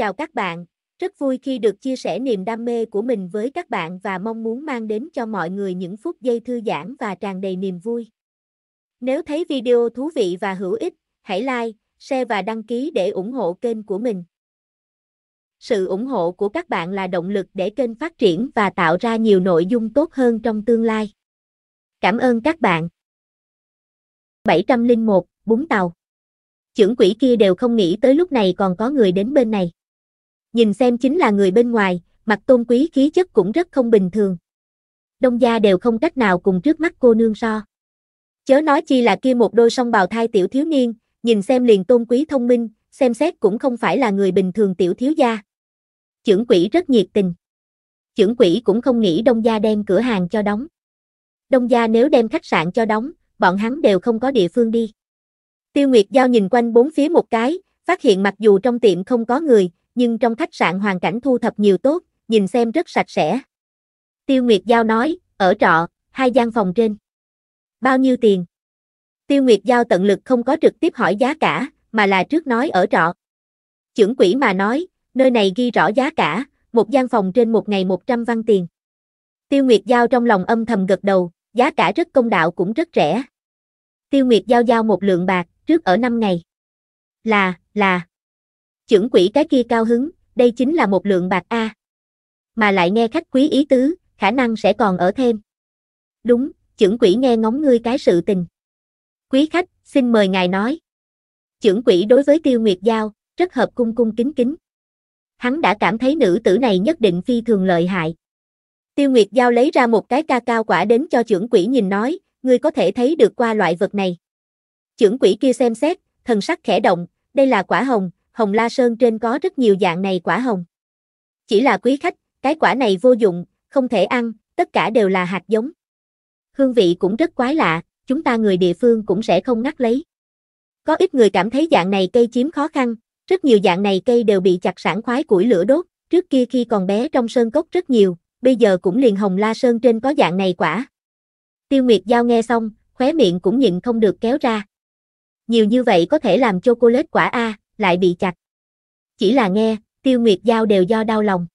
Chào các bạn, rất vui khi được chia sẻ niềm đam mê của mình với các bạn và mong muốn mang đến cho mọi người những phút giây thư giãn và tràn đầy niềm vui. Nếu thấy video thú vị và hữu ích, hãy like, share và đăng ký để ủng hộ kênh của mình. Sự ủng hộ của các bạn là động lực để kênh phát triển và tạo ra nhiều nội dung tốt hơn trong tương lai. Cảm ơn các bạn. 701, Bún Tàu. Chưởng quỷ kia đều không nghĩ tới lúc này còn có người đến bên này. Nhìn xem chính là người bên ngoài, mặt tôn quý khí chất cũng rất không bình thường. Đông gia đều không cách nào cùng trước mắt cô nương so. Chớ nói chi là kia một đôi song bào thai tiểu thiếu niên, nhìn xem liền tôn quý thông minh, xem xét cũng không phải là người bình thường tiểu thiếu gia. Chưởng quỷ rất nhiệt tình. Chưởng quỷ cũng không nghĩ đông gia đem cửa hàng cho đóng. Đông gia nếu đem khách sạn cho đóng, bọn hắn đều không có địa phương đi. Tiêu Nguyệt Giao nhìn quanh bốn phía một cái, phát hiện mặc dù trong tiệm không có người, nhưng trong khách sạn hoàn cảnh thu thập nhiều tốt, nhìn xem rất sạch sẽ. Tiêu Nguyệt Giao nói, ở trọ, hai gian phòng trên. Bao nhiêu tiền? Tiêu Nguyệt Giao tận lực không có trực tiếp hỏi giá cả, mà là trước nói ở trọ. Chưởng quỷ mà nói, nơi này ghi rõ giá cả, một gian phòng trên một ngày 100 văn tiền. Tiêu Nguyệt Giao trong lòng âm thầm gật đầu, giá cả rất công đạo cũng rất rẻ. Tiêu Nguyệt Giao giao một lượng bạc, trước ở năm ngày. Là, là. Chưởng quỷ cái kia cao hứng, đây chính là một lượng bạc A. Mà lại nghe khách quý ý tứ, khả năng sẽ còn ở thêm. Đúng, chưởng quỷ nghe ngóng ngươi cái sự tình. Quý khách, xin mời ngài nói. Chưởng quỷ đối với tiêu nguyệt giao, rất hợp cung cung kính kính. Hắn đã cảm thấy nữ tử này nhất định phi thường lợi hại. Tiêu Nguyệt Giao lấy ra một cái ca cao quả đến cho trưởng quỷ nhìn nói, ngươi có thể thấy được qua loại vật này. Trưởng quỷ kia xem xét, thần sắc khẽ động, đây là quả hồng, Hồng La Sơn trên có rất nhiều dạng này quả hồng. Chỉ là quý khách, cái quả này vô dụng, không thể ăn, tất cả đều là hạt giống. Hương vị cũng rất quái lạ, chúng ta người địa phương cũng sẽ không ngắt lấy. Có ít người cảm thấy dạng này cây chiếm khó khăn, rất nhiều dạng này cây đều bị chặt sản khoái củi lửa đốt, trước kia khi còn bé trong sơn cốc rất nhiều, bây giờ cũng liền hồng la sơn trên có dạng này quả. Tiêu Nguyệt Giao nghe xong, khóe miệng cũng nhịn không được kéo ra. Nhiều như vậy có thể làm chocolate quả A, lại bị chặt. Chỉ là nghe, tiêu nguyệt giao đều do đau lòng.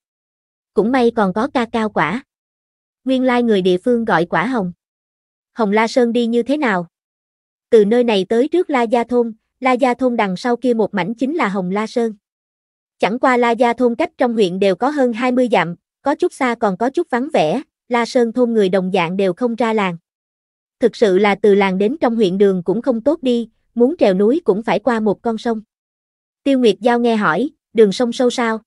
Cũng may còn có ca cao quả. Nguyên lai người địa phương gọi quả hồng. Hồng La Sơn đi như thế nào? Từ nơi này tới trước La Gia Thôn, La Gia Thôn đằng sau kia một mảnh chính là Hồng La Sơn. Chẳng qua La Gia Thôn cách trong huyện đều có hơn 20 dặm, có chút xa còn có chút vắng vẻ, La Sơn Thôn người đồng dạng đều không ra làng. Thực sự là từ làng đến trong huyện đường cũng không tốt đi, muốn trèo núi cũng phải qua một con sông. Tiêu Nguyệt Giao nghe hỏi, đường sông sâu sao?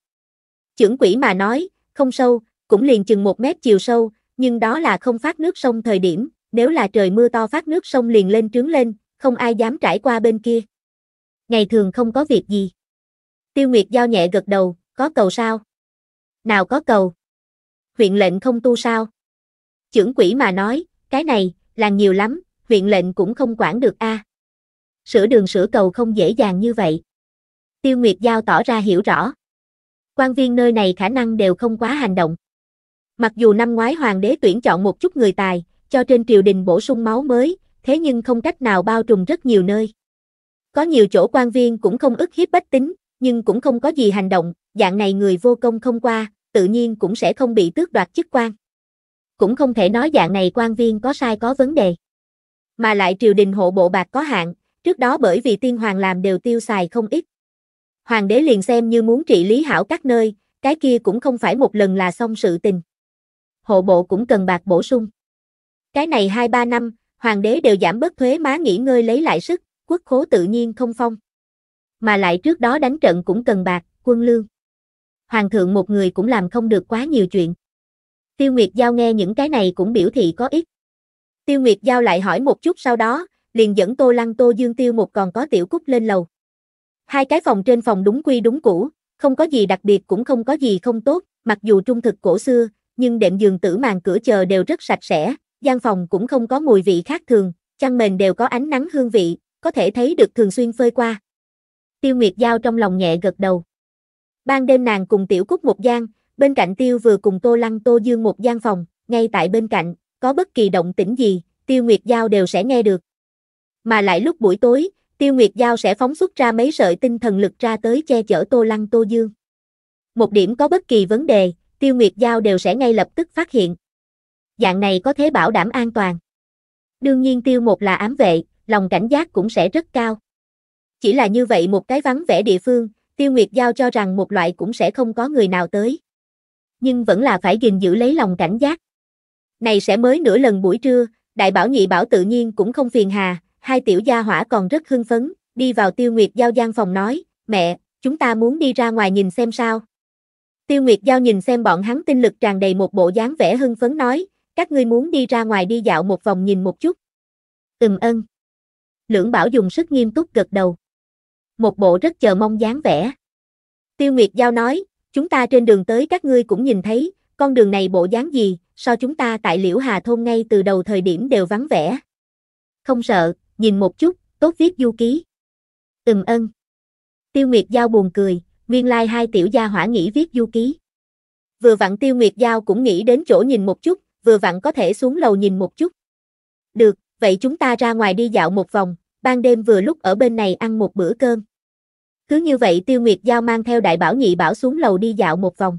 Chưởng quỷ mà nói, không sâu, cũng liền chừng một mét chiều sâu, nhưng đó là không phát nước sông thời điểm, nếu là trời mưa to phát nước sông liền lên trướng lên, không ai dám trải qua bên kia. Ngày thường không có việc gì. Tiêu Nguyệt Giao nhẹ gật đầu, có cầu sao? Nào có cầu? Huyện lệnh không tu sao? Chưởng quỷ mà nói, cái này, là nhiều lắm, huyện lệnh cũng không quản được a. À. Sửa đường sửa cầu không dễ dàng như vậy. Tiêu Nguyệt Giao tỏ ra hiểu rõ. Quan viên nơi này khả năng đều không quá hành động. Mặc dù năm ngoái hoàng đế tuyển chọn một chút người tài, cho trên triều đình bổ sung máu mới, thế nhưng không cách nào bao trùm rất nhiều nơi. Có nhiều chỗ quan viên cũng không ức hiếp bách tính, nhưng cũng không có gì hành động, dạng này người vô công không qua, tự nhiên cũng sẽ không bị tước đoạt chức quan. Cũng không thể nói dạng này quan viên có sai có vấn đề. Mà lại triều đình hộ bộ bạc có hạn, trước đó bởi vì tiên hoàng làm đều tiêu xài không ít hoàng đế liền xem như muốn trị lý hảo các nơi, cái kia cũng không phải một lần là xong sự tình. Hộ bộ cũng cần bạc bổ sung. Cái này 2-3 năm, hoàng đế đều giảm bớt thuế má nghỉ ngơi lấy lại sức, quốc khố tự nhiên không phong. Mà lại trước đó đánh trận cũng cần bạc, quân lương. Hoàng thượng một người cũng làm không được quá nhiều chuyện. Tiêu Nguyệt Giao nghe những cái này cũng biểu thị có ít. Tiêu Nguyệt Giao lại hỏi một chút sau đó, liền dẫn Tô Lăng Tô Dương Tiêu một còn có tiểu cúc lên lầu. Hai cái phòng trên phòng đúng quy đúng cũ, không có gì đặc biệt cũng không có gì không tốt, mặc dù trung thực cổ xưa, nhưng đệm giường tử màn cửa chờ đều rất sạch sẽ, gian phòng cũng không có mùi vị khác thường, chăn mền đều có ánh nắng hương vị, có thể thấy được thường xuyên phơi qua. Tiêu Nguyệt Giao trong lòng nhẹ gật đầu. Ban đêm nàng cùng Tiểu Cúc một gian, bên cạnh Tiêu vừa cùng Tô Lăng Tô Dương một gian phòng, ngay tại bên cạnh, có bất kỳ động tĩnh gì, Tiêu Nguyệt Giao đều sẽ nghe được. Mà lại lúc buổi tối, Tiêu Nguyệt Giao sẽ phóng xuất ra mấy sợi tinh thần lực ra tới che chở Tô Lăng Tô Dương. Một điểm có bất kỳ vấn đề, Tiêu Nguyệt Giao đều sẽ ngay lập tức phát hiện. Dạng này có thể bảo đảm an toàn. Đương nhiên Tiêu một là ám vệ, lòng cảnh giác cũng sẽ rất cao. Chỉ là như vậy một cái vắng vẻ địa phương, Tiêu Nguyệt Giao cho rằng một loại cũng sẽ không có người nào tới. Nhưng vẫn là phải gìn giữ lấy lòng cảnh giác. Này sẽ mới nửa lần buổi trưa, đại bảo nhị bảo tự nhiên cũng không phiền hà, Hai tiểu gia hỏa còn rất hưng phấn, đi vào Tiêu Nguyệt Giao gian phòng nói, mẹ, chúng ta muốn đi ra ngoài nhìn xem sao. Tiêu Nguyệt Giao nhìn xem bọn hắn tinh lực tràn đầy một bộ dáng vẻ hưng phấn nói, các ngươi muốn đi ra ngoài đi dạo một vòng nhìn một chút. Ừm ân. Lưỡng Bảo dùng sức nghiêm túc gật đầu. Một bộ rất chờ mong dáng vẻ. Tiêu Nguyệt Giao nói, chúng ta trên đường tới các ngươi cũng nhìn thấy, con đường này bộ dáng gì, so chúng ta tại Liễu Hà Thôn ngay từ đầu thời điểm đều vắng vẻ. Không sợ, nhìn một chút, tốt viết du ký. Ừm ân. Tiêu Nguyệt Giao buồn cười, nguyên lai like hai tiểu gia hỏa nghĩ viết du ký. Vừa vặn Tiêu Nguyệt Giao cũng nghĩ đến chỗ nhìn một chút, vừa vặn có thể xuống lầu nhìn một chút. Được, vậy chúng ta ra ngoài đi dạo một vòng, ban đêm vừa lúc ở bên này ăn một bữa cơm. Cứ như vậy Tiêu Nguyệt Giao mang theo đại bảo nhị bảo xuống lầu đi dạo một vòng.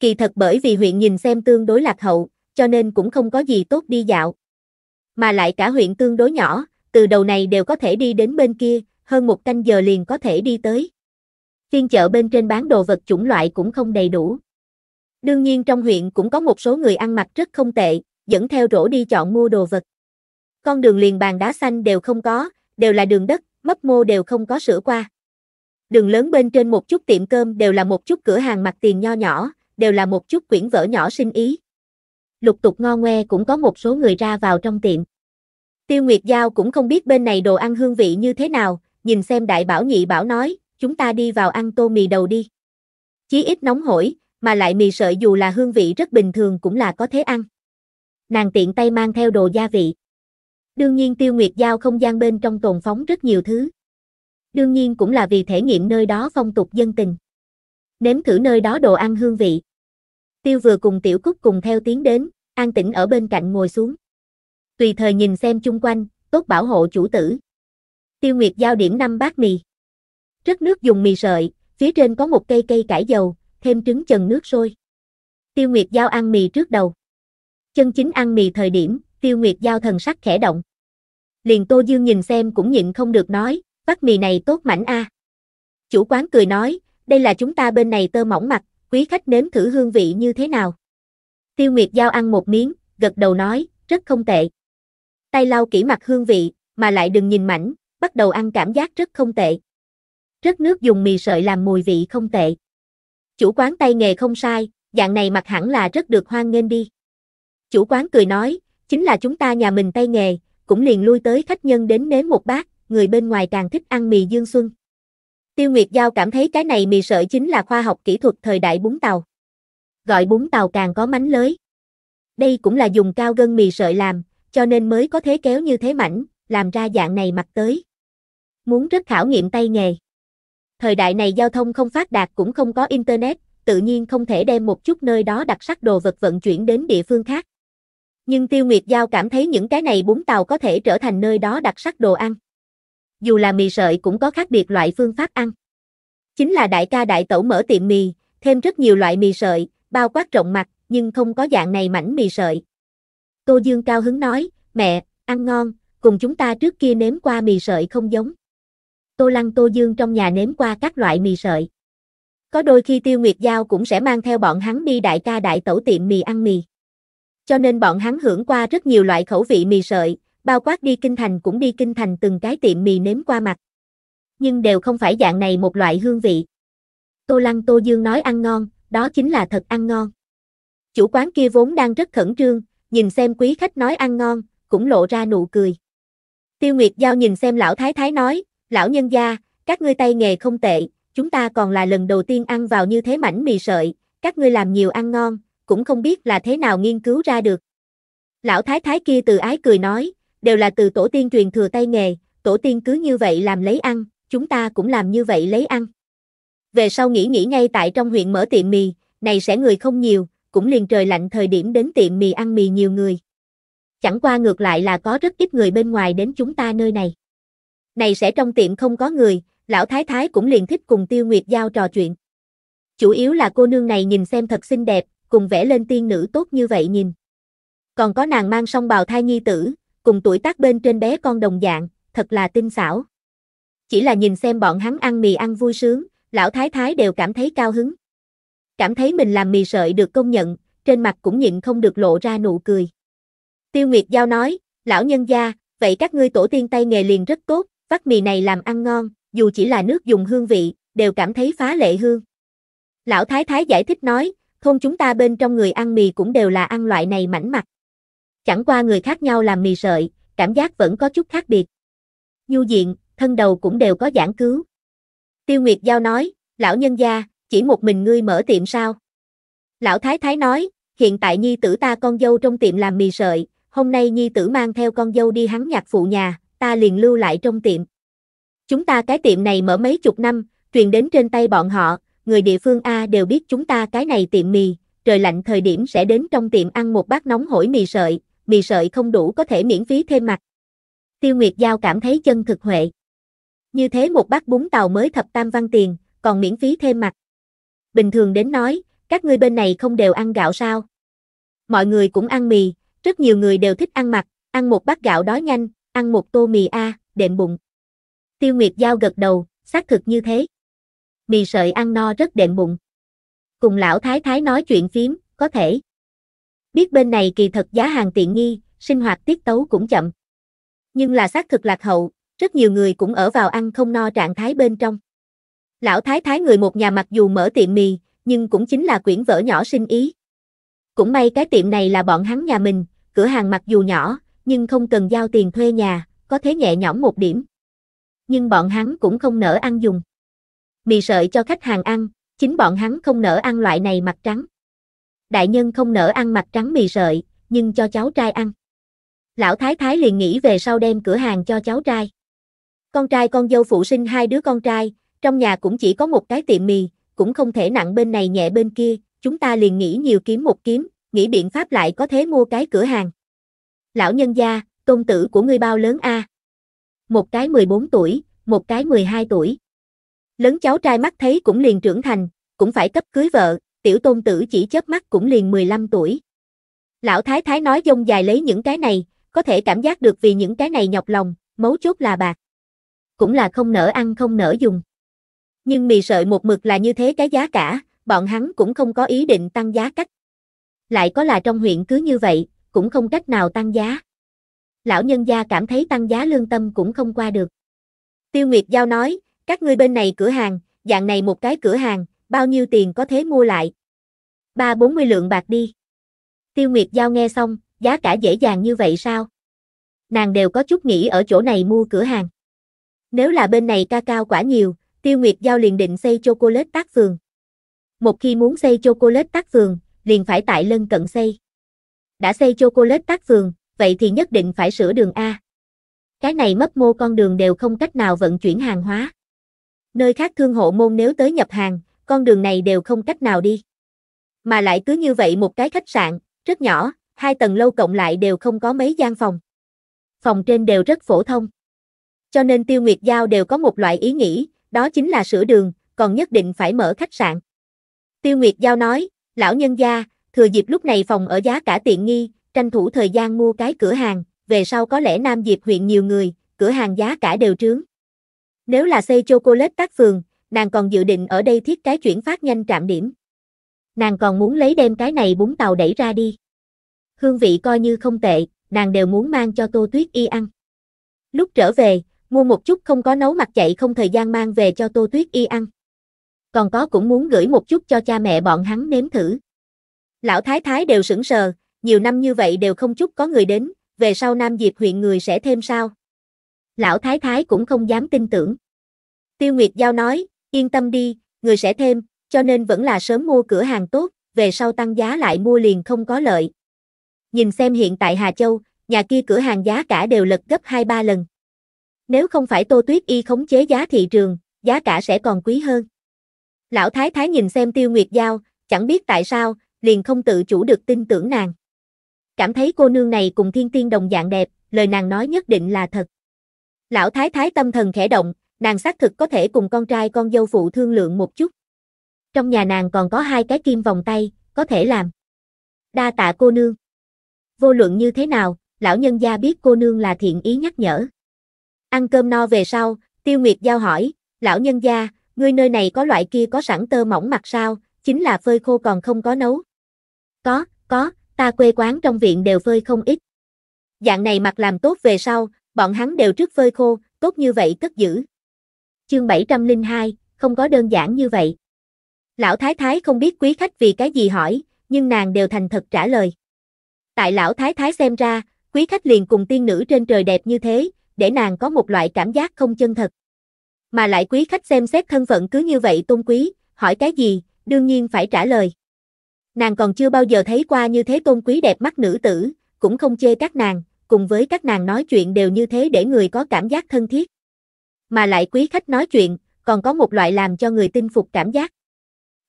Kỳ thật bởi vì huyện nhìn xem tương đối lạc hậu, cho nên cũng không có gì tốt đi dạo. Mà lại cả huyện tương đối nhỏ, từ đầu này đều có thể đi đến bên kia, hơn một canh giờ liền có thể đi tới. Phiên chợ bên trên bán đồ vật chủng loại cũng không đầy đủ. Đương nhiên trong huyện cũng có một số người ăn mặc rất không tệ, dẫn theo rổ đi chọn mua đồ vật. Con đường liền bàn đá xanh đều không có, đều là đường đất, mấp mô đều không có sửa qua. Đường lớn bên trên một chút tiệm cơm đều là một chút cửa hàng mặt tiền nho nhỏ, đều là một chút quyển vở nhỏ sinh ý. Lục tục ngo ngoe cũng có một số người ra vào trong tiệm. Tiêu Nguyệt Giao cũng không biết bên này đồ ăn hương vị như thế nào, nhìn xem đại bảo nhị bảo nói, chúng ta đi vào ăn tô mì đầu đi. Chí ít nóng hổi, mà lại mì sợi dù là hương vị rất bình thường cũng là có thế ăn. Nàng tiện tay mang theo đồ gia vị. Đương nhiên Tiêu Nguyệt Giao không gian bên trong tồn phóng rất nhiều thứ. Đương nhiên cũng là vì thể nghiệm nơi đó phong tục dân tình. Nếm thử nơi đó đồ ăn hương vị. Tiêu vừa cùng Tiểu Cúc cùng theo tiến đến, an tĩnh ở bên cạnh ngồi xuống tùy thời nhìn xem chung quanh, tốt bảo hộ chủ tử. Tiêu Nguyệt giao điểm 5 bát mì. Rất nước dùng mì sợi, phía trên có một cây cây cải dầu, thêm trứng chần nước sôi. Tiêu Nguyệt giao ăn mì trước đầu. Chân chính ăn mì thời điểm, Tiêu Nguyệt giao thần sắc khẽ động. Liền Tô Dương nhìn xem cũng nhịn không được nói, bát mì này tốt mảnh a. Chủ quán cười nói, đây là chúng ta bên này tơ mỏng mặt, quý khách nếm thử hương vị như thế nào. Tiêu Nguyệt giao ăn một miếng, gật đầu nói, rất không tệ. Tay lau kỹ mặt hương vị, mà lại đừng nhìn mảnh, bắt đầu ăn cảm giác rất không tệ. Rất nước dùng mì sợi làm mùi vị không tệ. Chủ quán tay nghề không sai, dạng này mặc hẳn là rất được hoan nghênh đi. Chủ quán cười nói, chính là chúng ta nhà mình tay nghề, cũng liền lui tới khách nhân đến nếm một bát, người bên ngoài càng thích ăn mì dương xuân. Tiêu Nguyệt Giao cảm thấy cái này mì sợi chính là khoa học kỹ thuật thời đại bún tàu. Gọi bún tàu càng có mánh lới. Đây cũng là dùng cao gân mì sợi làm, cho nên mới có thế kéo như thế mảnh, làm ra dạng này mặt tới. Muốn rất khảo nghiệm tay nghề. Thời đại này giao thông không phát đạt cũng không có internet, tự nhiên không thể đem một chút nơi đó đặc sắc đồ vật vận chuyển đến địa phương khác. Nhưng Tiêu Nguyệt Giao cảm thấy những cái này bún tàu có thể trở thành nơi đó đặc sắc đồ ăn. Dù là mì sợi cũng có khác biệt loại phương pháp ăn. Chính là đại ca đại tẩu mở tiệm mì, thêm rất nhiều loại mì sợi, bao quát rộng mặt, nhưng không có dạng này mảnh mì sợi, Tô Dương cao hứng nói, mẹ, ăn ngon, cùng chúng ta trước kia nếm qua mì sợi không giống. Tô Lăng Tô Dương trong nhà nếm qua các loại mì sợi. Có đôi khi Tiêu Nguyệt Giao cũng sẽ mang theo bọn hắn đi đại ca đại tẩu tiệm mì ăn mì. Cho nên bọn hắn hưởng qua rất nhiều loại khẩu vị mì sợi, bao quát đi kinh thành cũng đi kinh thành từng cái tiệm mì nếm qua mặt. Nhưng đều không phải dạng này một loại hương vị. Tô Lăng Tô Dương nói ăn ngon, đó chính là thật ăn ngon. Chủ quán kia vốn đang rất khẩn trương, nhìn xem quý khách nói ăn ngon, cũng lộ ra nụ cười. Tiêu Nguyệt Giao nhìn xem lão thái thái nói, lão nhân gia, các ngươi tay nghề không tệ, chúng ta còn là lần đầu tiên ăn vào như thế mảnh mì sợi, các ngươi làm nhiều ăn ngon, cũng không biết là thế nào nghiên cứu ra được. Lão thái thái kia từ ái cười nói, đều là từ tổ tiên truyền thừa tay nghề, tổ tiên cứ như vậy làm lấy ăn, chúng ta cũng làm như vậy lấy ăn. Về sau nghĩ nghĩ ngay tại trong huyện mở tiệm mì, này sẽ người không nhiều, cũng liền trời lạnh thời điểm đến tiệm mì ăn mì nhiều người. Chẳng qua ngược lại là có rất ít người bên ngoài đến chúng ta nơi này. Này sẽ trong tiệm không có người, lão thái thái cũng liền thích cùng tiêu nguyệt giao trò chuyện. Chủ yếu là cô nương này nhìn xem thật xinh đẹp, cùng vẽ lên tiên nữ tốt như vậy nhìn. Còn có nàng mang song bào thai nhi tử, cùng tuổi tác bên trên bé con đồng dạng, thật là tinh xảo. Chỉ là nhìn xem bọn hắn ăn mì ăn vui sướng, lão thái thái đều cảm thấy cao hứng cảm thấy mình làm mì sợi được công nhận, trên mặt cũng nhịn không được lộ ra nụ cười. Tiêu Nguyệt Giao nói, lão nhân gia, vậy các ngươi tổ tiên tay nghề liền rất tốt, vắt mì này làm ăn ngon, dù chỉ là nước dùng hương vị, đều cảm thấy phá lệ hương. Lão Thái Thái giải thích nói, thôn chúng ta bên trong người ăn mì cũng đều là ăn loại này mảnh mặt. Chẳng qua người khác nhau làm mì sợi, cảm giác vẫn có chút khác biệt. Nhu diện, thân đầu cũng đều có giảng cứu. Tiêu Nguyệt Giao nói, lão nhân gia, chỉ một mình ngươi mở tiệm sao? Lão Thái Thái nói, hiện tại nhi tử ta con dâu trong tiệm làm mì sợi, hôm nay nhi tử mang theo con dâu đi hắn nhạc phụ nhà, ta liền lưu lại trong tiệm. Chúng ta cái tiệm này mở mấy chục năm, truyền đến trên tay bọn họ, người địa phương A đều biết chúng ta cái này tiệm mì, trời lạnh thời điểm sẽ đến trong tiệm ăn một bát nóng hổi mì sợi, mì sợi không đủ có thể miễn phí thêm mặt. Tiêu Nguyệt Giao cảm thấy chân thực huệ. Như thế một bát bún tàu mới thập tam văn tiền, còn miễn phí thêm mặt bình thường đến nói, các ngươi bên này không đều ăn gạo sao? Mọi người cũng ăn mì, rất nhiều người đều thích ăn mặt, ăn một bát gạo đói nhanh, ăn một tô mì a, đệm bụng. Tiêu Nguyệt Giao gật đầu, xác thực như thế. Mì sợi ăn no rất đệm bụng. Cùng lão thái thái nói chuyện phím, có thể. Biết bên này kỳ thật giá hàng tiện nghi, sinh hoạt tiết tấu cũng chậm. Nhưng là xác thực lạc hậu, rất nhiều người cũng ở vào ăn không no trạng thái bên trong. Lão thái thái người một nhà mặc dù mở tiệm mì, nhưng cũng chính là quyển vở nhỏ sinh ý. Cũng may cái tiệm này là bọn hắn nhà mình, cửa hàng mặc dù nhỏ, nhưng không cần giao tiền thuê nhà, có thế nhẹ nhõm một điểm. Nhưng bọn hắn cũng không nỡ ăn dùng. Mì sợi cho khách hàng ăn, chính bọn hắn không nỡ ăn loại này mặt trắng. Đại nhân không nỡ ăn mặt trắng mì sợi, nhưng cho cháu trai ăn. Lão thái thái liền nghĩ về sau đem cửa hàng cho cháu trai. Con trai con dâu phụ sinh hai đứa con trai, trong nhà cũng chỉ có một cái tiệm mì, cũng không thể nặng bên này nhẹ bên kia, chúng ta liền nghĩ nhiều kiếm một kiếm, nghĩ biện pháp lại có thể mua cái cửa hàng. Lão nhân gia, công tử của ngươi bao lớn a? Một cái 14 tuổi, một cái 12 tuổi. Lớn cháu trai mắt thấy cũng liền trưởng thành, cũng phải cấp cưới vợ, tiểu tôn tử chỉ chớp mắt cũng liền 15 tuổi. Lão thái thái nói dông dài lấy những cái này, có thể cảm giác được vì những cái này nhọc lòng, mấu chốt là bạc. Cũng là không nỡ ăn không nỡ dùng. Nhưng mì sợi một mực là như thế cái giá cả, bọn hắn cũng không có ý định tăng giá cách. Lại có là trong huyện cứ như vậy, cũng không cách nào tăng giá. Lão nhân gia cảm thấy tăng giá lương tâm cũng không qua được. Tiêu Nguyệt Giao nói, các ngươi bên này cửa hàng, dạng này một cái cửa hàng, bao nhiêu tiền có thể mua lại? Ba bốn mươi lượng bạc đi. Tiêu Nguyệt Giao nghe xong, giá cả dễ dàng như vậy sao? Nàng đều có chút nghĩ ở chỗ này mua cửa hàng. Nếu là bên này ca cao quả nhiều, Tiêu Nguyệt Giao liền định xây chocolate tác phường. Một khi muốn xây chocolate tác phường, liền phải tại lân cận xây. Đã xây chocolate tác phường, vậy thì nhất định phải sửa đường A. Cái này mấp mô con đường đều không cách nào vận chuyển hàng hóa. Nơi khác thương hộ môn nếu tới nhập hàng, con đường này đều không cách nào đi. Mà lại cứ như vậy một cái khách sạn, rất nhỏ, hai tầng lâu cộng lại đều không có mấy gian phòng. Phòng trên đều rất phổ thông. Cho nên Tiêu Nguyệt Giao đều có một loại ý nghĩ, đó chính là sửa đường, còn nhất định phải mở khách sạn. Tiêu Nguyệt Giao nói, lão nhân gia, thừa dịp lúc này phòng ở giá cả tiện nghi, tranh thủ thời gian mua cái cửa hàng, về sau có lẽ Nam Diệp huyện nhiều người, cửa hàng giá cả đều trướng. Nếu là xây chocolate tác phường, nàng còn dự định ở đây thiết cái chuyển phát nhanh trạm điểm. Nàng còn muốn lấy đem cái này bún tàu đẩy ra đi. Hương vị coi như không tệ, nàng đều muốn mang cho Tô Tuyết Y ăn. Lúc trở về, mua một chút không có nấu mặt chạy không thời gian mang về cho Tô Tuyết Y ăn. Còn có cũng muốn gửi một chút cho cha mẹ bọn hắn nếm thử. Lão Thái Thái đều sững sờ, nhiều năm như vậy đều không chút có người đến, về sau Nam Diệp huyện người sẽ thêm sao. Lão Thái Thái cũng không dám tin tưởng. Tiêu Nguyệt Giao nói, yên tâm đi, người sẽ thêm, cho nên vẫn là sớm mua cửa hàng tốt, về sau tăng giá lại mua liền không có lợi. Nhìn xem hiện tại Hà Châu, nhà kia cửa hàng giá cả đều lật gấp 2-3 lần. Nếu không phải Tô Tuyết Y khống chế giá thị trường, giá cả sẽ còn quý hơn. Lão Thái Thái nhìn xem Tiêu Nguyệt Giao, chẳng biết tại sao, liền không tự chủ được tin tưởng nàng. Cảm thấy cô nương này cùng thiên tiên đồng dạng đẹp, lời nàng nói nhất định là thật. Lão Thái Thái tâm thần khẽ động, nàng xác thực có thể cùng con trai con dâu phụ thương lượng một chút. Trong nhà nàng còn có hai cái kim vòng tay, có thể làm. Đa tạ cô nương. Vô luận như thế nào, lão nhân gia biết cô nương là thiện ý nhắc nhở. Ăn cơm no về sau, Tiêu Nguyệt Giao hỏi, lão nhân gia, ngươi nơi này có loại kia có sẵn tơ mỏng mặt sao, chính là phơi khô còn không có nấu. Có, có, ta quê quán trong viện đều phơi không ít. Dạng này mặt làm tốt về sau, bọn hắn đều trước phơi khô, tốt như vậy cất giữ. Chương 702, không có đơn giản như vậy. Lão Thái Thái không biết quý khách vì cái gì hỏi, nhưng nàng đều thành thật trả lời. Tại Lão Thái Thái xem ra, quý khách liền cùng tiên nữ trên trời đẹp như thế, để nàng có một loại cảm giác không chân thật. Mà lại quý khách xem xét thân phận cứ như vậy tôn quý, hỏi cái gì, đương nhiên phải trả lời. Nàng còn chưa bao giờ thấy qua như thế tôn quý đẹp mắt nữ tử, cũng không chê các nàng, cùng với các nàng nói chuyện đều như thế để người có cảm giác thân thiết. Mà lại quý khách nói chuyện, còn có một loại làm cho người tin phục cảm giác.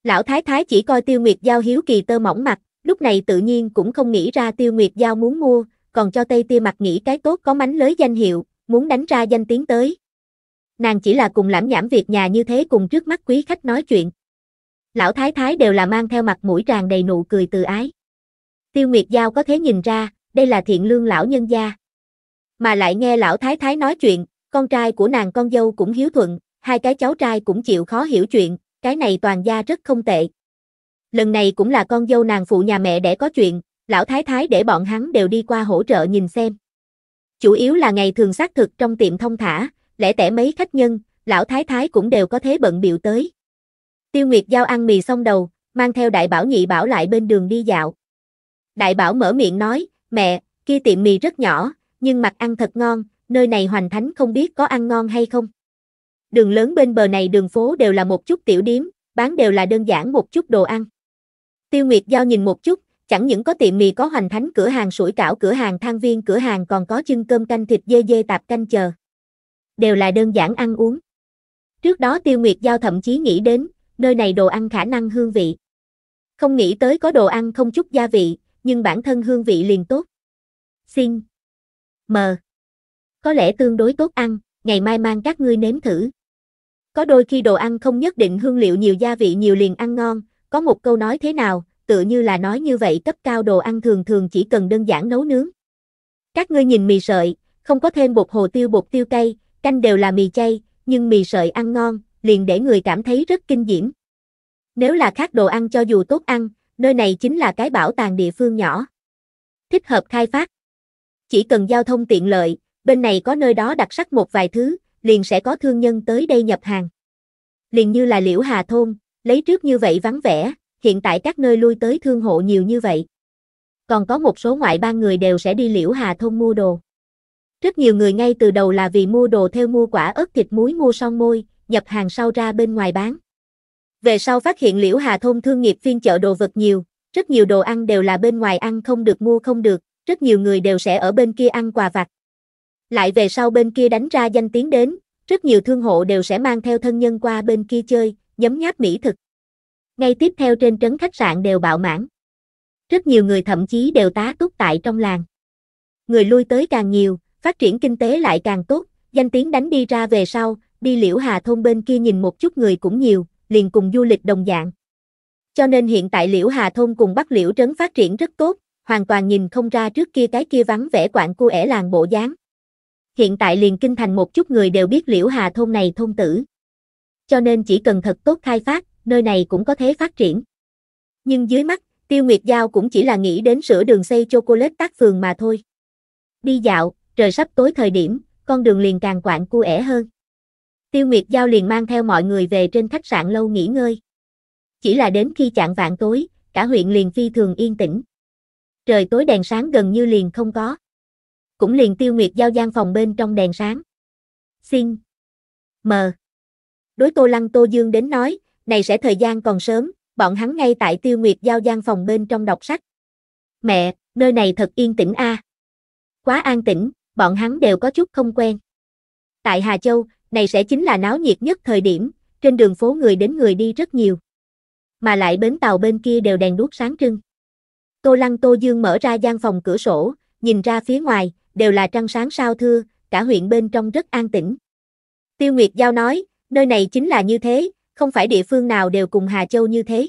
Lão Thái Thái chỉ coi Tiêu Nguyệt Giao hiếu kỳ tơ mỏng mặt, lúc này tự nhiên cũng không nghĩ ra Tiêu Nguyệt Giao muốn mua, còn cho Tây Tia mặt nghĩ cái tốt có mánh lới danh hiệu, muốn đánh ra danh tiếng tới. Nàng chỉ là cùng lãm nhảm việc nhà như thế cùng trước mắt quý khách nói chuyện. Lão thái thái đều là mang theo mặt mũi tràn đầy nụ cười từ ái. Tiêu Nguyệt Giao có thế nhìn ra, đây là thiện lương lão nhân gia. Mà lại nghe lão thái thái nói chuyện, con trai của nàng con dâu cũng hiếu thuận, hai cái cháu trai cũng chịu khó hiểu chuyện, cái này toàn gia rất không tệ. Lần này cũng là con dâu nàng phụ nhà mẹ để có chuyện, lão thái thái để bọn hắn đều đi qua hỗ trợ nhìn xem. Chủ yếu là ngày thường xác thực trong tiệm thông thả, lẻ tẻ mấy khách nhân, lão thái thái cũng đều có thế bận biểu tới. Tiêu Nguyệt Giao ăn mì xong đầu, mang theo đại bảo nhị bảo lại bên đường đi dạo. Đại bảo mở miệng nói, mẹ, kia tiệm mì rất nhỏ, nhưng mặt ăn thật ngon, nơi này hoành thánh không biết có ăn ngon hay không. Đường lớn bên bờ này đường phố đều là một chút tiểu điếm, bán đều là đơn giản một chút đồ ăn. Tiêu Nguyệt Giao nhìn một chút, Chẳng những có tiệm mì có hoành thánh cửa hàng sủi cảo cửa hàng thang viên cửa hàng còn có chưng cơm canh thịt dê dê tạp canh chờ. Đều là đơn giản ăn uống. Trước đó Tiêu Nguyệt Giao thậm chí nghĩ đến, nơi này đồ ăn khả năng hương vị. Không nghĩ tới có đồ ăn không chút gia vị, nhưng bản thân hương vị liền tốt. Xin. Mờ. Có lẽ tương đối tốt ăn, ngày mai mang các ngươi nếm thử. Có đôi khi đồ ăn không nhất định hương liệu nhiều gia vị nhiều liền ăn ngon, có một câu nói thế nào, tựa như là nói như vậy cấp cao đồ ăn thường thường chỉ cần đơn giản nấu nướng. Các ngươi nhìn mì sợi, không có thêm bột hồ tiêu bột tiêu cay, canh đều là mì chay, nhưng mì sợi ăn ngon, liền để người cảm thấy rất kinh diễm. Nếu là khác đồ ăn cho dù tốt ăn, nơi này chính là cái bảo tàng địa phương nhỏ. Thích hợp khai phát. Chỉ cần giao thông tiện lợi, bên này có nơi đó đặc sắc một vài thứ, liền sẽ có thương nhân tới đây nhập hàng. Liền như là Liễu Hà Thôn, lấy trước như vậy vắng vẻ, hiện tại các nơi lui tới thương hộ nhiều như vậy. Còn có một số ngoại bang người đều sẽ đi Liễu Hà Thôn mua đồ. Rất nhiều người ngay từ đầu là vì mua đồ theo mua quả ớt thịt muối mua son môi, nhập hàng sau ra bên ngoài bán. Về sau phát hiện Liễu Hà Thôn thương nghiệp phiên chợ đồ vật nhiều, rất nhiều đồ ăn đều là bên ngoài ăn không được mua không được, rất nhiều người đều sẽ ở bên kia ăn quà vặt. Lại về sau bên kia đánh ra danh tiếng đến, rất nhiều thương hộ đều sẽ mang theo thân nhân qua bên kia chơi, nhấm nháp mỹ thực. Ngay tiếp theo trên trấn khách sạn đều bạo mãn. Rất nhiều người thậm chí đều tá túc tại trong làng. Người lui tới càng nhiều, phát triển kinh tế lại càng tốt, danh tiếng đánh đi ra về sau, đi liễu hà thôn bên kia nhìn một chút người cũng nhiều, liền cùng du lịch đồng dạng. Cho nên hiện tại liễu hà thôn cùng bắc liễu trấn phát triển rất tốt, hoàn toàn nhìn không ra trước kia cái kia vắng vẻ quạng cu ẻ làng bộ dáng. Hiện tại liền kinh thành một chút người đều biết liễu hà thôn này thôn tử. Cho nên chỉ cần thật tốt khai phát, nơi này cũng có thế phát triển. Nhưng dưới mắt, Tiêu Nguyệt Giao cũng chỉ là nghĩ đến sửa đường xây chocolate tác phường mà thôi. Đi dạo, trời sắp tối thời điểm, con đường liền càng quạng cu ẻ hơn. Tiêu Nguyệt Giao liền mang theo mọi người về trên khách sạn lâu nghỉ ngơi. Chỉ là đến khi chạng vạn tối, cả huyện liền phi thường yên tĩnh. Trời tối đèn sáng gần như liền không có. Cũng liền Tiêu Nguyệt Giao gian phòng bên trong đèn sáng. Xin. Mờ. Đối Tô Lăng Tô Dương đến nói, này sẽ thời gian còn sớm, bọn hắn ngay tại tiêu nguyệt giao gian phòng bên trong đọc sách. Mẹ, nơi này thật yên tĩnh a. Quá an tĩnh, bọn hắn đều có chút không quen. Tại Hà Châu, này sẽ chính là náo nhiệt nhất thời điểm, trên đường phố người đến người đi rất nhiều. Mà lại bến tàu bên kia đều đèn đuốc sáng trưng. Tô Lăng Tô Dương mở ra gian phòng cửa sổ, nhìn ra phía ngoài, đều là trăng sáng sao thưa, cả huyện bên trong rất an tĩnh. Tiêu Nguyệt Giao nói, nơi này chính là như thế, không phải địa phương nào đều cùng Hà Châu như thế.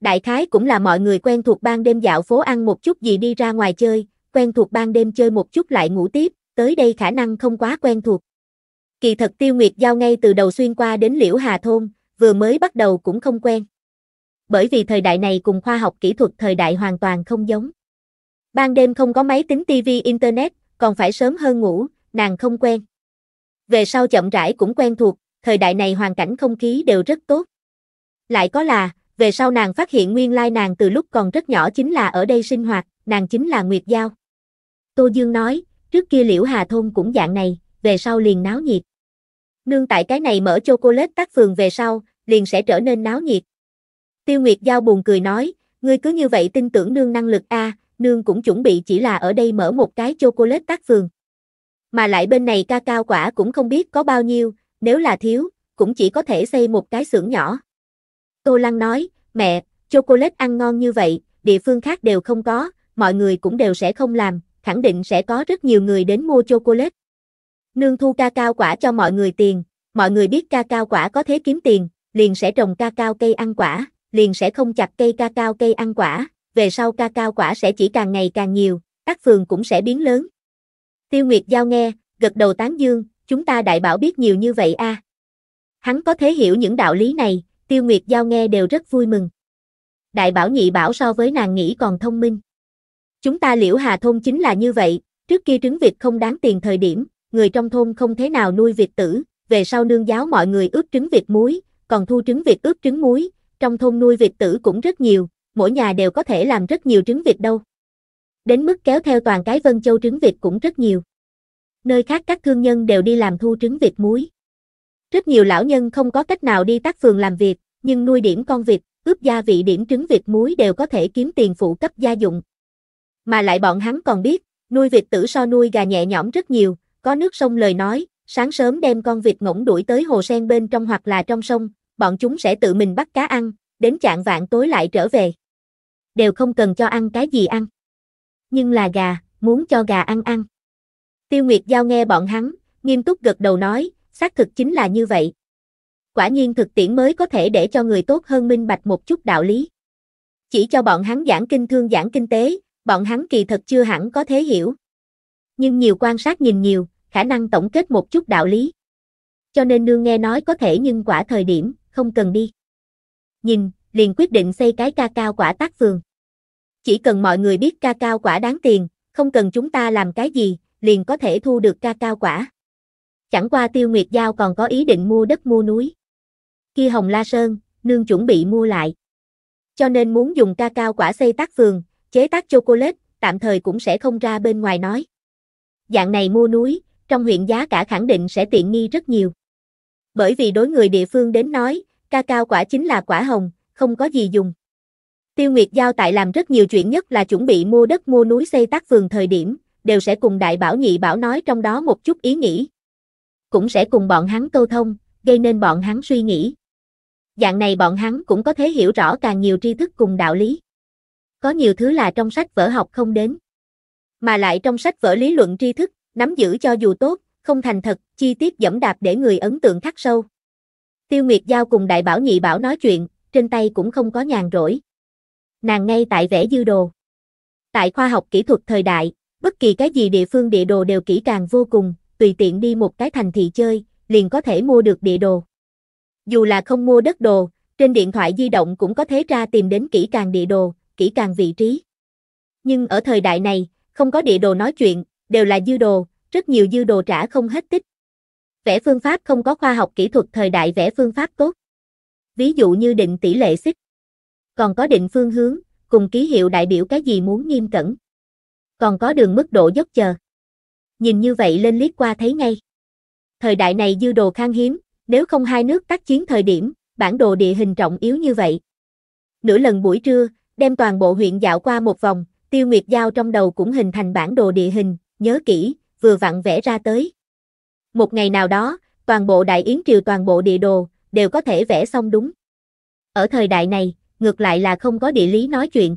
Đại khái cũng là mọi người quen thuộc ban đêm dạo phố ăn một chút gì đi ra ngoài chơi, quen thuộc ban đêm chơi một chút lại ngủ tiếp, tới đây khả năng không quá quen thuộc. Kỳ thật Tiêu Nguyệt Giao ngay từ đầu xuyên qua đến Liễu Hà Thôn, vừa mới bắt đầu cũng không quen. Bởi vì thời đại này cùng khoa học kỹ thuật thời đại hoàn toàn không giống. Ban đêm không có máy tính TV Internet, còn phải sớm hơn ngủ, nàng không quen. Về sau chậm rãi cũng quen thuộc, thời đại này hoàn cảnh không khí đều rất tốt. Lại có là, về sau nàng phát hiện nguyên lai nàng từ lúc còn rất nhỏ chính là ở đây sinh hoạt, nàng chính là Nguyệt Giao. Tô Dương nói, trước kia Liễu Hà Thôn cũng dạng này, về sau liền náo nhiệt. Nương tại cái này mở chocolate tác phường về sau, liền sẽ trở nên náo nhiệt. Tiêu Nguyệt Giao buồn cười nói, ngươi cứ như vậy tin tưởng nương năng lực a, nương cũng chuẩn bị chỉ là ở đây mở một cái chocolate tác phường. Mà lại bên này ca cao quả cũng không biết có bao nhiêu, nếu là thiếu, cũng chỉ có thể xây một cái xưởng nhỏ. Tô Lăng nói, mẹ, chocolate ăn ngon như vậy, địa phương khác đều không có, mọi người cũng đều sẽ không làm, khẳng định sẽ có rất nhiều người đến mua chocolate. Nương thu ca cao quả cho mọi người tiền, mọi người biết ca cao quả có thế kiếm tiền, liền sẽ trồng ca cao cây ăn quả, liền sẽ không chặt cây ca cao cây ăn quả, về sau ca cao quả sẽ chỉ càng ngày càng nhiều, các phường cũng sẽ biến lớn. Tiêu Nguyệt Giao nghe, gật đầu tán dương, chúng ta đại bảo biết nhiều như vậy a. À. Hắn có thể hiểu những đạo lý này, Tiêu Nguyệt Giao nghe đều rất vui mừng. Đại bảo nhị bảo so với nàng nghĩ còn thông minh. Chúng ta liễu hà thôn chính là như vậy, trước kia trứng vịt không đáng tiền thời điểm, người trong thôn không thế nào nuôi vịt tử, về sau nương giáo mọi người ướp trứng vịt muối, còn thu trứng vịt ướp trứng muối, trong thôn nuôi vịt tử cũng rất nhiều, mỗi nhà đều có thể làm rất nhiều trứng vịt đâu. Đến mức kéo theo toàn cái Vân Châu trứng vịt cũng rất nhiều nơi khác các thương nhân đều đi làm thu trứng vịt muối. Rất nhiều lão nhân không có cách nào đi tác phường làm việc, nhưng nuôi điểm con vịt, ướp gia vị điểm trứng vịt muối đều có thể kiếm tiền phụ cấp gia dụng. Mà lại bọn hắn còn biết, nuôi vịt tử so nuôi gà nhẹ nhõm rất nhiều, có nước sông lời nói, sáng sớm đem con vịt ngỗng đuổi tới hồ sen bên trong hoặc là trong sông, bọn chúng sẽ tự mình bắt cá ăn, đến chạng vạn tối lại trở về. Đều không cần cho ăn cái gì ăn. Nhưng là gà, muốn cho gà ăn ăn. Tiêu Nguyệt Giao nghe bọn hắn, nghiêm túc gật đầu nói, xác thực chính là như vậy. Quả nhiên thực tiễn mới có thể để cho người tốt hơn minh bạch một chút đạo lý. Chỉ cho bọn hắn giảng kinh thương giảng kinh tế, bọn hắn kỳ thật chưa hẳn có thể hiểu. Nhưng nhiều quan sát nhìn nhiều, khả năng tổng kết một chút đạo lý. Cho nên nương nghe nói có thể nhưng quả thời điểm, không cần đi. Nhìn, liền quyết định xây cái ca cao quả tác phường. Chỉ cần mọi người biết ca cao quả đáng tiền, không cần chúng ta làm cái gì, liền có thể thu được ca cao quả. Chẳng qua Tiêu Nguyệt Giao còn có ý định mua đất mua núi. Khi Hồng La Sơn, nương chuẩn bị mua lại. Cho nên muốn dùng ca cao quả xây tác vườn, chế tác chocolate, tạm thời cũng sẽ không ra bên ngoài nói. Dạng này mua núi, trong huyện giá cả khẳng định sẽ tiện nghi rất nhiều. Bởi vì đối người địa phương đến nói, ca cao quả chính là quả hồng, không có gì dùng. Tiêu Nguyệt Giao tại làm rất nhiều chuyện nhất là chuẩn bị mua đất mua núi xây tác vườn thời điểm, đều sẽ cùng đại bảo nhị bảo nói trong đó một chút ý nghĩ. Cũng sẽ cùng bọn hắn câu thông, gây nên bọn hắn suy nghĩ. Dạng này bọn hắn cũng có thể hiểu rõ càng nhiều tri thức cùng đạo lý. Có nhiều thứ là trong sách vở học không đến. Mà lại trong sách vở lý luận tri thức, nắm giữ cho dù tốt, không thành thật, chi tiết dẫm đạp để người ấn tượng khắc sâu. Tiêu Nguyệt Giao cùng đại bảo nhị bảo nói chuyện, trên tay cũng không có nhàn rỗi. Nàng ngay tại vẽ dư đồ. Tại khoa học kỹ thuật thời đại, bất kỳ cái gì địa phương địa đồ đều kỹ càng vô cùng, tùy tiện đi một cái thành thị chơi, liền có thể mua được địa đồ. Dù là không mua đất đồ, trên điện thoại di động cũng có thể ra tìm đến kỹ càng địa đồ, kỹ càng vị trí. Nhưng ở thời đại này, không có địa đồ nói chuyện, đều là dư đồ, rất nhiều dư đồ trả không hết tích. Vẽ phương pháp không có khoa học kỹ thuật thời đại vẽ phương pháp tốt. Ví dụ như định tỷ lệ xích. Còn có định phương hướng, cùng ký hiệu đại biểu cái gì muốn nghiêm cẩn còn có đường mức độ dốc chờ. Nhìn như vậy lên liếc qua thấy ngay. Thời đại này dư đồ khan hiếm, nếu không hai nước tác chiến thời điểm, bản đồ địa hình trọng yếu như vậy. Nửa lần buổi trưa, đem toàn bộ huyện dạo qua một vòng, Tiêu Nguyệt Giao trong đầu cũng hình thành bản đồ địa hình, nhớ kỹ, vừa vặn vẽ ra tới. Một ngày nào đó, toàn bộ Đại Yến Triều toàn bộ địa đồ, đều có thể vẽ xong đúng. Ở thời đại này, ngược lại là không có địa lý nói chuyện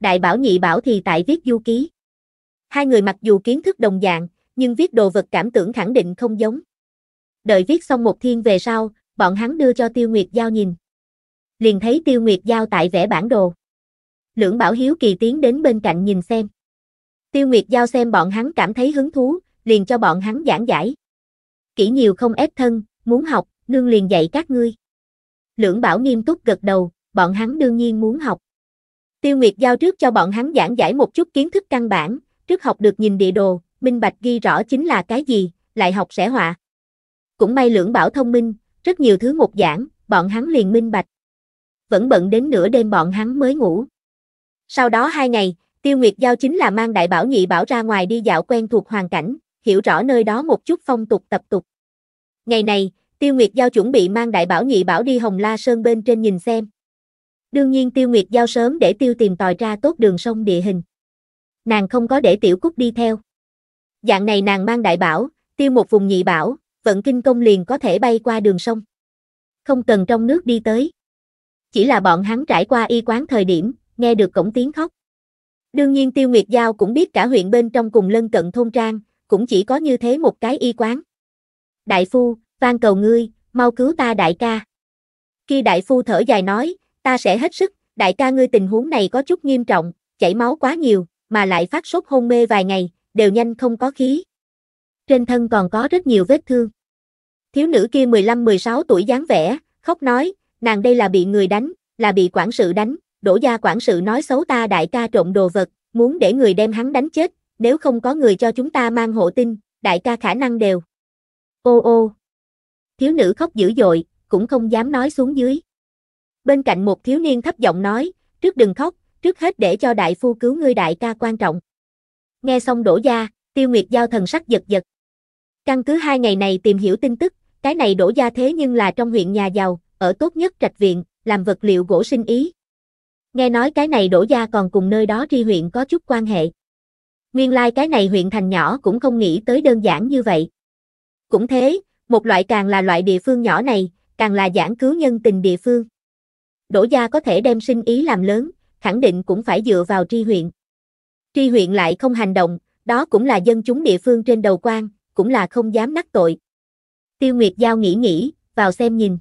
đại bảo nhị bảo thì tại viết du ký. Hai người mặc dù kiến thức đồng dạng, nhưng viết đồ vật cảm tưởng khẳng định không giống. Đợi viết xong một thiên về sau, bọn hắn đưa cho Tiêu Nguyệt Giao nhìn. Liền thấy Tiêu Nguyệt Giao tại vẽ bản đồ. Lưỡng Bảo Hiếu Kỳ tiến đến bên cạnh nhìn xem. Tiêu Nguyệt Giao xem bọn hắn cảm thấy hứng thú, liền cho bọn hắn giảng giải. Kỹ nhiều không ép thân, muốn học, nương liền dạy các ngươi. Lưỡng Bảo nghiêm túc gật đầu, bọn hắn đương nhiên muốn học. Tiêu Nguyệt giao trước cho bọn hắn giảng giải một chút kiến thức căn bản, trước học được nhìn địa đồ, minh bạch ghi rõ chính là cái gì, lại học sẽ họa. Cũng may lưỡng bảo thông minh, rất nhiều thứ một giảng, bọn hắn liền minh bạch. Vẫn bận đến nửa đêm bọn hắn mới ngủ. Sau đó hai ngày, Tiêu Nguyệt Giao chính là mang đại bảo nhị bảo ra ngoài đi dạo quen thuộc hoàn cảnh, hiểu rõ nơi đó một chút phong tục tập tục. Ngày này, Tiêu Nguyệt Giao chuẩn bị mang đại bảo nhị bảo đi Hồng La Sơn bên trên nhìn xem. Đương nhiên Tiêu Nguyệt giao sớm để Tiêu tìm tòi ra tốt đường sông địa hình. Nàng không có để Tiểu Cúc đi theo. Dạng này nàng mang đại bảo, tiêu một vùng nhị bảo, vận kinh công liền có thể bay qua đường sông. Không cần trong nước đi tới. Chỉ là bọn hắn trải qua y quán thời điểm, nghe được cổng tiếng khóc. Đương nhiên Tiêu Nguyệt Giao cũng biết cả huyện bên trong cùng lân cận thôn trang, cũng chỉ có như thế một cái y quán. Đại phu, van cầu ngươi, mau cứu ta đại ca. Khi đại phu thở dài nói, ta sẽ hết sức, đại ca ngươi tình huống này có chút nghiêm trọng, chảy máu quá nhiều, mà lại phát sốt hôn mê vài ngày, đều nhanh không có khí. Trên thân còn có rất nhiều vết thương. Thiếu nữ kia 15-16 tuổi dáng vẻ, khóc nói, nàng đây là bị người đánh, là bị quản sự đánh, đổ gia quản sự nói xấu ta đại ca trộm đồ vật, muốn để người đem hắn đánh chết, nếu không có người cho chúng ta mang hộ tin, đại ca khả năng đều. Ô ô. Thiếu nữ khóc dữ dội, cũng không dám nói xuống dưới bên cạnh một thiếu niên thấp giọng nói, trước đừng khóc, trước hết để cho đại phu cứu ngươi đại ca quan trọng. Nghe xong đổ gia, tiêu nguyệt giao thần sắc giật giật. Căn cứ hai ngày này tìm hiểu tin tức, cái này đổ gia thế nhưng là trong huyện nhà giàu, ở tốt nhất trạch viện, làm vật liệu gỗ sinh ý. Nghe nói cái này đổ gia còn cùng nơi đó tri huyện có chút quan hệ. Nguyên lai like cái này huyện thành nhỏ cũng không nghĩ tới đơn giản như vậy. Cũng thế, một loại càng là loại địa phương nhỏ này, càng là giảng cứu nhân tình địa phương. Đỗ Gia có thể đem sinh ý làm lớn, khẳng định cũng phải dựa vào tri huyện. Tri huyện lại không hành động, đó cũng là dân chúng địa phương trên đầu quan, cũng là không dám nắc tội. Tiêu Nguyệt Giao nghĩ nghĩ, vào xem nhìn.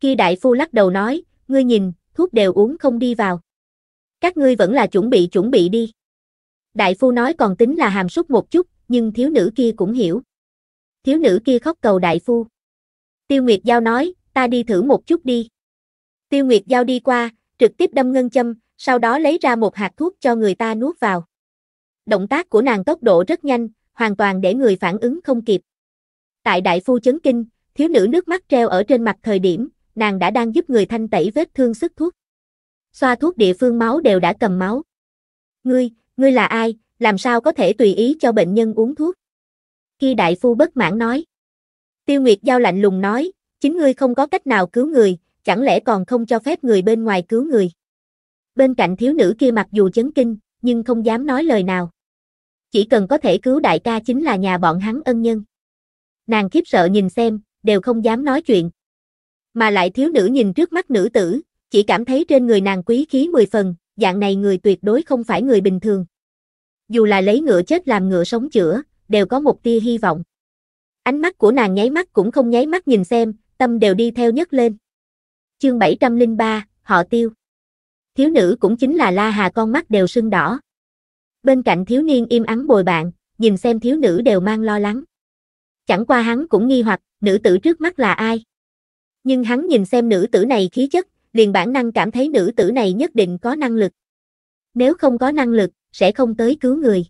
Khi đại phu lắc đầu nói, ngươi nhìn, thuốc đều uống không đi vào. Các ngươi vẫn là chuẩn bị chuẩn bị đi. Đại phu nói còn tính là hàm súc một chút, nhưng thiếu nữ kia cũng hiểu. Thiếu nữ kia khóc cầu đại phu. Tiêu Nguyệt Giao nói, ta đi thử một chút đi. Tiêu Nguyệt Giao đi qua, trực tiếp đâm ngân châm, sau đó lấy ra một hạt thuốc cho người ta nuốt vào. Động tác của nàng tốc độ rất nhanh, hoàn toàn để người phản ứng không kịp. Tại đại phu chấn kinh, thiếu nữ nước mắt treo ở trên mặt thời điểm, nàng đã đang giúp người thanh tẩy vết thương sức thuốc. Xoa thuốc địa phương máu đều đã cầm máu. Ngươi, ngươi là ai, làm sao có thể tùy ý cho bệnh nhân uống thuốc? Khi đại phu bất mãn nói. Tiêu Nguyệt Giao lạnh lùng nói, chính ngươi không có cách nào cứu người, chẳng lẽ còn không cho phép người bên ngoài cứu người. Bên cạnh thiếu nữ kia mặc dù chấn kinh, nhưng không dám nói lời nào. Chỉ cần có thể cứu đại ca chính là nhà bọn hắn ân nhân. Nàng khiếp sợ nhìn xem, đều không dám nói chuyện. Mà lại thiếu nữ nhìn trước mắt nữ tử, chỉ cảm thấy trên người nàng quý khí mười phần, dạng này người tuyệt đối không phải người bình thường. Dù là lấy ngựa chết làm ngựa sống chữa, đều có một tia hy vọng. Ánh mắt của nàng nháy mắt cũng không nháy mắt nhìn xem, tâm đều đi theo nhấc lên. Chương 703, họ tiêu. Thiếu nữ cũng chính là La Hà con mắt đều sưng đỏ. Bên cạnh thiếu niên im ắng bồi bạn, nhìn xem thiếu nữ đều mang lo lắng. Chẳng qua hắn cũng nghi hoặc, nữ tử trước mắt là ai? Nhưng hắn nhìn xem nữ tử này khí chất, liền bản năng cảm thấy nữ tử này nhất định có năng lực. Nếu không có năng lực, sẽ không tới cứu người.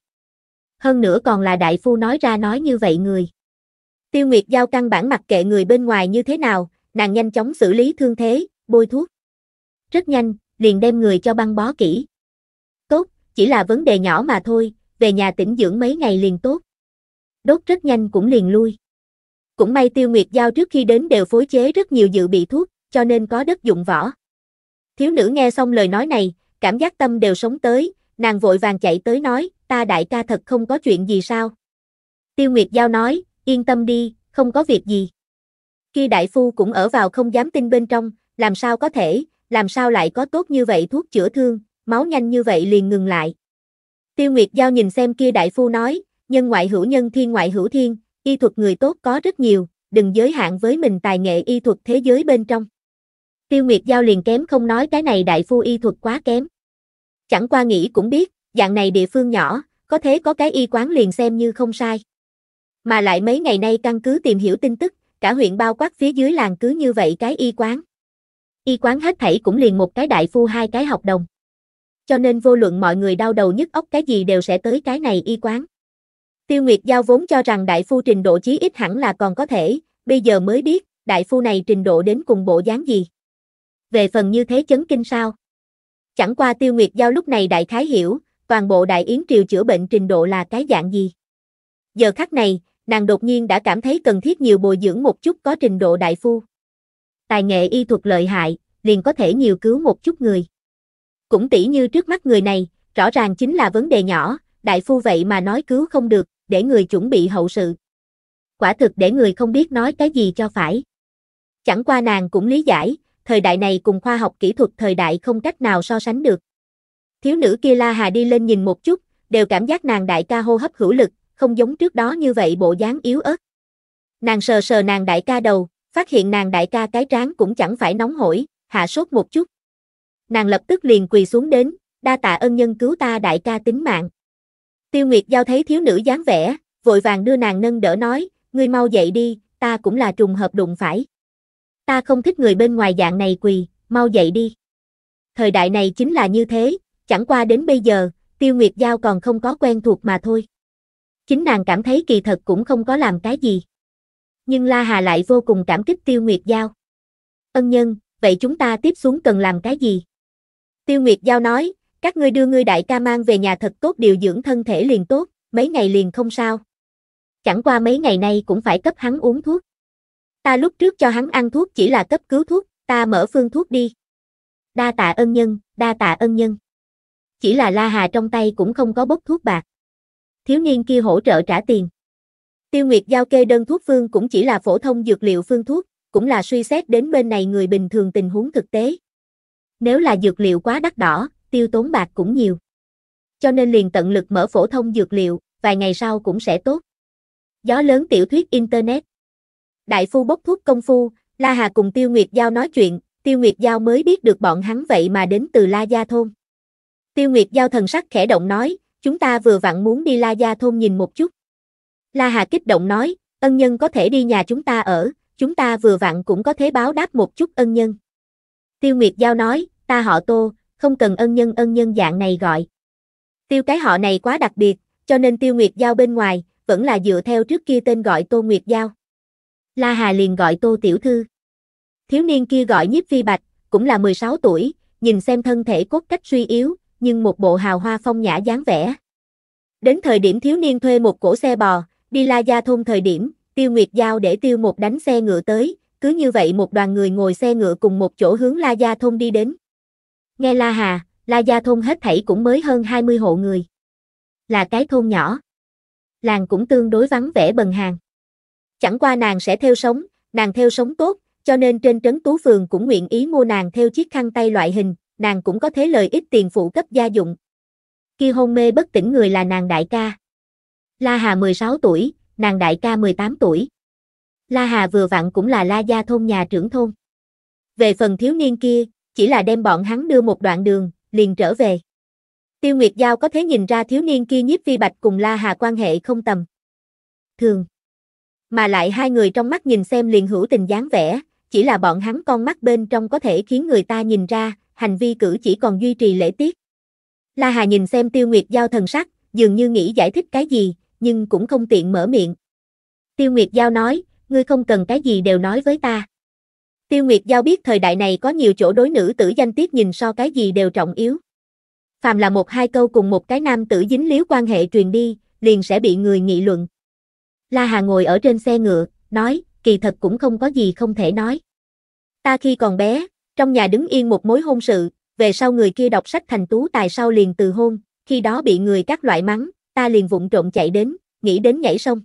Hơn nữa còn là đại phu nói ra nói như vậy người. Tiêu Nguyệt Giao căn bản mặc kệ người bên ngoài như thế nào, nàng nhanh chóng xử lý thương thế, bôi thuốc. Rất nhanh, liền đem người cho băng bó kỹ. Tốt, chỉ là vấn đề nhỏ mà thôi, về nhà tĩnh dưỡng mấy ngày liền tốt. Đốt rất nhanh cũng liền lui. Cũng may Tiêu Nguyệt Giao trước khi đến đều phối chế rất nhiều dự bị thuốc, cho nên có đất dụng võ. Thiếu nữ nghe xong lời nói này, cảm giác tâm đều sống tới, nàng vội vàng chạy tới nói, ta đại ca thật không có chuyện gì sao. Tiêu Nguyệt Giao nói, yên tâm đi, không có việc gì kia đại phu cũng ở vào không dám tin bên trong, làm sao có thể, làm sao lại có tốt như vậy thuốc chữa thương, máu nhanh như vậy liền ngừng lại. Tiêu Nguyệt Giao nhìn xem kia đại phu nói, nhân ngoại hữu nhân thiên ngoại hữu thiên, y thuật người tốt có rất nhiều, đừng giới hạn với mình tài nghệ y thuật thế giới bên trong. Tiêu Nguyệt Giao liền kém không nói cái này đại phu y thuật quá kém. Chẳng qua nghĩ cũng biết, dạng này địa phương nhỏ, có thế có cái y quán liền xem như không sai. Mà lại mấy ngày nay căn cứ tìm hiểu tin tức, cả huyện bao quát phía dưới làng cứ như vậy cái y quán. Y quán hết thảy cũng liền một cái đại phu hai cái học đồng. Cho nên vô luận mọi người đau đầu nhức óc cái gì đều sẽ tới cái này y quán. Tiêu Nguyệt Giao vốn cho rằng đại phu trình độ chí ít hẳn là còn có thể, bây giờ mới biết, đại phu này trình độ đến cùng bộ dáng gì. Về phần như thế chấn kinh sao? Chẳng qua Tiêu Nguyệt Giao lúc này đại khái hiểu, toàn bộ đại yến triều chữa bệnh trình độ là cái dạng gì. Giờ khắc này, nàng đột nhiên đã cảm thấy cần thiết nhiều bồi dưỡng một chút có trình độ đại phu. Tài nghệ y thuật lợi hại, liền có thể nhiều cứu một chút người. Cũng tỉ như trước mắt người này, rõ ràng chính là vấn đề nhỏ, đại phu vậy mà nói cứu không được, để người chuẩn bị hậu sự. Quả thực để người không biết nói cái gì cho phải. Chẳng qua nàng cũng lý giải, thời đại này cùng khoa học kỹ thuật thời đại không cách nào so sánh được. Thiếu nữ kia La Hà đi lên nhìn một chút, đều cảm giác nàng đại ca hô hấp hữu lực, không giống trước đó như vậy bộ dáng yếu ớt. Nàng sờ sờ nàng đại ca đầu, phát hiện nàng đại ca cái trán cũng chẳng phải nóng hổi, hạ sốt một chút. Nàng lập tức liền quỳ xuống đến, đa tạ ân nhân cứu ta đại ca tính mạng. Tiêu Nguyệt Giao thấy thiếu nữ dáng vẻ, vội vàng đưa nàng nâng đỡ nói, ngươi mau dậy đi, ta cũng là trùng hợp đụng phải. Ta không thích người bên ngoài dạng này quỳ, mau dậy đi. Thời đại này chính là như thế, chẳng qua đến bây giờ, Tiêu Nguyệt Giao còn không có quen thuộc mà thôi. Chính nàng cảm thấy kỳ thật cũng không có làm cái gì. Nhưng La Hà lại vô cùng cảm kích Tiêu Nguyệt Giao. Ân nhân, vậy chúng ta tiếp xuống cần làm cái gì? Tiêu Nguyệt Giao nói, các ngươi đưa ngươi đại ca mang về nhà thật tốt điều dưỡng thân thể liền tốt, mấy ngày liền không sao. Chẳng qua mấy ngày nay cũng phải cấp hắn uống thuốc. Ta lúc trước cho hắn ăn thuốc chỉ là cấp cứu thuốc, ta mở phương thuốc đi. Đa tạ ân nhân, đa tạ ân nhân. Chỉ là La Hà trong tay cũng không có bốc thuốc bạc thiếu niên kia hỗ trợ trả tiền. Tiêu Nguyệt giao kê đơn thuốc phương cũng chỉ là phổ thông dược liệu phương thuốc, cũng là suy xét đến bên này người bình thường tình huống thực tế. Nếu là dược liệu quá đắt đỏ, tiêu tốn bạc cũng nhiều. Cho nên liền tận lực mở phổ thông dược liệu, vài ngày sau cũng sẽ tốt. Gió lớn tiểu thuyết Internet. Đại phu bốc thuốc công phu, La Hà cùng Tiêu Nguyệt Giao nói chuyện, Tiêu Nguyệt Giao mới biết được bọn hắn vậy mà đến từ La Gia Thôn. Tiêu Nguyệt Giao thần sắc khẽ động nói, chúng ta vừa vặn muốn đi La Gia thôn nhìn một chút. La Hà kích động nói, ân nhân có thể đi nhà chúng ta ở, chúng ta vừa vặn cũng có thể báo đáp một chút ân nhân. Tiêu Nguyệt Giao nói, ta họ Tô, không cần ân nhân ân nhân dạng này gọi. Tiêu cái họ này quá đặc biệt, cho nên Tiêu Nguyệt Giao bên ngoài, vẫn là dựa theo trước kia tên gọi Tô Nguyệt Giao. La Hà liền gọi Tô Tiểu Thư. Thiếu niên kia gọi nhiếp Vi bạch, cũng là 16 tuổi, nhìn xem thân thể cốt cách suy yếu, nhưng một bộ hào hoa phong nhã dáng vẻ. Đến thời điểm thiếu niên thuê một cổ xe bò, đi la gia thôn thời điểm, tiêu nguyệt giao để tiêu một đánh xe ngựa tới, cứ như vậy một đoàn người ngồi xe ngựa cùng một chỗ hướng la gia thôn đi đến. Nghe la hà, la gia thôn hết thảy cũng mới hơn 20 hộ người. Là cái thôn nhỏ. Làng cũng tương đối vắng vẻ bần hàng. Chẳng qua nàng sẽ theo sống, nàng theo sống tốt, cho nên trên trấn tú phường cũng nguyện ý mua nàng theo chiếc khăn tay loại hình, nàng cũng có thế lời ít tiền phụ cấp gia dụng. Khi hôn mê bất tỉnh người là nàng đại ca. La Hà 16 tuổi, nàng đại ca 18 tuổi. La Hà vừa vặn cũng là La Gia thôn nhà trưởng thôn. Về phần thiếu niên kia, chỉ là đem bọn hắn đưa một đoạn đường, liền trở về. Tiêu Nguyệt Giao có thể nhìn ra thiếu niên kia nhiếp vi bạch cùng La Hà quan hệ không tầm. Thường. Mà lại hai người trong mắt nhìn xem liền hữu tình dáng vẻ, chỉ là bọn hắn con mắt bên trong có thể khiến người ta nhìn ra, hành vi cử chỉ còn duy trì lễ tiết. La Hà nhìn xem Tiêu Nguyệt Giao thần sắc, dường như nghĩ giải thích cái gì, nhưng cũng không tiện mở miệng. Tiêu Nguyệt Giao nói, ngươi không cần cái gì đều nói với ta. Tiêu Nguyệt Giao biết thời đại này có nhiều chỗ đối nữ tử danh tiết nhìn so cái gì đều trọng yếu. Phàm là một hai câu cùng một cái nam tử dính líu quan hệ truyền đi, liền sẽ bị người nghị luận. La Hà ngồi ở trên xe ngựa, nói, kỳ thật cũng không có gì không thể nói. Ta khi còn bé, trong nhà đứng yên một mối hôn sự, về sau người kia đọc sách thành tú tài sau liền từ hôn, khi đó bị người các loại mắng, ta liền vụng trộn chạy đến, nghĩ đến nhảy sông.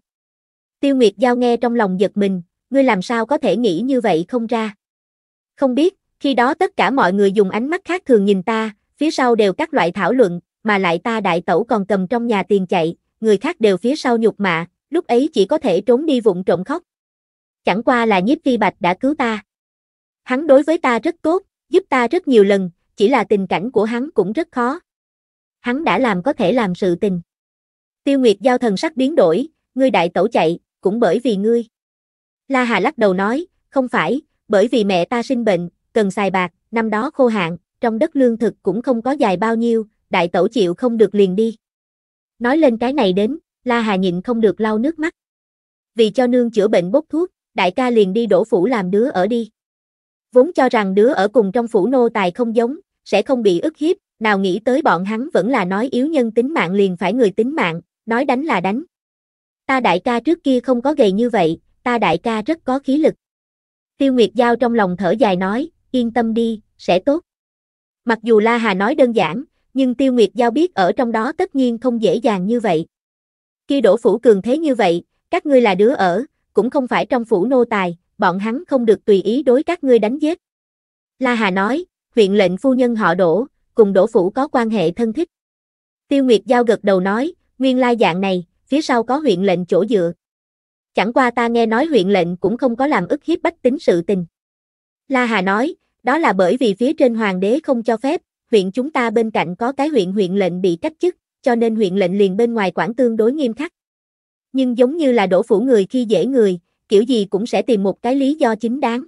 Tiêu Nguyệt Giao nghe trong lòng giật mình, ngươi làm sao có thể nghĩ như vậy không ra. Không biết, khi đó tất cả mọi người dùng ánh mắt khác thường nhìn ta, phía sau đều các loại thảo luận, mà lại ta đại tẩu còn cầm trong nhà tiền chạy, người khác đều phía sau nhục mạ, lúc ấy chỉ có thể trốn đi vụng trộm khóc. Chẳng qua là nhiếp vi bạch đã cứu ta. Hắn đối với ta rất tốt, giúp ta rất nhiều lần, chỉ là tình cảnh của hắn cũng rất khó. Hắn đã làm có thể làm sự tình. Tiêu Nguyệt giao thần sắc biến đổi, ngươi đại tẩu chạy, cũng bởi vì ngươi. La Hà lắc đầu nói, không phải, bởi vì mẹ ta sinh bệnh, cần xài bạc, năm đó khô hạn, trong đất lương thực cũng không có dài bao nhiêu, đại tẩu chịu không được liền đi. Nói lên cái này đến, La Hà nhịn không được lau nước mắt. Vì cho nương chữa bệnh bốc thuốc, đại ca liền đi đổ phủ làm đứa ở đi vốn cho rằng đứa ở cùng trong phủ nô tài không giống, sẽ không bị ức hiếp, nào nghĩ tới bọn hắn vẫn là nói yếu nhân tính mạng liền phải người tính mạng, nói đánh là đánh. Ta đại ca trước kia không có gầy như vậy, ta đại ca rất có khí lực. Tiêu Nguyệt Giao trong lòng thở dài nói, yên tâm đi, sẽ tốt. Mặc dù La Hà nói đơn giản, nhưng Tiêu Nguyệt Giao biết ở trong đó tất nhiên không dễ dàng như vậy. Khi đổ phủ cường thế như vậy, các ngươi là đứa ở, cũng không phải trong phủ nô tài, bọn hắn không được tùy ý đối các ngươi đánh giết. La Hà nói, huyện lệnh phu nhân họ đổ, cùng đổ phủ có quan hệ thân thích. Tiêu Nguyệt Giao gật đầu nói, nguyên lai dạng này, phía sau có huyện lệnh chỗ dựa. Chẳng qua ta nghe nói huyện lệnh cũng không có làm ức hiếp bách tính sự tình. La Hà nói, đó là bởi vì phía trên hoàng đế không cho phép, huyện chúng ta bên cạnh có cái huyện huyện lệnh bị cách chức, cho nên huyện lệnh liền bên ngoài quản tương đối nghiêm khắc. Nhưng giống như là đổ phủ người khi dễ người, kiểu gì cũng sẽ tìm một cái lý do chính đáng.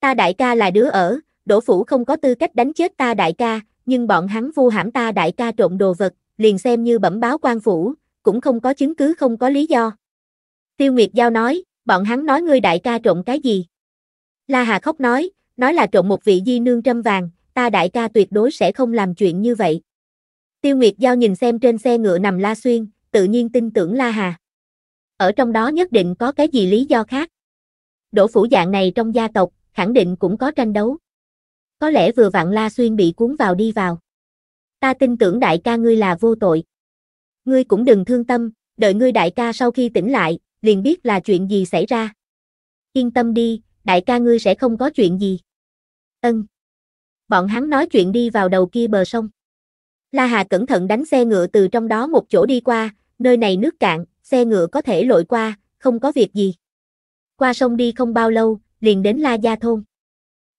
Ta đại ca là đứa ở, đổ phủ không có tư cách đánh chết ta đại ca, nhưng bọn hắn vu hãm ta đại ca trộm đồ vật, liền xem như bẩm báo quan phủ, cũng không có chứng cứ không có lý do. Tiêu Nguyệt Giao nói, bọn hắn nói ngươi đại ca trộm cái gì? La Hà khóc nói, nói là trộm một vị di nương trâm vàng, ta đại ca tuyệt đối sẽ không làm chuyện như vậy. Tiêu Nguyệt Giao nhìn xem trên xe ngựa nằm La Xuyên, tự nhiên tin tưởng La Hà ở trong đó nhất định có cái gì lý do khác. Đỗ phủ dạng này trong gia tộc, khẳng định cũng có tranh đấu. Có lẽ vừa vặn La Xuyên bị cuốn vào đi vào. Ta tin tưởng đại ca ngươi là vô tội. Ngươi cũng đừng thương tâm, đợi ngươi đại ca sau khi tỉnh lại, liền biết là chuyện gì xảy ra. Yên tâm đi, đại ca ngươi sẽ không có chuyện gì. Ân. Bọn hắn nói chuyện đi vào đầu kia bờ sông. La Hà cẩn thận đánh xe ngựa từ trong đó một chỗ đi qua, nơi này nước cạn, xe ngựa có thể lội qua, không có việc gì. Qua sông đi không bao lâu, liền đến La Gia Thôn.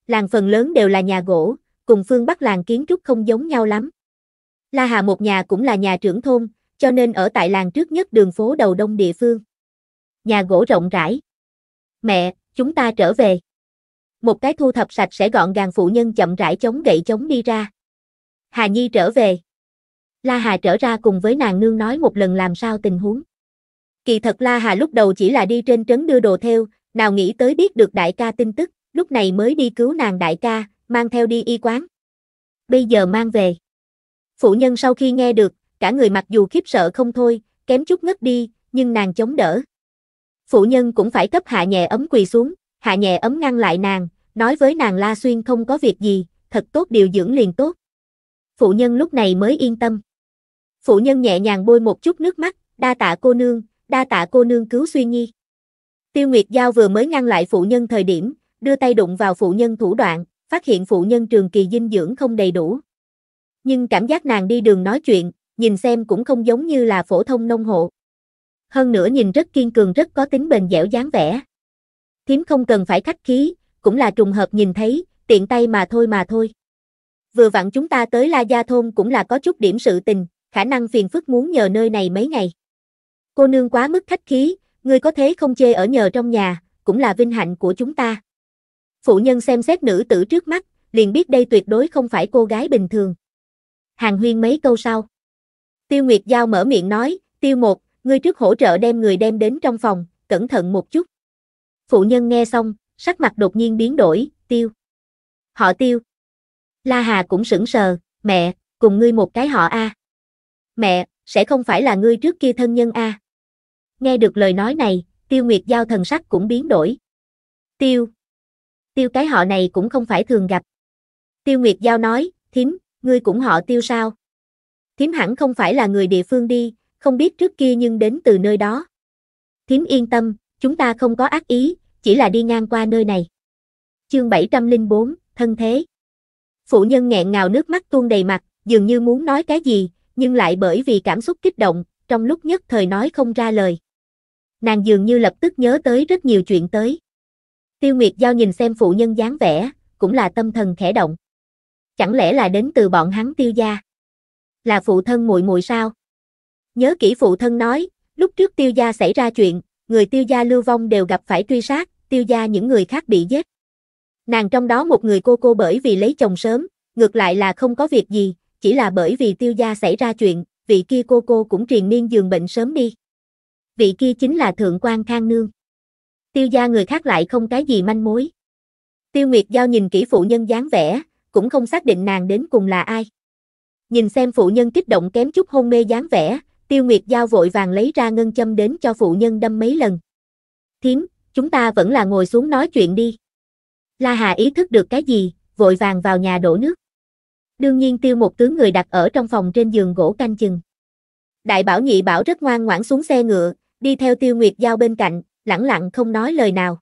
Làng phần lớn đều là nhà gỗ, cùng phương Bắc làng kiến trúc không giống nhau lắm. La Hà một nhà cũng là nhà trưởng thôn, cho nên ở tại làng trước nhất đường phố đầu đông địa phương. Nhà gỗ rộng rãi. Mẹ, chúng ta trở về. Một cái thu thập sạch sẽ gọn gàng phụ nhân chậm rãi chống gậy chống đi ra. Hà Nhi trở về. La Hà trở ra cùng với nàng nương nói một lần làm sao tình huống. Kỳ thật La Hà lúc đầu chỉ là đi trên trấn đưa đồ theo, nào nghĩ tới biết được đại ca tin tức, lúc này mới đi cứu nàng đại ca, mang theo đi y quán. Bây giờ mang về. Phụ nhân sau khi nghe được, cả người mặc dù khiếp sợ không thôi, kém chút ngất đi, nhưng nàng chống đỡ. Phụ nhân cũng phải cấp hạ nhẹ ấm quỳ xuống, hạ nhẹ ấm ngăn lại nàng, nói với nàng La Xuyên không có việc gì, thật tốt điều dưỡng liền tốt. Phụ nhân lúc này mới yên tâm. Phụ nhân nhẹ nhàng bôi một chút nước mắt, đa tạ cô nương, đa tạ cô nương cứu suy nhi. Tiêu Nguyệt Giao vừa mới ngăn lại phụ nhân thời điểm, đưa tay đụng vào phụ nhân thủ đoạn, phát hiện phụ nhân trường kỳ dinh dưỡng không đầy đủ. Nhưng cảm giác nàng đi đường nói chuyện, nhìn xem cũng không giống như là phổ thông nông hộ. Hơn nữa nhìn rất kiên cường rất có tính bền dẻo dáng vẻ. Thiếm không cần phải khách khí, cũng là trùng hợp nhìn thấy, tiện tay mà thôi mà thôi. Vừa vặn chúng ta tới La Gia Thôn cũng là có chút điểm sự tình, khả năng phiền phức muốn nhờ nơi này mấy ngày. Cô nương quá mức khách khí, người có thế không chê ở nhờ trong nhà, cũng là vinh hạnh của chúng ta. Phụ nhân xem xét nữ tử trước mắt, liền biết đây tuyệt đối không phải cô gái bình thường. Hàng huyên mấy câu sau. Tiêu Nguyệt Giao mở miệng nói, tiêu một, ngươi trước hỗ trợ đem người đem đến trong phòng, cẩn thận một chút. Phụ nhân nghe xong, sắc mặt đột nhiên biến đổi, tiêu. Họ tiêu. La Hà cũng sững sờ, mẹ, cùng ngươi một cái họ A. Mẹ, sẽ không phải là ngươi trước kia thân nhân A. À. Nghe được lời nói này, tiêu nguyệt giao thần sắc cũng biến đổi. Tiêu. Tiêu cái họ này cũng không phải thường gặp. Tiêu nguyệt giao nói, thím, ngươi cũng họ tiêu sao? Thím hẳn không phải là người địa phương đi, không biết trước kia nhưng đến từ nơi đó. Thím yên tâm, chúng ta không có ác ý, chỉ là đi ngang qua nơi này. Chương 704, Thân Thế Phụ nhân nghẹn ngào nước mắt tuôn đầy mặt, dường như muốn nói cái gì, nhưng lại bởi vì cảm xúc kích động, trong lúc nhất thời nói không ra lời nàng dường như lập tức nhớ tới rất nhiều chuyện tới. Tiêu Nguyệt Giao nhìn xem phụ nhân dáng vẻ, cũng là tâm thần khẽ động. Chẳng lẽ là đến từ bọn hắn tiêu gia? Là phụ thân muội muội sao? Nhớ kỹ phụ thân nói, lúc trước tiêu gia xảy ra chuyện, người tiêu gia lưu vong đều gặp phải truy sát, tiêu gia những người khác bị giết. Nàng trong đó một người cô cô bởi vì lấy chồng sớm, ngược lại là không có việc gì, chỉ là bởi vì tiêu gia xảy ra chuyện, vị kia cô cô cũng triền miên giường bệnh sớm đi vị kia chính là Thượng quan Khang Nương. Tiêu gia người khác lại không cái gì manh mối. Tiêu Nguyệt Giao nhìn kỹ phụ nhân dáng vẻ, cũng không xác định nàng đến cùng là ai. Nhìn xem phụ nhân kích động kém chút hôn mê dáng vẻ, Tiêu Nguyệt Giao vội vàng lấy ra ngân châm đến cho phụ nhân đâm mấy lần. thím, chúng ta vẫn là ngồi xuống nói chuyện đi. La Hà ý thức được cái gì, vội vàng vào nhà đổ nước. Đương nhiên tiêu một tướng người đặt ở trong phòng trên giường gỗ canh chừng. Đại bảo nhị bảo rất ngoan ngoãn xuống xe ngựa, đi theo Tiêu Nguyệt Giao bên cạnh, lẳng lặng không nói lời nào.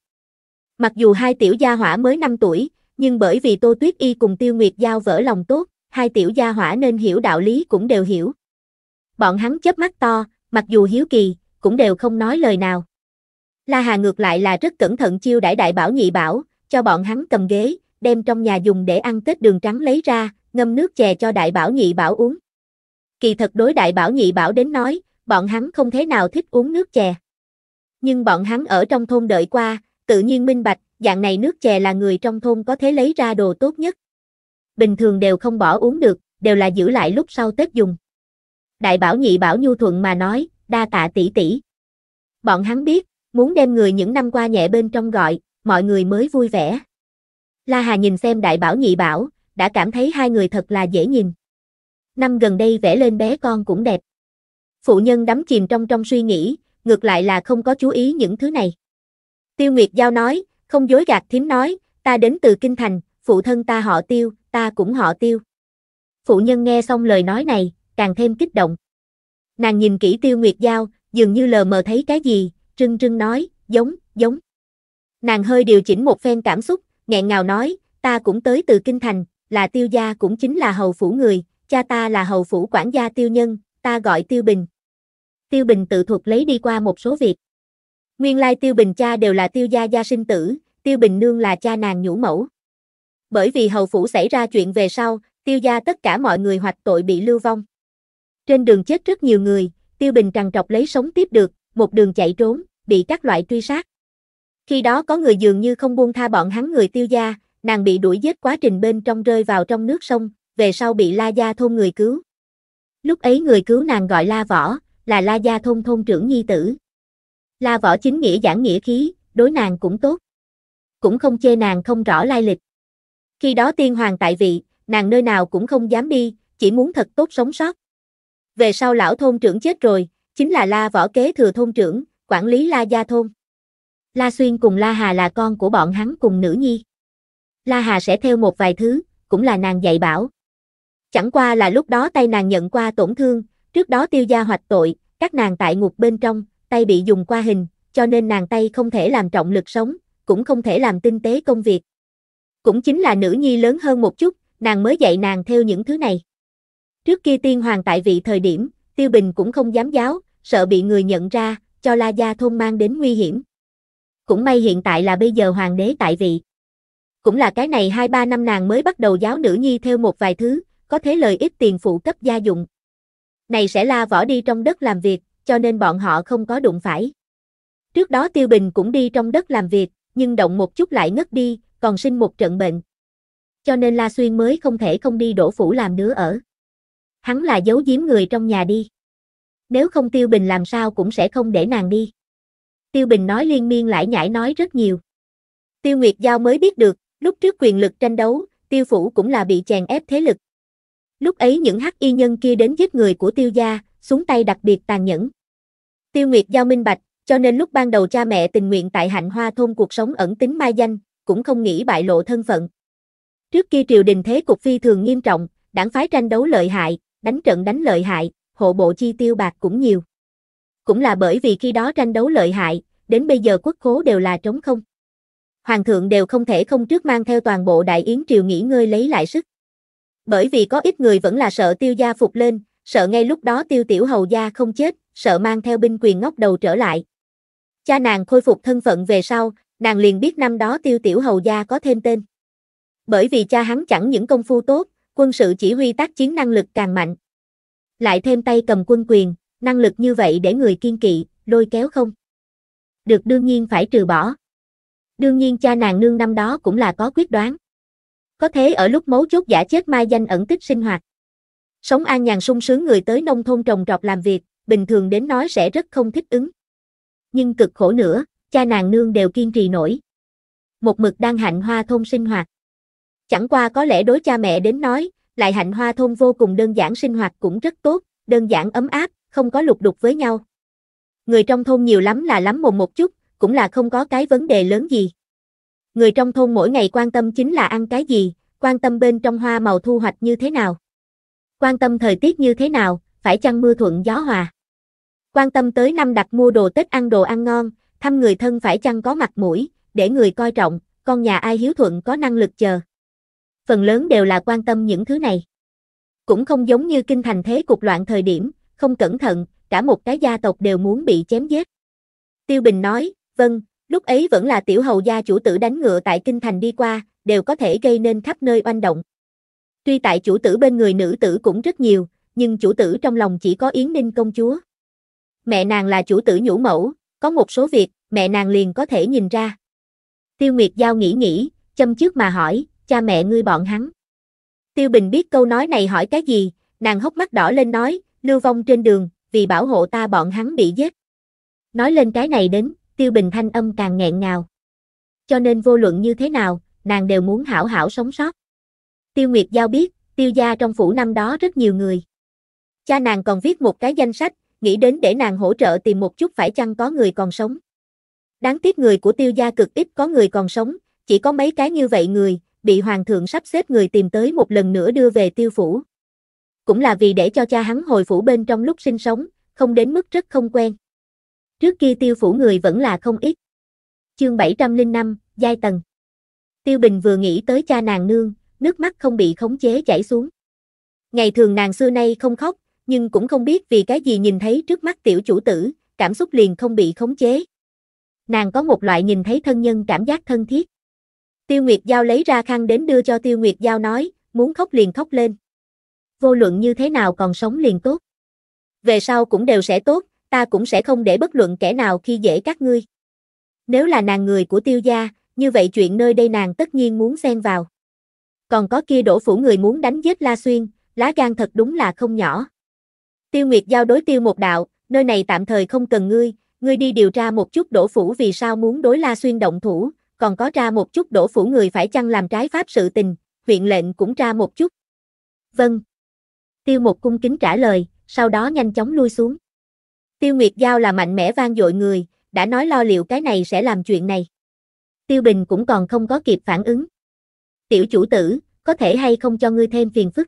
Mặc dù hai tiểu gia hỏa mới 5 tuổi, nhưng bởi vì Tô Tuyết Y cùng Tiêu Nguyệt Giao vỡ lòng tốt, hai tiểu gia hỏa nên hiểu đạo lý cũng đều hiểu. Bọn hắn chớp mắt to, mặc dù hiếu kỳ, cũng đều không nói lời nào. La Hà ngược lại là rất cẩn thận chiêu đãi đại bảo nhị bảo, cho bọn hắn cầm ghế, đem trong nhà dùng để ăn Tết đường trắng lấy ra, ngâm nước chè cho đại bảo nhị bảo uống. Kỳ thật đối đại bảo nhị bảo đến nói, bọn hắn không thế nào thích uống nước chè. Nhưng bọn hắn ở trong thôn đợi qua, tự nhiên minh bạch, dạng này nước chè là người trong thôn có thể lấy ra đồ tốt nhất. Bình thường đều không bỏ uống được, đều là giữ lại lúc sau Tết dùng. Đại bảo nhị bảo nhu thuận mà nói, đa tạ tỷ tỷ. Bọn hắn biết, muốn đem người những năm qua nhẹ bên trong gọi, mọi người mới vui vẻ. La Hà nhìn xem đại bảo nhị bảo, đã cảm thấy hai người thật là dễ nhìn. Năm gần đây vẽ lên bé con cũng đẹp phụ nhân đắm chìm trong trong suy nghĩ, ngược lại là không có chú ý những thứ này. Tiêu Nguyệt Giao nói, không dối gạt thím nói, ta đến từ Kinh Thành, phụ thân ta họ tiêu, ta cũng họ tiêu. Phụ nhân nghe xong lời nói này, càng thêm kích động. Nàng nhìn kỹ tiêu nguyệt giao dường như lờ mờ thấy cái gì, trưng trưng nói, giống, giống. Nàng hơi điều chỉnh một phen cảm xúc, nghẹn ngào nói, ta cũng tới từ Kinh Thành, là tiêu gia cũng chính là hầu phủ người, cha ta là hầu phủ quản gia tiêu nhân, ta gọi Tiêu Bình. Tiêu Bình tự thuật lấy đi qua một số việc. Nguyên lai Tiêu Bình cha đều là Tiêu gia gia sinh tử, Tiêu Bình nương là cha nàng nhũ mẫu. Bởi vì hầu phủ xảy ra chuyện về sau, Tiêu gia tất cả mọi người hoạch tội bị lưu vong. Trên đường chết rất nhiều người, Tiêu Bình trằn trọc lấy sống tiếp được, một đường chạy trốn, bị các loại truy sát. Khi đó có người dường như không buông tha bọn hắn người Tiêu gia, nàng bị đuổi giết quá trình bên trong rơi vào trong nước sông, về sau bị La gia thôn người cứu. Lúc ấy người cứu nàng gọi La Võ, là La Gia Thôn Thôn trưởng nhi tử. La Võ chính nghĩa giảng nghĩa khí, đối nàng cũng tốt. Cũng không chê nàng không rõ lai lịch. Khi đó tiên hoàng tại vị, nàng nơi nào cũng không dám đi, chỉ muốn thật tốt sống sót. Về sau lão thôn trưởng chết rồi, chính là La Võ kế thừa thôn trưởng, quản lý La Gia Thôn. La Xuyên cùng La Hà là con của bọn hắn cùng nữ nhi. La Hà sẽ theo một vài thứ, cũng là nàng dạy bảo, Chẳng qua là lúc đó tay nàng nhận qua tổn thương, trước đó tiêu gia hoạch tội, các nàng tại ngục bên trong, tay bị dùng qua hình, cho nên nàng tay không thể làm trọng lực sống, cũng không thể làm tinh tế công việc. Cũng chính là nữ nhi lớn hơn một chút, nàng mới dạy nàng theo những thứ này. Trước kia tiên hoàng tại vị thời điểm, Tiêu Bình cũng không dám giáo, sợ bị người nhận ra, cho La Gia thôn mang đến nguy hiểm. Cũng may hiện tại là bây giờ hoàng đế tại vị. Cũng là cái này 2-3 năm nàng mới bắt đầu giáo nữ nhi theo một vài thứ, có thế lợi ít tiền phụ cấp gia dụng. Này sẽ la võ đi trong đất làm việc, cho nên bọn họ không có đụng phải. Trước đó Tiêu Bình cũng đi trong đất làm việc, nhưng động một chút lại ngất đi, còn sinh một trận bệnh. Cho nên La Xuyên mới không thể không đi đổ phủ làm nữa ở. Hắn là giấu giếm người trong nhà đi. Nếu không Tiêu Bình làm sao cũng sẽ không để nàng đi. Tiêu Bình nói liên miên lại nhảy nói rất nhiều. Tiêu Nguyệt Giao mới biết được, lúc trước quyền lực tranh đấu, Tiêu Phủ cũng là bị chèn ép thế lực. Lúc ấy những hắc y nhân kia đến giết người của tiêu gia, xuống tay đặc biệt tàn nhẫn. Tiêu Nguyệt giao minh bạch, cho nên lúc ban đầu cha mẹ tình nguyện tại hạnh hoa thôn cuộc sống ẩn tính mai danh, cũng không nghĩ bại lộ thân phận. Trước kia triều đình thế cục phi thường nghiêm trọng, đảng phái tranh đấu lợi hại, đánh trận đánh lợi hại, hộ bộ chi tiêu bạc cũng nhiều. Cũng là bởi vì khi đó tranh đấu lợi hại, đến bây giờ quốc khố đều là trống không. Hoàng thượng đều không thể không trước mang theo toàn bộ đại yến triều nghỉ ngơi lấy lại sức bởi vì có ít người vẫn là sợ tiêu gia phục lên, sợ ngay lúc đó tiêu tiểu hầu gia không chết, sợ mang theo binh quyền ngóc đầu trở lại. Cha nàng khôi phục thân phận về sau, nàng liền biết năm đó tiêu tiểu hầu gia có thêm tên. Bởi vì cha hắn chẳng những công phu tốt, quân sự chỉ huy tác chiến năng lực càng mạnh. Lại thêm tay cầm quân quyền, năng lực như vậy để người kiên kỵ, lôi kéo không? Được đương nhiên phải trừ bỏ. Đương nhiên cha nàng nương năm đó cũng là có quyết đoán. Có thế ở lúc mấu chốt giả chết mai danh ẩn tích sinh hoạt. Sống an nhàn sung sướng người tới nông thôn trồng trọt làm việc, bình thường đến nói sẽ rất không thích ứng. Nhưng cực khổ nữa, cha nàng nương đều kiên trì nổi. Một mực đang hạnh hoa thôn sinh hoạt. Chẳng qua có lẽ đối cha mẹ đến nói, lại hạnh hoa thôn vô cùng đơn giản sinh hoạt cũng rất tốt, đơn giản ấm áp, không có lục đục với nhau. Người trong thôn nhiều lắm là lắm mồm một chút, cũng là không có cái vấn đề lớn gì người trong thôn mỗi ngày quan tâm chính là ăn cái gì, quan tâm bên trong hoa màu thu hoạch như thế nào. Quan tâm thời tiết như thế nào, phải chăng mưa thuận gió hòa. Quan tâm tới năm đặt mua đồ Tết ăn đồ ăn ngon, thăm người thân phải chăng có mặt mũi, để người coi trọng, con nhà ai hiếu thuận có năng lực chờ. Phần lớn đều là quan tâm những thứ này. Cũng không giống như kinh thành thế cục loạn thời điểm, không cẩn thận, cả một cái gia tộc đều muốn bị chém giết. Tiêu Bình nói, vâng, Lúc ấy vẫn là tiểu hầu gia chủ tử đánh ngựa tại kinh thành đi qua, đều có thể gây nên khắp nơi oanh động. Tuy tại chủ tử bên người nữ tử cũng rất nhiều, nhưng chủ tử trong lòng chỉ có Yến Ninh công chúa. Mẹ nàng là chủ tử nhũ mẫu, có một số việc, mẹ nàng liền có thể nhìn ra. Tiêu Nguyệt Giao nghĩ nghĩ, châm trước mà hỏi, cha mẹ ngươi bọn hắn. Tiêu Bình biết câu nói này hỏi cái gì, nàng hốc mắt đỏ lên nói, lưu vong trên đường, vì bảo hộ ta bọn hắn bị giết. Nói lên cái này đến, Tiêu Bình thanh âm càng nghẹn ngào. Cho nên vô luận như thế nào, nàng đều muốn hảo hảo sống sót. Tiêu Nguyệt Giao biết, tiêu gia trong phủ năm đó rất nhiều người. Cha nàng còn viết một cái danh sách, nghĩ đến để nàng hỗ trợ tìm một chút phải chăng có người còn sống. Đáng tiếc người của tiêu gia cực ít có người còn sống, chỉ có mấy cái như vậy người, bị hoàng thượng sắp xếp người tìm tới một lần nữa đưa về tiêu phủ. Cũng là vì để cho cha hắn hồi phủ bên trong lúc sinh sống, không đến mức rất không quen. Trước kia tiêu phủ người vẫn là không ít. Chương 705, Giai Tầng Tiêu Bình vừa nghĩ tới cha nàng nương, nước mắt không bị khống chế chảy xuống. Ngày thường nàng xưa nay không khóc, nhưng cũng không biết vì cái gì nhìn thấy trước mắt tiểu chủ tử, cảm xúc liền không bị khống chế. Nàng có một loại nhìn thấy thân nhân cảm giác thân thiết. Tiêu Nguyệt Giao lấy ra khăn đến đưa cho Tiêu Nguyệt Giao nói, muốn khóc liền khóc lên. Vô luận như thế nào còn sống liền tốt. Về sau cũng đều sẽ tốt, ta cũng sẽ không để bất luận kẻ nào khi dễ các ngươi. Nếu là nàng người của tiêu gia, như vậy chuyện nơi đây nàng tất nhiên muốn xen vào. Còn có kia đổ phủ người muốn đánh giết La Xuyên, lá gan thật đúng là không nhỏ. Tiêu Nguyệt giao đối tiêu một đạo, nơi này tạm thời không cần ngươi, ngươi đi điều tra một chút đổ phủ vì sao muốn đối La Xuyên động thủ, còn có ra một chút đổ phủ người phải chăng làm trái pháp sự tình, huyện lệnh cũng ra một chút. Vâng. Tiêu một cung kính trả lời, sau đó nhanh chóng lui xuống. Tiêu Nguyệt Giao là mạnh mẽ vang dội người, đã nói lo liệu cái này sẽ làm chuyện này. Tiêu Bình cũng còn không có kịp phản ứng. Tiểu chủ tử, có thể hay không cho ngươi thêm phiền phức.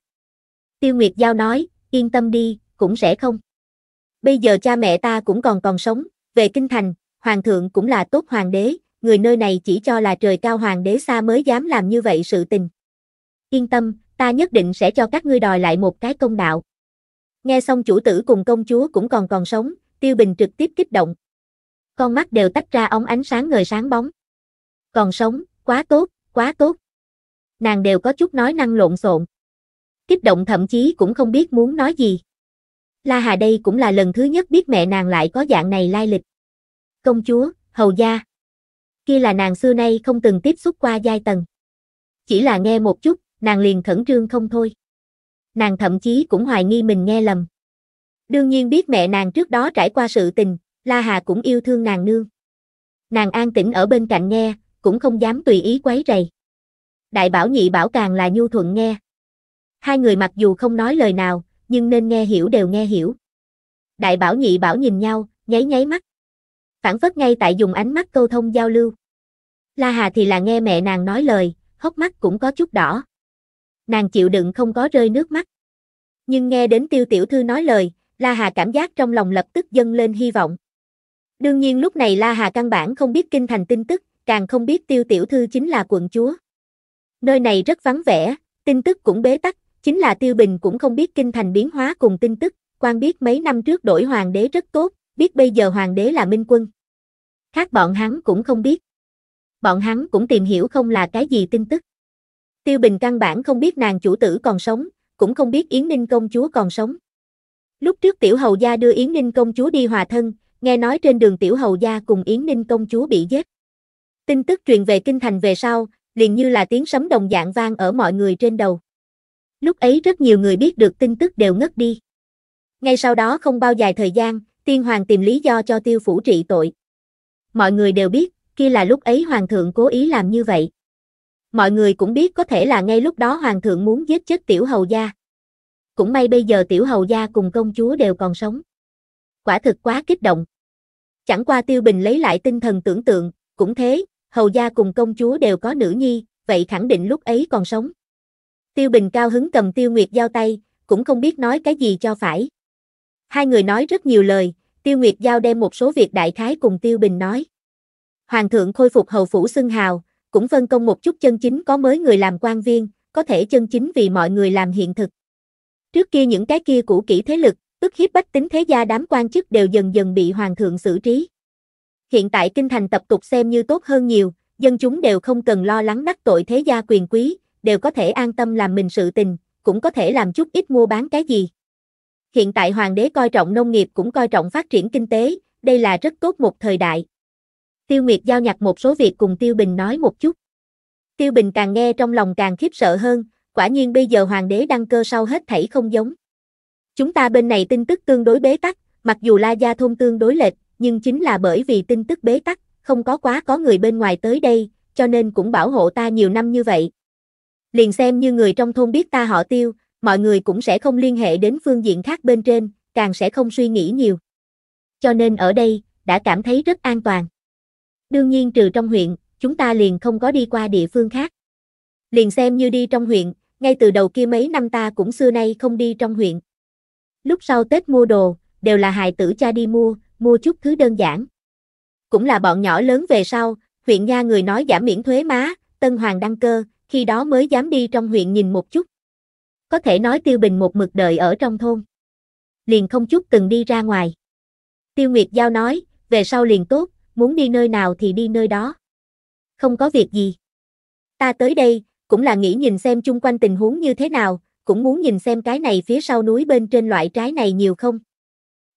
Tiêu Nguyệt Giao nói, yên tâm đi, cũng sẽ không. Bây giờ cha mẹ ta cũng còn còn sống, về kinh thành, hoàng thượng cũng là tốt hoàng đế, người nơi này chỉ cho là trời cao hoàng đế xa mới dám làm như vậy sự tình. Yên tâm, ta nhất định sẽ cho các ngươi đòi lại một cái công đạo. Nghe xong chủ tử cùng công chúa cũng còn còn sống, Tiêu Bình trực tiếp kích động. Con mắt đều tách ra ống ánh sáng ngời sáng bóng. Còn sống, quá tốt, quá tốt. Nàng đều có chút nói năng lộn xộn. Kích động thậm chí cũng không biết muốn nói gì. La Hà đây cũng là lần thứ nhất biết mẹ nàng lại có dạng này lai lịch. Công chúa, hầu gia. Kia là nàng xưa nay không từng tiếp xúc qua giai tầng. Chỉ là nghe một chút, nàng liền khẩn trương không thôi. Nàng thậm chí cũng hoài nghi mình nghe lầm. Đương nhiên biết mẹ nàng trước đó trải qua sự tình, La Hà cũng yêu thương nàng nương. Nàng an tĩnh ở bên cạnh nghe, cũng không dám tùy ý quấy rầy. Đại bảo nhị bảo càng là nhu thuận nghe. Hai người mặc dù không nói lời nào, nhưng nên nghe hiểu đều nghe hiểu. Đại bảo nhị bảo nhìn nhau, nháy nháy mắt. Phản phất ngay tại dùng ánh mắt câu thông giao lưu. La Hà thì là nghe mẹ nàng nói lời, hốc mắt cũng có chút đỏ. Nàng chịu đựng không có rơi nước mắt. Nhưng nghe đến tiêu tiểu thư nói lời, La Hà cảm giác trong lòng lập tức dâng lên hy vọng. Đương nhiên lúc này La Hà căn bản không biết kinh thành tin tức, càng không biết tiêu tiểu thư chính là quận chúa. Nơi này rất vắng vẻ, tin tức cũng bế tắc, chính là tiêu bình cũng không biết kinh thành biến hóa cùng tin tức, quan biết mấy năm trước đổi hoàng đế rất tốt, biết bây giờ hoàng đế là minh quân. Khác bọn hắn cũng không biết. Bọn hắn cũng tìm hiểu không là cái gì tin tức. Tiêu Bình căn bản không biết nàng chủ tử còn sống, cũng không biết Yến Ninh công chúa còn sống. Lúc trước Tiểu Hầu Gia đưa Yến Ninh công chúa đi hòa thân, nghe nói trên đường Tiểu Hầu Gia cùng Yến Ninh công chúa bị giết. Tin tức truyền về kinh thành về sau, liền như là tiếng sấm đồng dạng vang ở mọi người trên đầu. Lúc ấy rất nhiều người biết được tin tức đều ngất đi. Ngay sau đó không bao dài thời gian, tiên hoàng tìm lý do cho tiêu phủ trị tội. Mọi người đều biết, kia là lúc ấy hoàng thượng cố ý làm như vậy. Mọi người cũng biết có thể là ngay lúc đó hoàng thượng muốn giết chết tiểu hầu gia. Cũng may bây giờ tiểu hầu gia cùng công chúa đều còn sống. Quả thực quá kích động. Chẳng qua Tiêu Bình lấy lại tinh thần tưởng tượng, cũng thế, hầu gia cùng công chúa đều có nữ nhi, vậy khẳng định lúc ấy còn sống. Tiêu Bình cao hứng cầm Tiêu Nguyệt giao tay, cũng không biết nói cái gì cho phải. Hai người nói rất nhiều lời, Tiêu Nguyệt giao đem một số việc đại khái cùng Tiêu Bình nói. Hoàng thượng khôi phục hầu phủ xưng hào, cũng phân công một chút chân chính có mới người làm quan viên, có thể chân chính vì mọi người làm hiện thực. Trước kia những cái kia cũ kỹ thế lực, ức hiếp bách tính thế gia đám quan chức đều dần dần bị hoàng thượng xử trí. Hiện tại kinh thành tập tục xem như tốt hơn nhiều, dân chúng đều không cần lo lắng đắc tội thế gia quyền quý, đều có thể an tâm làm mình sự tình, cũng có thể làm chút ít mua bán cái gì. Hiện tại hoàng đế coi trọng nông nghiệp cũng coi trọng phát triển kinh tế, đây là rất tốt một thời đại. Tiêu Nguyệt giao nhặt một số việc cùng Tiêu Bình nói một chút. Tiêu Bình càng nghe trong lòng càng khiếp sợ hơn, quả nhiên bây giờ hoàng đế đăng cơ sau hết thảy không giống. Chúng ta bên này tin tức tương đối bế tắc, mặc dù La Gia thôn tương đối lệch, nhưng chính là bởi vì tin tức bế tắc, không có quá có người bên ngoài tới đây, cho nên cũng bảo hộ ta nhiều năm như vậy. Liền xem như người trong thôn biết ta họ tiêu, mọi người cũng sẽ không liên hệ đến phương diện khác bên trên, càng sẽ không suy nghĩ nhiều. Cho nên ở đây, đã cảm thấy rất an toàn. Đương nhiên trừ trong huyện, chúng ta liền không có đi qua địa phương khác. Liền xem như đi trong huyện, ngay từ đầu kia mấy năm ta cũng xưa nay không đi trong huyện. Lúc sau Tết mua đồ, đều là hài tử cha đi mua, mua chút thứ đơn giản. Cũng là bọn nhỏ lớn về sau, huyện nha người nói giảm miễn thuế má, Tân Hoàng đăng cơ, khi đó mới dám đi trong huyện nhìn một chút. Có thể nói Tiêu Bình một mực đời ở trong thôn. Liền không chút từng đi ra ngoài. Tiêu Nguyệt Giao nói, về sau liền tốt, muốn đi nơi nào thì đi nơi đó. Không có việc gì. Ta tới đây, cũng là nghĩ nhìn xem chung quanh tình huống như thế nào, cũng muốn nhìn xem cái này phía sau núi bên trên loại trái này nhiều không.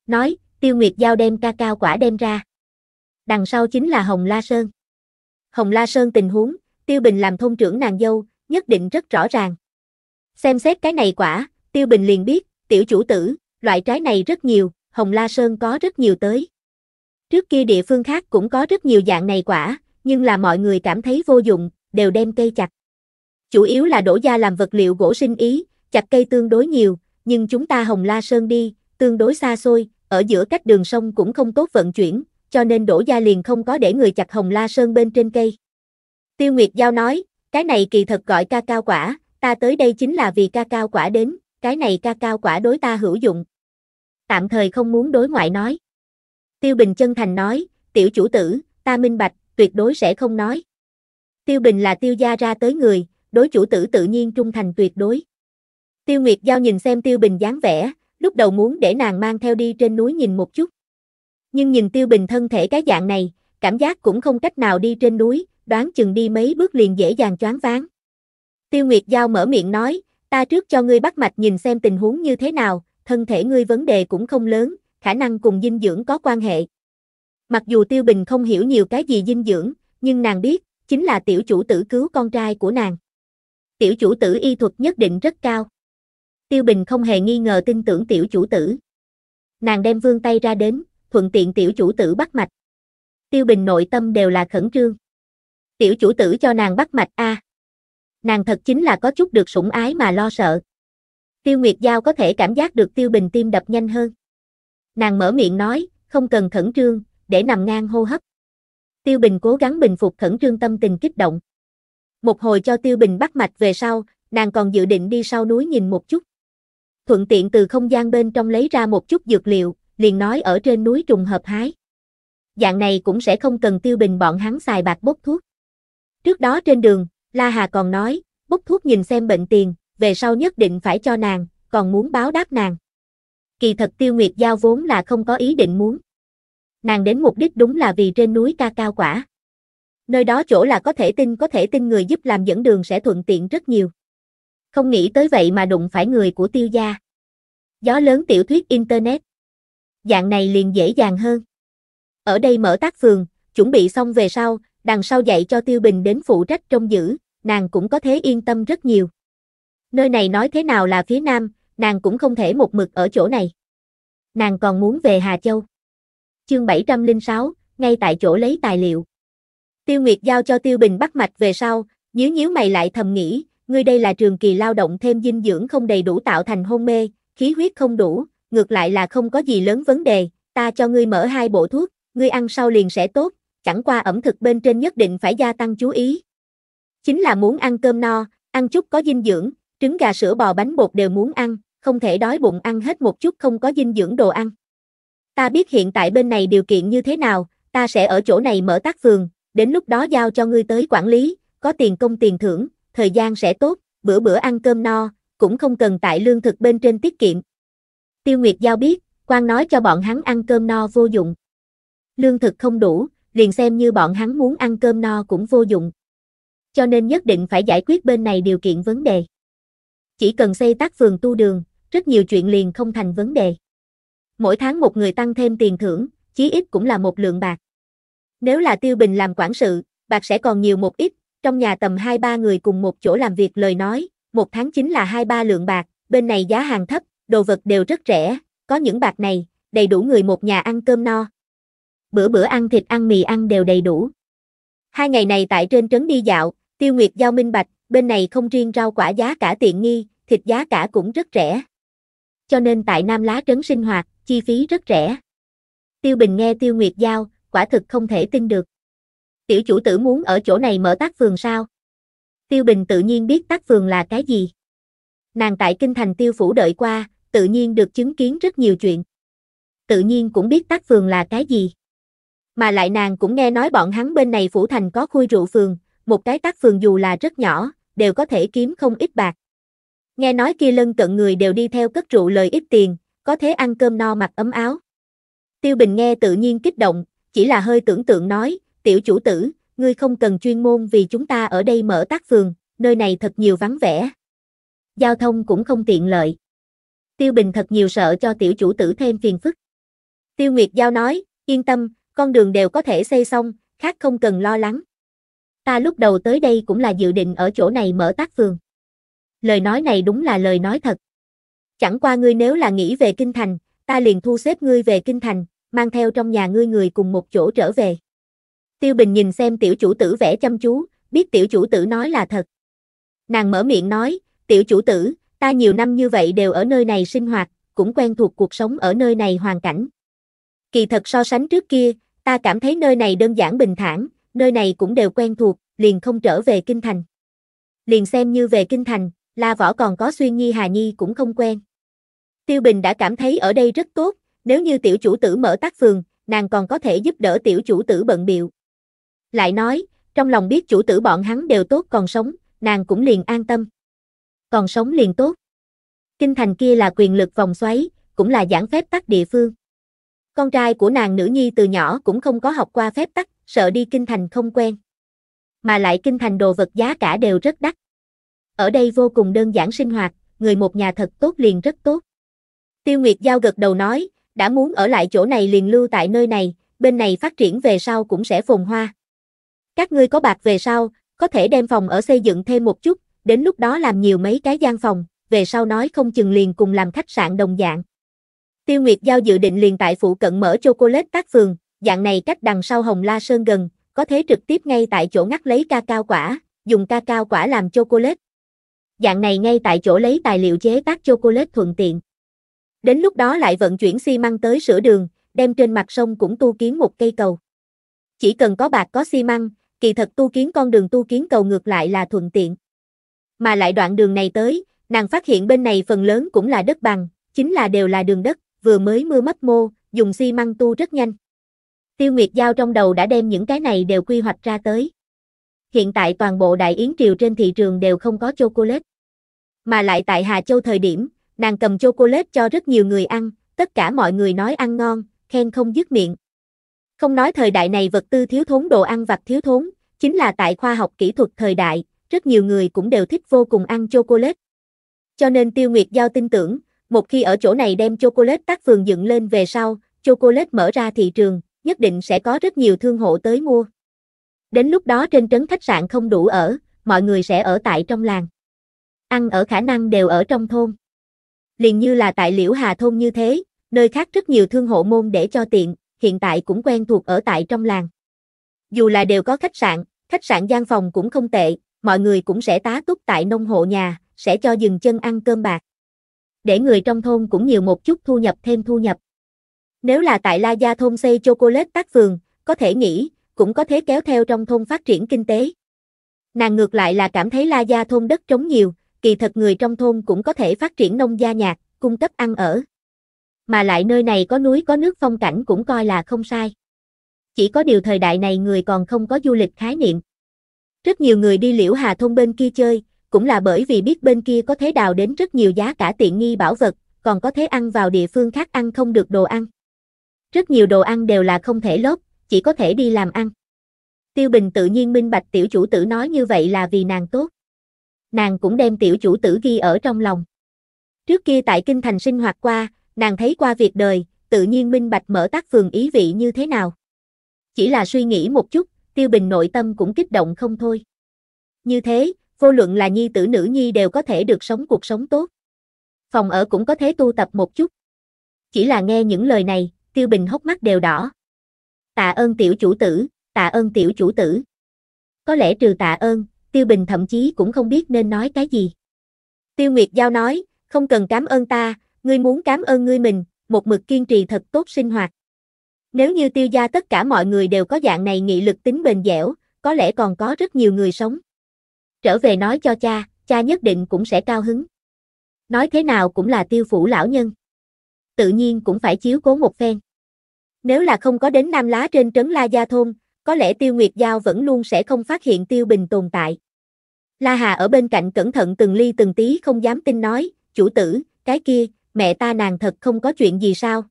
Nói, Tiêu Nguyệt Giao đem ca cao quả đem ra. Đằng sau chính là Hồng La Sơn. Hồng La Sơn tình huống, Tiêu Bình làm thôn trưởng nàng dâu, nhất định rất rõ ràng. Xem xét cái này quả, Tiêu Bình liền biết, tiểu chủ tử, loại trái này rất nhiều, Hồng La Sơn có rất nhiều tới. Trước kia địa phương khác cũng có rất nhiều dạng này quả, nhưng là mọi người cảm thấy vô dụng, đều đem cây chặt chủ yếu là đổ ra làm vật liệu gỗ sinh ý, chặt cây tương đối nhiều, nhưng chúng ta Hồng La Sơn đi, tương đối xa xôi, ở giữa cách đường sông cũng không tốt vận chuyển, cho nên đổ ra liền không có để người chặt Hồng La Sơn bên trên cây. Tiêu Nguyệt Giao nói, cái này kỳ thật gọi ca cao quả, ta tới đây chính là vì ca cao quả đến, cái này ca cao quả đối ta hữu dụng. Tạm thời không muốn đối ngoại nói. Tiêu Bình chân thành nói, tiểu chủ tử, ta minh bạch, tuyệt đối sẽ không nói. Tiêu Bình là tiêu gia ra tới người, đối chủ tử tự nhiên trung thành tuyệt đối. Tiêu Nguyệt Giao nhìn xem Tiêu Bình dáng vẻ, lúc đầu muốn để nàng mang theo đi trên núi nhìn một chút. Nhưng nhìn Tiêu Bình thân thể cái dạng này, cảm giác cũng không cách nào đi trên núi, đoán chừng đi mấy bước liền dễ dàng choáng váng. Tiêu Nguyệt Giao mở miệng nói, ta trước cho ngươi bắt mạch nhìn xem tình huống như thế nào, thân thể ngươi vấn đề cũng không lớn, khả năng cùng dinh dưỡng có quan hệ. Mặc dù Tiêu Bình không hiểu nhiều cái gì dinh dưỡng, nhưng nàng biết, chính là tiểu chủ tử cứu con trai của nàng tiểu chủ tử y thuật nhất định rất cao. Tiêu Bình không hề nghi ngờ tin tưởng tiểu chủ tử. Nàng đem vương tay ra đến, thuận tiện tiểu chủ tử bắt mạch. Tiêu Bình nội tâm đều là khẩn trương. Tiểu chủ tử cho nàng bắt mạch a. À. Nàng thật chính là có chút được sủng ái mà lo sợ. Tiêu Nguyệt Giao có thể cảm giác được Tiêu Bình tim đập nhanh hơn. Nàng mở miệng nói, không cần khẩn trương, để nằm ngang hô hấp. Tiêu Bình cố gắng bình phục khẩn trương tâm tình kích động một hồi cho Tiêu Bình bắt mạch về sau, nàng còn dự định đi sau núi nhìn một chút. Thuận tiện từ không gian bên trong lấy ra một chút dược liệu, liền nói ở trên núi trùng hợp hái. Dạng này cũng sẽ không cần Tiêu Bình bọn hắn xài bạc bốc thuốc. Trước đó trên đường, La Hà còn nói, bốc thuốc nhìn xem bệnh tiền, về sau nhất định phải cho nàng, còn muốn báo đáp nàng. Kỳ thật Tiêu Nguyệt Giao vốn là không có ý định muốn. Nàng đến mục đích đúng là vì trên núi ca cao quả nơi đó chỗ là có thể tin có thể tin người giúp làm dẫn đường sẽ thuận tiện rất nhiều. Không nghĩ tới vậy mà đụng phải người của tiêu gia. Gió lớn tiểu thuyết Internet. Dạng này liền dễ dàng hơn. Ở đây mở tác phường, chuẩn bị xong về sau, đằng sau dạy cho Tiêu Bình đến phụ trách trông giữ, nàng cũng có thế yên tâm rất nhiều. Nơi này nói thế nào là phía nam, nàng cũng không thể một mực ở chỗ này. Nàng còn muốn về Hà Châu. Chương 706, ngay tại chỗ lấy tài liệu. Tiêu Nguyệt giao cho Tiêu Bình bắt mạch về sau, nhíu nhíu mày lại thầm nghĩ, ngươi đây là trường kỳ lao động thêm dinh dưỡng không đầy đủ tạo thành hôn mê, khí huyết không đủ, ngược lại là không có gì lớn vấn đề, ta cho ngươi mở hai bộ thuốc, ngươi ăn sau liền sẽ tốt, chẳng qua ẩm thực bên trên nhất định phải gia tăng chú ý. Chính là muốn ăn cơm no, ăn chút có dinh dưỡng, trứng gà sữa bò bánh bột đều muốn ăn, không thể đói bụng ăn hết một chút không có dinh dưỡng đồ ăn. Ta biết hiện tại bên này điều kiện như thế nào, ta sẽ ở chỗ này mở tác phường, đến lúc đó giao cho ngươi tới quản lý, có tiền công tiền thưởng, thời gian sẽ tốt, bữa bữa ăn cơm no, cũng không cần tại lương thực bên trên tiết kiệm. Tiêu Nguyệt Giao biết, quan nói cho bọn hắn ăn cơm no vô dụng. Lương thực không đủ, liền xem như bọn hắn muốn ăn cơm no cũng vô dụng. Cho nên nhất định phải giải quyết bên này điều kiện vấn đề. Chỉ cần xây tác phường tu đường, rất nhiều chuyện liền không thành vấn đề. Mỗi tháng một người tăng thêm tiền thưởng, chí ít cũng là một lượng bạc. Nếu là Tiêu Bình làm quản sự, bạc sẽ còn nhiều một ít, trong nhà tầm 2-3 người cùng một chỗ làm việc lời nói, một tháng chính là 2-3 lượng bạc, bên này giá hàng thấp, đồ vật đều rất rẻ, có những bạc này, đầy đủ người một nhà ăn cơm no. Bữa bữa ăn thịt ăn mì ăn đều đầy đủ. Hai ngày này tại trên trấn đi dạo, Tiêu Nguyệt giao minh bạch, bên này không riêng rau quả giá cả tiện nghi, thịt giá cả cũng rất rẻ. Cho nên tại Nam Lá trấn sinh hoạt, chi phí rất rẻ. Tiêu Bình nghe Tiêu Nguyệt giao, quả thực không thể tin được. Tiểu chủ tử muốn ở chỗ này mở tác phường sao? Tiêu Bình tự nhiên biết tác phường là cái gì. Nàng tại kinh thành tiêu phủ đợi qua, tự nhiên được chứng kiến rất nhiều chuyện. Tự nhiên cũng biết tác phường là cái gì. Mà lại nàng cũng nghe nói bọn hắn bên này phủ thành có khui rượu phường, một cái tác phường dù là rất nhỏ, đều có thể kiếm không ít bạc. Nghe nói kia lân cận người đều đi theo cất rượu lời ít tiền, có thế ăn cơm no mặc ấm áo. Tiêu Bình nghe tự nhiên kích động, chỉ là hơi tưởng tượng nói, tiểu chủ tử, ngươi không cần chuyên môn vì chúng ta ở đây mở tác phường, nơi này thật nhiều vắng vẻ. Giao thông cũng không tiện lợi. Tiêu Bình thật nhiều sợ cho tiểu chủ tử thêm phiền phức. Tiêu Nguyệt Giao nói, yên tâm, con đường đều có thể xây xong, khác không cần lo lắng. Ta lúc đầu tới đây cũng là dự định ở chỗ này mở tác phường. Lời nói này đúng là lời nói thật. Chẳng qua ngươi nếu là nghĩ về kinh thành, ta liền thu xếp ngươi về kinh thành, mang theo trong nhà ngươi người cùng một chỗ trở về. Tiêu Bình nhìn xem tiểu chủ tử vẽ chăm chú, biết tiểu chủ tử nói là thật. Nàng mở miệng nói, tiểu chủ tử, ta nhiều năm như vậy đều ở nơi này sinh hoạt, cũng quen thuộc cuộc sống ở nơi này hoàn cảnh. Kỳ thật so sánh trước kia, ta cảm thấy nơi này đơn giản bình thản, nơi này cũng đều quen thuộc, liền không trở về kinh thành. Liền xem như về kinh thành, La Võ còn có Xuyên Nhi Hà Nhi cũng không quen. Tiêu Bình đã cảm thấy ở đây rất tốt, nếu như tiểu chủ tử mở tác phường, nàng còn có thể giúp đỡ tiểu chủ tử bận biệu. Lại nói, trong lòng biết chủ tử bọn hắn đều tốt còn sống, nàng cũng liền an tâm. Còn sống liền tốt. Kinh thành kia là quyền lực vòng xoáy, cũng là giảng phép tắc địa phương. Con trai của nàng nữ nhi từ nhỏ cũng không có học qua phép tắc, sợ đi kinh thành không quen. Mà lại kinh thành đồ vật giá cả đều rất đắt. Ở đây vô cùng đơn giản sinh hoạt, người một nhà thật tốt liền rất tốt. Tiêu Nguyệt Giao gật đầu nói, đã muốn ở lại chỗ này liền lưu tại nơi này, bên này phát triển về sau cũng sẽ phồn hoa. Các ngươi có bạc về sau, có thể đem phòng ở xây dựng thêm một chút, đến lúc đó làm nhiều mấy cái gian phòng, về sau nói không chừng liền cùng làm khách sạn đồng dạng. Tiêu Nguyệt Giao dự định liền tại phụ cận mở chocolate tác phường, dạng này cách đằng sau Hồng La Sơn gần, có thể trực tiếp ngay tại chỗ ngắt lấy ca cao quả, dùng ca cao quả làm chocolate. Dạng này ngay tại chỗ lấy tài liệu chế tác chocolate thuận tiện. Đến lúc đó lại vận chuyển xi măng tới sửa đường, đem trên mặt sông cũng tu kiến một cây cầu. Chỉ cần có bạc có xi măng, kỳ thật tu kiến con đường tu kiến cầu ngược lại là thuận tiện. Mà lại đoạn đường này tới, nàng phát hiện bên này phần lớn cũng là đất bằng, chính là đều là đường đất, vừa mới mưa mất mô, dùng xi măng tu rất nhanh. Tiêu Nguyệt Giao trong đầu đã đem những cái này đều quy hoạch ra tới. Hiện tại toàn bộ Đại Yến Triều trên thị trường đều không có chocolate. Mà lại tại Hà Châu thời điểm, Nàng cầm chocolate cho rất nhiều người ăn, tất cả mọi người nói ăn ngon, khen không dứt miệng. Không nói thời đại này vật tư thiếu thốn đồ ăn vặt thiếu thốn, chính là tại khoa học kỹ thuật thời đại, rất nhiều người cũng đều thích vô cùng ăn chocolate. Cho nên Tiêu Nguyệt Giao tin tưởng, một khi ở chỗ này đem chocolate tác phường dựng lên về sau, chocolate mở ra thị trường, nhất định sẽ có rất nhiều thương hộ tới mua. Đến lúc đó trên trấn khách sạn không đủ ở, mọi người sẽ ở tại trong làng. Ăn ở khả năng đều ở trong thôn liền như là tại Liễu Hà Thôn như thế, nơi khác rất nhiều thương hộ môn để cho tiện, hiện tại cũng quen thuộc ở tại trong làng. Dù là đều có khách sạn, khách sạn gian phòng cũng không tệ, mọi người cũng sẽ tá túc tại nông hộ nhà, sẽ cho dừng chân ăn cơm bạc. Để người trong thôn cũng nhiều một chút thu nhập thêm thu nhập. Nếu là tại La Gia thôn xây chocolate tác phường, có thể nghĩ, cũng có thể kéo theo trong thôn phát triển kinh tế. Nàng ngược lại là cảm thấy La Gia thôn đất trống nhiều, kỳ thật người trong thôn cũng có thể phát triển nông gia nhạc, cung cấp ăn ở. Mà lại nơi này có núi có nước phong cảnh cũng coi là không sai. Chỉ có điều thời đại này người còn không có du lịch khái niệm. Rất nhiều người đi liễu hà thôn bên kia chơi, cũng là bởi vì biết bên kia có thế đào đến rất nhiều giá cả tiện nghi bảo vật, còn có thế ăn vào địa phương khác ăn không được đồ ăn. Rất nhiều đồ ăn đều là không thể lót, chỉ có thể đi làm ăn. Tiêu Bình tự nhiên minh bạch tiểu chủ tử nói như vậy là vì nàng tốt nàng cũng đem tiểu chủ tử ghi ở trong lòng. Trước kia tại kinh thành sinh hoạt qua, nàng thấy qua việc đời, tự nhiên minh bạch mở tác phường ý vị như thế nào. Chỉ là suy nghĩ một chút, Tiêu Bình nội tâm cũng kích động không thôi. Như thế, vô luận là nhi tử nữ nhi đều có thể được sống cuộc sống tốt. Phòng ở cũng có thể tu tập một chút. Chỉ là nghe những lời này, Tiêu Bình hốc mắt đều đỏ. Tạ ơn tiểu chủ tử, tạ ơn tiểu chủ tử. Có lẽ trừ tạ ơn, Tiêu Bình thậm chí cũng không biết nên nói cái gì. Tiêu Nguyệt Giao nói, không cần cảm ơn ta, ngươi muốn cảm ơn ngươi mình, một mực kiên trì thật tốt sinh hoạt. Nếu như tiêu gia tất cả mọi người đều có dạng này nghị lực tính bền dẻo, có lẽ còn có rất nhiều người sống. Trở về nói cho cha, cha nhất định cũng sẽ cao hứng. Nói thế nào cũng là tiêu phủ lão nhân. Tự nhiên cũng phải chiếu cố một phen. Nếu là không có đến Nam Lá trên trấn La Gia Thôn, có lẽ Tiêu Nguyệt Giao vẫn luôn sẽ không phát hiện Tiêu Bình tồn tại. La Hà ở bên cạnh cẩn thận từng ly từng tí không dám tin nói, chủ tử, cái kia, mẹ ta nàng thật không có chuyện gì sao.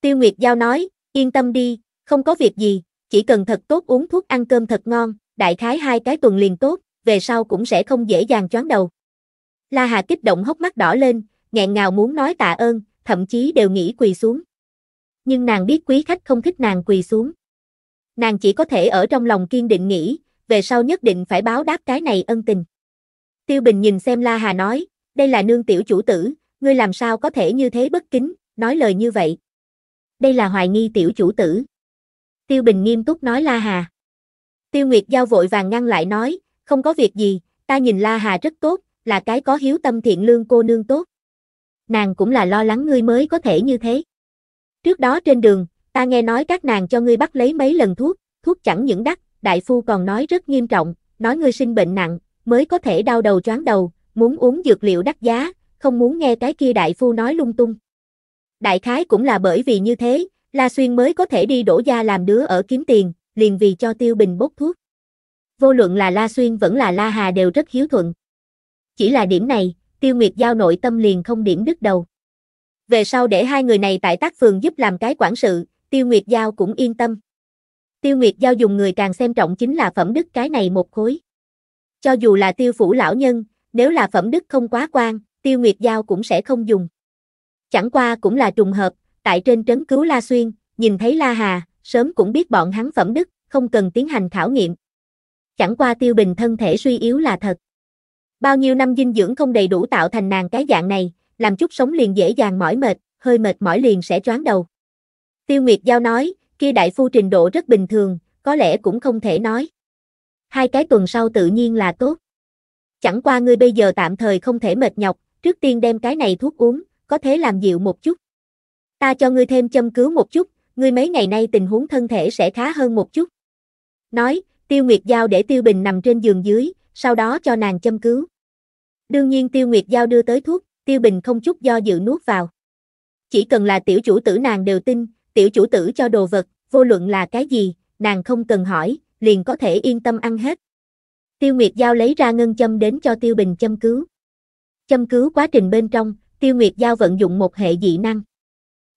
Tiêu Nguyệt Giao nói, yên tâm đi, không có việc gì, chỉ cần thật tốt uống thuốc ăn cơm thật ngon, đại khái hai cái tuần liền tốt, về sau cũng sẽ không dễ dàng choáng đầu. La Hà kích động hốc mắt đỏ lên, nghẹn ngào muốn nói tạ ơn, thậm chí đều nghĩ quỳ xuống. Nhưng nàng biết quý khách không thích nàng quỳ xuống. Nàng chỉ có thể ở trong lòng kiên định nghĩ, về sau nhất định phải báo đáp cái này ân tình. Tiêu Bình nhìn xem La Hà nói, đây là nương tiểu chủ tử, ngươi làm sao có thể như thế bất kính, nói lời như vậy. Đây là hoài nghi tiểu chủ tử. Tiêu Bình nghiêm túc nói La Hà. Tiêu Nguyệt Giao vội vàng ngăn lại nói, không có việc gì, ta nhìn La Hà rất tốt, là cái có hiếu tâm thiện lương cô nương tốt. Nàng cũng là lo lắng ngươi mới có thể như thế. Trước đó trên đường, ta nghe nói các nàng cho ngươi bắt lấy mấy lần thuốc, thuốc chẳng những đắt, đại phu còn nói rất nghiêm trọng, nói ngươi sinh bệnh nặng, mới có thể đau đầu choáng đầu, muốn uống dược liệu đắt giá, không muốn nghe cái kia đại phu nói lung tung. Đại khái cũng là bởi vì như thế, La Xuyên mới có thể đi đổ gia làm đứa ở kiếm tiền, liền vì cho Tiêu Bình bốc thuốc. Vô luận là La Xuyên vẫn là La Hà đều rất hiếu thuận. Chỉ là điểm này, Tiêu Nguyệt Giao nội tâm liền không điểm đứt đầu. Về sau để hai người này tại tác phường giúp làm cái quản sự, Tiêu Nguyệt Giao cũng yên tâm. Tiêu Nguyệt Giao dùng người càng xem trọng chính là phẩm đức cái này một khối. Cho dù là tiêu phủ lão nhân, nếu là phẩm đức không quá quan, Tiêu Nguyệt Giao cũng sẽ không dùng. Chẳng qua cũng là trùng hợp, tại trên trấn cứu La Xuyên, nhìn thấy La Hà, sớm cũng biết bọn hắn phẩm đức, không cần tiến hành khảo nghiệm. Chẳng qua Tiêu Bình thân thể suy yếu là thật. Bao nhiêu năm dinh dưỡng không đầy đủ tạo thành nàng cái dạng này, làm chút sống liền dễ dàng mỏi mệt, hơi mệt mỏi liền sẽ choáng đầu. Tiêu Nguyệt Giao nói, kia đại phu trình độ rất bình thường, có lẽ cũng không thể nói. Hai cái tuần sau tự nhiên là tốt. Chẳng qua ngươi bây giờ tạm thời không thể mệt nhọc, trước tiên đem cái này thuốc uống, có thể làm dịu một chút. Ta cho ngươi thêm châm cứu một chút, ngươi mấy ngày nay tình huống thân thể sẽ khá hơn một chút. Nói, Tiêu Nguyệt Giao để Tiêu Bình nằm trên giường dưới, sau đó cho nàng châm cứu. Đương nhiên Tiêu Nguyệt Giao đưa tới thuốc, Tiêu Bình không chút do dự nuốt vào. Chỉ cần là tiểu chủ tử nàng đều tin, tiểu chủ tử cho đồ vật, vô luận là cái gì, nàng không cần hỏi, liền có thể yên tâm ăn hết. Tiêu Nguyệt Giao lấy ra ngân châm đến cho Tiêu Bình châm cứu. Châm cứu quá trình bên trong, Tiêu Nguyệt Giao vận dụng một hệ dị năng.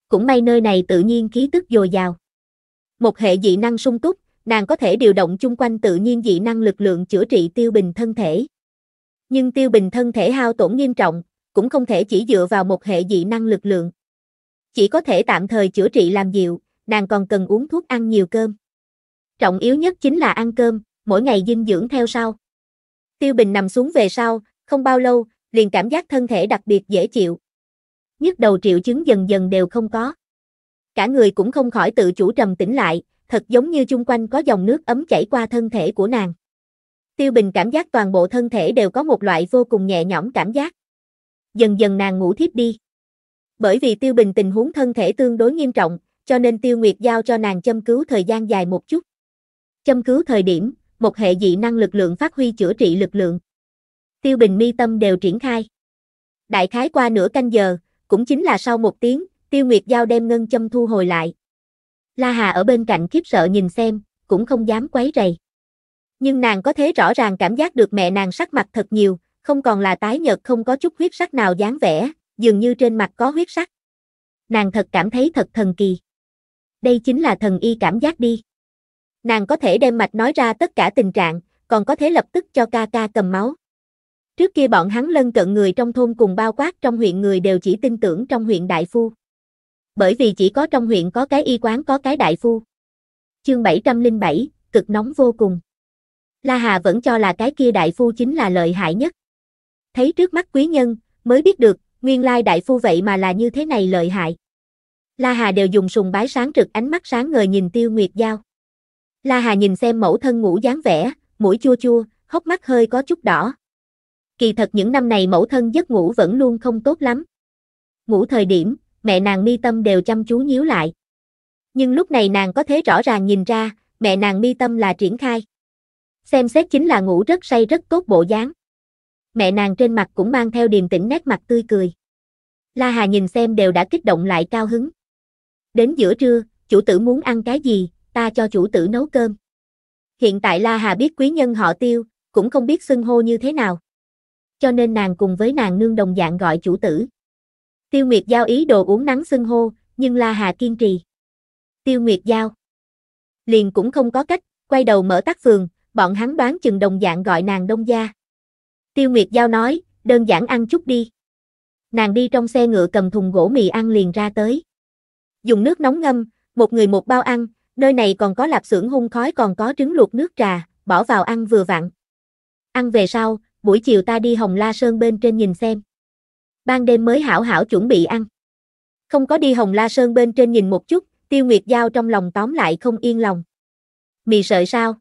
Cũng may nơi này tự nhiên khí tức dồi dào. Một hệ dị năng sung túc, nàng có thể điều động chung quanh tự nhiên dị năng lực lượng chữa trị Tiêu Bình thân thể. Nhưng Tiêu Bình thân thể hao tổn nghiêm trọng, cũng không thể chỉ dựa vào một hệ dị năng lực lượng. Chỉ có thể tạm thời chữa trị làm dịu, nàng còn cần uống thuốc ăn nhiều cơm. Trọng yếu nhất chính là ăn cơm, mỗi ngày dinh dưỡng theo sau. Tiêu Bình nằm xuống về sau, không bao lâu, liền cảm giác thân thể đặc biệt dễ chịu. nhất đầu triệu chứng dần dần đều không có. Cả người cũng không khỏi tự chủ trầm tĩnh lại, thật giống như chung quanh có dòng nước ấm chảy qua thân thể của nàng. Tiêu Bình cảm giác toàn bộ thân thể đều có một loại vô cùng nhẹ nhõm cảm giác. Dần dần nàng ngủ thiếp đi bởi vì Tiêu Bình tình huống thân thể tương đối nghiêm trọng, cho nên Tiêu Nguyệt giao cho nàng châm cứu thời gian dài một chút. Châm cứu thời điểm, một hệ dị năng lực lượng phát huy chữa trị lực lượng. Tiêu Bình mi tâm đều triển khai. Đại khái qua nửa canh giờ, cũng chính là sau một tiếng, Tiêu Nguyệt giao đem ngân châm thu hồi lại. La Hà ở bên cạnh khiếp sợ nhìn xem, cũng không dám quấy rầy. Nhưng nàng có thể rõ ràng cảm giác được mẹ nàng sắc mặt thật nhiều, không còn là tái nhợt không có chút huyết sắc nào dáng vẻ, dường như trên mặt có huyết sắc. Nàng thật cảm thấy thật thần kỳ. Đây chính là thần y cảm giác đi. Nàng có thể đem mạch nói ra tất cả tình trạng, còn có thể lập tức cho ca ca cầm máu. Trước kia bọn hắn lân cận người trong thôn cùng bao quát trong huyện người đều chỉ tin tưởng trong huyện đại phu. Bởi vì chỉ có trong huyện có cái y quán có cái đại phu. Chương 707, cực nóng vô cùng. La Hà vẫn cho là cái kia đại phu chính là lợi hại nhất. Thấy trước mắt quý nhân, mới biết được nguyên lai đại phu vậy mà là như thế này lợi hại. La Hà đều dùng sùng bái sáng rực ánh mắt sáng ngời nhìn Tiêu Nguyệt Giao. La Hà nhìn xem mẫu thân ngủ dáng vẻ, mũi chua chua, hốc mắt hơi có chút đỏ. Kỳ thật những năm này mẫu thân giấc ngủ vẫn luôn không tốt lắm. Ngủ thời điểm, mẹ nàng mi tâm đều chăm chú nhíu lại. Nhưng lúc này nàng có thế rõ ràng nhìn ra, mẹ nàng mi tâm là triển khai. Xem xét chính là ngủ rất say rất tốt bộ dáng mẹ nàng trên mặt cũng mang theo điềm tĩnh nét mặt tươi cười. La Hà nhìn xem đều đã kích động lại cao hứng. Đến giữa trưa, chủ tử muốn ăn cái gì, ta cho chủ tử nấu cơm. Hiện tại La Hà biết quý nhân họ tiêu, cũng không biết xưng hô như thế nào. Cho nên nàng cùng với nàng nương đồng dạng gọi chủ tử. Tiêu Nguyệt Giao ý đồ uống nắng xưng hô, nhưng La Hà kiên trì. Tiêu Nguyệt Giao. Liền cũng không có cách, quay đầu mở tắt phường, bọn hắn đoán chừng đồng dạng gọi nàng đông gia. Tiêu Nguyệt Giao nói, đơn giản ăn chút đi. Nàng đi trong xe ngựa cầm thùng gỗ mì ăn liền ra tới. Dùng nước nóng ngâm, một người một bao ăn, nơi này còn có lạp xưởng hung khói còn có trứng luộc nước trà, bỏ vào ăn vừa vặn. Ăn về sau, buổi chiều ta đi Hồng La Sơn bên trên nhìn xem. Ban đêm mới hảo hảo chuẩn bị ăn. Không có đi Hồng La Sơn bên trên nhìn một chút, Tiêu Nguyệt Giao trong lòng tóm lại không yên lòng. Mì sợi sao?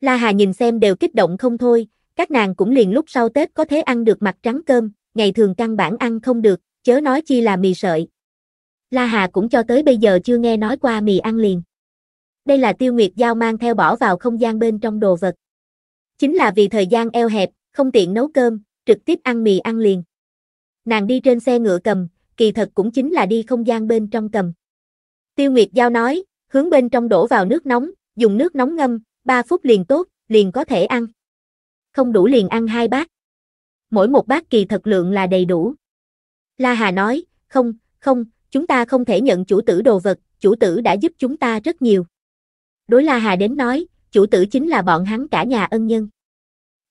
La Hà nhìn xem đều kích động không thôi, các nàng cũng liền lúc sau Tết có thể ăn được mặt trắng cơm, ngày thường căn bản ăn không được, chớ nói chi là mì sợi. La Hà cũng cho tới bây giờ chưa nghe nói qua mì ăn liền. Đây là tiêu nguyệt giao mang theo bỏ vào không gian bên trong đồ vật. Chính là vì thời gian eo hẹp, không tiện nấu cơm, trực tiếp ăn mì ăn liền. Nàng đi trên xe ngựa cầm, kỳ thật cũng chính là đi không gian bên trong cầm. Tiêu Nguyệt Giao nói, hướng bên trong đổ vào nước nóng, dùng nước nóng ngâm, 3 phút liền tốt, liền có thể ăn không đủ liền ăn hai bát. Mỗi một bát kỳ thật lượng là đầy đủ. La Hà nói, không, không, chúng ta không thể nhận chủ tử đồ vật, chủ tử đã giúp chúng ta rất nhiều. Đối La Hà đến nói, chủ tử chính là bọn hắn cả nhà ân nhân.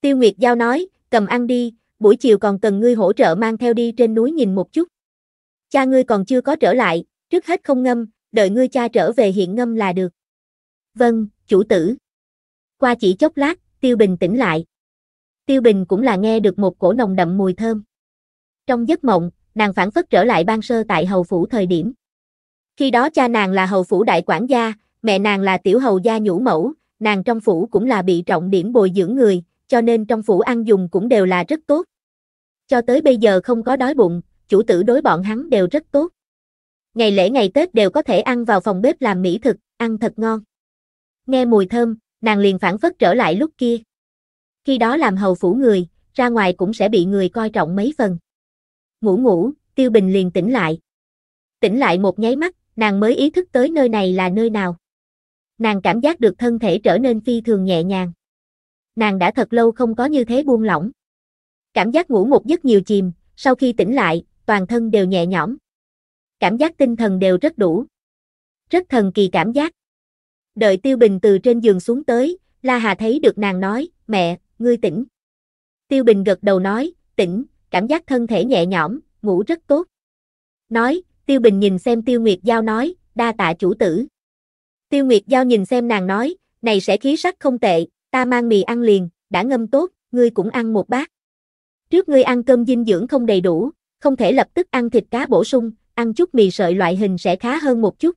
Tiêu Nguyệt Giao nói, cầm ăn đi, buổi chiều còn cần ngươi hỗ trợ mang theo đi trên núi nhìn một chút. Cha ngươi còn chưa có trở lại, trước hết không ngâm, đợi ngươi cha trở về hiện ngâm là được. Vâng, chủ tử. Qua chỉ chốc lát, Tiêu bình tỉnh lại. Tiêu Bình cũng là nghe được một cổ nồng đậm mùi thơm. Trong giấc mộng, nàng phản phất trở lại ban sơ tại hầu phủ thời điểm. Khi đó cha nàng là hầu phủ đại quản gia, mẹ nàng là tiểu hầu gia nhũ mẫu, nàng trong phủ cũng là bị trọng điểm bồi dưỡng người, cho nên trong phủ ăn dùng cũng đều là rất tốt. Cho tới bây giờ không có đói bụng, chủ tử đối bọn hắn đều rất tốt. Ngày lễ ngày Tết đều có thể ăn vào phòng bếp làm mỹ thực, ăn thật ngon. Nghe mùi thơm, nàng liền phản phất trở lại lúc kia. Khi đó làm hầu phủ người, ra ngoài cũng sẽ bị người coi trọng mấy phần. Ngủ ngủ, Tiêu Bình liền tỉnh lại. Tỉnh lại một nháy mắt, nàng mới ý thức tới nơi này là nơi nào. Nàng cảm giác được thân thể trở nên phi thường nhẹ nhàng. Nàng đã thật lâu không có như thế buông lỏng. Cảm giác ngủ một giấc nhiều chìm, sau khi tỉnh lại, toàn thân đều nhẹ nhõm. Cảm giác tinh thần đều rất đủ. Rất thần kỳ cảm giác. Đợi Tiêu Bình từ trên giường xuống tới, La Hà thấy được nàng nói, mẹ, ngươi tỉnh. Tiêu Bình gật đầu nói, tỉnh, cảm giác thân thể nhẹ nhõm, ngủ rất tốt. Nói, Tiêu Bình nhìn xem Tiêu Nguyệt Giao nói, đa tạ chủ tử. Tiêu Nguyệt Giao nhìn xem nàng nói, này sẽ khí sắc không tệ, ta mang mì ăn liền, đã ngâm tốt, ngươi cũng ăn một bát. Trước ngươi ăn cơm dinh dưỡng không đầy đủ, không thể lập tức ăn thịt cá bổ sung, ăn chút mì sợi loại hình sẽ khá hơn một chút.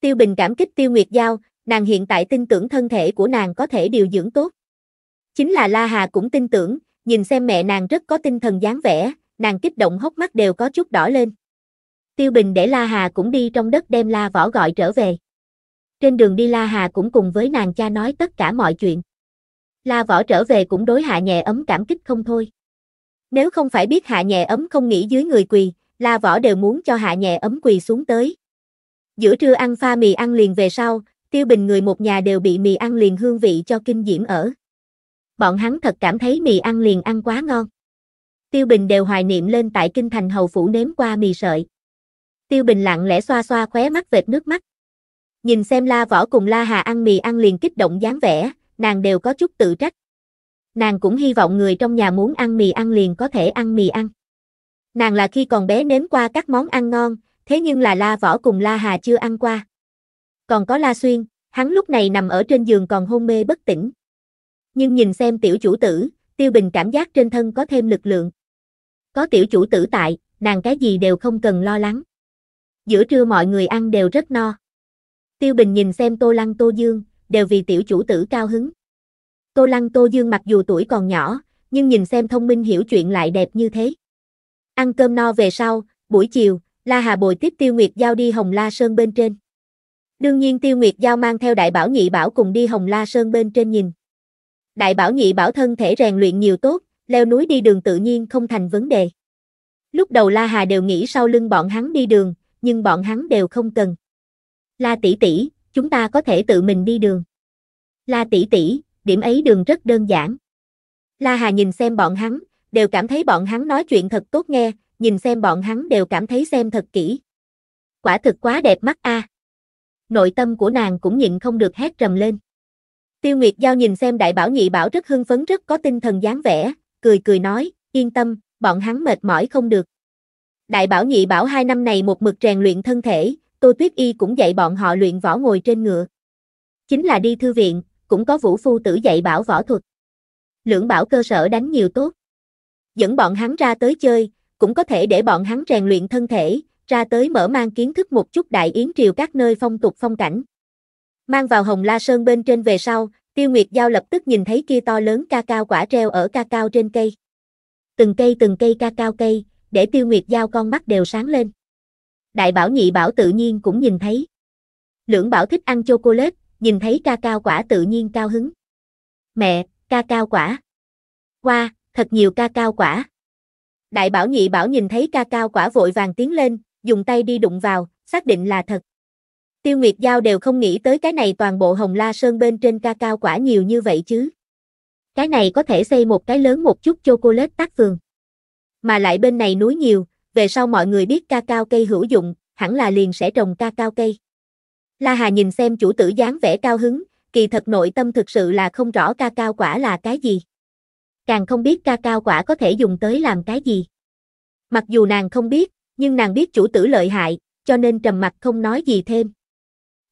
Tiêu Bình cảm kích Tiêu Nguyệt Giao, nàng hiện tại tin tưởng thân thể của nàng có thể điều dưỡng tốt. Chính là La Hà cũng tin tưởng, nhìn xem mẹ nàng rất có tinh thần dáng vẻ, nàng kích động hốc mắt đều có chút đỏ lên. Tiêu Bình để La Hà cũng đi trong đất đem La Võ gọi trở về. Trên đường đi La Hà cũng cùng với nàng cha nói tất cả mọi chuyện. La Võ trở về cũng đối hạ nhẹ ấm cảm kích không thôi. Nếu không phải biết hạ nhẹ ấm không nghĩ dưới người quỳ, La Võ đều muốn cho hạ nhẹ ấm quỳ xuống tới. Giữa trưa ăn pha mì ăn liền về sau, Tiêu Bình người một nhà đều bị mì ăn liền hương vị cho kinh diễm ở bọn hắn thật cảm thấy mì ăn liền ăn quá ngon. Tiêu Bình đều hoài niệm lên tại kinh thành hầu phủ nếm qua mì sợi. Tiêu Bình lặng lẽ xoa xoa khóe mắt vệt nước mắt. Nhìn xem La Võ cùng La Hà ăn mì ăn liền kích động dáng vẻ, nàng đều có chút tự trách. Nàng cũng hy vọng người trong nhà muốn ăn mì ăn liền có thể ăn mì ăn. Nàng là khi còn bé nếm qua các món ăn ngon, thế nhưng là La Võ cùng La Hà chưa ăn qua. Còn có La Xuyên, hắn lúc này nằm ở trên giường còn hôn mê bất tỉnh nhưng nhìn xem tiểu chủ tử, tiêu bình cảm giác trên thân có thêm lực lượng. Có tiểu chủ tử tại, nàng cái gì đều không cần lo lắng. Giữa trưa mọi người ăn đều rất no. Tiêu bình nhìn xem tô lăng tô dương, đều vì tiểu chủ tử cao hứng. Tô lăng tô dương mặc dù tuổi còn nhỏ, nhưng nhìn xem thông minh hiểu chuyện lại đẹp như thế. Ăn cơm no về sau, buổi chiều, La Hà bồi tiếp Tiêu Nguyệt Giao đi Hồng La Sơn bên trên. Đương nhiên Tiêu Nguyệt Giao mang theo Đại Bảo Nhị Bảo cùng đi Hồng La Sơn bên trên nhìn đại bảo nhị bảo thân thể rèn luyện nhiều tốt, leo núi đi đường tự nhiên không thành vấn đề. Lúc đầu La Hà đều nghĩ sau lưng bọn hắn đi đường, nhưng bọn hắn đều không cần. La tỷ tỷ, chúng ta có thể tự mình đi đường. La tỷ tỷ, điểm ấy đường rất đơn giản. La Hà nhìn xem bọn hắn, đều cảm thấy bọn hắn nói chuyện thật tốt nghe, nhìn xem bọn hắn đều cảm thấy xem thật kỹ. Quả thực quá đẹp mắt a. À. Nội tâm của nàng cũng nhịn không được hét trầm lên. Tiêu Nguyệt Giao nhìn xem đại bảo nhị bảo rất hưng phấn rất có tinh thần dáng vẻ, cười cười nói, yên tâm, bọn hắn mệt mỏi không được. Đại bảo nhị bảo hai năm này một mực rèn luyện thân thể, Tô Tuyết Y cũng dạy bọn họ luyện võ ngồi trên ngựa. Chính là đi thư viện, cũng có vũ phu tử dạy bảo võ thuật. Lưỡng bảo cơ sở đánh nhiều tốt. Dẫn bọn hắn ra tới chơi, cũng có thể để bọn hắn rèn luyện thân thể, ra tới mở mang kiến thức một chút đại yến triều các nơi phong tục phong cảnh. Mang vào hồng la sơn bên trên về sau, tiêu nguyệt giao lập tức nhìn thấy kia to lớn ca cao quả treo ở ca cao trên cây. Từng cây từng cây ca cao cây, để tiêu nguyệt giao con mắt đều sáng lên. Đại bảo nhị bảo tự nhiên cũng nhìn thấy. Lưỡng bảo thích ăn chocolate, nhìn thấy ca cao quả tự nhiên cao hứng. Mẹ, ca cao quả. Qua, wow, thật nhiều ca cao quả. Đại bảo nhị bảo nhìn thấy ca cao quả vội vàng tiến lên, dùng tay đi đụng vào, xác định là thật. Tiêu Nguyệt Giao đều không nghĩ tới cái này toàn bộ hồng la sơn bên trên ca cao quả nhiều như vậy chứ. Cái này có thể xây một cái lớn một chút chocolate tác vườn, Mà lại bên này núi nhiều, về sau mọi người biết ca cao cây hữu dụng, hẳn là liền sẽ trồng ca cao cây. La Hà nhìn xem chủ tử dáng vẻ cao hứng, kỳ thật nội tâm thực sự là không rõ ca cao quả là cái gì. Càng không biết ca cao quả có thể dùng tới làm cái gì. Mặc dù nàng không biết, nhưng nàng biết chủ tử lợi hại, cho nên trầm mặt không nói gì thêm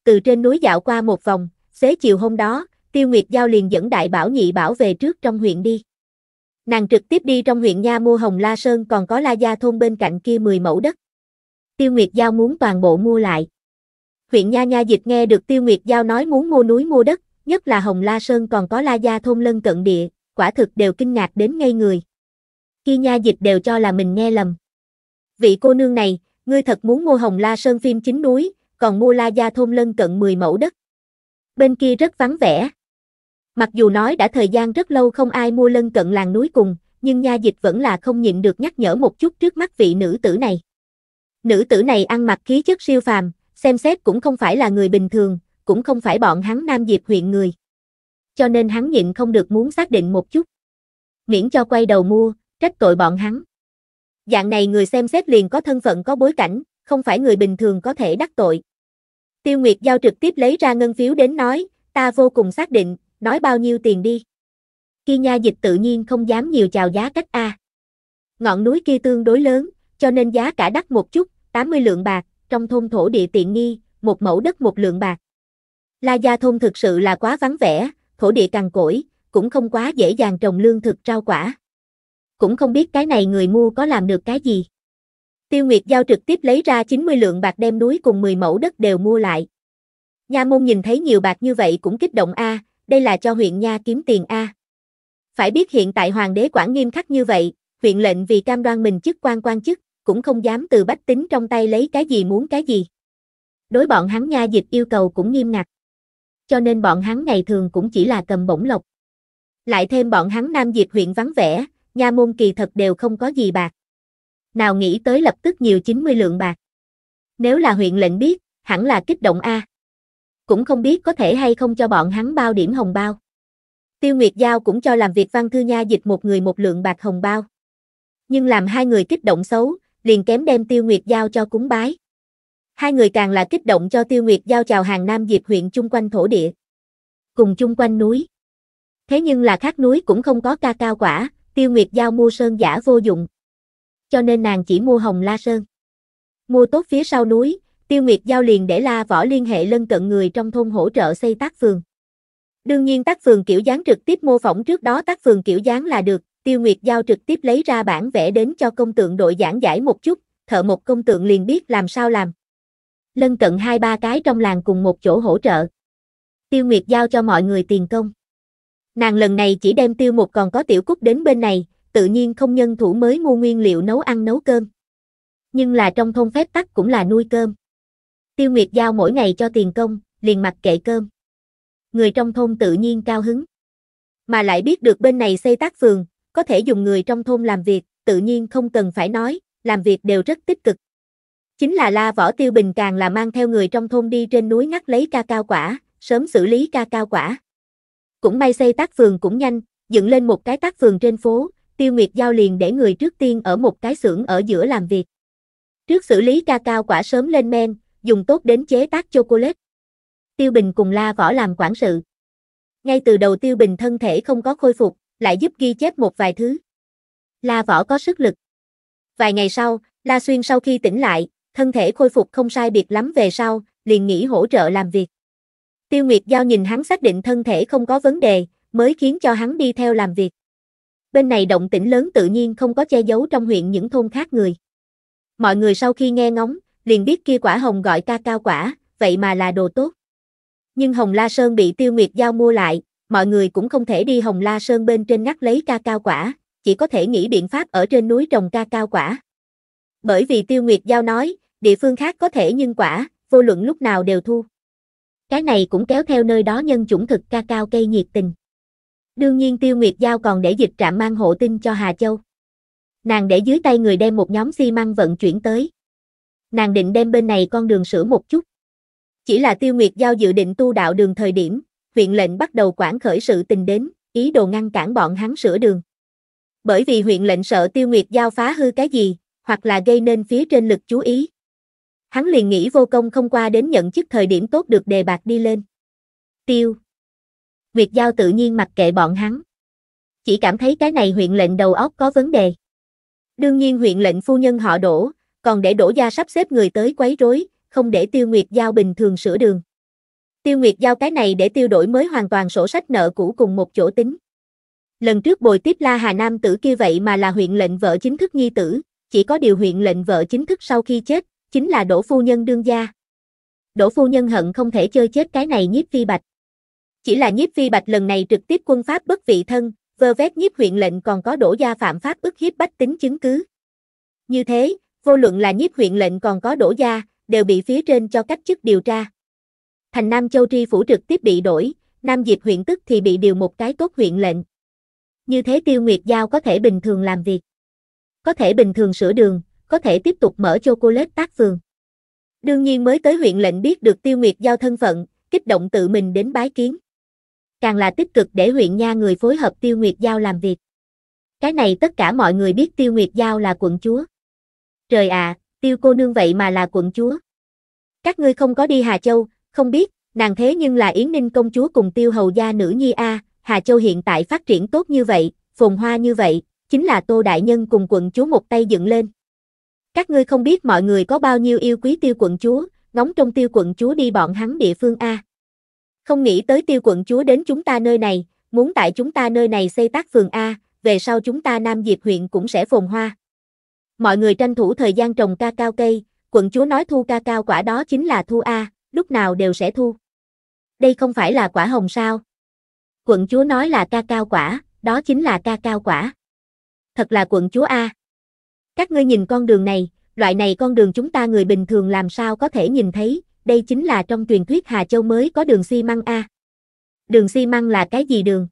từ trên núi dạo qua một vòng, xế chiều hôm đó, Tiêu Nguyệt Giao liền dẫn đại bảo nhị bảo về trước trong huyện đi. Nàng trực tiếp đi trong huyện nha mua hồng La Sơn còn có La Gia thôn bên cạnh kia 10 mẫu đất. Tiêu Nguyệt Giao muốn toàn bộ mua lại. Huyện nha nha dịch nghe được Tiêu Nguyệt Giao nói muốn mua núi mua đất, nhất là hồng La Sơn còn có La Gia thôn lân cận địa, quả thực đều kinh ngạc đến ngây người. Khi nha dịch đều cho là mình nghe lầm. Vị cô nương này, ngươi thật muốn mua hồng La Sơn phim chính núi, còn mua La Gia thôn lân cận 10 mẫu đất. Bên kia rất vắng vẻ. Mặc dù nói đã thời gian rất lâu không ai mua lân cận làng núi cùng, nhưng nha dịch vẫn là không nhịn được nhắc nhở một chút trước mắt vị nữ tử này. Nữ tử này ăn mặc khí chất siêu phàm, xem xét cũng không phải là người bình thường, cũng không phải bọn hắn nam diệp huyện người. Cho nên hắn nhịn không được muốn xác định một chút. Miễn cho quay đầu mua, trách tội bọn hắn. Dạng này người xem xét liền có thân phận có bối cảnh, không phải người bình thường có thể đắc tội. Tiêu Nguyệt Giao trực tiếp lấy ra ngân phiếu đến nói, ta vô cùng xác định, nói bao nhiêu tiền đi. Kia nha dịch tự nhiên không dám nhiều chào giá cách A. Ngọn núi kia tương đối lớn, cho nên giá cả đắt một chút, 80 lượng bạc, trong thôn thổ địa tiện nghi, một mẫu đất một lượng bạc. La gia thôn thực sự là quá vắng vẻ, thổ địa cằn cỗi, cũng không quá dễ dàng trồng lương thực rau quả. Cũng không biết cái này người mua có làm được cái gì. Tiêu Nguyệt Giao trực tiếp lấy ra 90 lượng bạc đem núi cùng 10 mẫu đất đều mua lại. Nha môn nhìn thấy nhiều bạc như vậy cũng kích động a, đây là cho huyện nha kiếm tiền a. Phải biết hiện tại hoàng đế quản nghiêm khắc như vậy, huyện lệnh vì cam đoan mình chức quan quan chức, cũng không dám từ bách tính trong tay lấy cái gì muốn cái gì. Đối bọn hắn nha dịch yêu cầu cũng nghiêm ngặt. Cho nên bọn hắn ngày thường cũng chỉ là cầm bổng lộc. Lại thêm bọn hắn nam dịch huyện vắng vẻ, nha môn kỳ thật đều không có gì bạc nào nghĩ tới lập tức nhiều 90 lượng bạc. Nếu là huyện lệnh biết, hẳn là kích động A. Cũng không biết có thể hay không cho bọn hắn bao điểm hồng bao. Tiêu Nguyệt Giao cũng cho làm việc văn thư nha dịch một người một lượng bạc hồng bao. Nhưng làm hai người kích động xấu, liền kém đem Tiêu Nguyệt Giao cho cúng bái. Hai người càng là kích động cho Tiêu Nguyệt Giao chào hàng Nam Diệp huyện chung quanh thổ địa. Cùng chung quanh núi. Thế nhưng là khác núi cũng không có ca cao quả, Tiêu Nguyệt Giao mua sơn giả vô dụng cho nên nàng chỉ mua hồng la sơn. Mua tốt phía sau núi, Tiêu Nguyệt Giao liền để La Võ liên hệ lân cận người trong thôn hỗ trợ xây tác phường. Đương nhiên tác phường kiểu dáng trực tiếp mô phỏng trước đó tác phường kiểu dáng là được, Tiêu Nguyệt Giao trực tiếp lấy ra bản vẽ đến cho công tượng đội giảng giải một chút, thợ một công tượng liền biết làm sao làm. Lân cận hai ba cái trong làng cùng một chỗ hỗ trợ. Tiêu Nguyệt Giao cho mọi người tiền công. Nàng lần này chỉ đem tiêu một còn có tiểu cúc đến bên này, tự nhiên không nhân thủ mới mua nguyên liệu nấu ăn nấu cơm. Nhưng là trong thôn phép tắc cũng là nuôi cơm. Tiêu Nguyệt giao mỗi ngày cho tiền công, liền mặc kệ cơm. Người trong thôn tự nhiên cao hứng. Mà lại biết được bên này xây tác phường, có thể dùng người trong thôn làm việc, tự nhiên không cần phải nói, làm việc đều rất tích cực. Chính là la võ tiêu bình càng là mang theo người trong thôn đi trên núi ngắt lấy ca cao quả, sớm xử lý ca cao quả. Cũng may xây tác phường cũng nhanh, dựng lên một cái tác phường trên phố, Tiêu Nguyệt Giao liền để người trước tiên ở một cái xưởng ở giữa làm việc. Trước xử lý ca cao quả sớm lên men, dùng tốt đến chế tác chocolate. Tiêu Bình cùng La Võ làm quản sự. Ngay từ đầu Tiêu Bình thân thể không có khôi phục, lại giúp ghi chép một vài thứ. La Võ có sức lực. Vài ngày sau, La Xuyên sau khi tỉnh lại, thân thể khôi phục không sai biệt lắm về sau, liền nghỉ hỗ trợ làm việc. Tiêu Nguyệt Giao nhìn hắn xác định thân thể không có vấn đề, mới khiến cho hắn đi theo làm việc bên này động tĩnh lớn tự nhiên không có che giấu trong huyện những thôn khác người. Mọi người sau khi nghe ngóng, liền biết kia quả hồng gọi ca cao quả, vậy mà là đồ tốt. Nhưng Hồng La Sơn bị Tiêu Nguyệt Giao mua lại, mọi người cũng không thể đi Hồng La Sơn bên trên ngắt lấy ca cao quả, chỉ có thể nghĩ biện pháp ở trên núi trồng ca cao quả. Bởi vì Tiêu Nguyệt Giao nói, địa phương khác có thể nhân quả, vô luận lúc nào đều thu. Cái này cũng kéo theo nơi đó nhân chủng thực ca cao cây nhiệt tình. Đương nhiên Tiêu Nguyệt Giao còn để dịch trạm mang hộ tinh cho Hà Châu. Nàng để dưới tay người đem một nhóm xi măng vận chuyển tới. Nàng định đem bên này con đường sửa một chút. Chỉ là Tiêu Nguyệt Giao dự định tu đạo đường thời điểm, huyện lệnh bắt đầu quản khởi sự tình đến, ý đồ ngăn cản bọn hắn sửa đường. Bởi vì huyện lệnh sợ Tiêu Nguyệt Giao phá hư cái gì, hoặc là gây nên phía trên lực chú ý. Hắn liền nghĩ vô công không qua đến nhận chức thời điểm tốt được đề bạc đi lên. Tiêu Việt Giao tự nhiên mặc kệ bọn hắn. Chỉ cảm thấy cái này huyện lệnh đầu óc có vấn đề. Đương nhiên huyện lệnh phu nhân họ đổ, còn để đổ gia sắp xếp người tới quấy rối, không để tiêu Nguyệt Giao bình thường sửa đường. Tiêu Nguyệt Giao cái này để tiêu đổi mới hoàn toàn sổ sách nợ cũ cùng một chỗ tính. Lần trước bồi tiếp La Hà Nam tử kia vậy mà là huyện lệnh vợ chính thức nhi tử, chỉ có điều huyện lệnh vợ chính thức sau khi chết, chính là đổ phu nhân đương gia. Đổ phu nhân hận không thể chơi chết cái này nhiếp phi bạch. Chỉ là nhiếp vi bạch lần này trực tiếp quân pháp bất vị thân, vơ vét nhiếp huyện lệnh còn có đổ gia phạm pháp ức hiếp bách tính chứng cứ. Như thế, vô luận là nhiếp huyện lệnh còn có đổ gia, đều bị phía trên cho cách chức điều tra. Thành Nam Châu Tri Phủ trực tiếp bị đổi, Nam Diệp huyện tức thì bị điều một cái tốt huyện lệnh. Như thế Tiêu Nguyệt Giao có thể bình thường làm việc. Có thể bình thường sửa đường, có thể tiếp tục mở chocolate tác phường. Đương nhiên mới tới huyện lệnh biết được Tiêu Nguyệt Giao thân phận, kích động tự mình đến bái kiến càng là tích cực để huyện nha người phối hợp Tiêu Nguyệt Giao làm việc. Cái này tất cả mọi người biết Tiêu Nguyệt Giao là quận chúa. Trời ạ, à, Tiêu cô nương vậy mà là quận chúa. Các ngươi không có đi Hà Châu, không biết, nàng thế nhưng là Yến Ninh công chúa cùng Tiêu Hầu gia nữ nhi A, Hà Châu hiện tại phát triển tốt như vậy, phồn hoa như vậy, chính là Tô Đại Nhân cùng quận chúa một tay dựng lên. Các ngươi không biết mọi người có bao nhiêu yêu quý tiêu quận chúa, ngóng trong tiêu quận chúa đi bọn hắn địa phương A. Không nghĩ tới tiêu quận chúa đến chúng ta nơi này, muốn tại chúng ta nơi này xây tác phường A, về sau chúng ta Nam Diệp huyện cũng sẽ phồn hoa. Mọi người tranh thủ thời gian trồng ca cao cây, quận chúa nói thu ca cao quả đó chính là thu A, lúc nào đều sẽ thu. Đây không phải là quả hồng sao? Quận chúa nói là ca cao quả, đó chính là ca cao quả. Thật là quận chúa A. Các ngươi nhìn con đường này, loại này con đường chúng ta người bình thường làm sao có thể nhìn thấy, đây chính là trong truyền thuyết Hà Châu mới có đường xi măng A. Đường xi măng là cái gì đường?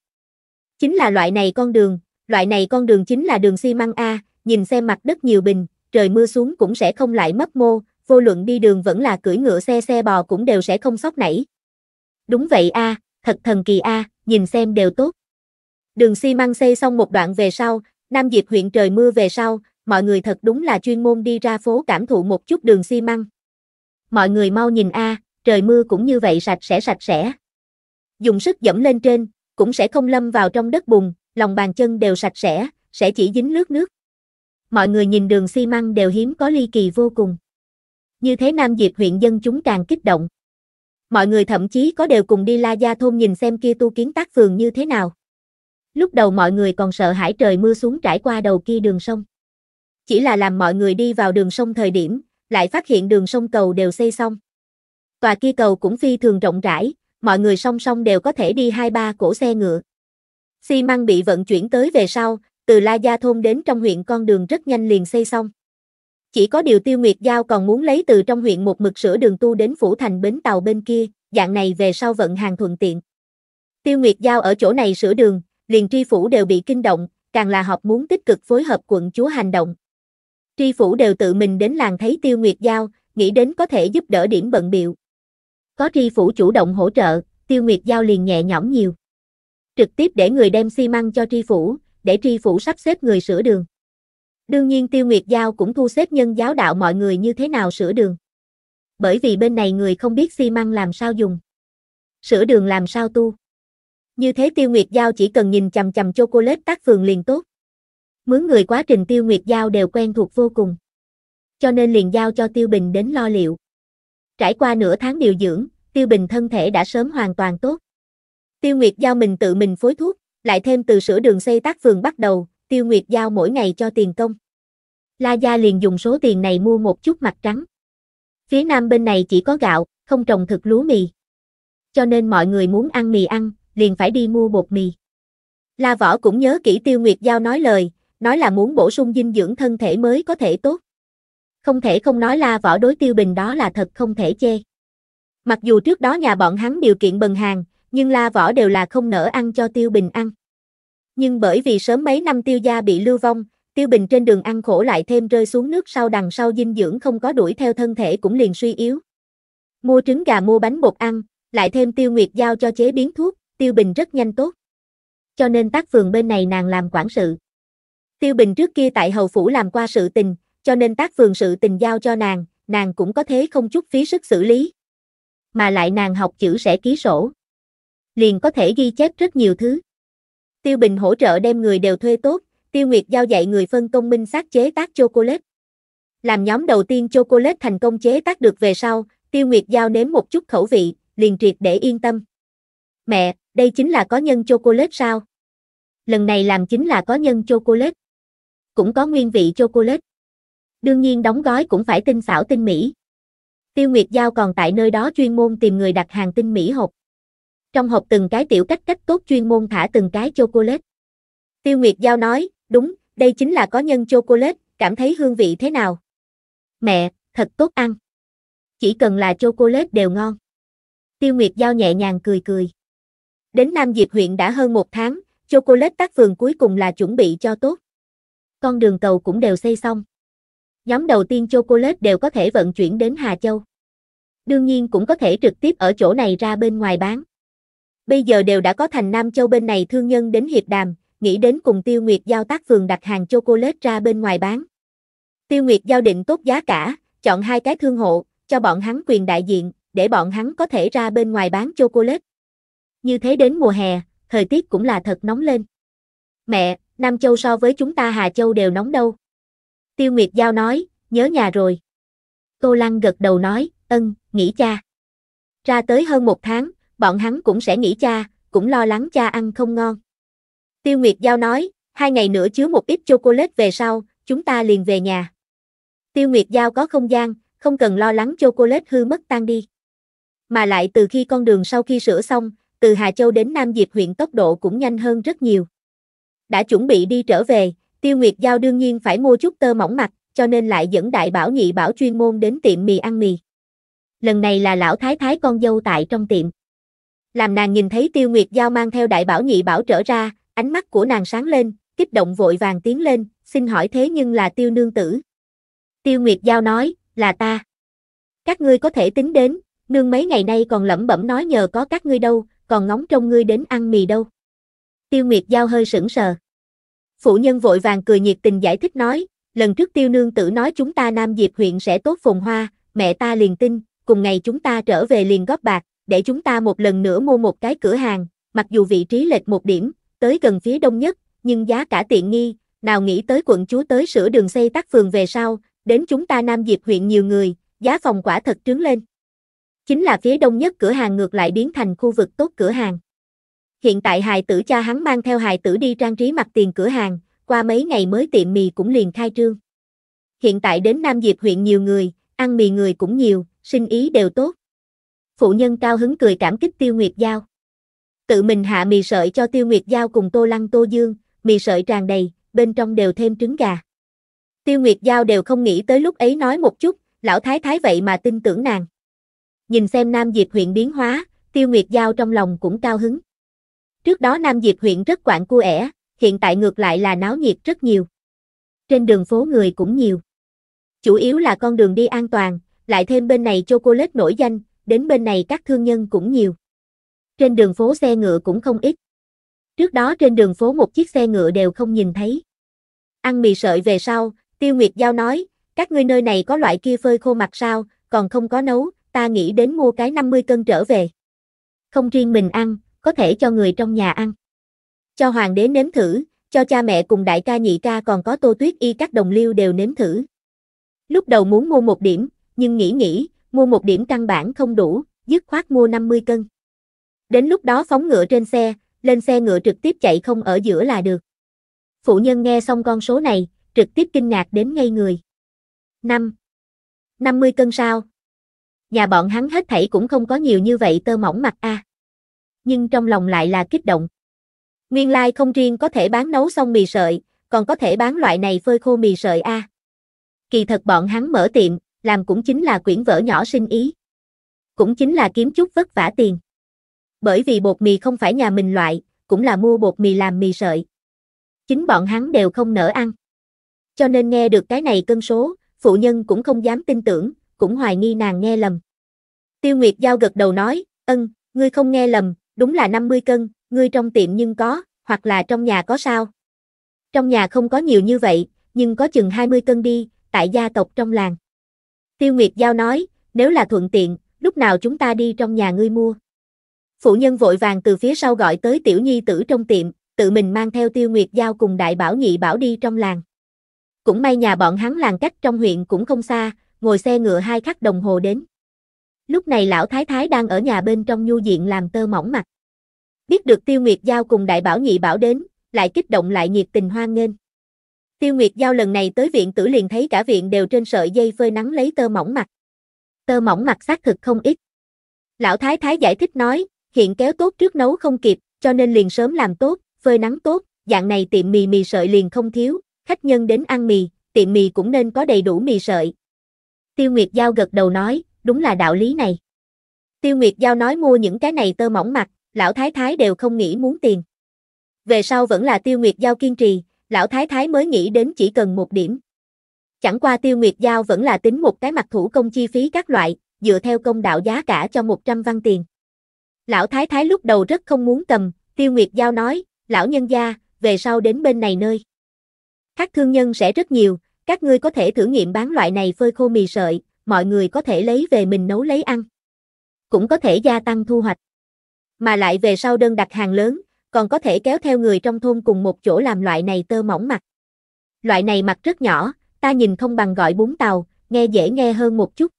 Chính là loại này con đường, loại này con đường chính là đường xi măng A, nhìn xem mặt đất nhiều bình, trời mưa xuống cũng sẽ không lại mất mô, vô luận đi đường vẫn là cưỡi ngựa xe xe bò cũng đều sẽ không sóc nảy. Đúng vậy A, thật thần kỳ A, nhìn xem đều tốt. Đường xi măng xây xong một đoạn về sau, Nam Diệp huyện trời mưa về sau, mọi người thật đúng là chuyên môn đi ra phố cảm thụ một chút đường xi măng mọi người mau nhìn a, à, trời mưa cũng như vậy sạch sẽ sạch sẽ. Dùng sức dẫm lên trên, cũng sẽ không lâm vào trong đất bùn, lòng bàn chân đều sạch sẽ, sẽ chỉ dính nước nước. Mọi người nhìn đường xi măng đều hiếm có ly kỳ vô cùng. Như thế Nam Diệp huyện dân chúng càng kích động. Mọi người thậm chí có đều cùng đi La Gia thôn nhìn xem kia tu kiến tác phường như thế nào. Lúc đầu mọi người còn sợ hãi trời mưa xuống trải qua đầu kia đường sông. Chỉ là làm mọi người đi vào đường sông thời điểm, lại phát hiện đường sông cầu đều xây xong. Tòa kia cầu cũng phi thường rộng rãi, mọi người song song đều có thể đi hai ba cổ xe ngựa. Xi măng bị vận chuyển tới về sau, từ La Gia Thôn đến trong huyện con đường rất nhanh liền xây xong. Chỉ có điều Tiêu Nguyệt Giao còn muốn lấy từ trong huyện một mực sửa đường tu đến Phủ Thành Bến Tàu bên kia, dạng này về sau vận hàng thuận tiện. Tiêu Nguyệt Giao ở chỗ này sửa đường, liền tri phủ đều bị kinh động, càng là họp muốn tích cực phối hợp quận chúa hành động. Tri phủ đều tự mình đến làng thấy Tiêu Nguyệt Giao, nghĩ đến có thể giúp đỡ điểm bận biệu. Có tri phủ chủ động hỗ trợ, Tiêu Nguyệt Giao liền nhẹ nhõm nhiều. Trực tiếp để người đem xi măng cho tri phủ, để tri phủ sắp xếp người sửa đường. Đương nhiên Tiêu Nguyệt Giao cũng thu xếp nhân giáo đạo mọi người như thế nào sửa đường. Bởi vì bên này người không biết xi măng làm sao dùng. Sửa đường làm sao tu. Như thế Tiêu Nguyệt Giao chỉ cần nhìn chầm chầm chocolate tác phường liền tốt mướn người quá trình Tiêu Nguyệt Giao đều quen thuộc vô cùng. Cho nên liền giao cho Tiêu Bình đến lo liệu. Trải qua nửa tháng điều dưỡng, Tiêu Bình thân thể đã sớm hoàn toàn tốt. Tiêu Nguyệt Giao mình tự mình phối thuốc, lại thêm từ sửa đường xây tác phường bắt đầu, Tiêu Nguyệt Giao mỗi ngày cho tiền công. La Gia liền dùng số tiền này mua một chút mặt trắng. Phía nam bên này chỉ có gạo, không trồng thực lúa mì. Cho nên mọi người muốn ăn mì ăn, liền phải đi mua bột mì. La Võ cũng nhớ kỹ Tiêu Nguyệt Giao nói lời, nói là muốn bổ sung dinh dưỡng thân thể mới có thể tốt. Không thể không nói là võ đối tiêu bình đó là thật không thể chê. Mặc dù trước đó nhà bọn hắn điều kiện bần hàng, nhưng la võ đều là không nỡ ăn cho tiêu bình ăn. Nhưng bởi vì sớm mấy năm tiêu gia bị lưu vong, tiêu bình trên đường ăn khổ lại thêm rơi xuống nước sau đằng sau dinh dưỡng không có đuổi theo thân thể cũng liền suy yếu. Mua trứng gà mua bánh bột ăn, lại thêm tiêu nguyệt giao cho chế biến thuốc, tiêu bình rất nhanh tốt. Cho nên tác phường bên này nàng làm quản sự. Tiêu Bình trước kia tại hầu phủ làm qua sự tình, cho nên tác phường sự tình giao cho nàng, nàng cũng có thế không chút phí sức xử lý. Mà lại nàng học chữ sẽ ký sổ. Liền có thể ghi chép rất nhiều thứ. Tiêu Bình hỗ trợ đem người đều thuê tốt, Tiêu Nguyệt giao dạy người phân công minh xác chế tác chocolate. Làm nhóm đầu tiên chocolate thành công chế tác được về sau, Tiêu Nguyệt giao nếm một chút khẩu vị, liền triệt để yên tâm. Mẹ, đây chính là có nhân chocolate sao? Lần này làm chính là có nhân chocolate cũng có nguyên vị chocolate. Đương nhiên đóng gói cũng phải tinh xảo tinh mỹ. Tiêu Nguyệt Giao còn tại nơi đó chuyên môn tìm người đặt hàng tinh mỹ hộp. Trong hộp từng cái tiểu cách cách tốt chuyên môn thả từng cái chocolate. Tiêu Nguyệt Giao nói, đúng, đây chính là có nhân chocolate, cảm thấy hương vị thế nào? Mẹ, thật tốt ăn. Chỉ cần là chocolate đều ngon. Tiêu Nguyệt Giao nhẹ nhàng cười cười. Đến Nam Diệp huyện đã hơn một tháng, chocolate tác phường cuối cùng là chuẩn bị cho tốt con đường tàu cũng đều xây xong. Nhóm đầu tiên chocolate đều có thể vận chuyển đến Hà Châu. Đương nhiên cũng có thể trực tiếp ở chỗ này ra bên ngoài bán. Bây giờ đều đã có thành Nam Châu bên này thương nhân đến hiệp đàm, nghĩ đến cùng Tiêu Nguyệt giao tác phường đặt hàng chocolate ra bên ngoài bán. Tiêu Nguyệt giao định tốt giá cả, chọn hai cái thương hộ, cho bọn hắn quyền đại diện, để bọn hắn có thể ra bên ngoài bán chocolate. Như thế đến mùa hè, thời tiết cũng là thật nóng lên. Mẹ, Nam Châu so với chúng ta Hà Châu đều nóng đâu. Tiêu Nguyệt Giao nói, nhớ nhà rồi. Tô Lăng gật đầu nói, ân, nghỉ cha. Ra tới hơn một tháng, bọn hắn cũng sẽ nghỉ cha, cũng lo lắng cha ăn không ngon. Tiêu Nguyệt Giao nói, hai ngày nữa chứa một ít chocolate về sau, chúng ta liền về nhà. Tiêu Nguyệt Giao có không gian, không cần lo lắng chocolate hư mất tan đi. Mà lại từ khi con đường sau khi sửa xong, từ Hà Châu đến Nam Diệp huyện tốc độ cũng nhanh hơn rất nhiều đã chuẩn bị đi trở về, Tiêu Nguyệt Giao đương nhiên phải mua chút tơ mỏng mặt, cho nên lại dẫn đại bảo nhị bảo chuyên môn đến tiệm mì ăn mì. Lần này là lão thái thái con dâu tại trong tiệm. Làm nàng nhìn thấy Tiêu Nguyệt Giao mang theo đại bảo nhị bảo trở ra, ánh mắt của nàng sáng lên, kích động vội vàng tiến lên, xin hỏi thế nhưng là Tiêu Nương Tử. Tiêu Nguyệt Giao nói, là ta. Các ngươi có thể tính đến, nương mấy ngày nay còn lẩm bẩm nói nhờ có các ngươi đâu, còn ngóng trông ngươi đến ăn mì đâu. Tiêu Nguyệt Giao hơi sững sờ. Phụ nhân vội vàng cười nhiệt tình giải thích nói, lần trước tiêu nương tử nói chúng ta Nam Diệp huyện sẽ tốt phồn hoa, mẹ ta liền tin, cùng ngày chúng ta trở về liền góp bạc, để chúng ta một lần nữa mua một cái cửa hàng, mặc dù vị trí lệch một điểm, tới gần phía đông nhất, nhưng giá cả tiện nghi, nào nghĩ tới quận chúa tới sửa đường xây tắt phường về sau, đến chúng ta Nam Diệp huyện nhiều người, giá phòng quả thật trướng lên. Chính là phía đông nhất cửa hàng ngược lại biến thành khu vực tốt cửa hàng. Hiện tại hài tử cha hắn mang theo hài tử đi trang trí mặt tiền cửa hàng, qua mấy ngày mới tiệm mì cũng liền khai trương. Hiện tại đến Nam Diệp huyện nhiều người, ăn mì người cũng nhiều, sinh ý đều tốt. Phụ nhân cao hứng cười cảm kích Tiêu Nguyệt Giao. Tự mình hạ mì sợi cho Tiêu Nguyệt Giao cùng Tô Lăng Tô Dương, mì sợi tràn đầy, bên trong đều thêm trứng gà. Tiêu Nguyệt Giao đều không nghĩ tới lúc ấy nói một chút, lão thái thái vậy mà tin tưởng nàng. Nhìn xem Nam Diệp huyện biến hóa, Tiêu Nguyệt Giao trong lòng cũng cao hứng. Trước đó Nam Diệp huyện rất quạng cua ẻ, hiện tại ngược lại là náo nhiệt rất nhiều. Trên đường phố người cũng nhiều. Chủ yếu là con đường đi an toàn, lại thêm bên này chocolate nổi danh, đến bên này các thương nhân cũng nhiều. Trên đường phố xe ngựa cũng không ít. Trước đó trên đường phố một chiếc xe ngựa đều không nhìn thấy. Ăn mì sợi về sau, Tiêu Nguyệt Giao nói, các ngươi nơi này có loại kia phơi khô mặt sao, còn không có nấu, ta nghĩ đến mua cái 50 cân trở về. Không riêng mình ăn, có thể cho người trong nhà ăn. Cho hoàng đế nếm thử, cho cha mẹ cùng đại ca nhị ca còn có tô tuyết y các đồng liêu đều nếm thử. Lúc đầu muốn mua một điểm, nhưng nghĩ nghĩ, mua một điểm căn bản không đủ, dứt khoát mua 50 cân. Đến lúc đó phóng ngựa trên xe, lên xe ngựa trực tiếp chạy không ở giữa là được. Phụ nhân nghe xong con số này, trực tiếp kinh ngạc đến ngây người. 5. 50 cân sao? Nhà bọn hắn hết thảy cũng không có nhiều như vậy tơ mỏng mặt a. À nhưng trong lòng lại là kích động. Nguyên lai like không riêng có thể bán nấu xong mì sợi, còn có thể bán loại này phơi khô mì sợi a. Kỳ thật bọn hắn mở tiệm, làm cũng chính là quyển vở nhỏ sinh ý. Cũng chính là kiếm chút vất vả tiền. Bởi vì bột mì không phải nhà mình loại, cũng là mua bột mì làm mì sợi. Chính bọn hắn đều không nỡ ăn. Cho nên nghe được cái này cân số, phụ nhân cũng không dám tin tưởng, cũng hoài nghi nàng nghe lầm. Tiêu Nguyệt Giao gật đầu nói, ân, ngươi không nghe lầm, đúng là 50 cân, ngươi trong tiệm nhưng có, hoặc là trong nhà có sao? Trong nhà không có nhiều như vậy, nhưng có chừng 20 cân đi, tại gia tộc trong làng. Tiêu Nguyệt Giao nói, nếu là thuận tiện, lúc nào chúng ta đi trong nhà ngươi mua. Phụ nhân vội vàng từ phía sau gọi tới tiểu nhi tử trong tiệm, tự mình mang theo Tiêu Nguyệt Giao cùng đại bảo nhị bảo đi trong làng. Cũng may nhà bọn hắn làng cách trong huyện cũng không xa, ngồi xe ngựa hai khắc đồng hồ đến. Lúc này lão thái thái đang ở nhà bên trong nhu diện làm tơ mỏng mặt. Biết được Tiêu Nguyệt Giao cùng đại bảo nhị bảo đến, lại kích động lại nhiệt tình hoan nghênh. Tiêu Nguyệt Giao lần này tới viện tử liền thấy cả viện đều trên sợi dây phơi nắng lấy tơ mỏng mặt. Tơ mỏng mặt xác thực không ít. Lão Thái Thái giải thích nói, hiện kéo tốt trước nấu không kịp, cho nên liền sớm làm tốt, phơi nắng tốt, dạng này tiệm mì mì sợi liền không thiếu, khách nhân đến ăn mì, tiệm mì cũng nên có đầy đủ mì sợi. Tiêu Nguyệt Giao gật đầu nói, đúng là đạo lý này. Tiêu Nguyệt Giao nói mua những cái này tơ mỏng mặt, lão thái thái đều không nghĩ muốn tiền. Về sau vẫn là Tiêu Nguyệt Giao kiên trì, lão thái thái mới nghĩ đến chỉ cần một điểm. Chẳng qua Tiêu Nguyệt Giao vẫn là tính một cái mặt thủ công chi phí các loại, dựa theo công đạo giá cả cho 100 văn tiền. Lão thái thái lúc đầu rất không muốn cầm, Tiêu Nguyệt Giao nói, lão nhân gia, về sau đến bên này nơi. Các thương nhân sẽ rất nhiều, các ngươi có thể thử nghiệm bán loại này phơi khô mì sợi, mọi người có thể lấy về mình nấu lấy ăn. Cũng có thể gia tăng thu hoạch. Mà lại về sau đơn đặt hàng lớn, còn có thể kéo theo người trong thôn cùng một chỗ làm loại này tơ mỏng mặt. Loại này mặt rất nhỏ, ta nhìn không bằng gọi bún tàu, nghe dễ nghe hơn một chút.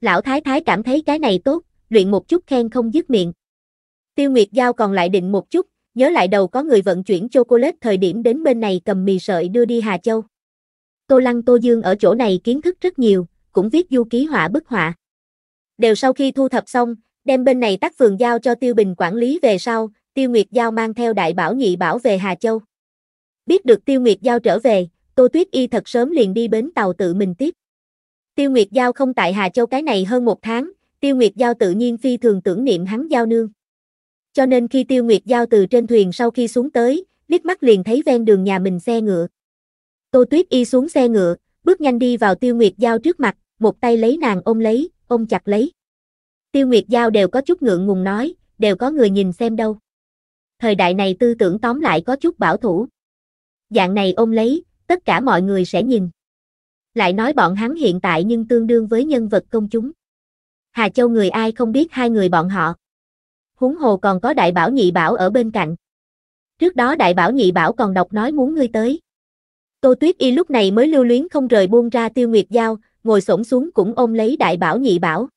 Lão Thái Thái cảm thấy cái này tốt, luyện một chút khen không dứt miệng. Tiêu Nguyệt Giao còn lại định một chút, nhớ lại đầu có người vận chuyển chocolate thời điểm đến bên này cầm mì sợi đưa đi Hà Châu. Tô Lăng Tô Dương ở chỗ này kiến thức rất nhiều, cũng viết du ký họa bức họa. Đều sau khi thu thập xong, đem bên này tác phường giao cho Tiêu Bình quản lý về sau, Tiêu Nguyệt Giao mang theo đại bảo nhị bảo về Hà Châu. Biết được Tiêu Nguyệt Giao trở về, Tô Tuyết Y thật sớm liền đi bến tàu tự mình tiếp. Tiêu Nguyệt Giao không tại Hà Châu cái này hơn một tháng, Tiêu Nguyệt Giao tự nhiên phi thường tưởng niệm hắn Giao Nương. Cho nên khi Tiêu Nguyệt Giao từ trên thuyền sau khi xuống tới, liếc mắt liền thấy ven đường nhà mình xe ngựa. Tô Tuyết Y xuống xe ngựa, bước nhanh đi vào Tiêu Nguyệt Giao trước mặt, một tay lấy nàng ôm lấy, ôm chặt lấy. Tiêu Nguyệt Giao đều có chút ngượng ngùng nói, đều có người nhìn xem đâu. Thời đại này tư tưởng tóm lại có chút bảo thủ. Dạng này ôm lấy, tất cả mọi người sẽ nhìn. Lại nói bọn hắn hiện tại nhưng tương đương với nhân vật công chúng. Hà Châu người ai không biết hai người bọn họ. Húng hồ còn có đại bảo nhị bảo ở bên cạnh. Trước đó đại bảo nhị bảo còn đọc nói muốn ngươi tới. Tô Tuyết Y lúc này mới lưu luyến không rời buông ra tiêu nguyệt giao, ngồi xổm xuống cũng ôm lấy đại bảo nhị bảo.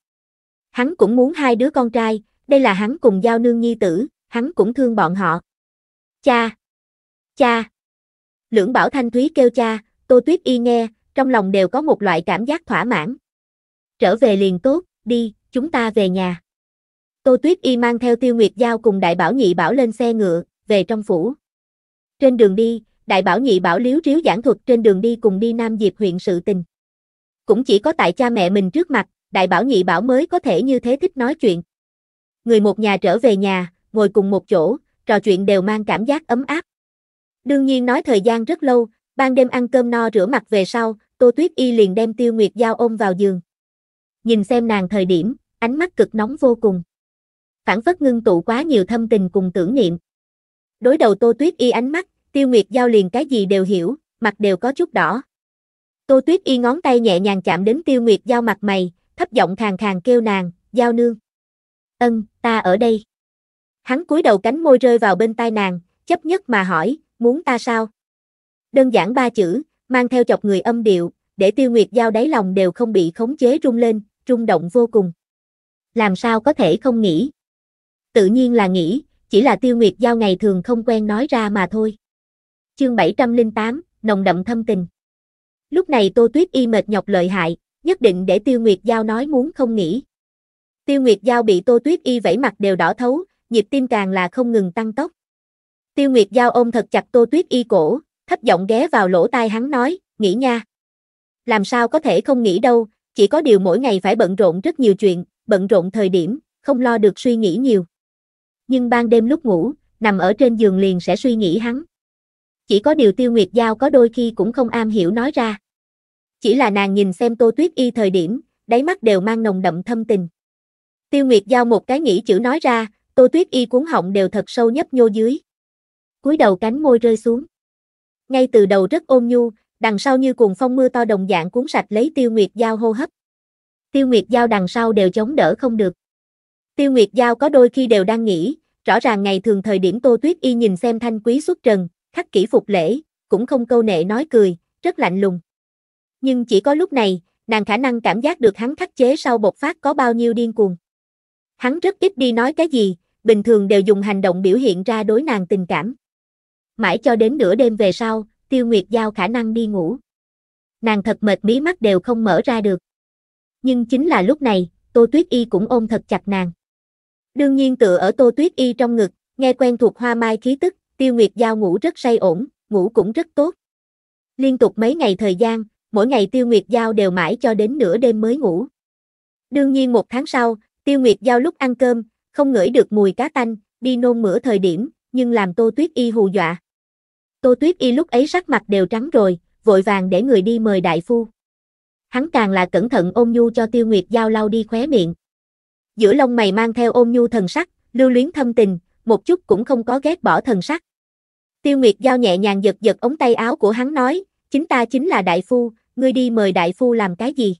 Hắn cũng muốn hai đứa con trai, đây là hắn cùng giao nương nhi tử, hắn cũng thương bọn họ. Cha! Cha! Lưỡng bảo thanh thúy kêu cha, tô tuyết y nghe, trong lòng đều có một loại cảm giác thỏa mãn. Trở về liền tốt, đi, chúng ta về nhà. Tô tuyết y mang theo tiêu nguyệt giao cùng đại bảo nhị bảo lên xe ngựa, về trong phủ. Trên đường đi, đại bảo nhị bảo liếu riếu giảng thuật trên đường đi cùng đi Nam Diệp huyện sự tình. Cũng chỉ có tại cha mẹ mình trước mặt, đại bảo nhị bảo mới có thể như thế thích nói chuyện. Người một nhà trở về nhà, ngồi cùng một chỗ, trò chuyện đều mang cảm giác ấm áp. Đương nhiên nói thời gian rất lâu, ban đêm ăn cơm no rửa mặt về sau, Tô Tuyết Y liền đem Tiêu Nguyệt Giao ôm vào giường. Nhìn xem nàng thời điểm, ánh mắt cực nóng vô cùng. Phản phất ngưng tụ quá nhiều thâm tình cùng tưởng niệm. Đối đầu Tô Tuyết Y ánh mắt, Tiêu Nguyệt Giao liền cái gì đều hiểu, mặt đều có chút đỏ. Tô Tuyết Y ngón tay nhẹ nhàng chạm đến Tiêu Nguyệt Giao mặt mày, thấp giọng khàn khàn kêu nàng, "Giao nương." "Ân, ta ở đây." Hắn cúi đầu cánh môi rơi vào bên tai nàng, chấp nhất mà hỏi, "Muốn ta sao?" Đơn giản ba chữ, mang theo chọc người âm điệu, để Tiêu Nguyệt Giao đáy lòng đều không bị khống chế rung lên, rung động vô cùng. Làm sao có thể không nghĩ? Tự nhiên là nghĩ, chỉ là Tiêu Nguyệt Giao ngày thường không quen nói ra mà thôi. Chương 708, nồng đậm thâm tình. Lúc này Tô Tuyết Y mệt nhọc lợi hại, nhất định để Tiêu Nguyệt Giao nói muốn không nghĩ. Tiêu Nguyệt Giao bị Tô Tuyết Y vẫy mặt đều đỏ thấu, nhịp tim càng là không ngừng tăng tốc. Tiêu Nguyệt Giao ôm thật chặt Tô Tuyết Y cổ, thấp giọng ghé vào lỗ tai hắn nói, nghỉ nha. Làm sao có thể không nghĩ đâu, chỉ có điều mỗi ngày phải bận rộn rất nhiều chuyện, bận rộn thời điểm, không lo được suy nghĩ nhiều. Nhưng ban đêm lúc ngủ, nằm ở trên giường liền sẽ suy nghĩ hắn chỉ có điều tiêu nguyệt giao có đôi khi cũng không am hiểu nói ra. Chỉ là nàng nhìn xem tô tuyết y thời điểm, đáy mắt đều mang nồng đậm thâm tình. Tiêu nguyệt giao một cái nghĩ chữ nói ra, tô tuyết y cuốn họng đều thật sâu nhấp nhô dưới. cúi đầu cánh môi rơi xuống. Ngay từ đầu rất ôn nhu, đằng sau như cuồng phong mưa to đồng dạng cuốn sạch lấy tiêu nguyệt giao hô hấp. Tiêu nguyệt giao đằng sau đều chống đỡ không được. Tiêu nguyệt giao có đôi khi đều đang nghĩ, rõ ràng ngày thường thời điểm tô tuyết y nhìn xem thanh quý xuất trần, khắc kỹ phục lễ, cũng không câu nệ nói cười, rất lạnh lùng. Nhưng chỉ có lúc này, nàng khả năng cảm giác được hắn khắc chế sau bộc phát có bao nhiêu điên cuồng. Hắn rất ít đi nói cái gì, bình thường đều dùng hành động biểu hiện ra đối nàng tình cảm. Mãi cho đến nửa đêm về sau, Tiêu Nguyệt Giao khả năng đi ngủ. Nàng thật mệt mí mắt đều không mở ra được. Nhưng chính là lúc này, Tô Tuyết Y cũng ôm thật chặt nàng. Đương nhiên tựa ở Tô Tuyết Y trong ngực, nghe quen thuộc hoa mai khí tức, Tiêu Nguyệt Giao ngủ rất say ổn, ngủ cũng rất tốt. Liên tục mấy ngày thời gian, mỗi ngày Tiêu Nguyệt Giao đều mãi cho đến nửa đêm mới ngủ. Đương nhiên một tháng sau, Tiêu Nguyệt Giao lúc ăn cơm, không ngửi được mùi cá tanh, đi nôn mửa thời điểm, nhưng làm Tô Tuyết Y hù dọa. Tô Tuyết Y lúc ấy sắc mặt đều trắng rồi, vội vàng để người đi mời đại phu. Hắn càng là cẩn thận ôm nhu cho Tiêu Nguyệt Giao lau đi khóe miệng. Giữa lông mày mang theo ôm nhu thần sắc, lưu luyến thâm tình, một chút cũng không có ghét bỏ thần sắc. Tiêu Nguyệt Giao nhẹ nhàng giật giật ống tay áo của hắn nói, chính ta chính là đại phu, ngươi đi mời đại phu làm cái gì?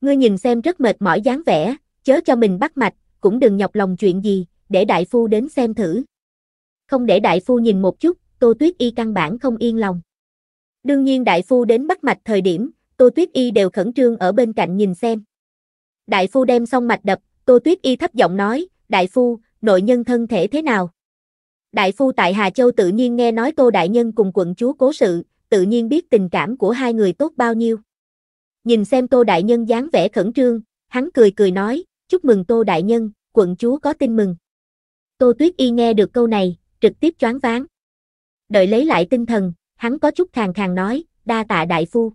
Ngươi nhìn xem rất mệt mỏi dáng vẻ, chớ cho mình bắt mạch, cũng đừng nhọc lòng chuyện gì, để đại phu đến xem thử. Không để đại phu nhìn một chút, Tô Tuyết Y căn bản không yên lòng. Đương nhiên đại phu đến bắt mạch thời điểm, Tô Tuyết Y đều khẩn trương ở bên cạnh nhìn xem. Đại phu đem xong mạch đập, Tô Tuyết Y thấp giọng nói, đại phu, nội nhân thân thể thế nào? Đại phu tại Hà Châu tự nhiên nghe nói Tô Đại Nhân cùng quận chúa cố sự, tự nhiên biết tình cảm của hai người tốt bao nhiêu. Nhìn xem Tô Đại Nhân dáng vẻ khẩn trương, hắn cười cười nói, chúc mừng Tô Đại Nhân, quận chúa có tin mừng. Tô Tuyết Y nghe được câu này, trực tiếp choáng váng. Đợi lấy lại tinh thần, hắn có chút khàn khàn nói, đa tạ đại phu.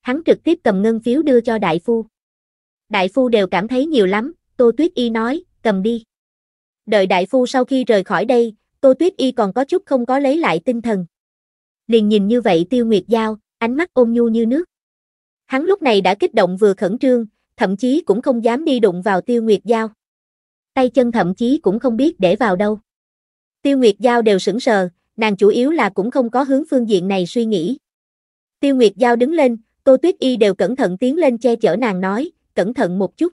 Hắn trực tiếp cầm ngân phiếu đưa cho đại phu. Đại phu đều cảm thấy nhiều lắm, Tô Tuyết Y nói, cầm đi. Đợi đại phu sau khi rời khỏi đây, Tô Tuyết Y còn có chút không có lấy lại tinh thần. Liền nhìn như vậy Tiêu Nguyệt Giao, ánh mắt ôn nhu như nước. Hắn lúc này đã kích động vừa khẩn trương, thậm chí cũng không dám đi đụng vào Tiêu Nguyệt Giao. Tay chân thậm chí cũng không biết để vào đâu. Tiêu Nguyệt Giao đều sững sờ, nàng chủ yếu là cũng không có hướng phương diện này suy nghĩ. Tiêu Nguyệt Giao đứng lên, Tô Tuyết Y đều cẩn thận tiến lên che chở nàng nói, cẩn thận một chút.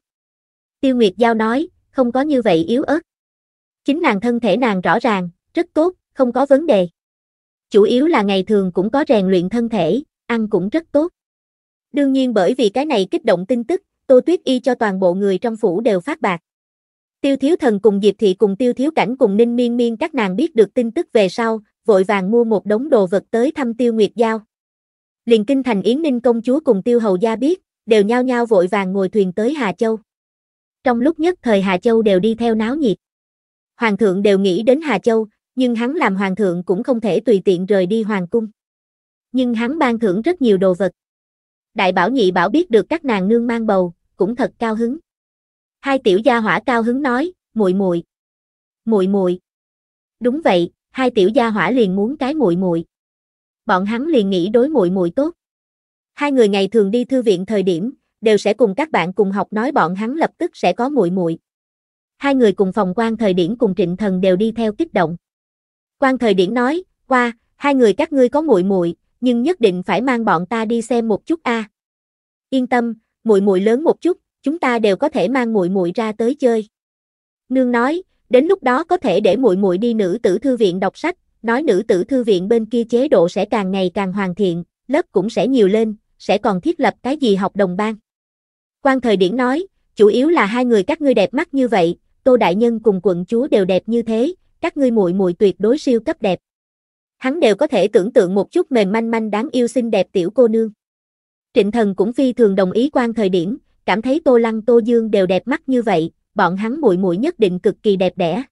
Tiêu Nguyệt Giao nói, không có như vậy yếu ớt. Chính nàng thân thể nàng rõ ràng, rất tốt, không có vấn đề. Chủ yếu là ngày thường cũng có rèn luyện thân thể, ăn cũng rất tốt. Đương nhiên bởi vì cái này kích động tin tức, Tô Tuyết Y cho toàn bộ người trong phủ đều phát bạc. Tiêu Thiếu Thần cùng Diệp Thị cùng Tiêu Thiếu Cảnh cùng Ninh Miên Miên các nàng biết được tin tức về sau, vội vàng mua một đống đồ vật tới thăm Tiêu Nguyệt Giao. Liền kinh thành Yến Ninh công chúa cùng Tiêu Hầu Gia biết, đều nhao nhao vội vàng ngồi thuyền tới Hà Châu. Trong lúc nhất thời Hà Châu đều đi theo náo nhiệt. Hoàng thượng đều nghĩ đến Hà Châu, nhưng hắn làm hoàng thượng cũng không thể tùy tiện rời đi hoàng cung. Nhưng hắn ban thưởng rất nhiều đồ vật. Đại bảo nhị bảo biết được các nàng nương mang bầu, cũng thật cao hứng. Hai tiểu gia hỏa cao hứng nói, muội muội. Muội muội. Đúng vậy, hai tiểu gia hỏa liền muốn cái muội muội. Bọn hắn liền nghĩ đối muội muội tốt. Hai người ngày thường đi thư viện thời điểm, đều sẽ cùng các bạn cùng học nói bọn hắn lập tức sẽ có muội muội. Hai người cùng phòng quan thời điểm cùng Trịnh Thần đều đi theo kích động. Quan thời điển nói, qua, hai người các ngươi có muội muội, nhưng nhất định phải mang bọn ta đi xem một chút a. À. Yên tâm, muội muội lớn một chút, chúng ta đều có thể mang muội muội ra tới chơi. Nương nói, đến lúc đó có thể để muội muội đi nữ tử thư viện đọc sách, nói nữ tử thư viện bên kia chế độ sẽ càng ngày càng hoàn thiện, lớp cũng sẽ nhiều lên, sẽ còn thiết lập cái gì học đồng ban. Quan thời điển nói, chủ yếu là hai người các ngươi đẹp mắt như vậy, Tô đại nhân cùng quận chúa đều đẹp như thế, các ngươi muội muội tuyệt đối siêu cấp đẹp. Hắn đều có thể tưởng tượng một chút mềm manh manh đáng yêu xinh đẹp tiểu cô nương. Trịnh Thần cũng phi thường đồng ý quan thời điểm, cảm thấy Tô Lăng Tô Dương đều đẹp mắt như vậy, bọn hắn muội muội nhất định cực kỳ đẹp đẽ.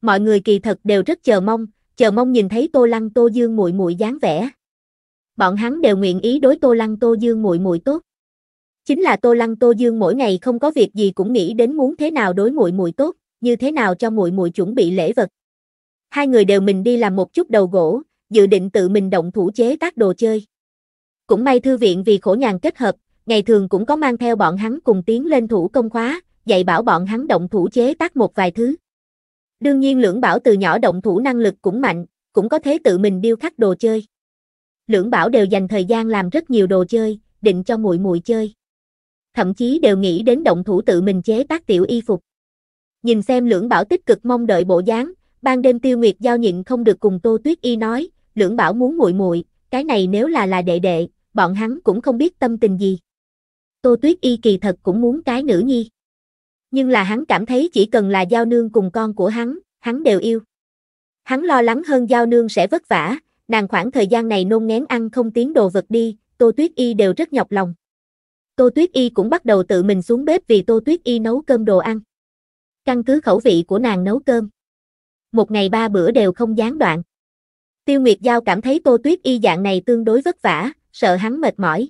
Mọi người kỳ thật đều rất chờ mong, chờ mong nhìn thấy Tô Lăng Tô Dương muội muội dáng vẻ. Bọn hắn đều nguyện ý đối Tô Lăng Tô Dương muội muội tốt. Chính là Tô Lăng Tô Dương mỗi ngày không có việc gì cũng nghĩ đến muốn thế nào đối muội muội tốt như thế nào cho muội muội chuẩn bị lễ vật. Hai người đều mình đi làm một chút đầu gỗ, dự định tự mình động thủ chế tác đồ chơi. Cũng may thư viện vì khổ nhàn kết hợp, ngày thường cũng có mang theo bọn hắn cùng tiến lên thủ công khóa, dạy bảo bọn hắn động thủ chế tác một vài thứ. Đương nhiên lưỡng bảo từ nhỏ động thủ năng lực cũng mạnh, cũng có thế tự mình điêu khắc đồ chơi. Lưỡng bảo đều dành thời gian làm rất nhiều đồ chơi, định cho muội muội chơi. Thậm chí đều nghĩ đến động thủ tự mình chế tác tiểu y phục. Nhìn xem lưỡng bảo tích cực mong đợi bộ dáng, ban đêm tiêu nguyệt giao nhịn không được cùng Tô Tuyết Y nói, lưỡng bảo muốn muội muội, cái này nếu là là đệ đệ, bọn hắn cũng không biết tâm tình gì. Tô Tuyết Y kỳ thật cũng muốn cái nữ nhi. Nhưng là hắn cảm thấy chỉ cần là giao nương cùng con của hắn, hắn đều yêu. Hắn lo lắng hơn giao nương sẽ vất vả, nàng khoảng thời gian này nôn ngén ăn không tiến đồ vật đi, Tô Tuyết Y đều rất nhọc lòng. Tô Tuyết Y cũng bắt đầu tự mình xuống bếp vì Tô Tuyết Y nấu cơm đồ ăn căn cứ khẩu vị của nàng nấu cơm. Một ngày ba bữa đều không gián đoạn. Tiêu Nguyệt Giao cảm thấy Tô Tuyết Y dạng này tương đối vất vả, sợ hắn mệt mỏi.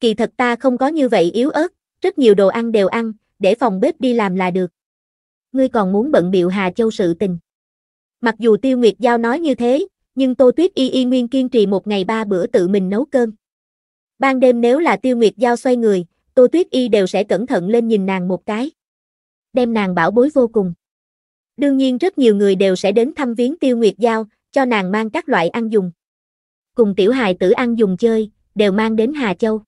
Kỳ thật ta không có như vậy yếu ớt, rất nhiều đồ ăn đều ăn, để phòng bếp đi làm là được. Ngươi còn muốn bận biệu Hà Châu sự tình. Mặc dù Tiêu Nguyệt Giao nói như thế, nhưng Tô Tuyết Y Y nguyên kiên trì một ngày ba bữa tự mình nấu cơm. Ban đêm nếu là Tiêu Nguyệt Giao xoay người, Tô Tuyết Y đều sẽ cẩn thận lên nhìn nàng một cái đem nàng bảo bối vô cùng. Đương nhiên rất nhiều người đều sẽ đến thăm viếng Tiêu Nguyệt Giao, cho nàng mang các loại ăn dùng. Cùng tiểu hài tử ăn dùng chơi, đều mang đến Hà Châu.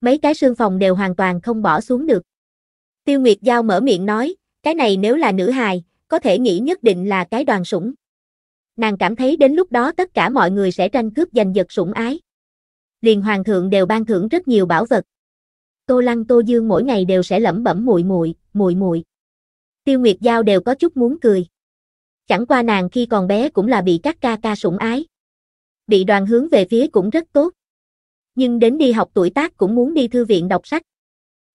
Mấy cái sương phòng đều hoàn toàn không bỏ xuống được. Tiêu Nguyệt Giao mở miệng nói, cái này nếu là nữ hài, có thể nghĩ nhất định là cái đoàn sủng. Nàng cảm thấy đến lúc đó tất cả mọi người sẽ tranh cướp giành giật sủng ái. Liền hoàng thượng đều ban thưởng rất nhiều bảo vật. Tô Lăng Tô Dương mỗi ngày đều sẽ lẩm bẩm muội muội, muội muội. Tiêu Nguyệt Giao đều có chút muốn cười. Chẳng qua nàng khi còn bé cũng là bị các ca ca sủng ái. Bị đoàn hướng về phía cũng rất tốt. Nhưng đến đi học tuổi tác cũng muốn đi thư viện đọc sách.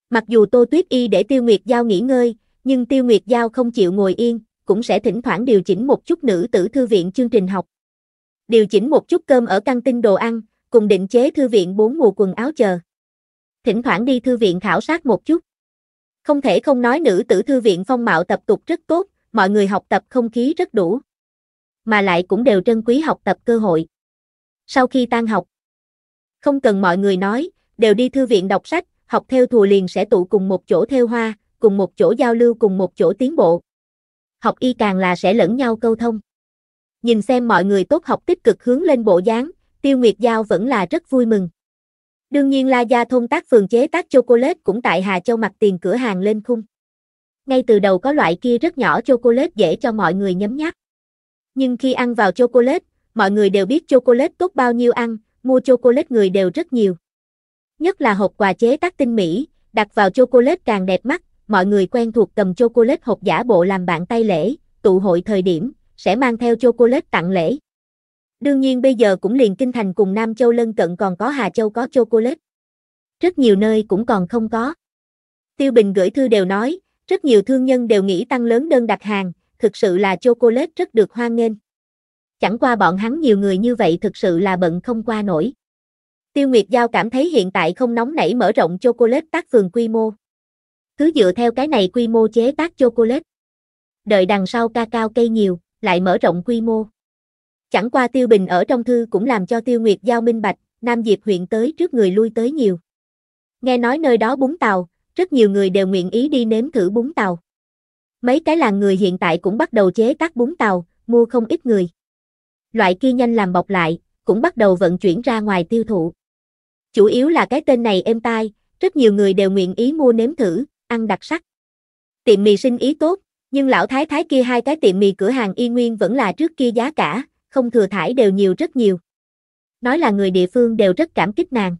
Mặc dù Tô Tuyết Y để Tiêu Nguyệt Giao nghỉ ngơi, nhưng Tiêu Nguyệt Giao không chịu ngồi yên, cũng sẽ thỉnh thoảng điều chỉnh một chút nữ tử thư viện chương trình học. Điều chỉnh một chút cơm ở căng tin đồ ăn, cùng định chế thư viện bốn mùa quần áo chờ. Thỉnh thoảng đi thư viện khảo sát một chút. Không thể không nói nữ tử thư viện phong mạo tập tục rất tốt, mọi người học tập không khí rất đủ. Mà lại cũng đều trân quý học tập cơ hội. Sau khi tan học, không cần mọi người nói, đều đi thư viện đọc sách, học theo thù liền sẽ tụ cùng một chỗ theo hoa, cùng một chỗ giao lưu cùng một chỗ tiến bộ. Học y càng là sẽ lẫn nhau câu thông. Nhìn xem mọi người tốt học tích cực hướng lên bộ dáng, Tiêu Nguyệt Giao vẫn là rất vui mừng. Đương nhiên La Gia thôn tác phường chế tác chocolate cũng tại Hà Châu mặt tiền cửa hàng lên khung. Ngay từ đầu có loại kia rất nhỏ chocolate dễ cho mọi người nhấm nháp. Nhưng khi ăn vào chocolate, mọi người đều biết chocolate tốt bao nhiêu ăn, mua chocolate người đều rất nhiều. Nhất là hộp quà chế tác tinh mỹ, đặt vào chocolate càng đẹp mắt, mọi người quen thuộc cầm chocolate hộp giả bộ làm bạn tay lễ, tụ hội thời điểm, sẽ mang theo chocolate tặng lễ. Đương nhiên bây giờ cũng liền Kinh Thành cùng Nam Châu lân cận còn có Hà Châu có chocolate. Rất nhiều nơi cũng còn không có. Tiêu Bình gửi thư đều nói, rất nhiều thương nhân đều nghĩ tăng lớn đơn đặt hàng, thực sự là chocolate rất được hoan nghênh. Chẳng qua bọn hắn nhiều người như vậy thực sự là bận không qua nổi. Tiêu Nguyệt Giao cảm thấy hiện tại không nóng nảy mở rộng chocolate tác phường quy mô. Cứ dựa theo cái này quy mô chế tác chocolate. Đợi đằng sau ca cao cây nhiều, lại mở rộng quy mô. Chẳng qua Tiêu Bình ở trong thư cũng làm cho Tiêu Nguyệt Giao minh bạch, Nam Diệp huyện tới trước người lui tới nhiều. Nghe nói nơi đó bún tàu, rất nhiều người đều nguyện ý đi nếm thử bún tàu. Mấy cái làng người hiện tại cũng bắt đầu chế tác bún tàu, mua không ít người. Loại kia nhanh làm bọc lại, cũng bắt đầu vận chuyển ra ngoài tiêu thụ. Chủ yếu là cái tên này êm tai, rất nhiều người đều nguyện ý mua nếm thử, ăn đặc sắc. Tiệm mì sinh ý tốt, nhưng lão thái thái kia hai cái tiệm mì cửa hàng y nguyên vẫn là trước kia giá cả, không thừa thải đều nhiều rất nhiều. Nói là người địa phương đều rất cảm kích nàng.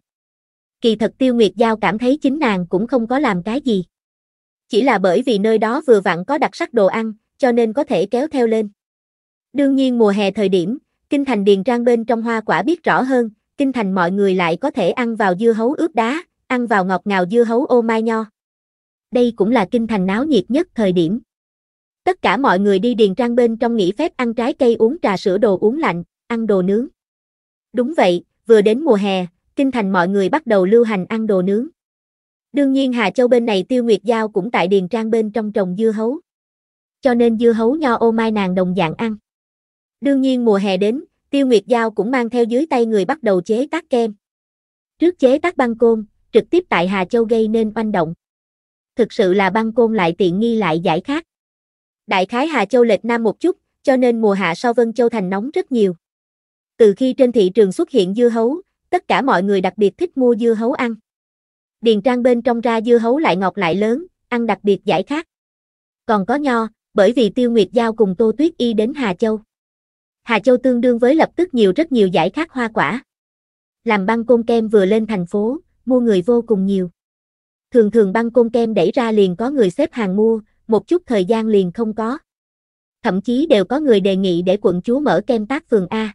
Kỳ thật Tiêu Nguyệt Giao cảm thấy chính nàng cũng không có làm cái gì. Chỉ là bởi vì nơi đó vừa vặn có đặc sắc đồ ăn, cho nên có thể kéo theo lên. Đương nhiên mùa hè thời điểm, kinh thành điền trang bên trong hoa quả biết rõ hơn, kinh thành mọi người lại có thể ăn vào dưa hấu ướp đá, ăn vào ngọt ngào dưa hấu ô mai nho. Đây cũng là kinh thành náo nhiệt nhất thời điểm. Tất cả mọi người đi điền trang bên trong nghỉ phép ăn trái cây uống trà sữa đồ uống lạnh, ăn đồ nướng. Đúng vậy, vừa đến mùa hè, kinh thành mọi người bắt đầu lưu hành ăn đồ nướng. Đương nhiên Hà Châu bên này Tiêu Nguyệt Giao cũng tại điền trang bên trong trồng dưa hấu. Cho nên dưa hấu nho ô mai nàng đồng dạng ăn. Đương nhiên mùa hè đến, Tiêu Nguyệt Giao cũng mang theo dưới tay người bắt đầu chế tác kem. Trước chế tác băng côn, trực tiếp tại Hà Châu gây nên oanh động. Thực sự là băng côn lại tiện nghi lại giải khác đại khái Hà Châu lệch nam một chút, cho nên mùa hạ sau Vân Châu thành nóng rất nhiều. Từ khi trên thị trường xuất hiện dưa hấu, tất cả mọi người đặc biệt thích mua dưa hấu ăn. Điền trang bên trong ra dưa hấu lại ngọt lại lớn, ăn đặc biệt giải khát. Còn có nho, bởi vì Tiêu Nguyệt Giao cùng Tô Tuyết Y đến Hà Châu. Hà Châu tương đương với lập tức nhiều rất nhiều giải khát hoa quả. Làm băng côn kem vừa lên thành phố, mua người vô cùng nhiều. Thường thường băng côn kem đẩy ra liền có người xếp hàng mua, một chút thời gian liền không có. Thậm chí đều có người đề nghị để quận chúa mở kem tác phường A.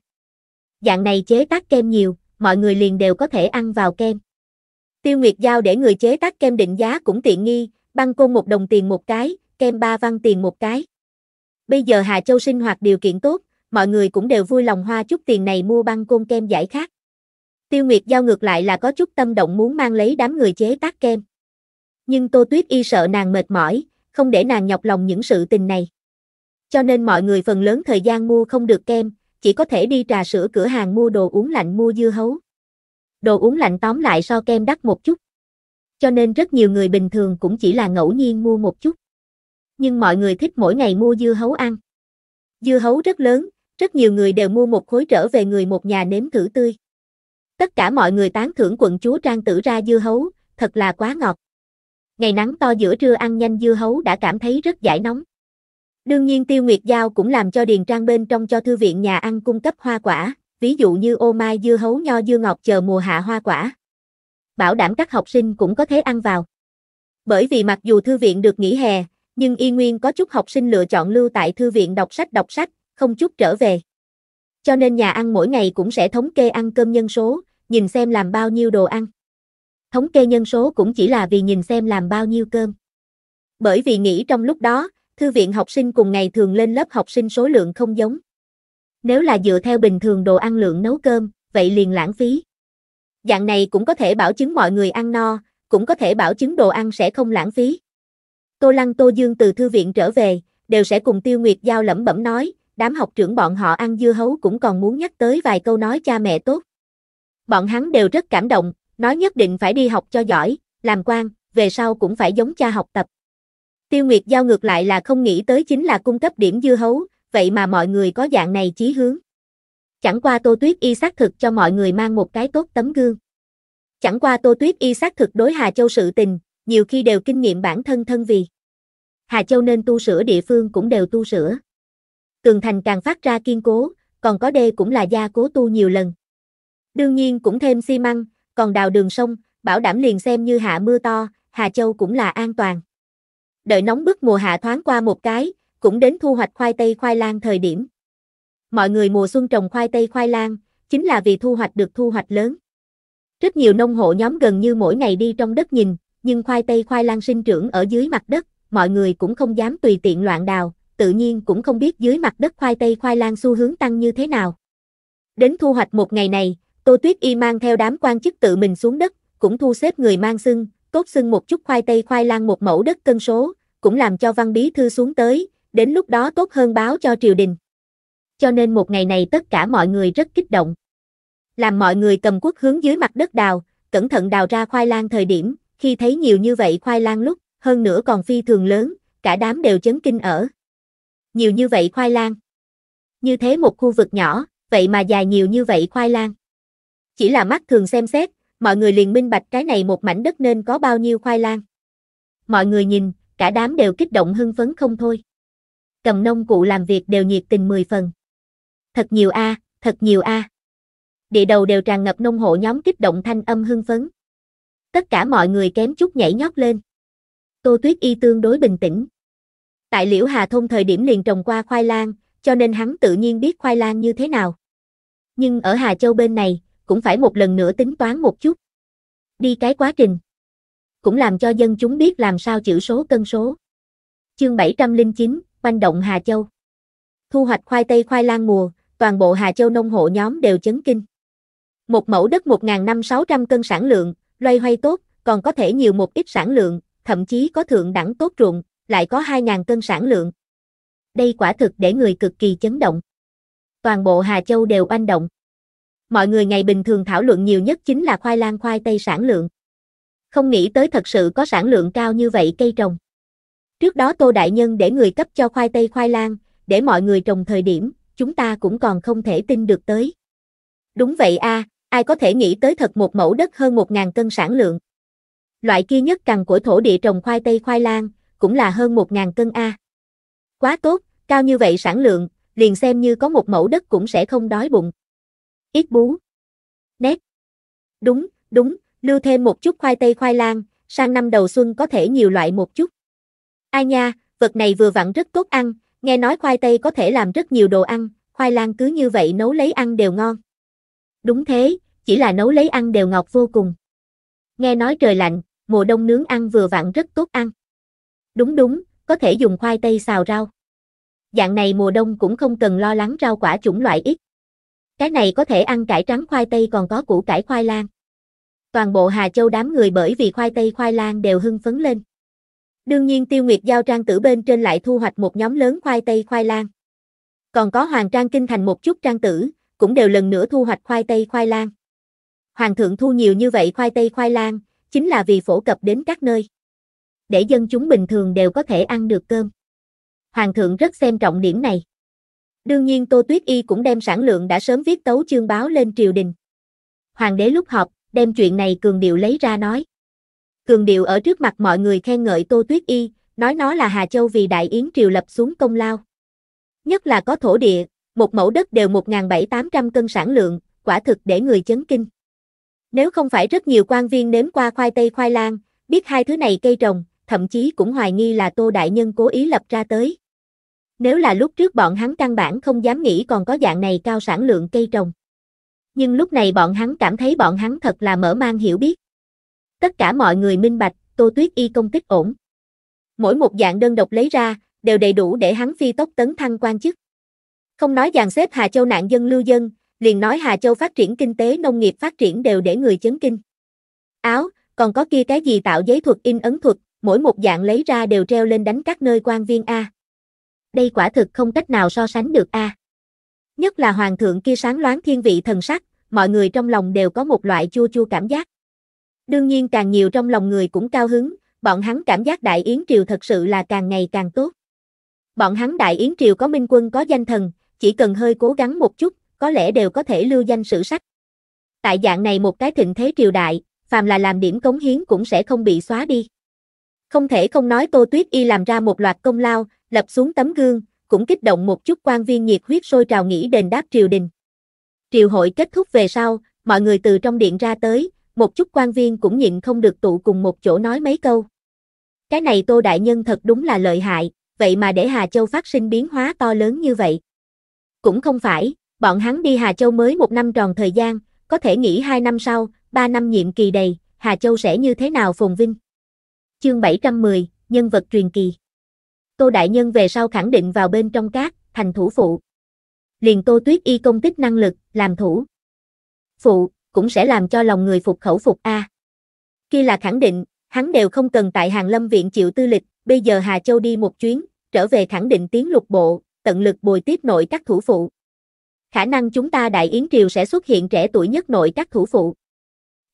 Dạng này chế tác kem nhiều, mọi người liền đều có thể ăn vào kem. Tiêu Nguyệt Giao để người chế tác kem định giá cũng tiện nghi, băng côn một đồng tiền một cái, kem ba văn tiền một cái. Bây giờ Hà Châu sinh hoạt điều kiện tốt, mọi người cũng đều vui lòng hoa chút tiền này mua băng côn kem giải khác. Tiêu Nguyệt Giao ngược lại là có chút tâm động muốn mang lấy đám người chế tác kem. Nhưng Tô Tuyết Y sợ nàng mệt mỏi, không để nàng nhọc lòng những sự tình này. Cho nên mọi người phần lớn thời gian mua không được kem, chỉ có thể đi trà sữa cửa hàng mua đồ uống lạnh mua dưa hấu. Đồ uống lạnh tóm lại so kem đắt một chút. Cho nên rất nhiều người bình thường cũng chỉ là ngẫu nhiên mua một chút. Nhưng mọi người thích mỗi ngày mua dưa hấu ăn. Dưa hấu rất lớn, rất nhiều người đều mua một khối trở về người một nhà nếm thử tươi. Tất cả mọi người tán thưởng quận chúa Trang Tử ra dưa hấu, thật là quá ngọt ngày nắng to giữa trưa ăn nhanh dưa hấu đã cảm thấy rất giải nóng. Đương nhiên Tiêu Nguyệt Giao cũng làm cho điền trang bên trong cho thư viện nhà ăn cung cấp hoa quả, ví dụ như ô mai dưa hấu nho dưa ngọt chờ mùa hạ hoa quả. Bảo đảm các học sinh cũng có thể ăn vào. Bởi vì mặc dù thư viện được nghỉ hè, nhưng y nguyên có chút học sinh lựa chọn lưu tại thư viện đọc sách đọc sách, không chút trở về. Cho nên nhà ăn mỗi ngày cũng sẽ thống kê ăn cơm nhân số, nhìn xem làm bao nhiêu đồ ăn thống kê nhân số cũng chỉ là vì nhìn xem làm bao nhiêu cơm. Bởi vì nghĩ trong lúc đó, thư viện học sinh cùng ngày thường lên lớp học sinh số lượng không giống. Nếu là dựa theo bình thường đồ ăn lượng nấu cơm, vậy liền lãng phí. Dạng này cũng có thể bảo chứng mọi người ăn no, cũng có thể bảo chứng đồ ăn sẽ không lãng phí. Tô Lăng Tô Dương từ thư viện trở về, đều sẽ cùng Tiêu Nguyệt Giao lẩm bẩm nói, đám học trưởng bọn họ ăn dưa hấu cũng còn muốn nhắc tới vài câu nói cha mẹ tốt. Bọn hắn đều rất cảm động, nói nhất định phải đi học cho giỏi, làm quan, về sau cũng phải giống cha học tập. Tiêu Nguyệt Giao ngược lại là không nghĩ tới chính là cung cấp điểm dư hấu, vậy mà mọi người có dạng này chí hướng. Chẳng qua Tô Tuyết Y xác thực cho mọi người mang một cái tốt tấm gương. Chẳng qua Tô Tuyết Y xác thực đối Hà Châu sự tình, nhiều khi đều kinh nghiệm bản thân thân vì. Hà Châu nên tu sửa địa phương cũng đều tu sửa. Tường thành càng phát ra kiên cố, còn có đê cũng là gia cố tu nhiều lần. Đương nhiên cũng thêm xi măng, còn đào đường sông, bảo đảm liền xem như hạ mưa to, Hà Châu cũng là an toàn. Đợi nóng bức mùa hạ thoáng qua một cái, cũng đến thu hoạch khoai tây khoai lang thời điểm. Mọi người mùa xuân trồng khoai tây khoai lang, chính là vì thu hoạch được thu hoạch lớn. Rất nhiều nông hộ nhóm gần như mỗi ngày đi trong đất nhìn, nhưng khoai tây khoai lang sinh trưởng ở dưới mặt đất, mọi người cũng không dám tùy tiện loạn đào, tự nhiên cũng không biết dưới mặt đất khoai tây khoai lang xu hướng tăng như thế nào. Đến thu hoạch một ngày này, Tô Tuyết Y mang theo đám quan chức tự mình xuống đất, cũng thu xếp người mang xưng, cốt xưng một chút khoai tây khoai lang một mẫu đất cân số, cũng làm cho văn bí thư xuống tới, đến lúc đó tốt hơn báo cho triều đình. Cho nên một ngày này tất cả mọi người rất kích động. Làm mọi người cầm quốc hướng dưới mặt đất đào, cẩn thận đào ra khoai lang thời điểm, khi thấy nhiều như vậy khoai lang lúc, hơn nữa còn phi thường lớn, cả đám đều chấn kinh ở. Nhiều như vậy khoai lang. Như thế một khu vực nhỏ, vậy mà dài nhiều như vậy khoai lang. Chỉ là mắt thường xem xét, mọi người liền minh bạch cái này một mảnh đất nên có bao nhiêu khoai lang. Mọi người nhìn, cả đám đều kích động hưng phấn không thôi. Cầm nông cụ làm việc đều nhiệt tình 10 phần. Thật nhiều a, thật nhiều a. Địa đầu đều tràn ngập nông hộ nhóm kích động thanh âm hưng phấn. Tất cả mọi người kém chút nhảy nhót lên. Tô Tuyết Y tương đối bình tĩnh. Tại Liễu Hà thôn thời điểm liền trồng qua khoai lang, cho nên hắn tự nhiên biết khoai lang như thế nào. Nhưng ở Hà Châu bên này, cũng phải một lần nữa tính toán một chút. Đi cái quá trình. Cũng làm cho dân chúng biết làm sao chữ số cân số. Chương 709, quanh động Hà Châu. Thu hoạch khoai tây khoai lang mùa, toàn bộ Hà Châu nông hộ nhóm đều chấn kinh. Một mẫu đất 1.500-600 cân sản lượng, loay hoay tốt, còn có thể nhiều một ít sản lượng, thậm chí có thượng đẳng tốt ruộng, lại có 2.000 cân sản lượng. Đây quả thực để người cực kỳ chấn động. Toàn bộ Hà Châu đều oanh động mọi người ngày bình thường thảo luận nhiều nhất chính là khoai lang khoai tây sản lượng. Không nghĩ tới thật sự có sản lượng cao như vậy cây trồng. Trước đó Tô Đại Nhân để người cấp cho khoai tây khoai lang, để mọi người trồng thời điểm, chúng ta cũng còn không thể tin được tới. Đúng vậy a, ai có thể nghĩ tới thật một mẫu đất hơn 1.000 cân sản lượng. Loại kia nhất cần của thổ địa trồng khoai tây khoai lang, cũng là hơn 1.000 cân a. Quá tốt, cao như vậy sản lượng, liền xem như có một mẫu đất cũng sẽ không đói bụng ít bú. Nét. Đúng, đúng, lưu thêm một chút khoai tây khoai lang, sang năm đầu xuân có thể nhiều loại một chút. Ai nha, vật này vừa vặn rất tốt ăn, nghe nói khoai tây có thể làm rất nhiều đồ ăn, khoai lang cứ như vậy nấu lấy ăn đều ngon. Đúng thế, chỉ là nấu lấy ăn đều ngọt vô cùng. Nghe nói trời lạnh, mùa đông nướng ăn vừa vặn rất tốt ăn. Đúng đúng, có thể dùng khoai tây xào rau. Dạng này mùa đông cũng không cần lo lắng rau quả chủng loại ít. Cái này có thể ăn cải trắng khoai tây còn có củ cải khoai lang. Toàn bộ Hà Châu đám người bởi vì khoai tây khoai lang đều hưng phấn lên. Đương nhiên Tiêu Nguyệt giao trang tử bên trên lại thu hoạch một nhóm lớn khoai tây khoai lang. Còn có Hoàng Trang Kinh Thành một chút trang tử, cũng đều lần nữa thu hoạch khoai tây khoai lang. Hoàng thượng thu nhiều như vậy khoai tây khoai lang, chính là vì phổ cập đến các nơi. Để dân chúng bình thường đều có thể ăn được cơm. Hoàng thượng rất xem trọng điểm này. Đương nhiên Tô Tuyết Y cũng đem sản lượng đã sớm viết tấu chương báo lên triều đình. Hoàng đế lúc họp, đem chuyện này Cường Điệu lấy ra nói. Cường Điệu ở trước mặt mọi người khen ngợi Tô Tuyết Y, nói nó là Hà Châu vì Đại Yến triều lập xuống công lao. Nhất là có thổ địa, một mẫu đất đều 1.700-800 cân sản lượng, quả thực để người chấn kinh. Nếu không phải rất nhiều quan viên nếm qua khoai tây khoai lang, biết hai thứ này cây trồng, thậm chí cũng hoài nghi là Tô Đại Nhân cố ý lập ra tới. Nếu là lúc trước bọn hắn căn bản không dám nghĩ còn có dạng này cao sản lượng cây trồng. Nhưng lúc này bọn hắn cảm thấy bọn hắn thật là mở mang hiểu biết. Tất cả mọi người minh bạch, Tô Tuyết Y công kích ổn. Mỗi một dạng đơn độc lấy ra, đều đầy đủ để hắn phi tốc tấn thăng quan chức. Không nói dàn xếp Hà Châu nạn dân lưu dân, liền nói Hà Châu phát triển kinh tế nông nghiệp phát triển đều để người chấn kinh. Áo, còn có kia cái gì tạo giấy thuật in ấn thuật, mỗi một dạng lấy ra đều treo lên đánh các nơi quan viên A đây quả thực không cách nào so sánh được a. À. Nhất là hoàng thượng kia sáng loáng thiên vị thần sắc, mọi người trong lòng đều có một loại chua chua cảm giác. Đương nhiên càng nhiều trong lòng người cũng cao hứng, bọn hắn cảm giác đại yến triều thật sự là càng ngày càng tốt. Bọn hắn đại yến triều có minh quân có danh thần, chỉ cần hơi cố gắng một chút, có lẽ đều có thể lưu danh sử sách. Tại dạng này một cái thịnh thế triều đại, phàm là làm điểm cống hiến cũng sẽ không bị xóa đi. Không thể không nói Tô Tuyết Y làm ra một loạt công lao, lập xuống tấm gương, cũng kích động một chút quan viên nhiệt huyết sôi trào nghĩ đền đáp triều đình. Triều hội kết thúc về sau, mọi người từ trong điện ra tới, một chút quan viên cũng nhịn không được tụ cùng một chỗ nói mấy câu. Cái này Tô Đại Nhân thật đúng là lợi hại, vậy mà để Hà Châu phát sinh biến hóa to lớn như vậy. Cũng không phải, bọn hắn đi Hà Châu mới một năm tròn thời gian, có thể nghỉ hai năm sau, ba năm nhiệm kỳ đầy, Hà Châu sẽ như thế nào phồn vinh. Chương 710, Nhân vật truyền kỳ Tô Đại Nhân về sau khẳng định vào bên trong cát, thành thủ phụ. Liền Tô Tuyết Y công tích năng lực, làm thủ. Phụ, cũng sẽ làm cho lòng người phục khẩu phục A. Kia là khẳng định, hắn đều không cần tại Hàng Lâm Viện chịu tư lịch, bây giờ Hà Châu đi một chuyến, trở về khẳng định tiến lục bộ, tận lực bồi tiếp nội các thủ phụ. Khả năng chúng ta Đại Yến Triều sẽ xuất hiện trẻ tuổi nhất nội các thủ phụ.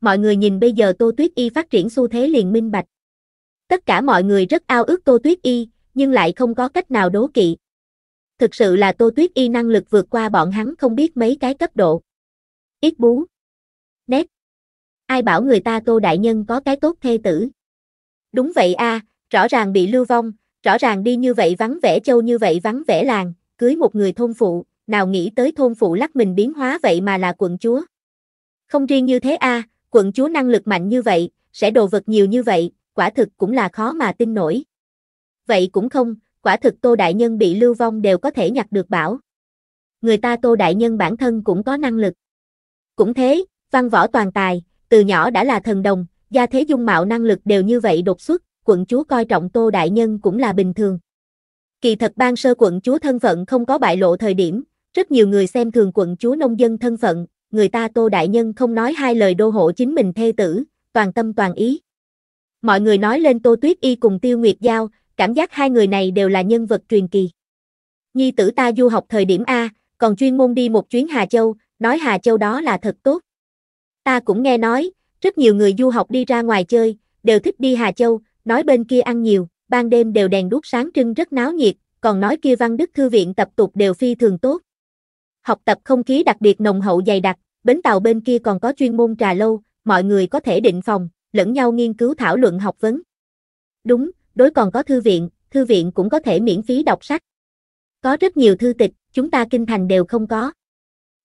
Mọi người nhìn bây giờ Tô Tuyết Y phát triển xu thế liền minh bạch. Tất cả mọi người rất ao ước Tô Tuyết Y, nhưng lại không có cách nào đố kỵ. Thực sự là Tô Tuyết Y năng lực vượt qua bọn hắn không biết mấy cái cấp độ. Ít bú. Nét. Ai bảo người ta Tô Đại Nhân có cái tốt thê tử. Đúng vậy a, rõ ràng bị lưu vong, rõ ràng đi như vậy vắng vẻ châu như vậy vắng vẻ làng, cưới một người thôn phụ, nào nghĩ tới thôn phụ lắc mình biến hóa vậy mà là quận chúa. Không riêng như thế a, quận chúa năng lực mạnh như vậy, sẽ đồ vật nhiều như vậy, quả thực cũng là khó mà tin nổi vậy cũng không, quả thực Tô Đại Nhân bị lưu vong đều có thể nhặt được bảo. Người ta Tô Đại Nhân bản thân cũng có năng lực. Cũng thế, văn võ toàn tài, từ nhỏ đã là thần đồng, gia thế dung mạo năng lực đều như vậy đột xuất, quận chúa coi trọng Tô Đại Nhân cũng là bình thường. Kỳ thật ban sơ quận chúa thân phận không có bại lộ thời điểm, rất nhiều người xem thường quận chúa nông dân thân phận, người ta Tô Đại Nhân không nói hai lời đô hộ chính mình thê tử, toàn tâm toàn ý. Mọi người nói lên Tô Tuyết Y cùng Tiêu Nguyệt Giao, cảm giác hai người này đều là nhân vật truyền kỳ. Nhi tử ta du học thời điểm A, còn chuyên môn đi một chuyến Hà Châu, nói Hà Châu đó là thật tốt. Ta cũng nghe nói, rất nhiều người du học đi ra ngoài chơi, đều thích đi Hà Châu, nói bên kia ăn nhiều, ban đêm đều đèn đuốc sáng trưng rất náo nhiệt, còn nói kia văn đức thư viện tập tục đều phi thường tốt. Học tập không khí đặc biệt nồng hậu dày đặc, bến tàu bên kia còn có chuyên môn trà lâu, mọi người có thể định phòng, lẫn nhau nghiên cứu thảo luận học vấn. Đúng, đối còn có thư viện, thư viện cũng có thể miễn phí đọc sách. Có rất nhiều thư tịch, chúng ta kinh thành đều không có.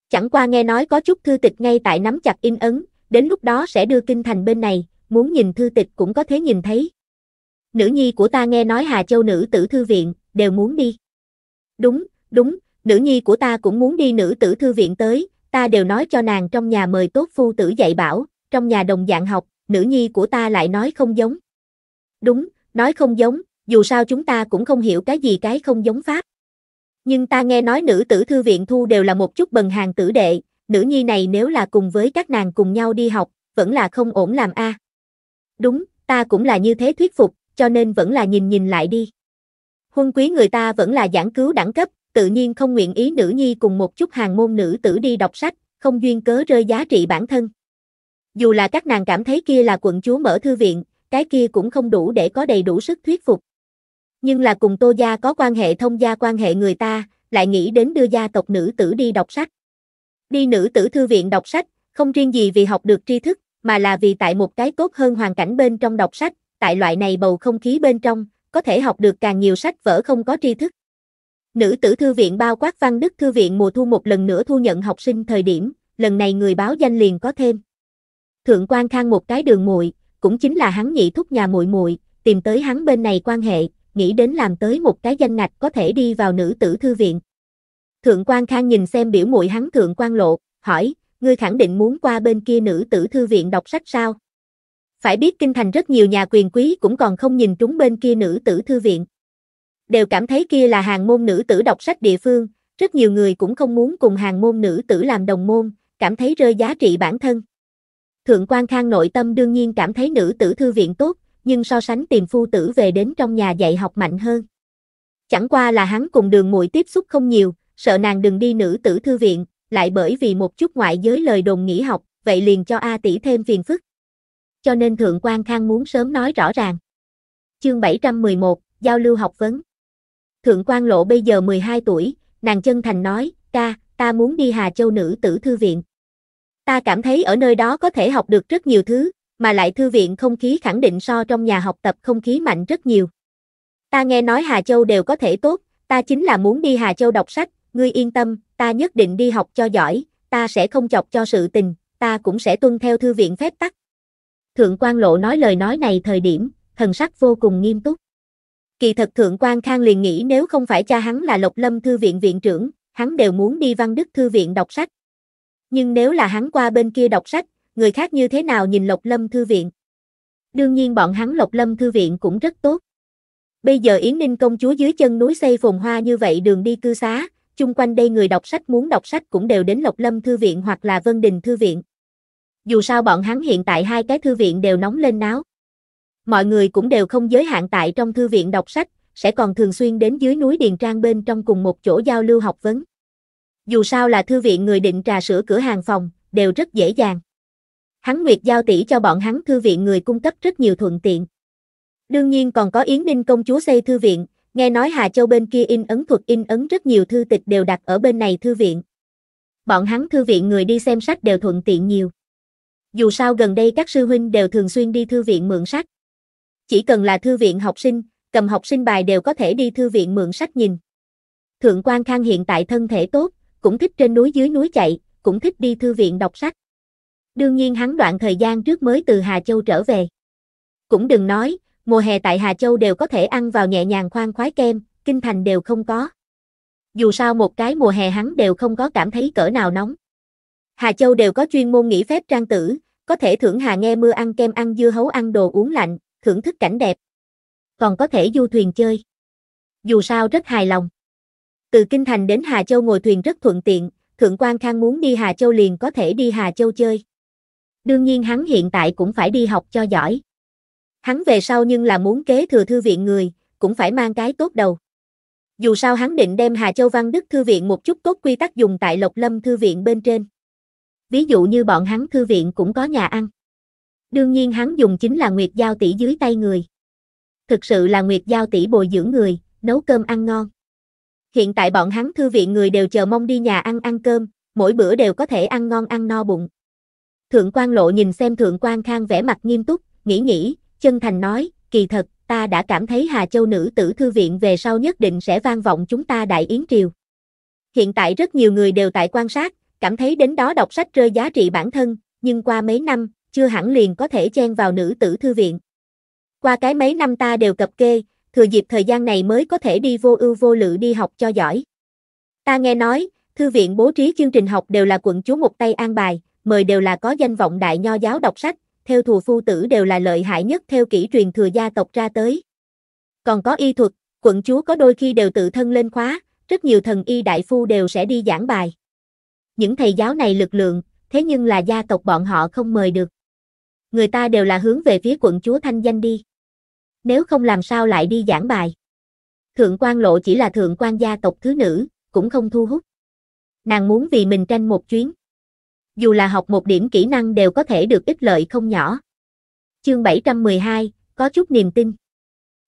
Chẳng qua nghe nói có chút thư tịch ngay tại nắm chặt in ấn, đến lúc đó sẽ đưa kinh thành bên này, muốn nhìn thư tịch cũng có thể nhìn thấy. Nữ nhi của ta nghe nói Hà Châu nữ tử thư viện, đều muốn đi. Đúng, đúng, nữ nhi của ta cũng muốn đi nữ tử thư viện tới, ta đều nói cho nàng trong nhà mời tốt phu tử dạy bảo, trong nhà đồng dạng học, nữ nhi của ta lại nói không giống. Đúng, nói không giống, dù sao chúng ta cũng không hiểu cái gì cái không giống pháp. Nhưng ta nghe nói nữ tử thư viện thu đều là một chút bần hàng tử đệ, nữ nhi này nếu là cùng với các nàng cùng nhau đi học, vẫn là không ổn làm a. À. Đúng, ta cũng là như thế thuyết phục, cho nên vẫn là nhìn nhìn lại đi. Huân quý người ta vẫn là giảng cứu đẳng cấp, tự nhiên không nguyện ý nữ nhi cùng một chút hàng môn nữ tử đi đọc sách, không duyên cớ rơi giá trị bản thân. Dù là các nàng cảm thấy kia là quận chúa mở thư viện, cái kia cũng không đủ để có đầy đủ sức thuyết phục. Nhưng là cùng Tô Gia có quan hệ thông gia quan hệ người ta, lại nghĩ đến đưa gia tộc nữ tử đi đọc sách. Đi nữ tử thư viện đọc sách, không riêng gì vì học được tri thức, mà là vì tại một cái tốt hơn hoàn cảnh bên trong đọc sách, tại loại này bầu không khí bên trong, có thể học được càng nhiều sách vở không có tri thức. Nữ tử thư viện bao quát văn đức thư viện mùa thu một lần nữa thu nhận học sinh thời điểm, lần này người báo danh liền có thêm. Thượng quan khang một cái đường muội cũng chính là hắn nhị thúc nhà muội muội, tìm tới hắn bên này quan hệ, nghĩ đến làm tới một cái danh ngạch có thể đi vào nữ tử thư viện. Thượng quan Khang nhìn xem biểu muội hắn thượng quan lộ, hỏi, ngươi khẳng định muốn qua bên kia nữ tử thư viện đọc sách sao? Phải biết kinh thành rất nhiều nhà quyền quý cũng còn không nhìn trúng bên kia nữ tử thư viện. Đều cảm thấy kia là hàng môn nữ tử đọc sách địa phương, rất nhiều người cũng không muốn cùng hàng môn nữ tử làm đồng môn, cảm thấy rơi giá trị bản thân. Thượng quan Khang nội tâm đương nhiên cảm thấy nữ tử thư viện tốt, nhưng so sánh tiền phu tử về đến trong nhà dạy học mạnh hơn. Chẳng qua là hắn cùng đường muội tiếp xúc không nhiều, sợ nàng đừng đi nữ tử thư viện, lại bởi vì một chút ngoại giới lời đồn nghỉ học, vậy liền cho A tỷ thêm phiền phức. Cho nên Thượng quan Khang muốn sớm nói rõ ràng. Chương 711, Giao lưu học vấn Thượng quan lộ bây giờ 12 tuổi, nàng chân thành nói, ca, ta muốn đi Hà Châu nữ tử thư viện. Ta cảm thấy ở nơi đó có thể học được rất nhiều thứ, mà lại thư viện không khí khẳng định so trong nhà học tập không khí mạnh rất nhiều. Ta nghe nói Hà Châu đều có thể tốt, ta chính là muốn đi Hà Châu đọc sách, ngươi yên tâm, ta nhất định đi học cho giỏi, ta sẽ không chọc cho sự tình, ta cũng sẽ tuân theo thư viện phép tắc. Thượng quan lộ nói lời nói này thời điểm, thần sắc vô cùng nghiêm túc. Kỳ thật Thượng quan Khang liền nghĩ nếu không phải cha hắn là Lộc Lâm Thư viện viện trưởng, hắn đều muốn đi Văn Đức Thư viện đọc sách, nhưng nếu là hắn qua bên kia đọc sách, người khác như thế nào nhìn Lộc Lâm Thư Viện? Đương nhiên bọn hắn Lộc Lâm Thư Viện cũng rất tốt. Bây giờ Yến Ninh công chúa dưới chân núi xây phồn hoa như vậy đường đi cư xá, chung quanh đây người đọc sách muốn đọc sách cũng đều đến Lộc Lâm Thư Viện hoặc là Vân Đình Thư Viện. Dù sao bọn hắn hiện tại hai cái thư viện đều nóng lên náo. Mọi người cũng đều không giới hạn tại trong thư viện đọc sách, sẽ còn thường xuyên đến dưới núi Điền Trang bên trong cùng một chỗ giao lưu học vấn dù sao là thư viện người định trà sữa cửa hàng phòng, đều rất dễ dàng. Hắn Nguyệt giao tỷ cho bọn hắn thư viện người cung cấp rất nhiều thuận tiện. Đương nhiên còn có Yến Ninh công chúa xây thư viện, nghe nói Hà Châu bên kia in ấn thuật in ấn rất nhiều thư tịch đều đặt ở bên này thư viện. Bọn hắn thư viện người đi xem sách đều thuận tiện nhiều. Dù sao gần đây các sư huynh đều thường xuyên đi thư viện mượn sách. Chỉ cần là thư viện học sinh, cầm học sinh bài đều có thể đi thư viện mượn sách nhìn. Thượng quan Khang hiện tại thân thể tốt, cũng thích trên núi dưới núi chạy, cũng thích đi thư viện đọc sách. Đương nhiên hắn đoạn thời gian trước mới từ Hà Châu trở về. Cũng đừng nói, mùa hè tại Hà Châu đều có thể ăn vào nhẹ nhàng khoan khoái kem, kinh thành đều không có. Dù sao một cái mùa hè hắn đều không có cảm thấy cỡ nào nóng. Hà Châu đều có chuyên môn nghỉ phép trang tử, có thể thưởng hà nghe mưa ăn kem ăn dưa hấu ăn đồ uống lạnh, thưởng thức cảnh đẹp. Còn có thể du thuyền chơi. Dù sao rất hài lòng. Từ Kinh Thành đến Hà Châu ngồi thuyền rất thuận tiện, Thượng quan Khang muốn đi Hà Châu liền có thể đi Hà Châu chơi. Đương nhiên hắn hiện tại cũng phải đi học cho giỏi. Hắn về sau nhưng là muốn kế thừa thư viện người, cũng phải mang cái tốt đầu. Dù sao hắn định đem Hà Châu Văn Đức Thư viện một chút tốt quy tắc dùng tại Lộc Lâm Thư viện bên trên. Ví dụ như bọn hắn thư viện cũng có nhà ăn. Đương nhiên hắn dùng chính là Nguyệt Giao tỷ dưới tay người. Thực sự là Nguyệt Giao tỷ bồi dưỡng người, nấu cơm ăn ngon. Hiện tại bọn hắn thư viện người đều chờ mong đi nhà ăn ăn cơm, mỗi bữa đều có thể ăn ngon ăn no bụng. Thượng quan lộ nhìn xem thượng quan khang vẻ mặt nghiêm túc, nghĩ nghĩ, chân thành nói, kỳ thật, ta đã cảm thấy Hà Châu nữ tử thư viện về sau nhất định sẽ vang vọng chúng ta đại yến triều. Hiện tại rất nhiều người đều tại quan sát, cảm thấy đến đó đọc sách rơi giá trị bản thân, nhưng qua mấy năm, chưa hẳn liền có thể chen vào nữ tử thư viện. Qua cái mấy năm ta đều cập kê, thừa dịp thời gian này mới có thể đi vô ưu vô lự đi học cho giỏi. Ta nghe nói, thư viện bố trí chương trình học đều là quận chúa một tay an bài, mời đều là có danh vọng đại nho giáo đọc sách, theo thù phu tử đều là lợi hại nhất theo kỹ truyền thừa gia tộc ra tới. Còn có y thuật, quận chúa có đôi khi đều tự thân lên khóa, rất nhiều thần y đại phu đều sẽ đi giảng bài. Những thầy giáo này lực lượng, thế nhưng là gia tộc bọn họ không mời được. Người ta đều là hướng về phía quận chúa thanh danh đi nếu không làm sao lại đi giảng bài. Thượng quan lộ chỉ là thượng quan gia tộc thứ nữ, cũng không thu hút. Nàng muốn vì mình tranh một chuyến. Dù là học một điểm kỹ năng đều có thể được ích lợi không nhỏ. Chương 712, có chút niềm tin.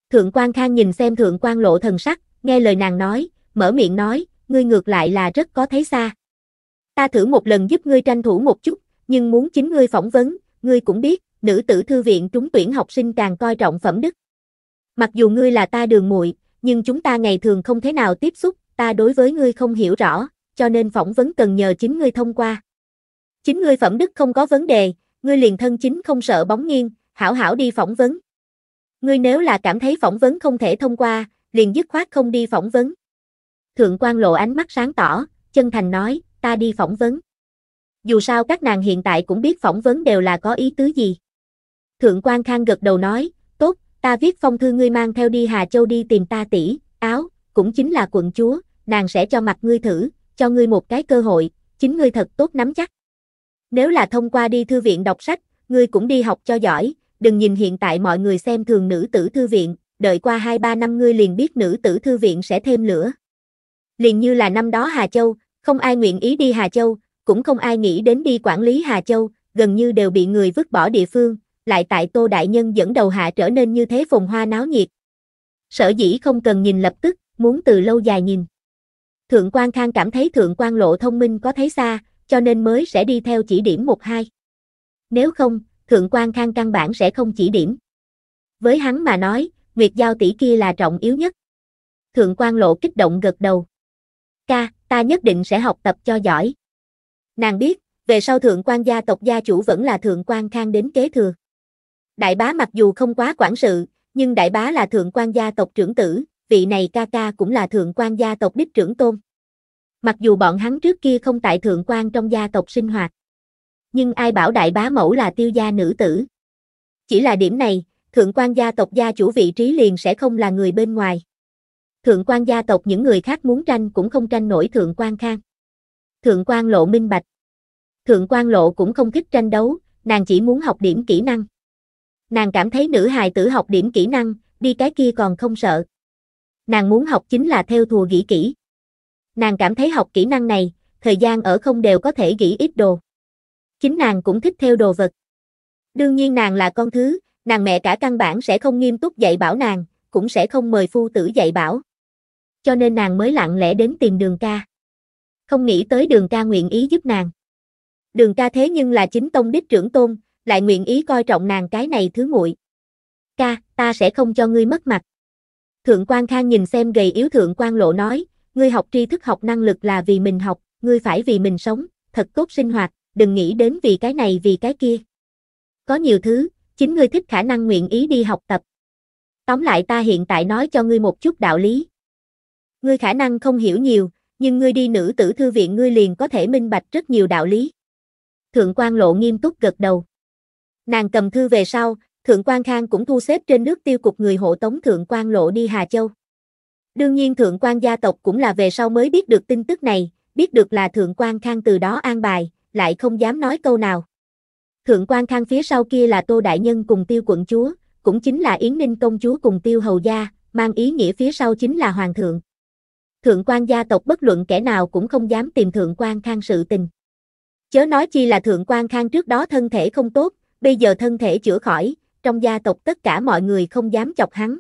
Thượng quan khang nhìn xem thượng quan lộ thần sắc, nghe lời nàng nói, mở miệng nói, ngươi ngược lại là rất có thấy xa. Ta thử một lần giúp ngươi tranh thủ một chút, nhưng muốn chính ngươi phỏng vấn, ngươi cũng biết, nữ tử thư viện trúng tuyển học sinh càng coi trọng phẩm đức. Mặc dù ngươi là ta đường muội, nhưng chúng ta ngày thường không thế nào tiếp xúc, ta đối với ngươi không hiểu rõ, cho nên phỏng vấn cần nhờ chính ngươi thông qua. Chính ngươi phẩm đức không có vấn đề, ngươi liền thân chính không sợ bóng nghiêng, hảo hảo đi phỏng vấn. Ngươi nếu là cảm thấy phỏng vấn không thể thông qua, liền dứt khoát không đi phỏng vấn. Thượng quan lộ ánh mắt sáng tỏ, chân thành nói, ta đi phỏng vấn. Dù sao các nàng hiện tại cũng biết phỏng vấn đều là có ý tứ gì. Thượng quan khang gật đầu nói, ta viết phong thư ngươi mang theo đi Hà Châu đi tìm ta tỷ, áo, cũng chính là quận chúa, nàng sẽ cho mặt ngươi thử, cho ngươi một cái cơ hội, chính ngươi thật tốt nắm chắc. Nếu là thông qua đi thư viện đọc sách, ngươi cũng đi học cho giỏi, đừng nhìn hiện tại mọi người xem thường nữ tử thư viện, đợi qua 2-3 năm ngươi liền biết nữ tử thư viện sẽ thêm lửa. Liền như là năm đó Hà Châu, không ai nguyện ý đi Hà Châu, cũng không ai nghĩ đến đi quản lý Hà Châu, gần như đều bị người vứt bỏ địa phương, lại tại Tô Đại Nhân dẫn đầu hạ trở nên như thế phồng hoa náo nhiệt. Sở dĩ không cần nhìn lập tức, muốn từ lâu dài nhìn. Thượng quan Khang cảm thấy Thượng quan Lộ thông minh có thấy xa, cho nên mới sẽ đi theo chỉ điểm một hai. Nếu không, Thượng quan Khang căn bản sẽ không chỉ điểm. Với hắn mà nói, Nguyệt Giao tỷ kia là trọng yếu nhất. Thượng quan Lộ kích động gật đầu. Ca, ta nhất định sẽ học tập cho giỏi. Nàng biết, về sau Thượng quan gia tộc gia chủ vẫn là Thượng quan Khang đến kế thừa. Đại bá mặc dù không quá quản sự, nhưng đại bá là thượng quan gia tộc trưởng tử, vị này ca ca cũng là thượng quan gia tộc đích trưởng tôn. Mặc dù bọn hắn trước kia không tại thượng quan trong gia tộc sinh hoạt, nhưng ai bảo đại bá mẫu là tiêu gia nữ tử. Chỉ là điểm này, thượng quan gia tộc gia chủ vị trí liền sẽ không là người bên ngoài. Thượng quan gia tộc những người khác muốn tranh cũng không tranh nổi thượng quan khang. Thượng quan lộ minh bạch. Thượng quan lộ cũng không thích tranh đấu, nàng chỉ muốn học điểm kỹ năng. Nàng cảm thấy nữ hài tử học điểm kỹ năng, đi cái kia còn không sợ. Nàng muốn học chính là theo thùa gỉ kỹ. Nàng cảm thấy học kỹ năng này, thời gian ở không đều có thể gỉ ít đồ. Chính nàng cũng thích theo đồ vật. Đương nhiên nàng là con thứ, nàng mẹ cả căn bản sẽ không nghiêm túc dạy bảo nàng, cũng sẽ không mời phu tử dạy bảo. Cho nên nàng mới lặng lẽ đến tìm đường ca. Không nghĩ tới đường ca nguyện ý giúp nàng. Đường ca thế nhưng là chính tông đích trưởng tôn, lại nguyện ý coi trọng nàng cái này thứ nguội, Ca, ta sẽ không cho ngươi mất mặt. Thượng quan Khang nhìn xem gầy yếu thượng quan lộ nói, ngươi học tri thức học năng lực là vì mình học, ngươi phải vì mình sống, thật tốt sinh hoạt, đừng nghĩ đến vì cái này vì cái kia. Có nhiều thứ, chính ngươi thích khả năng nguyện ý đi học tập. Tóm lại ta hiện tại nói cho ngươi một chút đạo lý. Ngươi khả năng không hiểu nhiều, nhưng ngươi đi nữ tử thư viện ngươi liền có thể minh bạch rất nhiều đạo lý. Thượng quan lộ nghiêm túc gật đầu. Nàng cầm thư về sau, Thượng quan Khang cũng thu xếp trên nước tiêu cục người hộ tống Thượng quan Lộ đi Hà Châu. Đương nhiên Thượng quan gia tộc cũng là về sau mới biết được tin tức này, biết được là Thượng quan Khang từ đó an bài, lại không dám nói câu nào. Thượng quan Khang phía sau kia là Tô Đại Nhân cùng tiêu quận chúa, cũng chính là Yến Ninh công chúa cùng tiêu hầu gia, mang ý nghĩa phía sau chính là Hoàng thượng. Thượng quan gia tộc bất luận kẻ nào cũng không dám tìm Thượng quan Khang sự tình. Chớ nói chi là Thượng quan Khang trước đó thân thể không tốt, bây giờ thân thể chữa khỏi, trong gia tộc tất cả mọi người không dám chọc hắn.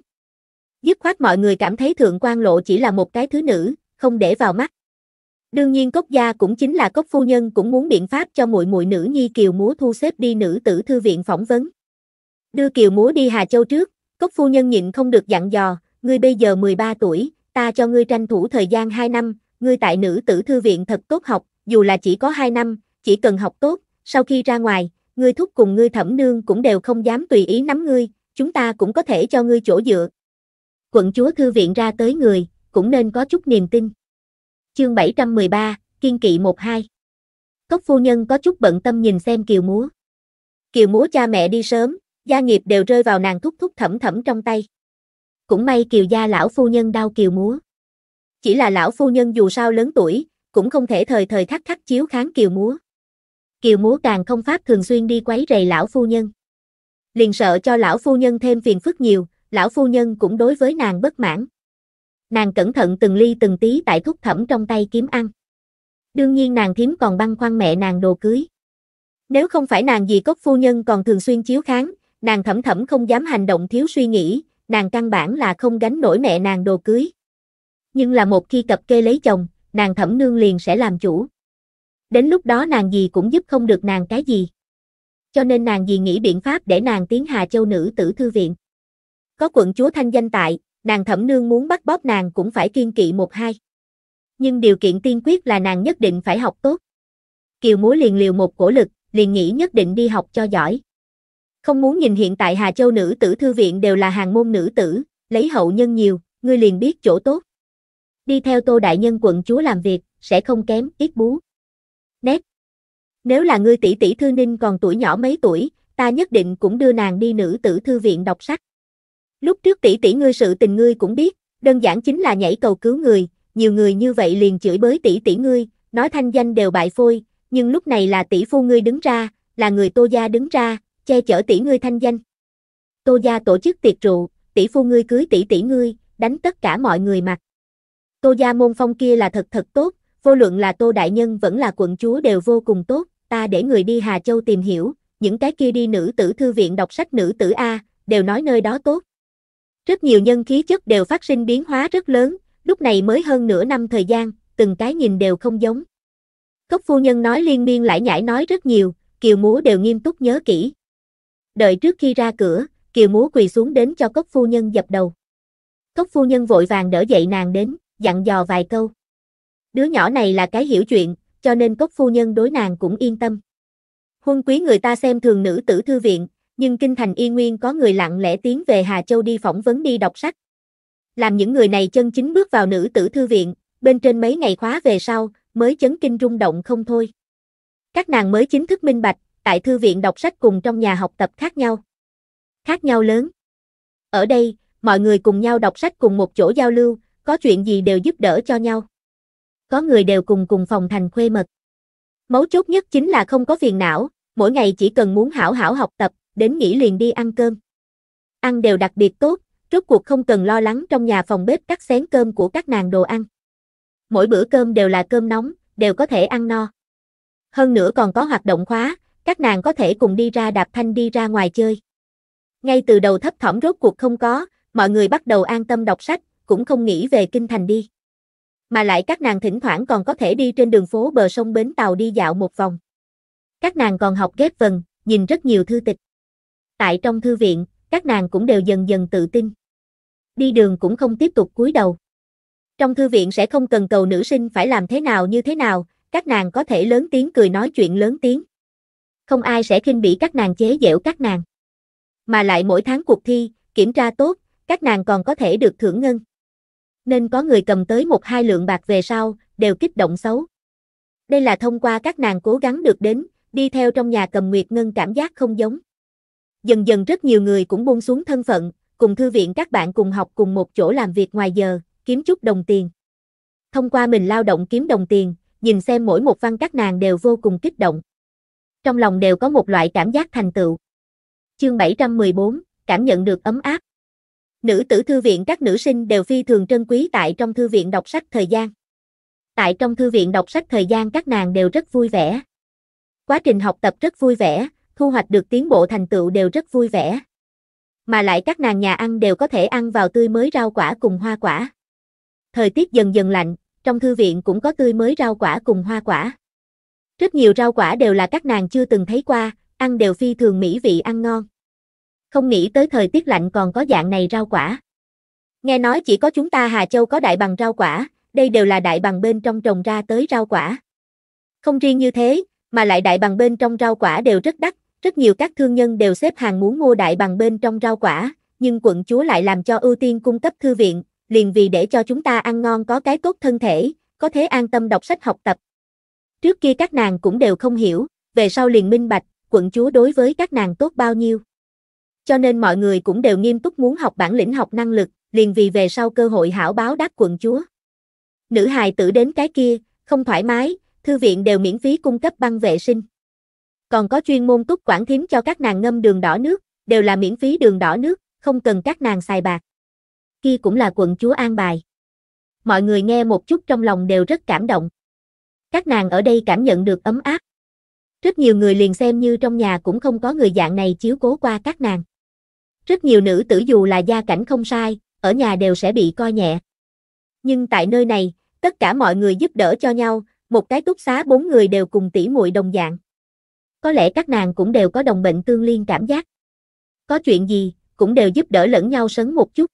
Dứt khoát mọi người cảm thấy thượng quan lộ chỉ là một cái thứ nữ, không để vào mắt. Đương nhiên cốc gia cũng chính là cốc phu nhân cũng muốn biện pháp cho muội muội nữ nhi Kiều Múa thu xếp đi nữ tử thư viện phỏng vấn. Đưa Kiều Múa đi Hà Châu trước, cốc phu nhân nhịn không được dặn dò, ngươi bây giờ 13 tuổi, ta cho ngươi tranh thủ thời gian 2 năm, ngươi tại nữ tử thư viện thật tốt học, dù là chỉ có 2 năm, chỉ cần học tốt, sau khi ra ngoài, ngươi thúc cùng ngươi thẩm nương cũng đều không dám tùy ý nắm ngươi, chúng ta cũng có thể cho ngươi chỗ dựa. Quận chúa thư viện ra tới người, cũng nên có chút niềm tin. Chương 713, Kiên kỵ 12 Cốc phu nhân có chút bận tâm nhìn xem kiều múa. Kiều múa cha mẹ đi sớm, gia nghiệp đều rơi vào nàng thúc thúc thẩm thẩm trong tay. Cũng may kiều gia lão phu nhân đau kiều múa. Chỉ là lão phu nhân dù sao lớn tuổi, cũng không thể thời thời khắc khắc chiếu kháng kiều múa. Kiều Múa càng không pháp thường xuyên đi quấy rầy lão phu nhân. Liền sợ cho lão phu nhân thêm phiền phức nhiều, lão phu nhân cũng đối với nàng bất mãn. Nàng cẩn thận từng ly từng tí tại thúc thẩm trong tay kiếm ăn. Đương nhiên nàng thím còn băng khoăn mẹ nàng đồ cưới. Nếu không phải nàng dì cốc phu nhân còn thường xuyên chiếu kháng, nàng thẩm thẩm không dám hành động thiếu suy nghĩ, nàng căn bản là không gánh nổi mẹ nàng đồ cưới. Nhưng là một khi cập kê lấy chồng, nàng thẩm nương liền sẽ làm chủ đến lúc đó nàng gì cũng giúp không được nàng cái gì. Cho nên nàng gì nghĩ biện pháp để nàng tiến Hà Châu nữ tử thư viện. Có quận chúa thanh danh tại, nàng thẩm nương muốn bắt bóp nàng cũng phải kiên kỵ một hai. Nhưng điều kiện tiên quyết là nàng nhất định phải học tốt. Kiều Múa liền liều một cổ lực, liền nghĩ nhất định đi học cho giỏi. Không muốn nhìn hiện tại Hà Châu nữ tử thư viện đều là hàng môn nữ tử, lấy hậu nhân nhiều, ngươi liền biết chỗ tốt. Đi theo Tô Đại Nhân quận chúa làm việc, sẽ không kém, ít bú. Nét. Nếu là ngươi tỷ tỷ Thư Ninh còn tuổi nhỏ mấy tuổi, ta nhất định cũng đưa nàng đi nữ tử thư viện đọc sách. Lúc trước tỷ tỷ ngươi sự tình ngươi cũng biết, đơn giản chính là nhảy cầu cứu người, nhiều người như vậy liền chửi bới tỷ tỷ ngươi, nói thanh danh đều bại phôi, nhưng lúc này là tỷ phu ngươi đứng ra, là người Tô gia đứng ra, che chở tỷ ngươi thanh danh. Tô gia tổ chức tiệc rượu, tỷ phu ngươi cưới tỷ tỷ ngươi, đánh tất cả mọi người mặt. Tô gia môn phong kia là thật thật tốt, vô luận là Tô Đại Nhân vẫn là quận chúa đều vô cùng tốt, ta để người đi Hà Châu tìm hiểu, những cái kia đi nữ tử thư viện đọc sách nữ tử A, đều nói nơi đó tốt. Rất nhiều nhân khí chất đều phát sinh biến hóa rất lớn, lúc này mới hơn nửa năm thời gian, từng cái nhìn đều không giống. Cốc phu nhân nói liên miên lại nhải nói rất nhiều, kiều múa đều nghiêm túc nhớ kỹ. Đợi trước khi ra cửa, kiều múa quỳ xuống đến cho cốc phu nhân dập đầu. Cốc phu nhân vội vàng đỡ dậy nàng đến, dặn dò vài câu đứa nhỏ này là cái hiểu chuyện, cho nên cốc phu nhân đối nàng cũng yên tâm. Huân quý người ta xem thường nữ tử thư viện, nhưng kinh thành y nguyên có người lặng lẽ tiến về Hà Châu đi phỏng vấn đi đọc sách. Làm những người này chân chính bước vào nữ tử thư viện, bên trên mấy ngày khóa về sau, mới chấn kinh rung động không thôi. Các nàng mới chính thức minh bạch, tại thư viện đọc sách cùng trong nhà học tập khác nhau. Khác nhau lớn. Ở đây, mọi người cùng nhau đọc sách cùng một chỗ giao lưu, có chuyện gì đều giúp đỡ cho nhau có người đều cùng cùng phòng thành khuê mật. Mấu chốt nhất chính là không có phiền não, mỗi ngày chỉ cần muốn hảo hảo học tập, đến nghỉ liền đi ăn cơm. Ăn đều đặc biệt tốt, rốt cuộc không cần lo lắng trong nhà phòng bếp cắt xén cơm của các nàng đồ ăn. Mỗi bữa cơm đều là cơm nóng, đều có thể ăn no. Hơn nữa còn có hoạt động khóa, các nàng có thể cùng đi ra đạp thanh đi ra ngoài chơi. Ngay từ đầu thấp thỏm rốt cuộc không có, mọi người bắt đầu an tâm đọc sách, cũng không nghĩ về kinh thành đi mà lại các nàng thỉnh thoảng còn có thể đi trên đường phố bờ sông Bến Tàu đi dạo một vòng. Các nàng còn học ghép vần, nhìn rất nhiều thư tịch. Tại trong thư viện, các nàng cũng đều dần dần tự tin. Đi đường cũng không tiếp tục cúi đầu. Trong thư viện sẽ không cần cầu nữ sinh phải làm thế nào như thế nào, các nàng có thể lớn tiếng cười nói chuyện lớn tiếng. Không ai sẽ khinh bỉ các nàng chế giễu các nàng. Mà lại mỗi tháng cuộc thi, kiểm tra tốt, các nàng còn có thể được thưởng ngân nên có người cầm tới một hai lượng bạc về sau, đều kích động xấu. Đây là thông qua các nàng cố gắng được đến, đi theo trong nhà cầm nguyệt ngân cảm giác không giống. Dần dần rất nhiều người cũng buông xuống thân phận, cùng thư viện các bạn cùng học cùng một chỗ làm việc ngoài giờ, kiếm chút đồng tiền. Thông qua mình lao động kiếm đồng tiền, nhìn xem mỗi một văn các nàng đều vô cùng kích động. Trong lòng đều có một loại cảm giác thành tựu. Chương 714, cảm nhận được ấm áp nữ tử thư viện các nữ sinh đều phi thường trân quý tại trong thư viện đọc sách thời gian. Tại trong thư viện đọc sách thời gian các nàng đều rất vui vẻ. Quá trình học tập rất vui vẻ, thu hoạch được tiến bộ thành tựu đều rất vui vẻ. Mà lại các nàng nhà ăn đều có thể ăn vào tươi mới rau quả cùng hoa quả. Thời tiết dần dần lạnh, trong thư viện cũng có tươi mới rau quả cùng hoa quả. Rất nhiều rau quả đều là các nàng chưa từng thấy qua, ăn đều phi thường mỹ vị ăn ngon không nghĩ tới thời tiết lạnh còn có dạng này rau quả. Nghe nói chỉ có chúng ta Hà Châu có đại bằng rau quả, đây đều là đại bằng bên trong trồng ra tới rau quả. Không riêng như thế, mà lại đại bằng bên trong rau quả đều rất đắt, rất nhiều các thương nhân đều xếp hàng muốn mua đại bằng bên trong rau quả, nhưng quận chúa lại làm cho ưu tiên cung cấp thư viện, liền vì để cho chúng ta ăn ngon có cái tốt thân thể, có thể an tâm đọc sách học tập. Trước kia các nàng cũng đều không hiểu, về sau liền minh bạch, quận chúa đối với các nàng tốt bao nhiêu cho nên mọi người cũng đều nghiêm túc muốn học bản lĩnh học năng lực, liền vì về sau cơ hội hảo báo đáp quận chúa. Nữ hài tử đến cái kia, không thoải mái, thư viện đều miễn phí cung cấp băng vệ sinh. Còn có chuyên môn túc quản thím cho các nàng ngâm đường đỏ nước, đều là miễn phí đường đỏ nước, không cần các nàng xài bạc. Kia cũng là quận chúa an bài. Mọi người nghe một chút trong lòng đều rất cảm động. Các nàng ở đây cảm nhận được ấm áp. Rất nhiều người liền xem như trong nhà cũng không có người dạng này chiếu cố qua các nàng. Rất nhiều nữ tử dù là gia cảnh không sai, ở nhà đều sẽ bị coi nhẹ. Nhưng tại nơi này, tất cả mọi người giúp đỡ cho nhau, một cái túc xá bốn người đều cùng tỉ muội đồng dạng. Có lẽ các nàng cũng đều có đồng bệnh tương liên cảm giác. Có chuyện gì, cũng đều giúp đỡ lẫn nhau sấn một chút.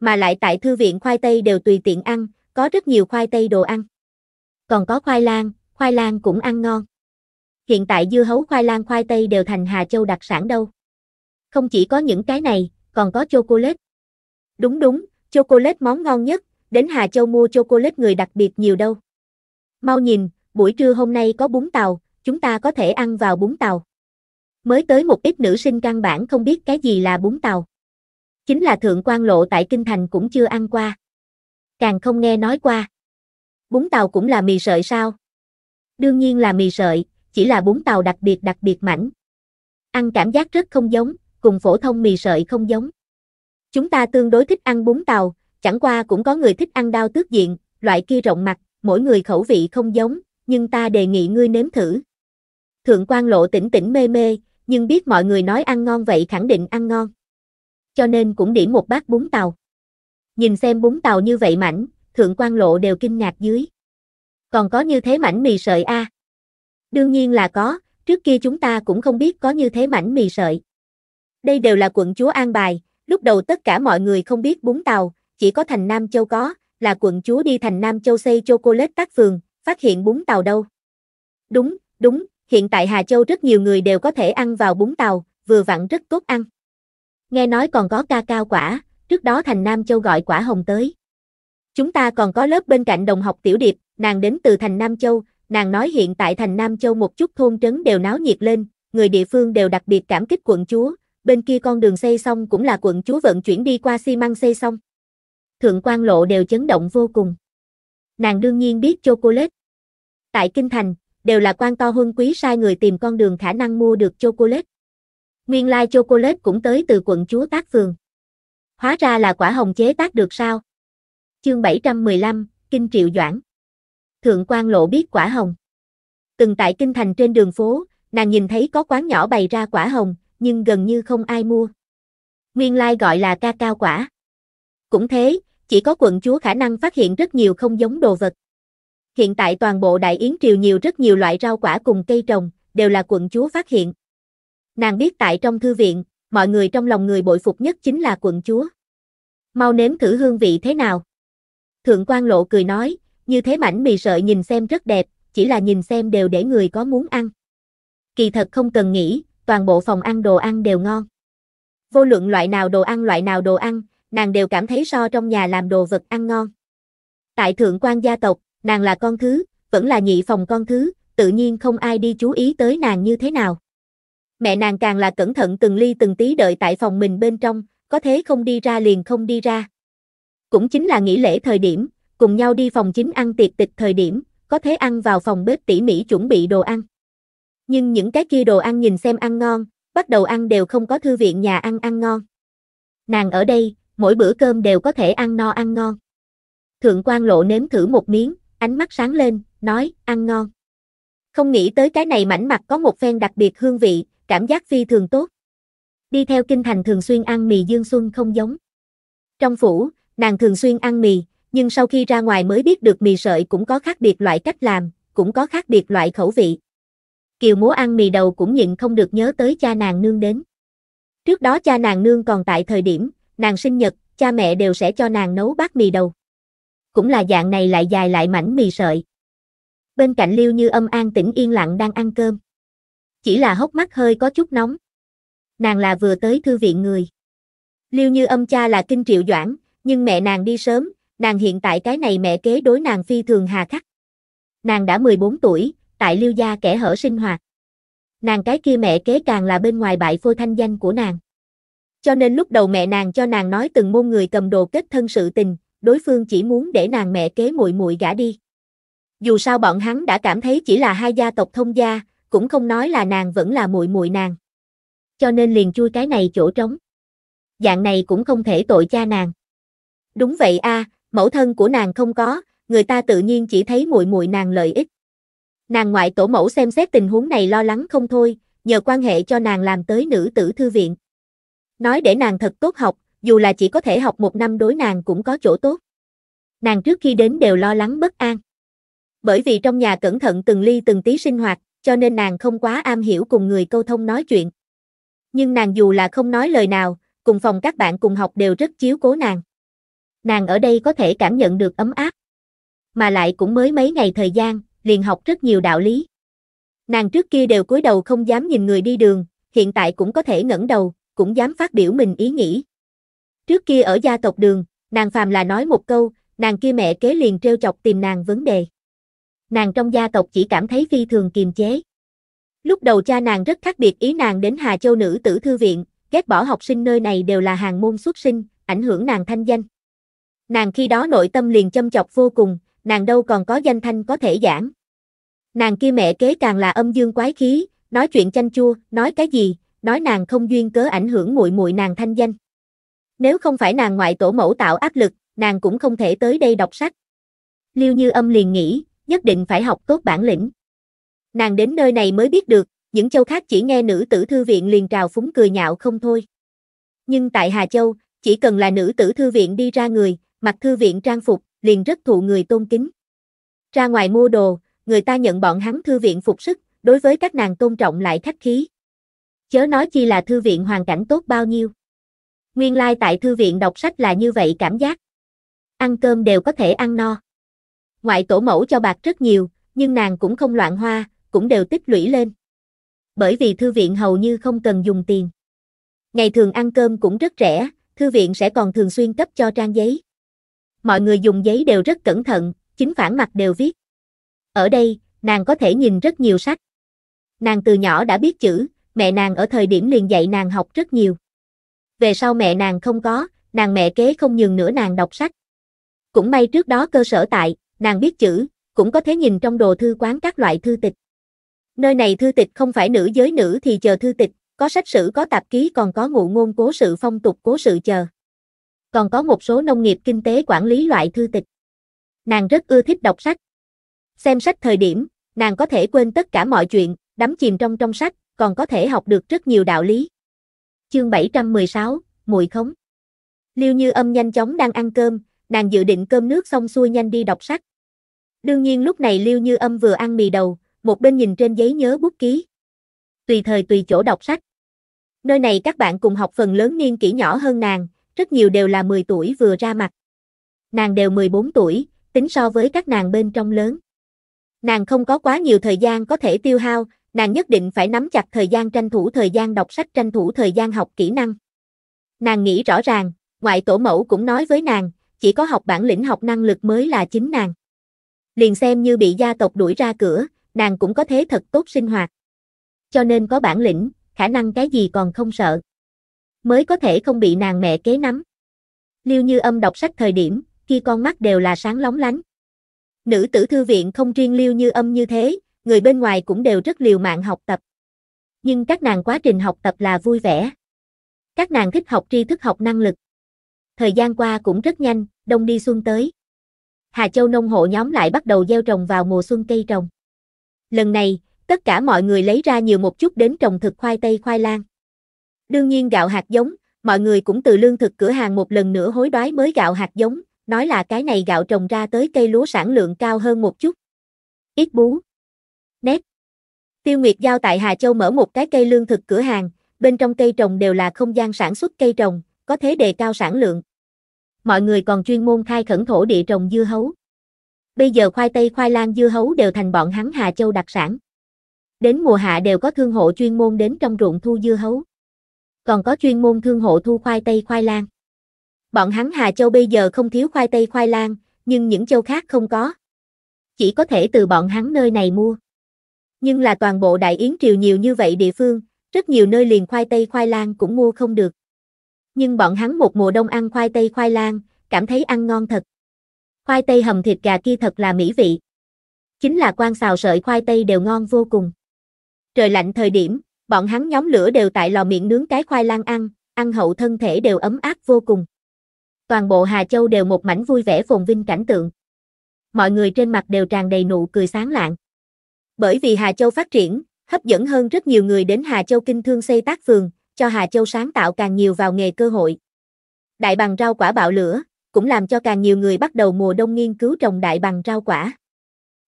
Mà lại tại thư viện khoai tây đều tùy tiện ăn, có rất nhiều khoai tây đồ ăn. Còn có khoai lang, khoai lang cũng ăn ngon. Hiện tại dưa hấu khoai lang khoai tây đều thành Hà Châu đặc sản đâu. Không chỉ có những cái này, còn có chocolate. Đúng đúng, chocolate món ngon nhất, đến Hà Châu mua chocolate người đặc biệt nhiều đâu. Mau nhìn, buổi trưa hôm nay có bún tàu, chúng ta có thể ăn vào bún tàu. Mới tới một ít nữ sinh căn bản không biết cái gì là bún tàu. Chính là thượng quan lộ tại Kinh Thành cũng chưa ăn qua. Càng không nghe nói qua. Bún tàu cũng là mì sợi sao? Đương nhiên là mì sợi, chỉ là bún tàu đặc biệt đặc biệt mảnh. Ăn cảm giác rất không giống, cùng phổ thông mì sợi không giống. Chúng ta tương đối thích ăn bún tàu, chẳng qua cũng có người thích ăn đao tước diện, loại kia rộng mặt, mỗi người khẩu vị không giống, nhưng ta đề nghị ngươi nếm thử. Thượng quan lộ tỉnh tỉnh mê mê, nhưng biết mọi người nói ăn ngon vậy khẳng định ăn ngon. Cho nên cũng điểm một bát bún tàu. Nhìn xem bún tàu như vậy mảnh, thượng quan lộ đều kinh ngạc dưới. Còn có như thế mảnh mì sợi a Đương nhiên là có, trước kia chúng ta cũng không biết có như thế mảnh mì sợi. Đây đều là quận chúa an bài, lúc đầu tất cả mọi người không biết bún tàu, chỉ có thành Nam Châu có, là quận chúa đi thành Nam Châu xây chocolate tác phường, phát hiện bún tàu đâu. Đúng, đúng, hiện tại Hà Châu rất nhiều người đều có thể ăn vào bún tàu, vừa vặn rất tốt ăn. Nghe nói còn có ca cao quả, trước đó thành Nam Châu gọi quả hồng tới. Chúng ta còn có lớp bên cạnh đồng học Tiểu Điệp, nàng đến từ thành Nam Châu, nàng nói hiện tại thành Nam Châu một chút thôn trấn đều náo nhiệt lên, người địa phương đều đặc biệt cảm kích quận chúa, bên kia con đường xây xong cũng là quận chúa vận chuyển đi qua xi măng xây xong. Thượng quan lộ đều chấn động vô cùng. Nàng đương nhiên biết chocolate. Tại Kinh Thành, đều là quan to huân quý sai người tìm con đường khả năng mua được chocolate. Nguyên lai like chocolate cũng tới từ quận chúa tác phường. Hóa ra là quả hồng chế tác được sao? Chương 715, Kinh Triệu Doãn. Thượng quan lộ biết quả hồng. Từng tại Kinh Thành trên đường phố, nàng nhìn thấy có quán nhỏ bày ra quả hồng, nhưng gần như không ai mua. Nguyên lai like gọi là ca cao quả. Cũng thế, chỉ có quận chúa khả năng phát hiện rất nhiều không giống đồ vật. Hiện tại toàn bộ Đại Yến Triều nhiều rất nhiều loại rau quả cùng cây trồng, đều là quận chúa phát hiện. Nàng biết tại trong thư viện, mọi người trong lòng người bội phục nhất chính là quận chúa. Mau nếm thử hương vị thế nào. Thượng quan lộ cười nói, như thế mảnh mì sợi nhìn xem rất đẹp, chỉ là nhìn xem đều để người có muốn ăn. Kỳ thật không cần nghĩ, toàn bộ phòng ăn đồ ăn đều ngon. Vô luận loại nào đồ ăn loại nào đồ ăn, nàng đều cảm thấy so trong nhà làm đồ vật ăn ngon. Tại thượng quan gia tộc, nàng là con thứ, vẫn là nhị phòng con thứ, tự nhiên không ai đi chú ý tới nàng như thế nào. Mẹ nàng càng là cẩn thận từng ly từng tí đợi tại phòng mình bên trong, có thế không đi ra liền không đi ra. Cũng chính là nghỉ lễ thời điểm, cùng nhau đi phòng chính ăn tiệc tịch thời điểm, có thế ăn vào phòng bếp tỉ mỉ chuẩn bị đồ ăn nhưng những cái kia đồ ăn nhìn xem ăn ngon, bắt đầu ăn đều không có thư viện nhà ăn ăn ngon. Nàng ở đây, mỗi bữa cơm đều có thể ăn no ăn ngon. Thượng quan lộ nếm thử một miếng, ánh mắt sáng lên, nói, ăn ngon. Không nghĩ tới cái này mảnh mặt có một phen đặc biệt hương vị, cảm giác phi thường tốt. Đi theo kinh thành thường xuyên ăn mì dương xuân không giống. Trong phủ, nàng thường xuyên ăn mì, nhưng sau khi ra ngoài mới biết được mì sợi cũng có khác biệt loại cách làm, cũng có khác biệt loại khẩu vị. Kiều Múa ăn mì đầu cũng nhịn không được nhớ tới cha nàng nương đến. Trước đó cha nàng nương còn tại thời điểm, nàng sinh nhật, cha mẹ đều sẽ cho nàng nấu bát mì đầu. Cũng là dạng này lại dài lại mảnh mì sợi. Bên cạnh Liêu Như Âm an tĩnh yên lặng đang ăn cơm. Chỉ là hốc mắt hơi có chút nóng. Nàng là vừa tới thư viện người. Liêu Như Âm cha là Kinh Triệu Doãn, nhưng mẹ nàng đi sớm, nàng hiện tại cái này mẹ kế đối nàng phi thường hà khắc. Nàng đã 14 tuổi, tại Liêu gia kẻ hở sinh hoạt. Nàng cái kia mẹ kế càng là bên ngoài bại phôi thanh danh của nàng. Cho nên lúc đầu mẹ nàng cho nàng nói từng môn người cầm đồ kết thân sự tình, đối phương chỉ muốn để nàng mẹ kế muội muội gả đi. Dù sao bọn hắn đã cảm thấy chỉ là hai gia tộc thông gia, cũng không nói là nàng vẫn là muội muội nàng. Cho nên liền chui cái này chỗ trống. Dạng này cũng không thể tội cha nàng. Đúng vậy a, mẫu thân của nàng không có, người ta tự nhiên chỉ thấy muội muội nàng lợi ích. Nàng ngoại tổ mẫu xem xét tình huống này lo lắng không thôi, nhờ quan hệ cho nàng làm tới nữ tử thư viện. Nói để nàng thật tốt học, dù là chỉ có thể học một năm đối nàng cũng có chỗ tốt. Nàng trước khi đến đều lo lắng bất an. Bởi vì trong nhà cẩn thận từng ly từng tí sinh hoạt, cho nên nàng không quá am hiểu cùng người câu thông nói chuyện. Nhưng nàng dù là không nói lời nào, cùng phòng các bạn cùng học đều rất chiếu cố nàng. Nàng ở đây có thể cảm nhận được ấm áp. Mà lại cũng mới mấy ngày thời gian, liền học rất nhiều đạo lý. Nàng trước kia đều cúi đầu không dám nhìn người đi đường, hiện tại cũng có thể ngẩng đầu, cũng dám phát biểu mình ý nghĩ. Trước kia ở gia tộc đường, nàng phàm là nói một câu, nàng kia mẹ kế liền trêu chọc tìm nàng vấn đề. Nàng trong gia tộc chỉ cảm thấy phi thường kiềm chế. Lúc đầu cha nàng rất khác biệt ý nàng đến Hà Châu nữ tử thư viện, ghét bỏ học sinh nơi này đều là hàng môn xuất sinh, ảnh hưởng nàng thanh danh. Nàng khi đó nội tâm liền châm chọc vô cùng, nàng đâu còn có danh thanh có thể giảng. Nàng kia mẹ kế càng là âm dương quái khí, nói chuyện chanh chua, nói cái gì, nói nàng không duyên cớ ảnh hưởng muội muội nàng thanh danh. Nếu không phải nàng ngoại tổ mẫu tạo áp lực, nàng cũng không thể tới đây đọc sách. Liêu Như Âm liền nghĩ, nhất định phải học tốt bản lĩnh. Nàng đến nơi này mới biết được, những châu khác chỉ nghe nữ tử thư viện liền trào phúng cười nhạo không thôi. Nhưng tại Hà Châu, chỉ cần là nữ tử thư viện đi ra người, mặc thư viện trang phục, liền rất thụ người tôn kính. Ra ngoài mua đồ, người ta nhận bọn hắn thư viện phục sức, đối với các nàng tôn trọng lại khách khí. Chớ nói chi là thư viện hoàn cảnh tốt bao nhiêu. Nguyên lai like tại thư viện đọc sách là như vậy cảm giác. Ăn cơm đều có thể ăn no. Ngoại tổ mẫu cho bạc rất nhiều, nhưng nàng cũng không loạn hoa, cũng đều tích lũy lên. Bởi vì thư viện hầu như không cần dùng tiền. Ngày thường ăn cơm cũng rất rẻ, thư viện sẽ còn thường xuyên cấp cho trang giấy. Mọi người dùng giấy đều rất cẩn thận, chính phản mặt đều viết. Ở đây, nàng có thể nhìn rất nhiều sách. Nàng từ nhỏ đã biết chữ, mẹ nàng ở thời điểm liền dạy nàng học rất nhiều. Về sau mẹ nàng không có, nàng mẹ kế không nhường nữa nàng đọc sách. Cũng may trước đó cơ sở tại, nàng biết chữ, cũng có thể nhìn trong đồ thư quán các loại thư tịch. Nơi này thư tịch không phải nữ giới nữ thì chờ thư tịch, có sách sử có tạp ký còn có ngụ ngôn cố sự phong tục cố sự chờ. Còn có một số nông nghiệp kinh tế quản lý loại thư tịch. Nàng rất ưa thích đọc sách, Xem sách thời điểm, nàng có thể quên tất cả mọi chuyện, đắm chìm trong trong sách, còn có thể học được rất nhiều đạo lý. Chương 716, Mùi khống. Liêu Như Âm nhanh chóng đang ăn cơm, nàng dự định cơm nước xong xuôi nhanh đi đọc sách. Đương nhiên lúc này Liêu Như Âm vừa ăn mì đầu, một bên nhìn trên giấy nhớ bút ký. Tùy thời tùy chỗ đọc sách. Nơi này các bạn cùng học phần lớn niên kỷ nhỏ hơn nàng, rất nhiều đều là 10 tuổi vừa ra mặt. Nàng đều 14 tuổi, tính so với các nàng bên trong lớn nàng không có quá nhiều thời gian có thể tiêu hao, nàng nhất định phải nắm chặt thời gian tranh thủ thời gian đọc sách tranh thủ thời gian học kỹ năng. Nàng nghĩ rõ ràng, ngoại tổ mẫu cũng nói với nàng, chỉ có học bản lĩnh học năng lực mới là chính nàng. Liền xem như bị gia tộc đuổi ra cửa, nàng cũng có thế thật tốt sinh hoạt. Cho nên có bản lĩnh, khả năng cái gì còn không sợ. Mới có thể không bị nàng mẹ kế nắm. Liêu như âm đọc sách thời điểm, khi con mắt đều là sáng lóng lánh. Nữ tử thư viện không riêng liêu như âm như thế, người bên ngoài cũng đều rất liều mạng học tập. Nhưng các nàng quá trình học tập là vui vẻ. Các nàng thích học tri thức học năng lực. Thời gian qua cũng rất nhanh, đông đi xuân tới. Hà Châu nông hộ nhóm lại bắt đầu gieo trồng vào mùa xuân cây trồng. Lần này, tất cả mọi người lấy ra nhiều một chút đến trồng thực khoai tây khoai lang. Đương nhiên gạo hạt giống, mọi người cũng từ lương thực cửa hàng một lần nữa hối đoái mới gạo hạt giống, nói là cái này gạo trồng ra tới cây lúa sản lượng cao hơn một chút. Ít bú. Nét. Tiêu Nguyệt Giao tại Hà Châu mở một cái cây lương thực cửa hàng, bên trong cây trồng đều là không gian sản xuất cây trồng, có thế đề cao sản lượng. Mọi người còn chuyên môn khai khẩn thổ địa trồng dưa hấu. Bây giờ khoai tây khoai lang dưa hấu đều thành bọn hắn Hà Châu đặc sản. Đến mùa hạ đều có thương hộ chuyên môn đến trong ruộng thu dưa hấu. Còn có chuyên môn thương hộ thu khoai tây khoai lang bọn hắn Hà Châu bây giờ không thiếu khoai tây khoai lang, nhưng những châu khác không có. Chỉ có thể từ bọn hắn nơi này mua. Nhưng là toàn bộ Đại Yến Triều nhiều như vậy địa phương, rất nhiều nơi liền khoai tây khoai lang cũng mua không được. Nhưng bọn hắn một mùa đông ăn khoai tây khoai lang, cảm thấy ăn ngon thật. Khoai tây hầm thịt gà kia thật là mỹ vị. Chính là quan xào sợi khoai tây đều ngon vô cùng. Trời lạnh thời điểm, bọn hắn nhóm lửa đều tại lò miệng nướng cái khoai lang ăn, ăn hậu thân thể đều ấm áp vô cùng toàn bộ Hà Châu đều một mảnh vui vẻ phồn vinh cảnh tượng. Mọi người trên mặt đều tràn đầy nụ cười sáng lạng. Bởi vì Hà Châu phát triển, hấp dẫn hơn rất nhiều người đến Hà Châu kinh thương xây tác phường, cho Hà Châu sáng tạo càng nhiều vào nghề cơ hội. Đại bằng rau quả bạo lửa, cũng làm cho càng nhiều người bắt đầu mùa đông nghiên cứu trồng đại bằng rau quả.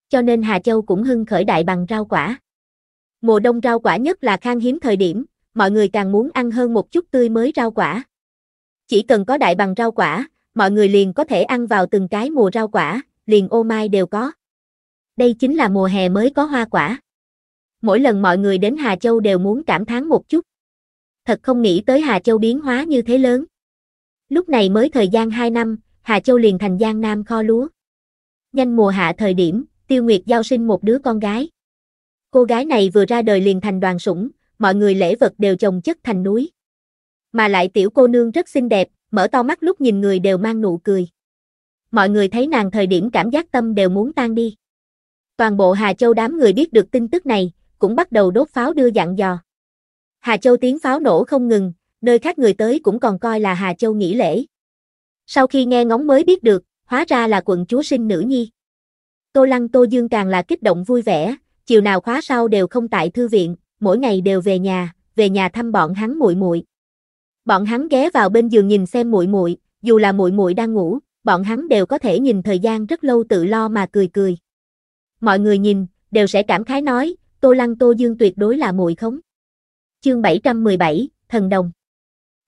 Cho nên Hà Châu cũng hưng khởi đại bằng rau quả. Mùa đông rau quả nhất là khan hiếm thời điểm, mọi người càng muốn ăn hơn một chút tươi mới rau quả. Chỉ cần có đại bằng rau quả, mọi người liền có thể ăn vào từng cái mùa rau quả, liền ô mai đều có. Đây chính là mùa hè mới có hoa quả. Mỗi lần mọi người đến Hà Châu đều muốn cảm thán một chút. Thật không nghĩ tới Hà Châu biến hóa như thế lớn. Lúc này mới thời gian 2 năm, Hà Châu liền thành Giang Nam kho lúa. Nhanh mùa hạ thời điểm, Tiêu Nguyệt giao sinh một đứa con gái. Cô gái này vừa ra đời liền thành đoàn sủng, mọi người lễ vật đều chồng chất thành núi mà lại tiểu cô nương rất xinh đẹp, mở to mắt lúc nhìn người đều mang nụ cười. Mọi người thấy nàng thời điểm cảm giác tâm đều muốn tan đi. Toàn bộ Hà Châu đám người biết được tin tức này, cũng bắt đầu đốt pháo đưa dặn dò. Hà Châu tiếng pháo nổ không ngừng, nơi khác người tới cũng còn coi là Hà Châu nghỉ lễ. Sau khi nghe ngóng mới biết được, hóa ra là quận chúa sinh nữ nhi. Tô Lăng Tô Dương càng là kích động vui vẻ, chiều nào khóa sau đều không tại thư viện, mỗi ngày đều về nhà, về nhà thăm bọn hắn muội muội. Bọn hắn ghé vào bên giường nhìn xem muội muội, dù là muội muội đang ngủ, bọn hắn đều có thể nhìn thời gian rất lâu tự lo mà cười cười. Mọi người nhìn, đều sẽ cảm khái nói, Tô Lăng Tô Dương tuyệt đối là muội khống. Chương 717, Thần Đồng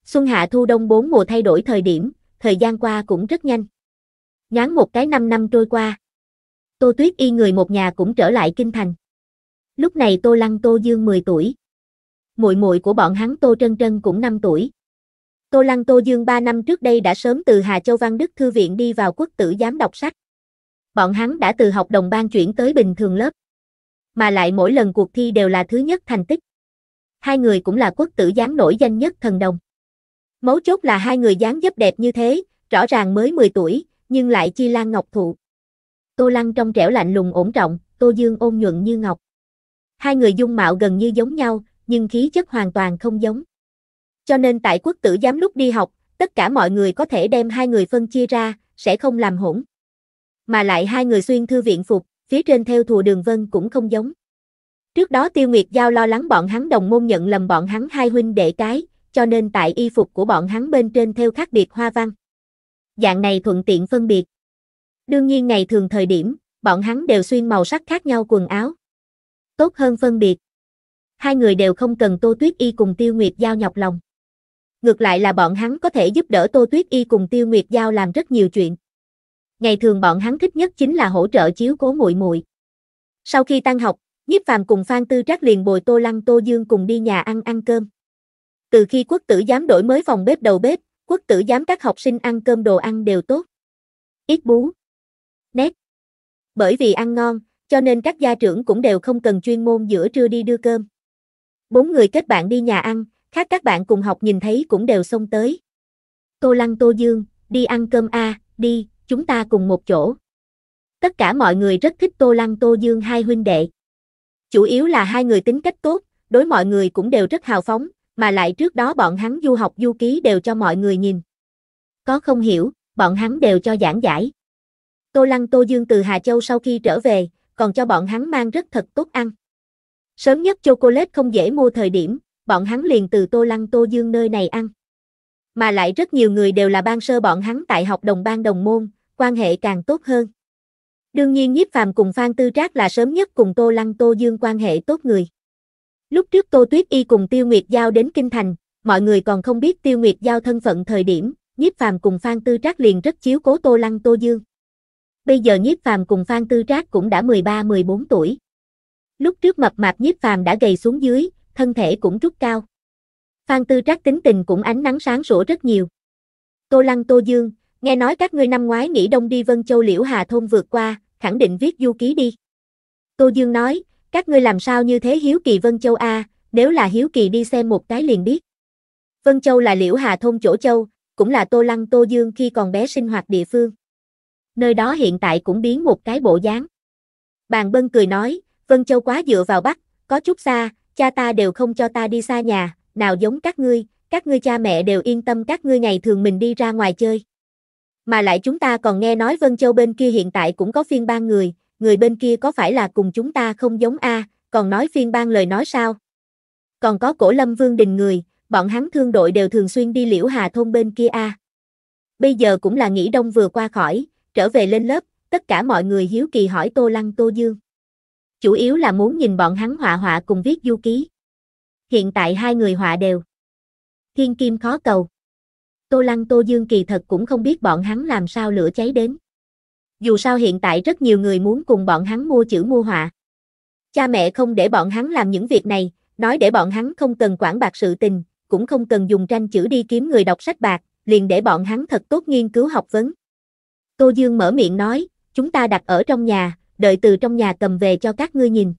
Xuân hạ thu đông bốn mùa thay đổi thời điểm, thời gian qua cũng rất nhanh. Nhoáng một cái năm năm trôi qua. Tô Tuyết Y người một nhà cũng trở lại kinh thành. Lúc này Tô Lăng Tô Dương 10 tuổi. Muội muội của bọn hắn Tô Trân Trân cũng 5 tuổi. Tô Lăng Tô Dương 3 năm trước đây đã sớm từ Hà Châu Văn Đức Thư viện đi vào quốc tử giám đọc sách. Bọn hắn đã từ học đồng ban chuyển tới bình thường lớp. Mà lại mỗi lần cuộc thi đều là thứ nhất thành tích. Hai người cũng là quốc tử giám nổi danh nhất thần đồng. Mấu chốt là hai người dáng dấp đẹp như thế, rõ ràng mới 10 tuổi, nhưng lại chi lan ngọc thụ. Tô Lăng trong trẻo lạnh lùng ổn trọng, Tô Dương ôn nhuận như ngọc. Hai người dung mạo gần như giống nhau, nhưng khí chất hoàn toàn không giống. Cho nên tại quốc tử giám lúc đi học, tất cả mọi người có thể đem hai người phân chia ra, sẽ không làm hỗn. Mà lại hai người xuyên thư viện phục, phía trên theo thù đường vân cũng không giống. Trước đó Tiêu Nguyệt Giao lo lắng bọn hắn đồng môn nhận lầm bọn hắn hai huynh đệ cái, cho nên tại y phục của bọn hắn bên trên theo khác biệt hoa văn. Dạng này thuận tiện phân biệt. Đương nhiên ngày thường thời điểm, bọn hắn đều xuyên màu sắc khác nhau quần áo. Tốt hơn phân biệt. Hai người đều không cần Tô Tuyết Y cùng Tiêu Nguyệt Giao nhọc lòng ngược lại là bọn hắn có thể giúp đỡ Tô Tuyết Y cùng Tiêu Nguyệt Giao làm rất nhiều chuyện. Ngày thường bọn hắn thích nhất chính là hỗ trợ chiếu cố muội muội. Sau khi tan học, Nhiếp Phàm cùng Phan Tư Trác liền bồi Tô Lăng Tô Dương cùng đi nhà ăn ăn cơm. Từ khi quốc tử giám đổi mới phòng bếp đầu bếp, quốc tử giám các học sinh ăn cơm đồ ăn đều tốt. Ít bú. Nét. Bởi vì ăn ngon, cho nên các gia trưởng cũng đều không cần chuyên môn giữa trưa đi đưa cơm. Bốn người kết bạn đi nhà ăn, khác các bạn cùng học nhìn thấy cũng đều xông tới. Tô Lăng Tô Dương, đi ăn cơm a, đi, chúng ta cùng một chỗ. Tất cả mọi người rất thích Tô Lăng Tô Dương hai huynh đệ. Chủ yếu là hai người tính cách tốt, đối mọi người cũng đều rất hào phóng, mà lại trước đó bọn hắn du học du ký đều cho mọi người nhìn. Có không hiểu, bọn hắn đều cho giảng giải. Tô Lăng Tô Dương từ Hà Châu sau khi trở về, còn cho bọn hắn mang rất thật tốt ăn. Sớm nhất chocolate không dễ mua thời điểm, bọn hắn liền từ Tô Lăng Tô Dương nơi này ăn. Mà lại rất nhiều người đều là ban sơ bọn hắn tại học đồng ban đồng môn, quan hệ càng tốt hơn. Đương nhiên Nhiếp Phàm cùng Phan Tư Trác là sớm nhất cùng Tô Lăng Tô Dương quan hệ tốt người. Lúc trước Tô Tuyết Y cùng Tiêu Nguyệt Giao đến Kinh Thành, mọi người còn không biết Tiêu Nguyệt Giao thân phận thời điểm, Nhiếp Phàm cùng Phan Tư Trác liền rất chiếu cố Tô Lăng Tô Dương. Bây giờ Nhiếp Phàm cùng Phan Tư Trác cũng đã 13-14 tuổi. Lúc trước mập mạp Nhiếp Phàm đã gầy xuống dưới, thân thể cũng rút cao. Phan Tư Trác tính tình cũng ánh nắng sáng sủa rất nhiều. Tô Lăng Tô Dương, nghe nói các ngươi năm ngoái nghỉ đông đi Vân Châu Liễu Hà Thôn vượt qua, khẳng định viết du ký đi. Tô Dương nói, các ngươi làm sao như thế hiếu kỳ Vân Châu A, nếu là hiếu kỳ đi xem một cái liền biết. Vân Châu là Liễu Hà Thôn chỗ châu, cũng là Tô Lăng Tô Dương khi còn bé sinh hoạt địa phương. Nơi đó hiện tại cũng biến một cái bộ dáng. Bàn Bân cười nói, Vân Châu quá dựa vào Bắc, có chút xa, cha ta đều không cho ta đi xa nhà, nào giống các ngươi, các ngươi cha mẹ đều yên tâm các ngươi ngày thường mình đi ra ngoài chơi. Mà lại chúng ta còn nghe nói Vân Châu bên kia hiện tại cũng có phiên ban người, người bên kia có phải là cùng chúng ta không giống a, còn nói phiên ban lời nói sao? Còn có cổ lâm vương đình người, bọn hắn thương đội đều thường xuyên đi liễu hà thôn bên kia a. Bây giờ cũng là nghỉ đông vừa qua khỏi, trở về lên lớp, tất cả mọi người hiếu kỳ hỏi Tô Lăng Tô Dương chủ yếu là muốn nhìn bọn hắn họa họa cùng viết du ký. Hiện tại hai người họa đều. Thiên kim khó cầu. Tô Lăng Tô Dương kỳ thật cũng không biết bọn hắn làm sao lửa cháy đến. Dù sao hiện tại rất nhiều người muốn cùng bọn hắn mua chữ mua họa. Cha mẹ không để bọn hắn làm những việc này, nói để bọn hắn không cần quản bạc sự tình, cũng không cần dùng tranh chữ đi kiếm người đọc sách bạc, liền để bọn hắn thật tốt nghiên cứu học vấn. Tô Dương mở miệng nói, chúng ta đặt ở trong nhà, đợi từ trong nhà cầm về cho các ngươi nhìn.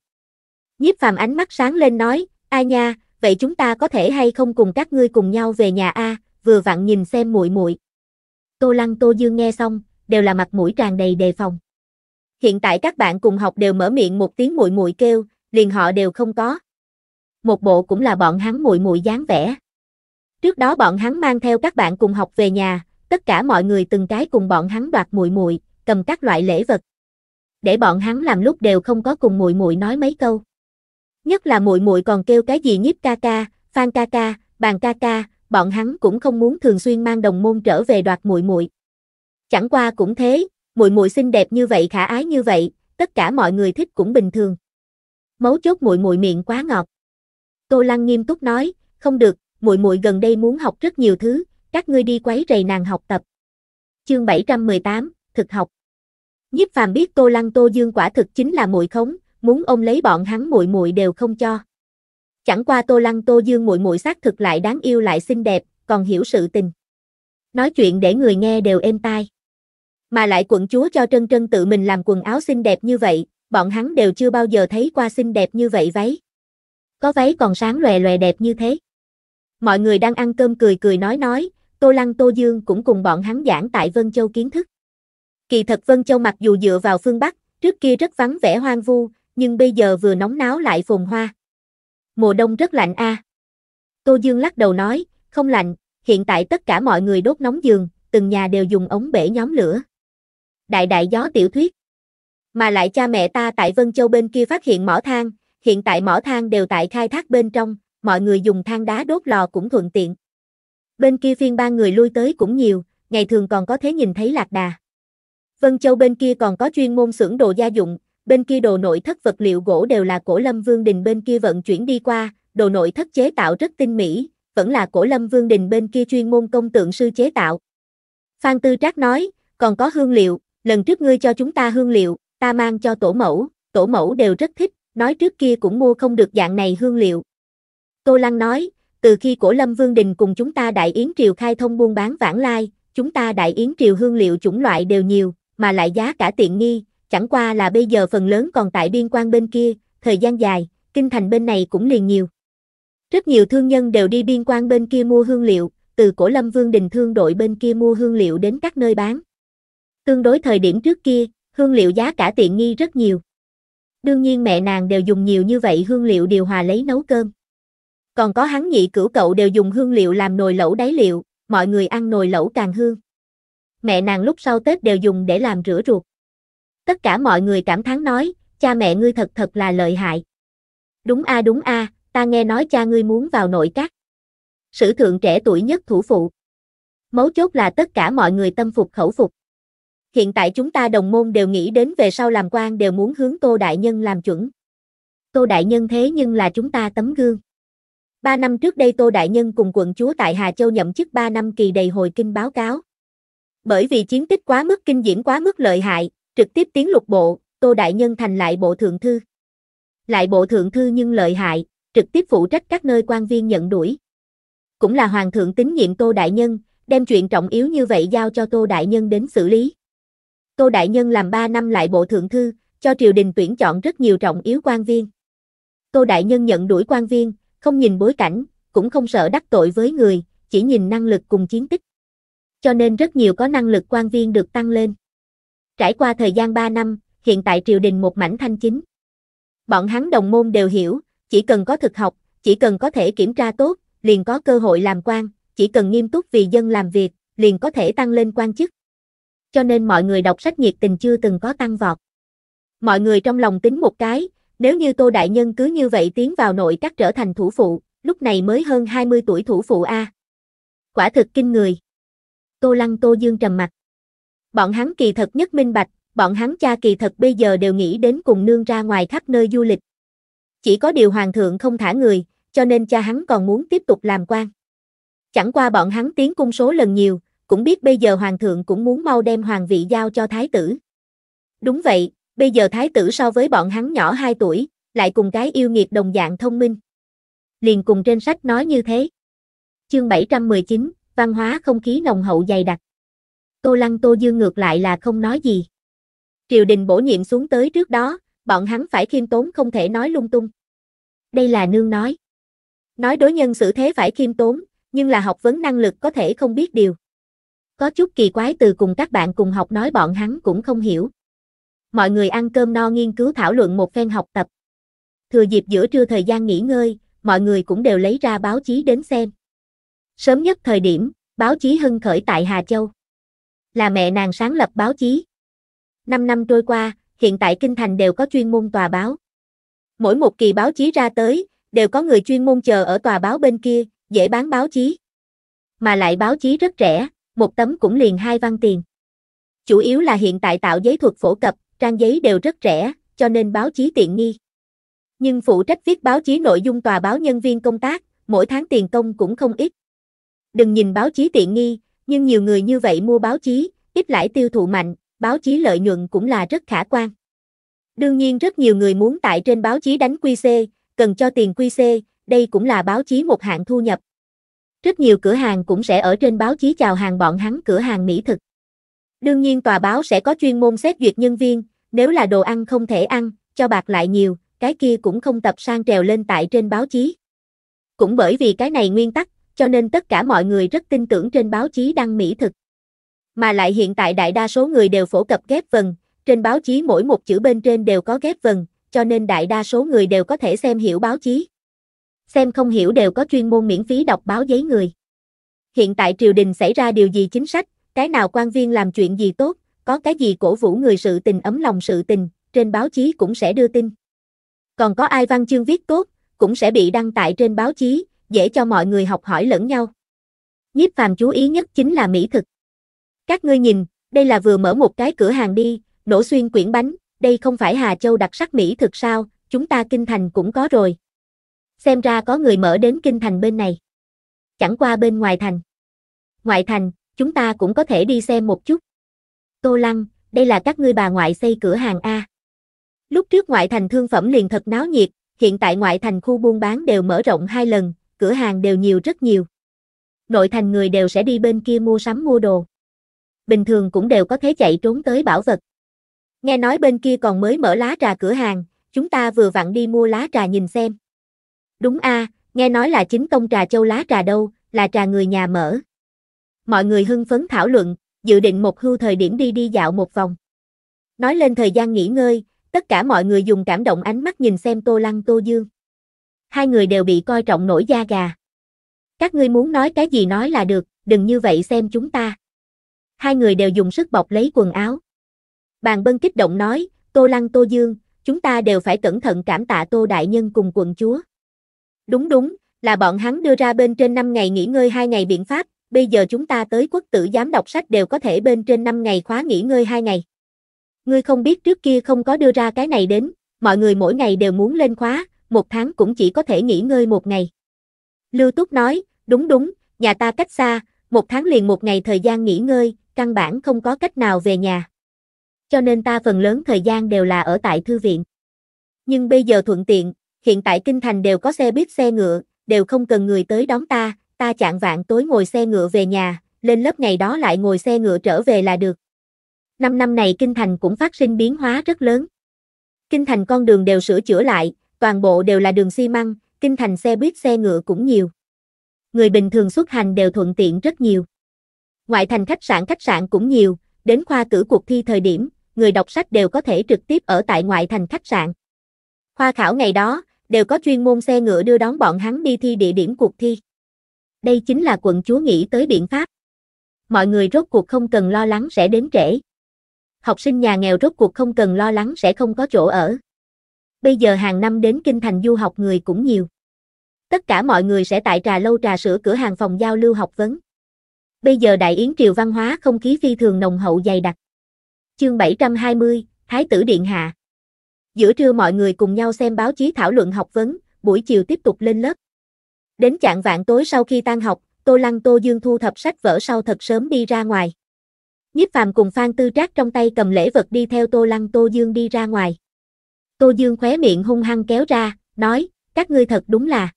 Nhiếp phàm ánh mắt sáng lên nói, a nha, vậy chúng ta có thể hay không cùng các ngươi cùng nhau về nhà a, vừa vặn nhìn xem muội muội. Tô Lăng Tô Dương nghe xong, đều là mặt mũi tràn đầy đề phòng. Hiện tại các bạn cùng học đều mở miệng một tiếng muội muội kêu, liền họ đều không có. Một bộ cũng là bọn hắn muội muội dáng vẻ. Trước đó bọn hắn mang theo các bạn cùng học về nhà, tất cả mọi người từng cái cùng bọn hắn đoạt muội muội, cầm các loại lễ vật để bọn hắn làm lúc đều không có cùng muội muội nói mấy câu. Nhất là muội muội còn kêu cái gì nhiếp ca ca, Phan ca ca, Bàn ca ca, bọn hắn cũng không muốn thường xuyên mang đồng môn trở về đoạt muội muội. Chẳng qua cũng thế, muội muội xinh đẹp như vậy khả ái như vậy, tất cả mọi người thích cũng bình thường. Mấu chốt muội muội miệng quá ngọt. Tô Lăng nghiêm túc nói, không được, muội muội gần đây muốn học rất nhiều thứ, các ngươi đi quấy rầy nàng học tập. Chương 718, thực học. Nhiếp Phàm biết Tô Lăng Tô Dương quả thực chính là muội khống, muốn ôm lấy bọn hắn muội muội đều không cho. Chẳng qua Tô Lăng Tô Dương muội muội xác thực lại đáng yêu lại xinh đẹp, còn hiểu sự tình. Nói chuyện để người nghe đều êm tai. Mà lại quận chúa cho Trân Trân tự mình làm quần áo xinh đẹp như vậy, bọn hắn đều chưa bao giờ thấy qua xinh đẹp như vậy váy. Có váy còn sáng lòe lòe đẹp như thế. Mọi người đang ăn cơm cười cười nói nói, Tô Lăng Tô Dương cũng cùng bọn hắn giảng tại Vân Châu kiến thức. Kỳ thật Vân Châu mặc dù dựa vào phương Bắc, trước kia rất vắng vẻ hoang vu, nhưng bây giờ vừa nóng náo lại phồn hoa. Mùa đông rất lạnh a. À. Tô Dương lắc đầu nói, không lạnh, hiện tại tất cả mọi người đốt nóng giường, từng nhà đều dùng ống bể nhóm lửa. Đại đại gió tiểu thuyết. Mà lại cha mẹ ta tại Vân Châu bên kia phát hiện mỏ than, hiện tại mỏ than đều tại khai thác bên trong, mọi người dùng than đá đốt lò cũng thuận tiện. Bên kia phiên ba người lui tới cũng nhiều, ngày thường còn có thế nhìn thấy lạc đà. Vân Châu bên kia còn có chuyên môn xưởng đồ gia dụng, bên kia đồ nội thất vật liệu gỗ đều là cổ lâm vương đình bên kia vận chuyển đi qua, đồ nội thất chế tạo rất tinh mỹ, vẫn là cổ lâm vương đình bên kia chuyên môn công tượng sư chế tạo. Phan Tư Trác nói, còn có hương liệu, lần trước ngươi cho chúng ta hương liệu, ta mang cho tổ mẫu, tổ mẫu đều rất thích, nói trước kia cũng mua không được dạng này hương liệu. Tô Lăng nói, từ khi cổ lâm vương đình cùng chúng ta đại yến triều khai thông buôn bán vãng lai, chúng ta đại yến triều hương liệu chủng loại đều nhiều, mà lại giá cả tiện nghi, chẳng qua là bây giờ phần lớn còn tại biên quan bên kia, thời gian dài, kinh thành bên này cũng liền nhiều. Rất nhiều thương nhân đều đi biên quan bên kia mua hương liệu, từ cổ lâm vương đình thương đội bên kia mua hương liệu đến các nơi bán. Tương đối thời điểm trước kia, hương liệu giá cả tiện nghi rất nhiều. Đương nhiên mẹ nàng đều dùng nhiều như vậy hương liệu điều hòa lấy nấu cơm. Còn có hắn nhị cửu cậu đều dùng hương liệu làm nồi lẩu đáy liệu, mọi người ăn nồi lẩu càng hương mẹ nàng lúc sau Tết đều dùng để làm rửa ruột. Tất cả mọi người cảm thán nói, cha mẹ ngươi thật thật là lợi hại. Đúng a đúng a, ta nghe nói cha ngươi muốn vào nội các. Sử thượng trẻ tuổi nhất thủ phụ. Mấu chốt là tất cả mọi người tâm phục khẩu phục. Hiện tại chúng ta đồng môn đều nghĩ đến về sau làm quan đều muốn hướng Tô Đại Nhân làm chuẩn. Tô Đại Nhân thế nhưng là chúng ta tấm gương. Ba năm trước đây Tô Đại Nhân cùng quận chúa tại Hà Châu nhậm chức ba năm kỳ đầy hồi kinh báo cáo bởi vì chiến tích quá mức kinh diễm quá mức lợi hại, trực tiếp tiến lục bộ, Tô Đại Nhân thành lại bộ thượng thư. Lại bộ thượng thư nhưng lợi hại, trực tiếp phụ trách các nơi quan viên nhận đuổi. Cũng là Hoàng thượng tín nhiệm Tô Đại Nhân, đem chuyện trọng yếu như vậy giao cho Tô Đại Nhân đến xử lý. Tô Đại Nhân làm 3 năm lại bộ thượng thư, cho triều đình tuyển chọn rất nhiều trọng yếu quan viên. Tô Đại Nhân nhận đuổi quan viên, không nhìn bối cảnh, cũng không sợ đắc tội với người, chỉ nhìn năng lực cùng chiến tích cho nên rất nhiều có năng lực quan viên được tăng lên. Trải qua thời gian 3 năm, hiện tại triều đình một mảnh thanh chính. Bọn hắn đồng môn đều hiểu, chỉ cần có thực học, chỉ cần có thể kiểm tra tốt, liền có cơ hội làm quan, chỉ cần nghiêm túc vì dân làm việc, liền có thể tăng lên quan chức. Cho nên mọi người đọc sách nhiệt tình chưa từng có tăng vọt. Mọi người trong lòng tính một cái, nếu như Tô Đại Nhân cứ như vậy tiến vào nội các trở thành thủ phụ, lúc này mới hơn 20 tuổi thủ phụ A. Quả thực kinh người. Tô Lăng Tô Dương trầm mặt. Bọn hắn kỳ thật nhất minh bạch, bọn hắn cha kỳ thật bây giờ đều nghĩ đến cùng nương ra ngoài khắp nơi du lịch. Chỉ có điều hoàng thượng không thả người, cho nên cha hắn còn muốn tiếp tục làm quan. Chẳng qua bọn hắn tiến cung số lần nhiều, cũng biết bây giờ hoàng thượng cũng muốn mau đem hoàng vị giao cho thái tử. Đúng vậy, bây giờ thái tử so với bọn hắn nhỏ 2 tuổi, lại cùng cái yêu nghiệt đồng dạng thông minh. Liền cùng trên sách nói như thế. Chương 719, văn hóa không khí nồng hậu dày đặc. Tô Lăng Tô Dương ngược lại là không nói gì. Triều đình bổ nhiệm xuống tới trước đó, bọn hắn phải khiêm tốn không thể nói lung tung. Đây là nương nói. Nói đối nhân xử thế phải khiêm tốn, nhưng là học vấn năng lực có thể không biết điều. Có chút kỳ quái từ cùng các bạn cùng học nói bọn hắn cũng không hiểu. Mọi người ăn cơm no nghiên cứu thảo luận một phen học tập. Thừa dịp giữa trưa thời gian nghỉ ngơi, mọi người cũng đều lấy ra báo chí đến xem. Sớm nhất thời điểm, báo chí hưng khởi tại Hà Châu. Là mẹ nàng sáng lập báo chí. Năm năm trôi qua, hiện tại Kinh Thành đều có chuyên môn tòa báo. Mỗi một kỳ báo chí ra tới, đều có người chuyên môn chờ ở tòa báo bên kia, dễ bán báo chí. Mà lại báo chí rất rẻ, một tấm cũng liền hai văn tiền. Chủ yếu là hiện tại tạo giấy thuật phổ cập, trang giấy đều rất rẻ, cho nên báo chí tiện nghi. Nhưng phụ trách viết báo chí nội dung tòa báo nhân viên công tác, mỗi tháng tiền công cũng không ít. Đừng nhìn báo chí tiện nghi, nhưng nhiều người như vậy mua báo chí, ít lãi tiêu thụ mạnh, báo chí lợi nhuận cũng là rất khả quan. Đương nhiên rất nhiều người muốn tải trên báo chí đánh QC, cần cho tiền QC, đây cũng là báo chí một hạng thu nhập. Rất nhiều cửa hàng cũng sẽ ở trên báo chí chào hàng bọn hắn cửa hàng mỹ thực. Đương nhiên tòa báo sẽ có chuyên môn xét duyệt nhân viên, nếu là đồ ăn không thể ăn, cho bạc lại nhiều, cái kia cũng không tập sang trèo lên tại trên báo chí. Cũng bởi vì cái này nguyên tắc, cho nên tất cả mọi người rất tin tưởng trên báo chí đăng mỹ thực. Mà lại hiện tại đại đa số người đều phổ cập ghép vần, trên báo chí mỗi một chữ bên trên đều có ghép vần, cho nên đại đa số người đều có thể xem hiểu báo chí. Xem không hiểu đều có chuyên môn miễn phí đọc báo giấy người. Hiện tại triều đình xảy ra điều gì chính sách, cái nào quan viên làm chuyện gì tốt, có cái gì cổ vũ người sự tình ấm lòng sự tình, trên báo chí cũng sẽ đưa tin. Còn có ai văn chương viết tốt, cũng sẽ bị đăng tải trên báo chí, dễ cho mọi người học hỏi lẫn nhau. Nhiếp phàm chú ý nhất chính là mỹ thực. Các ngươi nhìn, đây là vừa mở một cái cửa hàng đi, nổ xuyên quyển bánh, đây không phải Hà Châu đặc sắc mỹ thực sao, chúng ta kinh thành cũng có rồi. Xem ra có người mở đến kinh thành bên này. Chẳng qua bên ngoài thành. Ngoại thành, chúng ta cũng có thể đi xem một chút. Tô Lăng, đây là các ngươi bà ngoại xây cửa hàng A. Lúc trước ngoại thành thương phẩm liền thật náo nhiệt, hiện tại ngoại thành khu buôn bán đều mở rộng hai lần, cửa hàng đều nhiều rất nhiều. Nội thành người đều sẽ đi bên kia mua sắm mua đồ. Bình thường cũng đều có thể chạy trốn tới bảo vật. Nghe nói bên kia còn mới mở lá trà cửa hàng, chúng ta vừa vặn đi mua lá trà nhìn xem. Đúng a, nghe nói là chính công trà châu lá trà đâu, là trà người nhà mở. Mọi người hưng phấn thảo luận, dự định một hưu thời điểm đi đi dạo một vòng. Nói lên thời gian nghỉ ngơi, tất cả mọi người dùng cảm động ánh mắt nhìn xem Tô Lăng Tô Dương hai người đều bị coi trọng nổi da gà. Các ngươi muốn nói cái gì nói là được, đừng như vậy xem chúng ta. Hai người đều dùng sức bọc lấy quần áo. Bàn bân kích động nói, Tô Lăng Tô Dương, chúng ta đều phải cẩn thận cảm tạ Tô Đại Nhân cùng quận chúa. Đúng đúng, là bọn hắn đưa ra bên trên 5 ngày nghỉ ngơi 2 ngày biện pháp, bây giờ chúng ta tới quốc tử giám đọc sách đều có thể bên trên 5 ngày khóa nghỉ ngơi 2 ngày. Ngươi không biết trước kia không có đưa ra cái này đến, mọi người mỗi ngày đều muốn lên khóa, một tháng cũng chỉ có thể nghỉ ngơi một ngày. Lưu Túc nói, đúng đúng, nhà ta cách xa, một tháng liền một ngày thời gian nghỉ ngơi, căn bản không có cách nào về nhà. Cho nên ta phần lớn thời gian đều là ở tại thư viện. Nhưng bây giờ thuận tiện, hiện tại kinh thành đều có xe buýt xe ngựa, đều không cần người tới đón ta, ta chạng vạn tối ngồi xe ngựa về nhà, lên lớp ngày đó lại ngồi xe ngựa trở về là được. Năm năm này kinh thành cũng phát sinh biến hóa rất lớn. Kinh thành con đường đều sửa chữa lại, toàn bộ đều là đường xi măng, kinh thành xe buýt xe ngựa cũng nhiều. Người bình thường xuất hành đều thuận tiện rất nhiều. Ngoại thành khách sạn khách sạn cũng nhiều, đến khoa cử cuộc thi thời điểm, người đọc sách đều có thể trực tiếp ở tại ngoại thành khách sạn. Khoa khảo ngày đó, đều có chuyên môn xe ngựa đưa đón bọn hắn đi thi địa điểm cuộc thi. Đây chính là quận chúa nghĩ tới biện pháp. Mọi người rốt cuộc không cần lo lắng sẽ đến trễ. Học sinh nhà nghèo rốt cuộc không cần lo lắng sẽ không có chỗ ở bây giờ hàng năm đến kinh thành du học người cũng nhiều. Tất cả mọi người sẽ tại trà lâu trà sữa cửa hàng phòng giao lưu học vấn. Bây giờ đại yến triều văn hóa không khí phi thường nồng hậu dày đặc. Chương 720, Thái tử Điện Hạ. Giữa trưa mọi người cùng nhau xem báo chí thảo luận học vấn, buổi chiều tiếp tục lên lớp. Đến chạng vạn tối sau khi tan học, Tô Lăng Tô Dương thu thập sách vở sau thật sớm đi ra ngoài. Nhiếp Phàm cùng Phan Tư Trác trong tay cầm lễ vật đi theo Tô Lăng Tô Dương đi ra ngoài. Tô Dương khóe miệng hung hăng kéo ra, nói, các ngươi thật đúng là.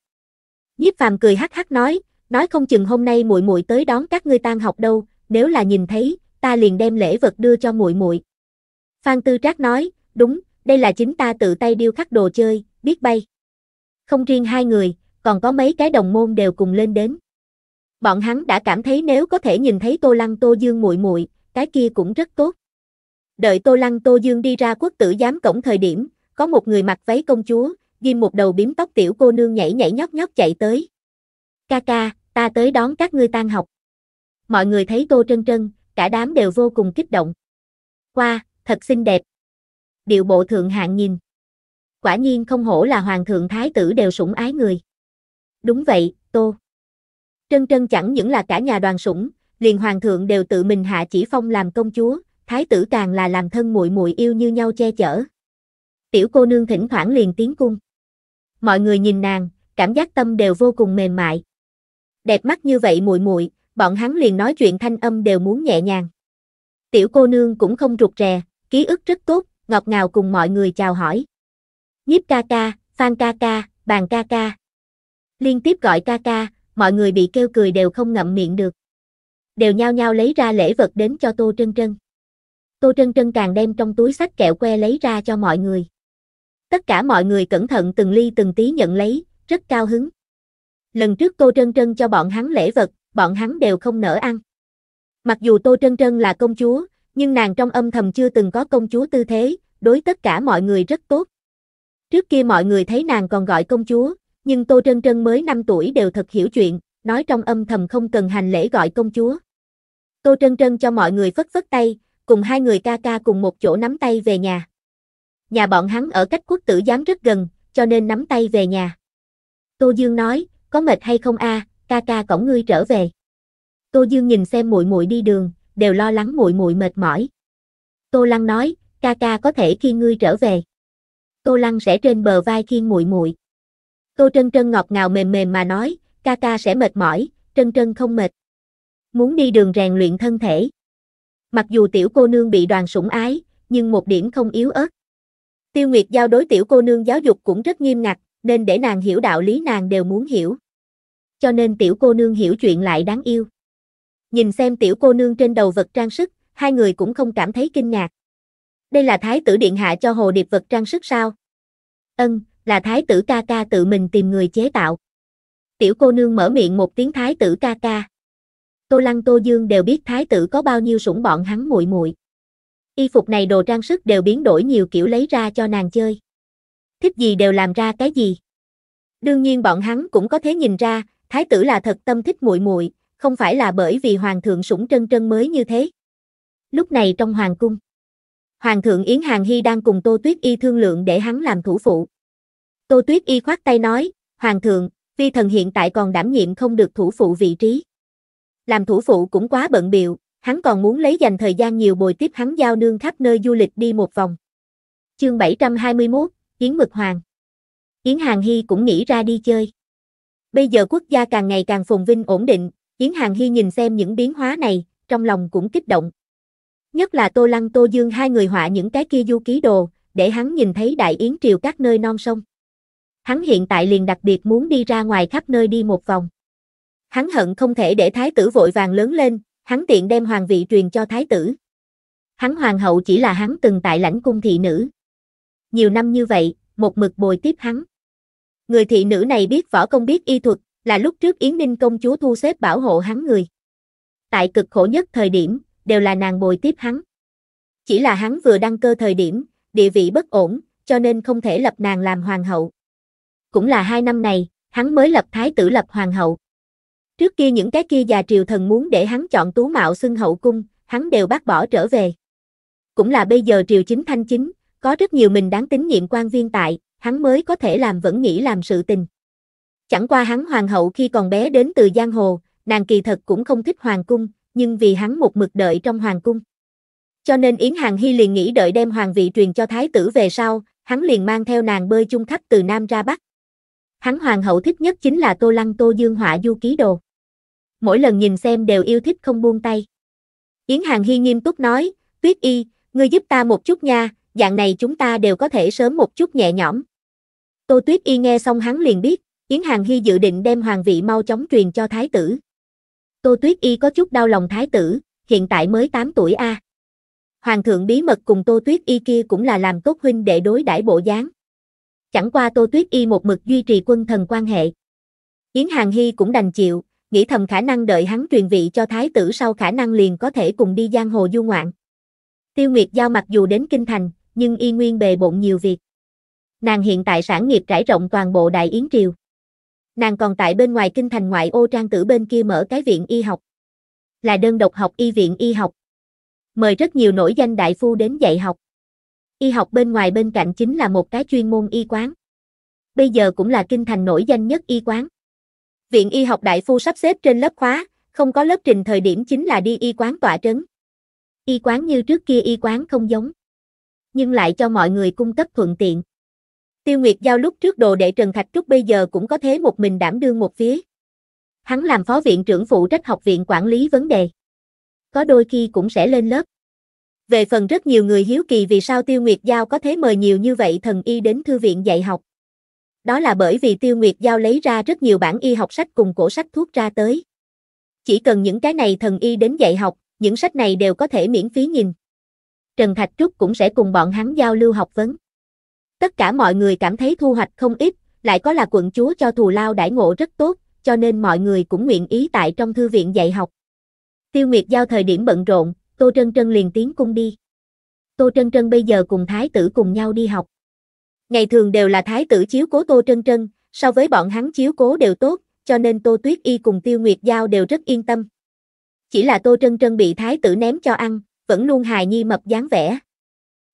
Nhiếp Phàm cười hắc hắc nói, nói không chừng hôm nay muội muội tới đón các ngươi tan học đâu, nếu là nhìn thấy, ta liền đem lễ vật đưa cho muội muội. Phan Tư Trác nói, đúng, đây là chính ta tự tay điêu khắc đồ chơi, biết bay. Không riêng hai người, còn có mấy cái đồng môn đều cùng lên đến. Bọn hắn đã cảm thấy nếu có thể nhìn thấy Tô Lăng Tô Dương muội muội, cái kia cũng rất tốt. Đợi Tô Lăng Tô Dương đi ra quốc tử giám cổng thời điểm, có một người mặc váy công chúa, ghim một đầu biếm tóc tiểu cô nương nhảy nhảy nhót nhót chạy tới. Ca ca, ta tới đón các ngươi tan học. Mọi người thấy Tô Trân Trân, cả đám đều vô cùng kích động. Qua, thật xinh đẹp. Điệu bộ thượng hạng nhìn. Quả nhiên không hổ là hoàng thượng thái tử đều sủng ái người. Đúng vậy, Tô. Trân Trân chẳng những là cả nhà đoàn sủng, liền hoàng thượng đều tự mình hạ chỉ phong làm công chúa, thái tử càng là làm thân muội muội yêu như nhau che chở tiểu cô nương thỉnh thoảng liền tiến cung. Mọi người nhìn nàng, cảm giác tâm đều vô cùng mềm mại. Đẹp mắt như vậy muội muội, bọn hắn liền nói chuyện thanh âm đều muốn nhẹ nhàng. Tiểu cô nương cũng không rụt rè, ký ức rất tốt, ngọt ngào cùng mọi người chào hỏi. Nhiếp ca ca, Phan ca ca, Bàn ca ca. Liên tiếp gọi ca ca, mọi người bị kêu cười đều không ngậm miệng được. Đều nhao nhau lấy ra lễ vật đến cho Tô Trân Trân. Tô Trân Trân càng đem trong túi sách kẹo que lấy ra cho mọi người. Tất cả mọi người cẩn thận từng ly từng tí nhận lấy, rất cao hứng. Lần trước Tô Trân Trân cho bọn hắn lễ vật, bọn hắn đều không nỡ ăn. Mặc dù Tô Trân Trân là công chúa, nhưng nàng trong âm thầm chưa từng có công chúa tư thế, đối tất cả mọi người rất tốt. Trước kia mọi người thấy nàng còn gọi công chúa, nhưng Tô Trân Trân mới 5 tuổi đều thật hiểu chuyện, nói trong âm thầm không cần hành lễ gọi công chúa. Tô Trân Trân cho mọi người phất phất tay, cùng hai người ca ca cùng một chỗ nắm tay về nhà nhà bọn hắn ở cách quốc tử giám rất gần, cho nên nắm tay về nhà. Tô Dương nói, có mệt hay không a, ca ca cổng ngươi trở về. Tô Dương nhìn xem muội muội đi đường, đều lo lắng muội muội mệt mỏi. Tô Lăng nói, ca ca có thể khi ngươi trở về. Tô Lăng sẽ trên bờ vai khiêng muội muội. Tô Trân Trân ngọt ngào mềm mềm mà nói, ca ca sẽ mệt mỏi, Trân Trân không mệt. Muốn đi đường rèn luyện thân thể. Mặc dù tiểu cô nương bị đoàn sủng ái, nhưng một điểm không yếu ớt. Tiêu Nguyệt Giao đối tiểu cô nương giáo dục cũng rất nghiêm ngặt, nên để nàng hiểu đạo lý nàng đều muốn hiểu. Cho nên tiểu cô nương hiểu chuyện lại đáng yêu. Nhìn xem tiểu cô nương trên đầu vật trang sức, hai người cũng không cảm thấy kinh ngạc. Đây là thái tử điện hạ cho hồ điệp vật trang sức sao? Ân, là thái tử ca ca tự mình tìm người chế tạo. Tiểu cô nương mở miệng một tiếng thái tử ca ca. Tô Lăng Tô Dương đều biết thái tử có bao nhiêu sủng bọn hắn muội muội y phục này đồ trang sức đều biến đổi nhiều kiểu lấy ra cho nàng chơi. Thích gì đều làm ra cái gì. Đương nhiên bọn hắn cũng có thể nhìn ra, thái tử là thật tâm thích muội muội, không phải là bởi vì hoàng thượng sủng trân trân mới như thế. Lúc này trong hoàng cung, hoàng thượng Yến Hàng Hy đang cùng Tô Tuyết Y thương lượng để hắn làm thủ phụ. Tô Tuyết Y khoát tay nói, hoàng thượng, vi thần hiện tại còn đảm nhiệm không được thủ phụ vị trí. Làm thủ phụ cũng quá bận biệu, hắn còn muốn lấy dành thời gian nhiều bồi tiếp hắn giao nương khắp nơi du lịch đi một vòng. Chương 721, Yến Mực Hoàng Yến Hàng Hy cũng nghĩ ra đi chơi. Bây giờ quốc gia càng ngày càng phồn vinh ổn định, Yến Hàng Hy nhìn xem những biến hóa này, trong lòng cũng kích động. Nhất là Tô Lăng Tô Dương hai người họa những cái kia du ký đồ, để hắn nhìn thấy đại yến triều các nơi non sông. Hắn hiện tại liền đặc biệt muốn đi ra ngoài khắp nơi đi một vòng. Hắn hận không thể để thái tử vội vàng lớn lên, hắn tiện đem hoàng vị truyền cho thái tử. Hắn hoàng hậu chỉ là hắn từng tại lãnh cung thị nữ. Nhiều năm như vậy, một mực bồi tiếp hắn. Người thị nữ này biết võ công biết y thuật, là lúc trước Yến Ninh công chúa thu xếp bảo hộ hắn người. Tại cực khổ nhất thời điểm, đều là nàng bồi tiếp hắn. Chỉ là hắn vừa đăng cơ thời điểm, địa vị bất ổn, cho nên không thể lập nàng làm hoàng hậu. Cũng là hai năm này, hắn mới lập thái tử lập hoàng hậu. Trước kia những cái kia già triều thần muốn để hắn chọn tú mạo xưng hậu cung, hắn đều bác bỏ trở về. Cũng là bây giờ triều chính thanh chính, có rất nhiều mình đáng tín nhiệm quan viên tại, hắn mới có thể làm vẫn nghĩ làm sự tình. Chẳng qua hắn hoàng hậu khi còn bé đến từ giang hồ, nàng kỳ thật cũng không thích hoàng cung, nhưng vì hắn một mực đợi trong hoàng cung. Cho nên Yến Hàng Hy liền nghĩ đợi đem hoàng vị truyền cho thái tử về sau, hắn liền mang theo nàng bơi chung khắp từ Nam ra Bắc. Hắn hoàng hậu thích nhất chính là Tô Lăng Tô Dương Họa Du Ký Đồ mỗi lần nhìn xem đều yêu thích không buông tay. Yến Hàng Hy nghiêm túc nói, Tuyết Y, ngươi giúp ta một chút nha, dạng này chúng ta đều có thể sớm một chút nhẹ nhõm. Tô Tuyết Y nghe xong hắn liền biết, Yến Hàng Hy dự định đem hoàng vị mau chóng truyền cho thái tử. Tô Tuyết Y có chút đau lòng thái tử, hiện tại mới 8 tuổi a. Hoàng thượng bí mật cùng Tô Tuyết Y kia cũng là làm tốt huynh để đối đãi bộ dáng. Chẳng qua Tô Tuyết Y một mực duy trì quân thần quan hệ. Yến Hàng Hy cũng đành chịu, nghĩ thầm khả năng đợi hắn truyền vị cho thái tử sau khả năng liền có thể cùng đi giang hồ du ngoạn. Tiêu Nguyệt Giao mặc dù đến Kinh Thành, nhưng y nguyên bề bộn nhiều việc. Nàng hiện tại sản nghiệp trải rộng toàn bộ Đại Yến Triều. Nàng còn tại bên ngoài Kinh Thành ngoại ô trang tử bên kia mở cái viện y học. Là đơn độc học y viện y học. Mời rất nhiều nổi danh đại phu đến dạy học. Y học bên ngoài bên cạnh chính là một cái chuyên môn y quán. Bây giờ cũng là Kinh Thành nổi danh nhất y quán. Viện Y học Đại Phu sắp xếp trên lớp khóa, không có lớp trình thời điểm chính là đi y quán tọa trấn. Y quán như trước kia y quán không giống, nhưng lại cho mọi người cung cấp thuận tiện. Tiêu Nguyệt Giao lúc trước đồ đệ Trần Thạch Trúc bây giờ cũng có thế một mình đảm đương một phía. Hắn làm phó viện trưởng phụ trách học viện quản lý vấn đề. Có đôi khi cũng sẽ lên lớp. Về phần rất nhiều người hiếu kỳ vì sao Tiêu Nguyệt Giao có thế mời nhiều như vậy thần y đến thư viện dạy học. Đó là bởi vì Tiêu Nguyệt Giao lấy ra rất nhiều bản y học sách cùng cổ sách thuốc ra tới. Chỉ cần những cái này thần y đến dạy học, những sách này đều có thể miễn phí nhìn. Trần Thạch Trúc cũng sẽ cùng bọn hắn giao lưu học vấn. Tất cả mọi người cảm thấy thu hoạch không ít, lại có là quận chúa cho thù lao đãi ngộ rất tốt, cho nên mọi người cũng nguyện ý tại trong thư viện dạy học. Tiêu Nguyệt Giao thời điểm bận rộn, Tô Trân Trân liền tiến cung đi. Tô Trân Trân bây giờ cùng Thái tử cùng nhau đi học. Ngày thường đều là thái tử chiếu cố Tô Trân Trân, so với bọn hắn chiếu cố đều tốt, cho nên Tô Tuyết Y cùng Tiêu Nguyệt Giao đều rất yên tâm. Chỉ là Tô Trân Trân bị thái tử ném cho ăn, vẫn luôn hài nhi mập dáng vẻ.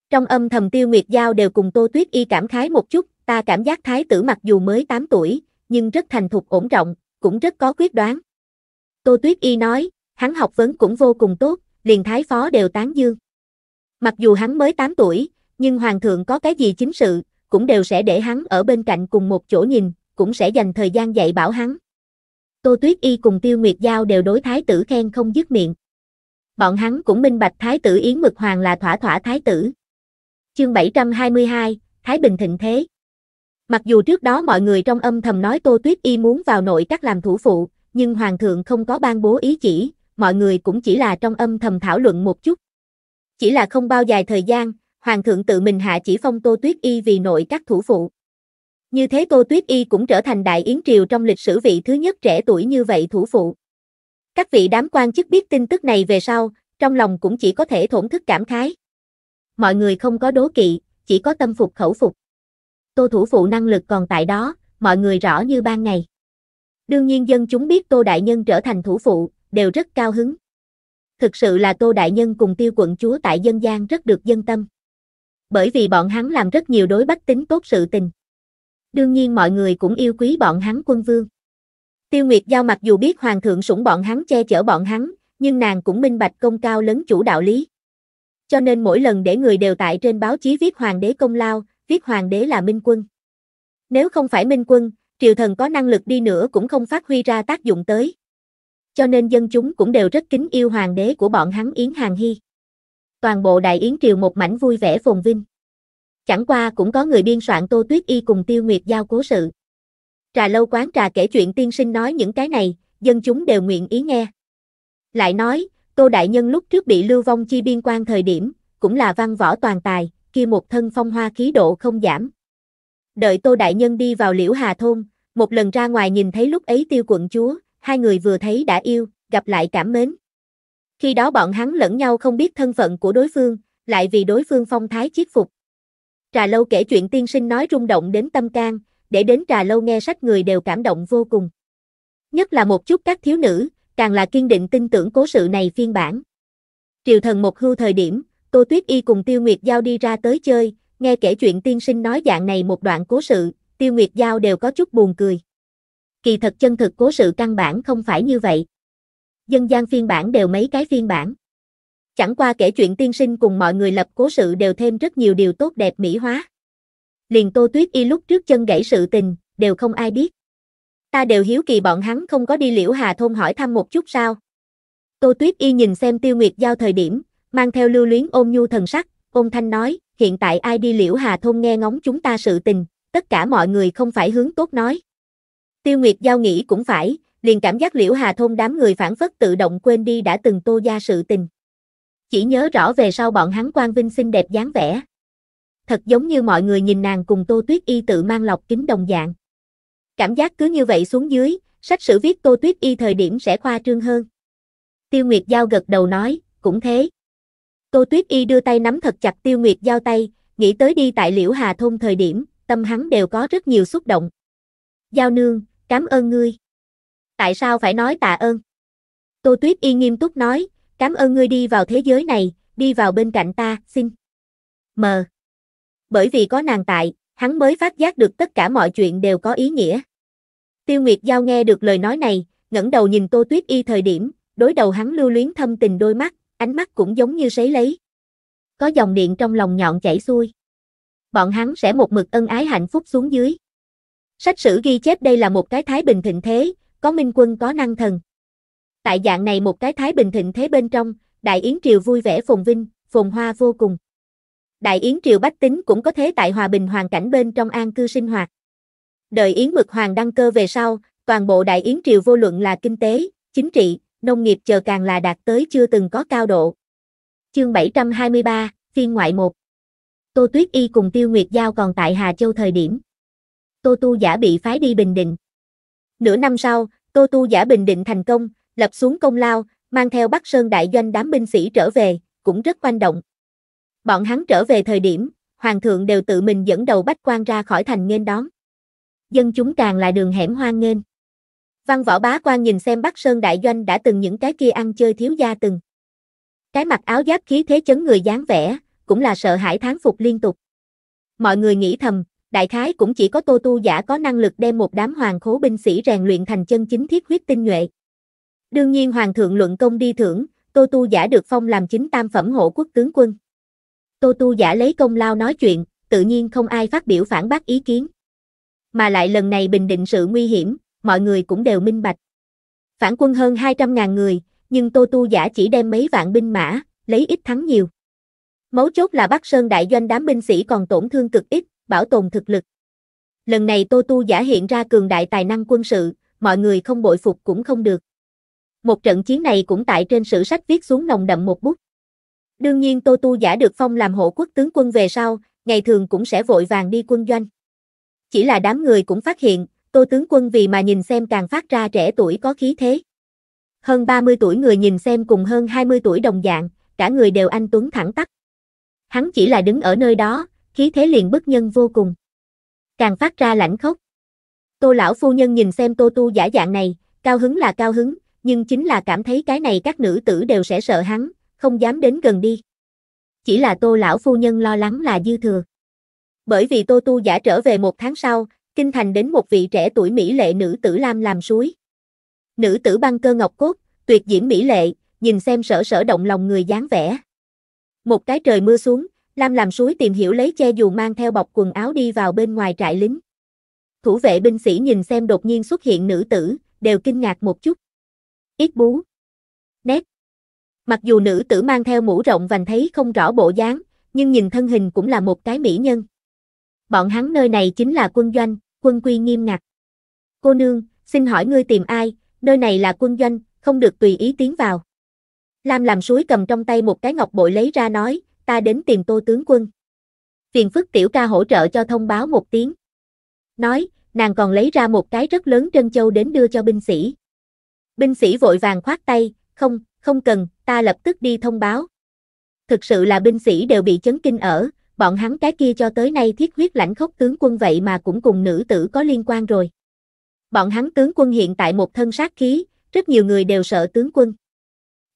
Trong âm thầm Tiêu Nguyệt Giao đều cùng Tô Tuyết Y cảm khái một chút, ta cảm giác thái tử mặc dù mới 8 tuổi, nhưng rất thành thục ổn trọng, cũng rất có quyết đoán. Tô Tuyết Y nói, hắn học vấn cũng vô cùng tốt, liền thái phó đều tán dương. Mặc dù hắn mới 8 tuổi, nhưng hoàng thượng có cái gì chính sự, cũng đều sẽ để hắn ở bên cạnh cùng một chỗ nhìn, cũng sẽ dành thời gian dạy bảo hắn. Tô Tuyết Y cùng Tiêu Nguyệt Giao đều đối thái tử khen không dứt miệng. Bọn hắn cũng minh bạch thái tử Yến Mực Hoàng là thỏa thỏa thái tử. Chương 722, Thái Bình Thịnh Thế Mặc dù trước đó mọi người trong âm thầm nói Tô Tuyết Y muốn vào nội các làm thủ phụ, nhưng Hoàng thượng không có ban bố ý chỉ, mọi người cũng chỉ là trong âm thầm thảo luận một chút. Chỉ là không bao dài thời gian, hoàng thượng tự mình hạ chỉ phong Tô Tuyết Y vì nội các thủ phụ. Như thế Tô Tuyết Y cũng trở thành đại yến triều trong lịch sử vị thứ nhất trẻ tuổi như vậy thủ phụ. Các vị đám quan chức biết tin tức này về sau, trong lòng cũng chỉ có thể thổn thức cảm khái. Mọi người không có đố kỵ, chỉ có tâm phục khẩu phục. Tô thủ phụ năng lực còn tại đó, mọi người rõ như ban ngày. Đương nhiên dân chúng biết Tô Đại Nhân trở thành thủ phụ, đều rất cao hứng. Thực sự là Tô Đại Nhân cùng tiêu quận chúa tại dân gian rất được dân tâm bởi vì bọn hắn làm rất nhiều đối bách tính tốt sự tình. Đương nhiên mọi người cũng yêu quý bọn hắn quân vương. Tiêu Nguyệt Giao mặc dù biết hoàng thượng sủng bọn hắn che chở bọn hắn, nhưng nàng cũng minh bạch công cao lớn chủ đạo lý. Cho nên mỗi lần để người đều tại trên báo chí viết hoàng đế công lao, viết hoàng đế là minh quân. Nếu không phải minh quân, triều thần có năng lực đi nữa cũng không phát huy ra tác dụng tới. Cho nên dân chúng cũng đều rất kính yêu hoàng đế của bọn hắn Yến Hàng Hy toàn bộ đại yến triều một mảnh vui vẻ phồn vinh. Chẳng qua cũng có người biên soạn Tô Tuyết Y cùng Tiêu Nguyệt giao cố sự. Trà lâu quán trà kể chuyện tiên sinh nói những cái này, dân chúng đều nguyện ý nghe. Lại nói, Tô Đại Nhân lúc trước bị lưu vong chi biên quan thời điểm, cũng là văn võ toàn tài, kia một thân phong hoa khí độ không giảm. Đợi Tô Đại Nhân đi vào Liễu Hà Thôn, một lần ra ngoài nhìn thấy lúc ấy tiêu quận chúa, hai người vừa thấy đã yêu, gặp lại cảm mến. Khi đó bọn hắn lẫn nhau không biết thân phận của đối phương, lại vì đối phương phong thái chiết phục. Trà lâu kể chuyện tiên sinh nói rung động đến tâm can, để đến trà lâu nghe sách người đều cảm động vô cùng. Nhất là một chút các thiếu nữ, càng là kiên định tin tưởng cố sự này phiên bản. Triều thần một hưu thời điểm, Tô Tuyết Y cùng Tiêu Nguyệt Giao đi ra tới chơi, nghe kể chuyện tiên sinh nói dạng này một đoạn cố sự, Tiêu Nguyệt Giao đều có chút buồn cười. Kỳ thật chân thực cố sự căn bản không phải như vậy dân gian phiên bản đều mấy cái phiên bản. Chẳng qua kể chuyện tiên sinh cùng mọi người lập cố sự đều thêm rất nhiều điều tốt đẹp mỹ hóa. Liền Tô Tuyết Y lúc trước chân gãy sự tình, đều không ai biết. Ta đều hiếu kỳ bọn hắn không có đi liễu hà thôn hỏi thăm một chút sao. Tô Tuyết Y nhìn xem Tiêu Nguyệt Giao thời điểm, mang theo lưu luyến ôm nhu thần sắc, ôn thanh nói, hiện tại ai đi liễu hà thôn nghe ngóng chúng ta sự tình, tất cả mọi người không phải hướng tốt nói. Tiêu Nguyệt Giao nghĩ cũng phải, liền cảm giác liễu hà thôn đám người phản phất tự động quên đi đã từng tô gia sự tình. Chỉ nhớ rõ về sau bọn hắn quan vinh xinh đẹp dáng vẻ. Thật giống như mọi người nhìn nàng cùng tô tuyết y tự mang lọc kính đồng dạng. Cảm giác cứ như vậy xuống dưới, sách sử viết tô tuyết y thời điểm sẽ khoa trương hơn. Tiêu Nguyệt Giao gật đầu nói, cũng thế. Tô Tuyết Y đưa tay nắm thật chặt Tiêu Nguyệt Giao tay, nghĩ tới đi tại Liễu Hà Thôn thời điểm, tâm hắn đều có rất nhiều xúc động. Giao nương, cảm ơn ngươi. Tại sao phải nói tạ ơn? Tô Tuyết Y nghiêm túc nói, cảm ơn ngươi đi vào thế giới này, đi vào bên cạnh ta, xin. Mờ. Bởi vì có nàng tại, hắn mới phát giác được tất cả mọi chuyện đều có ý nghĩa. Tiêu Nguyệt Giao nghe được lời nói này, ngẩng đầu nhìn Tô Tuyết Y thời điểm, đối đầu hắn lưu luyến thâm tình đôi mắt, ánh mắt cũng giống như sấy lấy. Có dòng điện trong lòng nhọn chảy xuôi. Bọn hắn sẽ một mực ân ái hạnh phúc xuống dưới. Sách sử ghi chép đây là một cái thái bình thịnh thế, có minh quân có năng thần. Tại dạng này một cái thái bình thịnh thế bên trong, Đại Yến Triều vui vẻ phồn vinh, phồn hoa vô cùng. Đại Yến Triều bách tính cũng có thế tại hòa bình hoàn cảnh bên trong an cư sinh hoạt. Đợi Yến Mực Hoàng đăng cơ về sau, toàn bộ Đại Yến Triều vô luận là kinh tế, chính trị, nông nghiệp chờ càng là đạt tới chưa từng có cao độ. Chương 723, phiên ngoại 1 Tô Tuyết Y cùng Tiêu Nguyệt Giao còn tại Hà Châu thời điểm. Tô Tu Giả bị phái đi Bình Định. Nửa năm sau, Tô Tu giả bình định thành công, lập xuống công lao, mang theo Bắc Sơn đại doanh đám binh sĩ trở về, cũng rất oanh động. Bọn hắn trở về thời điểm, hoàng thượng đều tự mình dẫn đầu bách quan ra khỏi thành nghênh đón. Dân chúng càng là đường hẻm hoang nghênh. Văn võ bá quan nhìn xem Bắc Sơn đại doanh đã từng những cái kia ăn chơi thiếu gia từng. Cái mặt áo giáp khí thế chấn người dáng vẻ, cũng là sợ hãi tháng phục liên tục. Mọi người nghĩ thầm, đại khái cũng chỉ có tô tu giả có năng lực đem một đám hoàng khố binh sĩ rèn luyện thành chân chính thiết huyết tinh nhuệ. Đương nhiên hoàng thượng luận công đi thưởng, tô tu giả được phong làm chính tam phẩm hộ quốc tướng quân. Tô tu giả lấy công lao nói chuyện, tự nhiên không ai phát biểu phản bác ý kiến. Mà lại lần này bình định sự nguy hiểm, mọi người cũng đều minh bạch. Phản quân hơn 200.000 người, nhưng tô tu giả chỉ đem mấy vạn binh mã, lấy ít thắng nhiều. Mấu chốt là Bắc Sơn đại doanh đám binh sĩ còn tổn thương cực ít, bảo tồn thực lực. Lần này Tô Tu giả hiện ra cường đại tài năng quân sự, mọi người không bội phục cũng không được. Một trận chiến này cũng tại trên sử sách viết xuống nồng đậm một bút. Đương nhiên Tô Tu giả được phong làm hộ quốc tướng quân về sau, ngày thường cũng sẽ vội vàng đi quân doanh. Chỉ là đám người cũng phát hiện, Tô tướng quân vì mà nhìn xem càng phát ra trẻ tuổi có khí thế. Hơn 30 tuổi người nhìn xem cùng hơn 20 tuổi đồng dạng, cả người đều anh tuấn thẳng tắp. Hắn chỉ là đứng ở nơi đó, khí thế liền bất nhân vô cùng. Càng phát ra lãnh khốc. Tô lão phu nhân nhìn xem Tô Tu giả dạng này, cao hứng là cao hứng, nhưng chính là cảm thấy cái này các nữ tử đều sẽ sợ hắn, không dám đến gần đi. Chỉ là Tô lão phu nhân lo lắng là dư thừa. Bởi vì Tô Tu giả trở về một tháng sau, kinh thành đến một vị trẻ tuổi mỹ lệ nữ tử lam làm suối. Nữ tử băng cơ ngọc cốt, tuyệt diễm mỹ lệ, nhìn xem sở sở động lòng người dáng vẻ. Một cái trời mưa xuống, Lam làm suối tìm hiểu lấy che dù mang theo bọc quần áo đi vào bên ngoài trại lính. Thủ vệ binh sĩ nhìn xem đột nhiên xuất hiện nữ tử, đều kinh ngạc một chút. Ít bú. Nét. Mặc dù nữ tử mang theo mũ rộng vành thấy không rõ bộ dáng, nhưng nhìn thân hình cũng là một cái mỹ nhân. Bọn hắn nơi này chính là quân doanh, quân quy nghiêm ngặt. Cô nương, xin hỏi ngươi tìm ai, nơi này là quân doanh, không được tùy ý tiến vào. Lam làm suối cầm trong tay một cái ngọc bội lấy ra nói, ta đến tìm tô tướng quân. Phiền phức tiểu ca hỗ trợ cho thông báo một tiếng. Nói, nàng còn lấy ra một cái rất lớn trân châu đến đưa cho binh sĩ. Binh sĩ vội vàng khoát tay, không, không cần, ta lập tức đi thông báo. Thực sự là binh sĩ đều bị chấn kinh ở, bọn hắn cái kia cho tới nay thiết huyết lãnh khốc tướng quân vậy mà cũng cùng nữ tử có liên quan rồi. Bọn hắn tướng quân hiện tại một thân sát khí, rất nhiều người đều sợ tướng quân.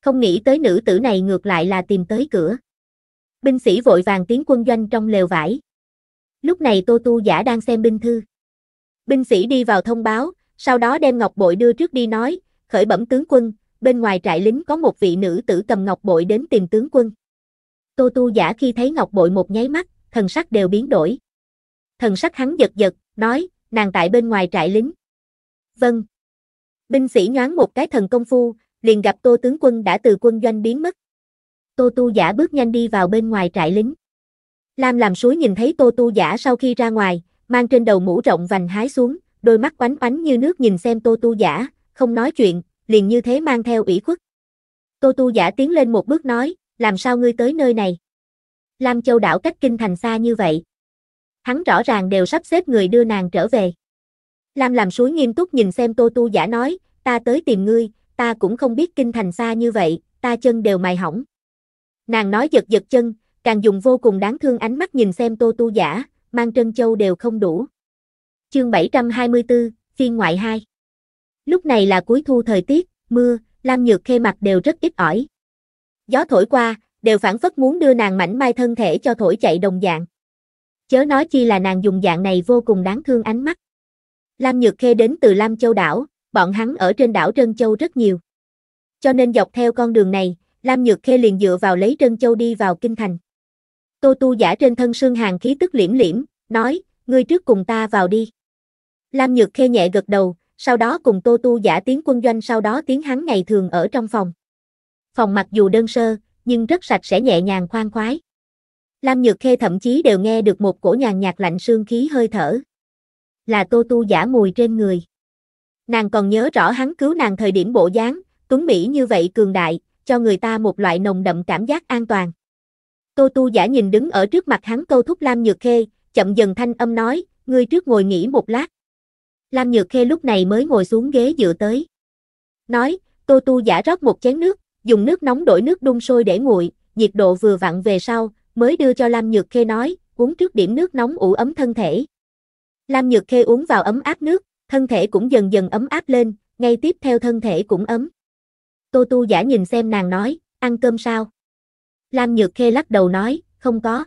Không nghĩ tới nữ tử này ngược lại là tìm tới cửa. Binh sĩ vội vàng tiến quân doanh trong lều vải. Lúc này Tô Tu Giả đang xem binh thư. Binh sĩ đi vào thông báo, sau đó đem ngọc bội đưa trước đi nói, khởi bẩm tướng quân, bên ngoài trại lính có một vị nữ tử cầm ngọc bội đến tìm tướng quân. Tô Tu Giả khi thấy ngọc bội một nháy mắt, thần sắc đều biến đổi. Thần sắc hắn giật giật, nói, nàng tại bên ngoài trại lính. Vâng. Binh sĩ nhoáng một cái thần công phu, liền gặp Tô tướng quân đã từ quân doanh biến mất. Tô Tu Giả bước nhanh đi vào bên ngoài trại lính. Lam làm suối nhìn thấy Tô Tu Giả sau khi ra ngoài, mang trên đầu mũ rộng vành hái xuống, đôi mắt quánh quánh như nước nhìn xem Tô Tu Giả, không nói chuyện, liền như thế mang theo ủy khuất. Tô Tu Giả tiến lên một bước nói, làm sao ngươi tới nơi này? Lam Châu đảo cách kinh thành xa như vậy. Hắn rõ ràng đều sắp xếp người đưa nàng trở về. Lam làm suối nghiêm túc nhìn xem Tô Tu Giả nói, ta tới tìm ngươi, ta cũng không biết kinh thành xa như vậy, ta chân đều mài hỏng, Nàng nói giật giật chân, càng dùng vô cùng đáng thương ánh mắt nhìn xem Tô Tu Giả, mang trân châu đều không đủ. Chương 724, phiên ngoại 2 Lúc này là cuối thu thời tiết, mưa, lam nhược khê mặt đều rất ít ỏi. Gió thổi qua, đều phản phất muốn đưa nàng mảnh mai thân thể cho thổi chạy đồng dạng. Chớ nói chi là nàng dùng dạng này vô cùng đáng thương ánh mắt. Lam Nhược Khê đến từ Lam Châu đảo, bọn hắn ở trên đảo Trân Châu rất nhiều. Cho nên dọc theo con đường này, Lam Nhược Khê liền dựa vào lấy trân châu đi vào kinh thành. Tô tu giả trên thân sương hàng khí tức liễm liễm, nói, ngươi trước cùng ta vào đi. Lam Nhược Khê nhẹ gật đầu, sau đó cùng tô tu giả tiến quân doanh sau đó tiến hắn ngày thường ở trong phòng. Phòng mặc dù đơn sơ, nhưng rất sạch sẽ nhẹ nhàng khoan khoái. Lam Nhược Khê thậm chí đều nghe được một cổ nhàn nhạt lạnh sương khí hơi thở. Là tô tu giả mùi trên người. Nàng còn nhớ rõ hắn cứu nàng thời điểm bộ dáng, tuấn Mỹ như vậy cường đại, cho người ta một loại nồng đậm cảm giác an toàn. Tô tu giả nhìn đứng ở trước mặt hắn câu thúc Lam Nhược Khê, chậm dần thanh âm nói, ngươi trước ngồi nghỉ một lát. Lam Nhược Khê lúc này mới ngồi xuống ghế dựa tới. Nói, tô tu giả rót một chén nước, dùng nước nóng đổi nước đun sôi để nguội, nhiệt độ vừa vặn về sau, mới đưa cho Lam Nhược Khê nói, uống trước điểm nước nóng ủ ấm thân thể. Lam Nhược Khê uống vào ấm áp nước, thân thể cũng dần dần ấm áp lên, ngay tiếp theo thân thể cũng ấm. Tô Tu giả nhìn xem nàng nói, ăn cơm sao? Lam Nhược Khê lắc đầu nói, không có.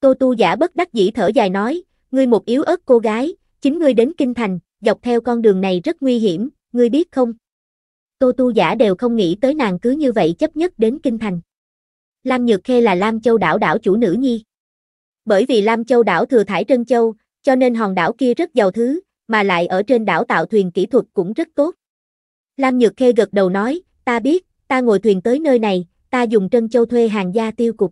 Tô Tu giả bất đắc dĩ thở dài nói, ngươi một yếu ớt cô gái, chính ngươi đến kinh thành, dọc theo con đường này rất nguy hiểm, ngươi biết không? Tô Tu giả đều không nghĩ tới nàng cứ như vậy chấp nhất đến kinh thành. Lam Nhược Khê là Lam Châu đảo đảo chủ nữ nhi. Bởi vì Lam Châu đảo thừa thải Trân Châu, cho nên hòn đảo kia rất giàu thứ, mà lại ở trên đảo tạo thuyền kỹ thuật cũng rất tốt. Lam Nhược Khê gật đầu nói, Ta biết, ta ngồi thuyền tới nơi này, ta dùng Trân Châu thuê hàng gia tiêu cục.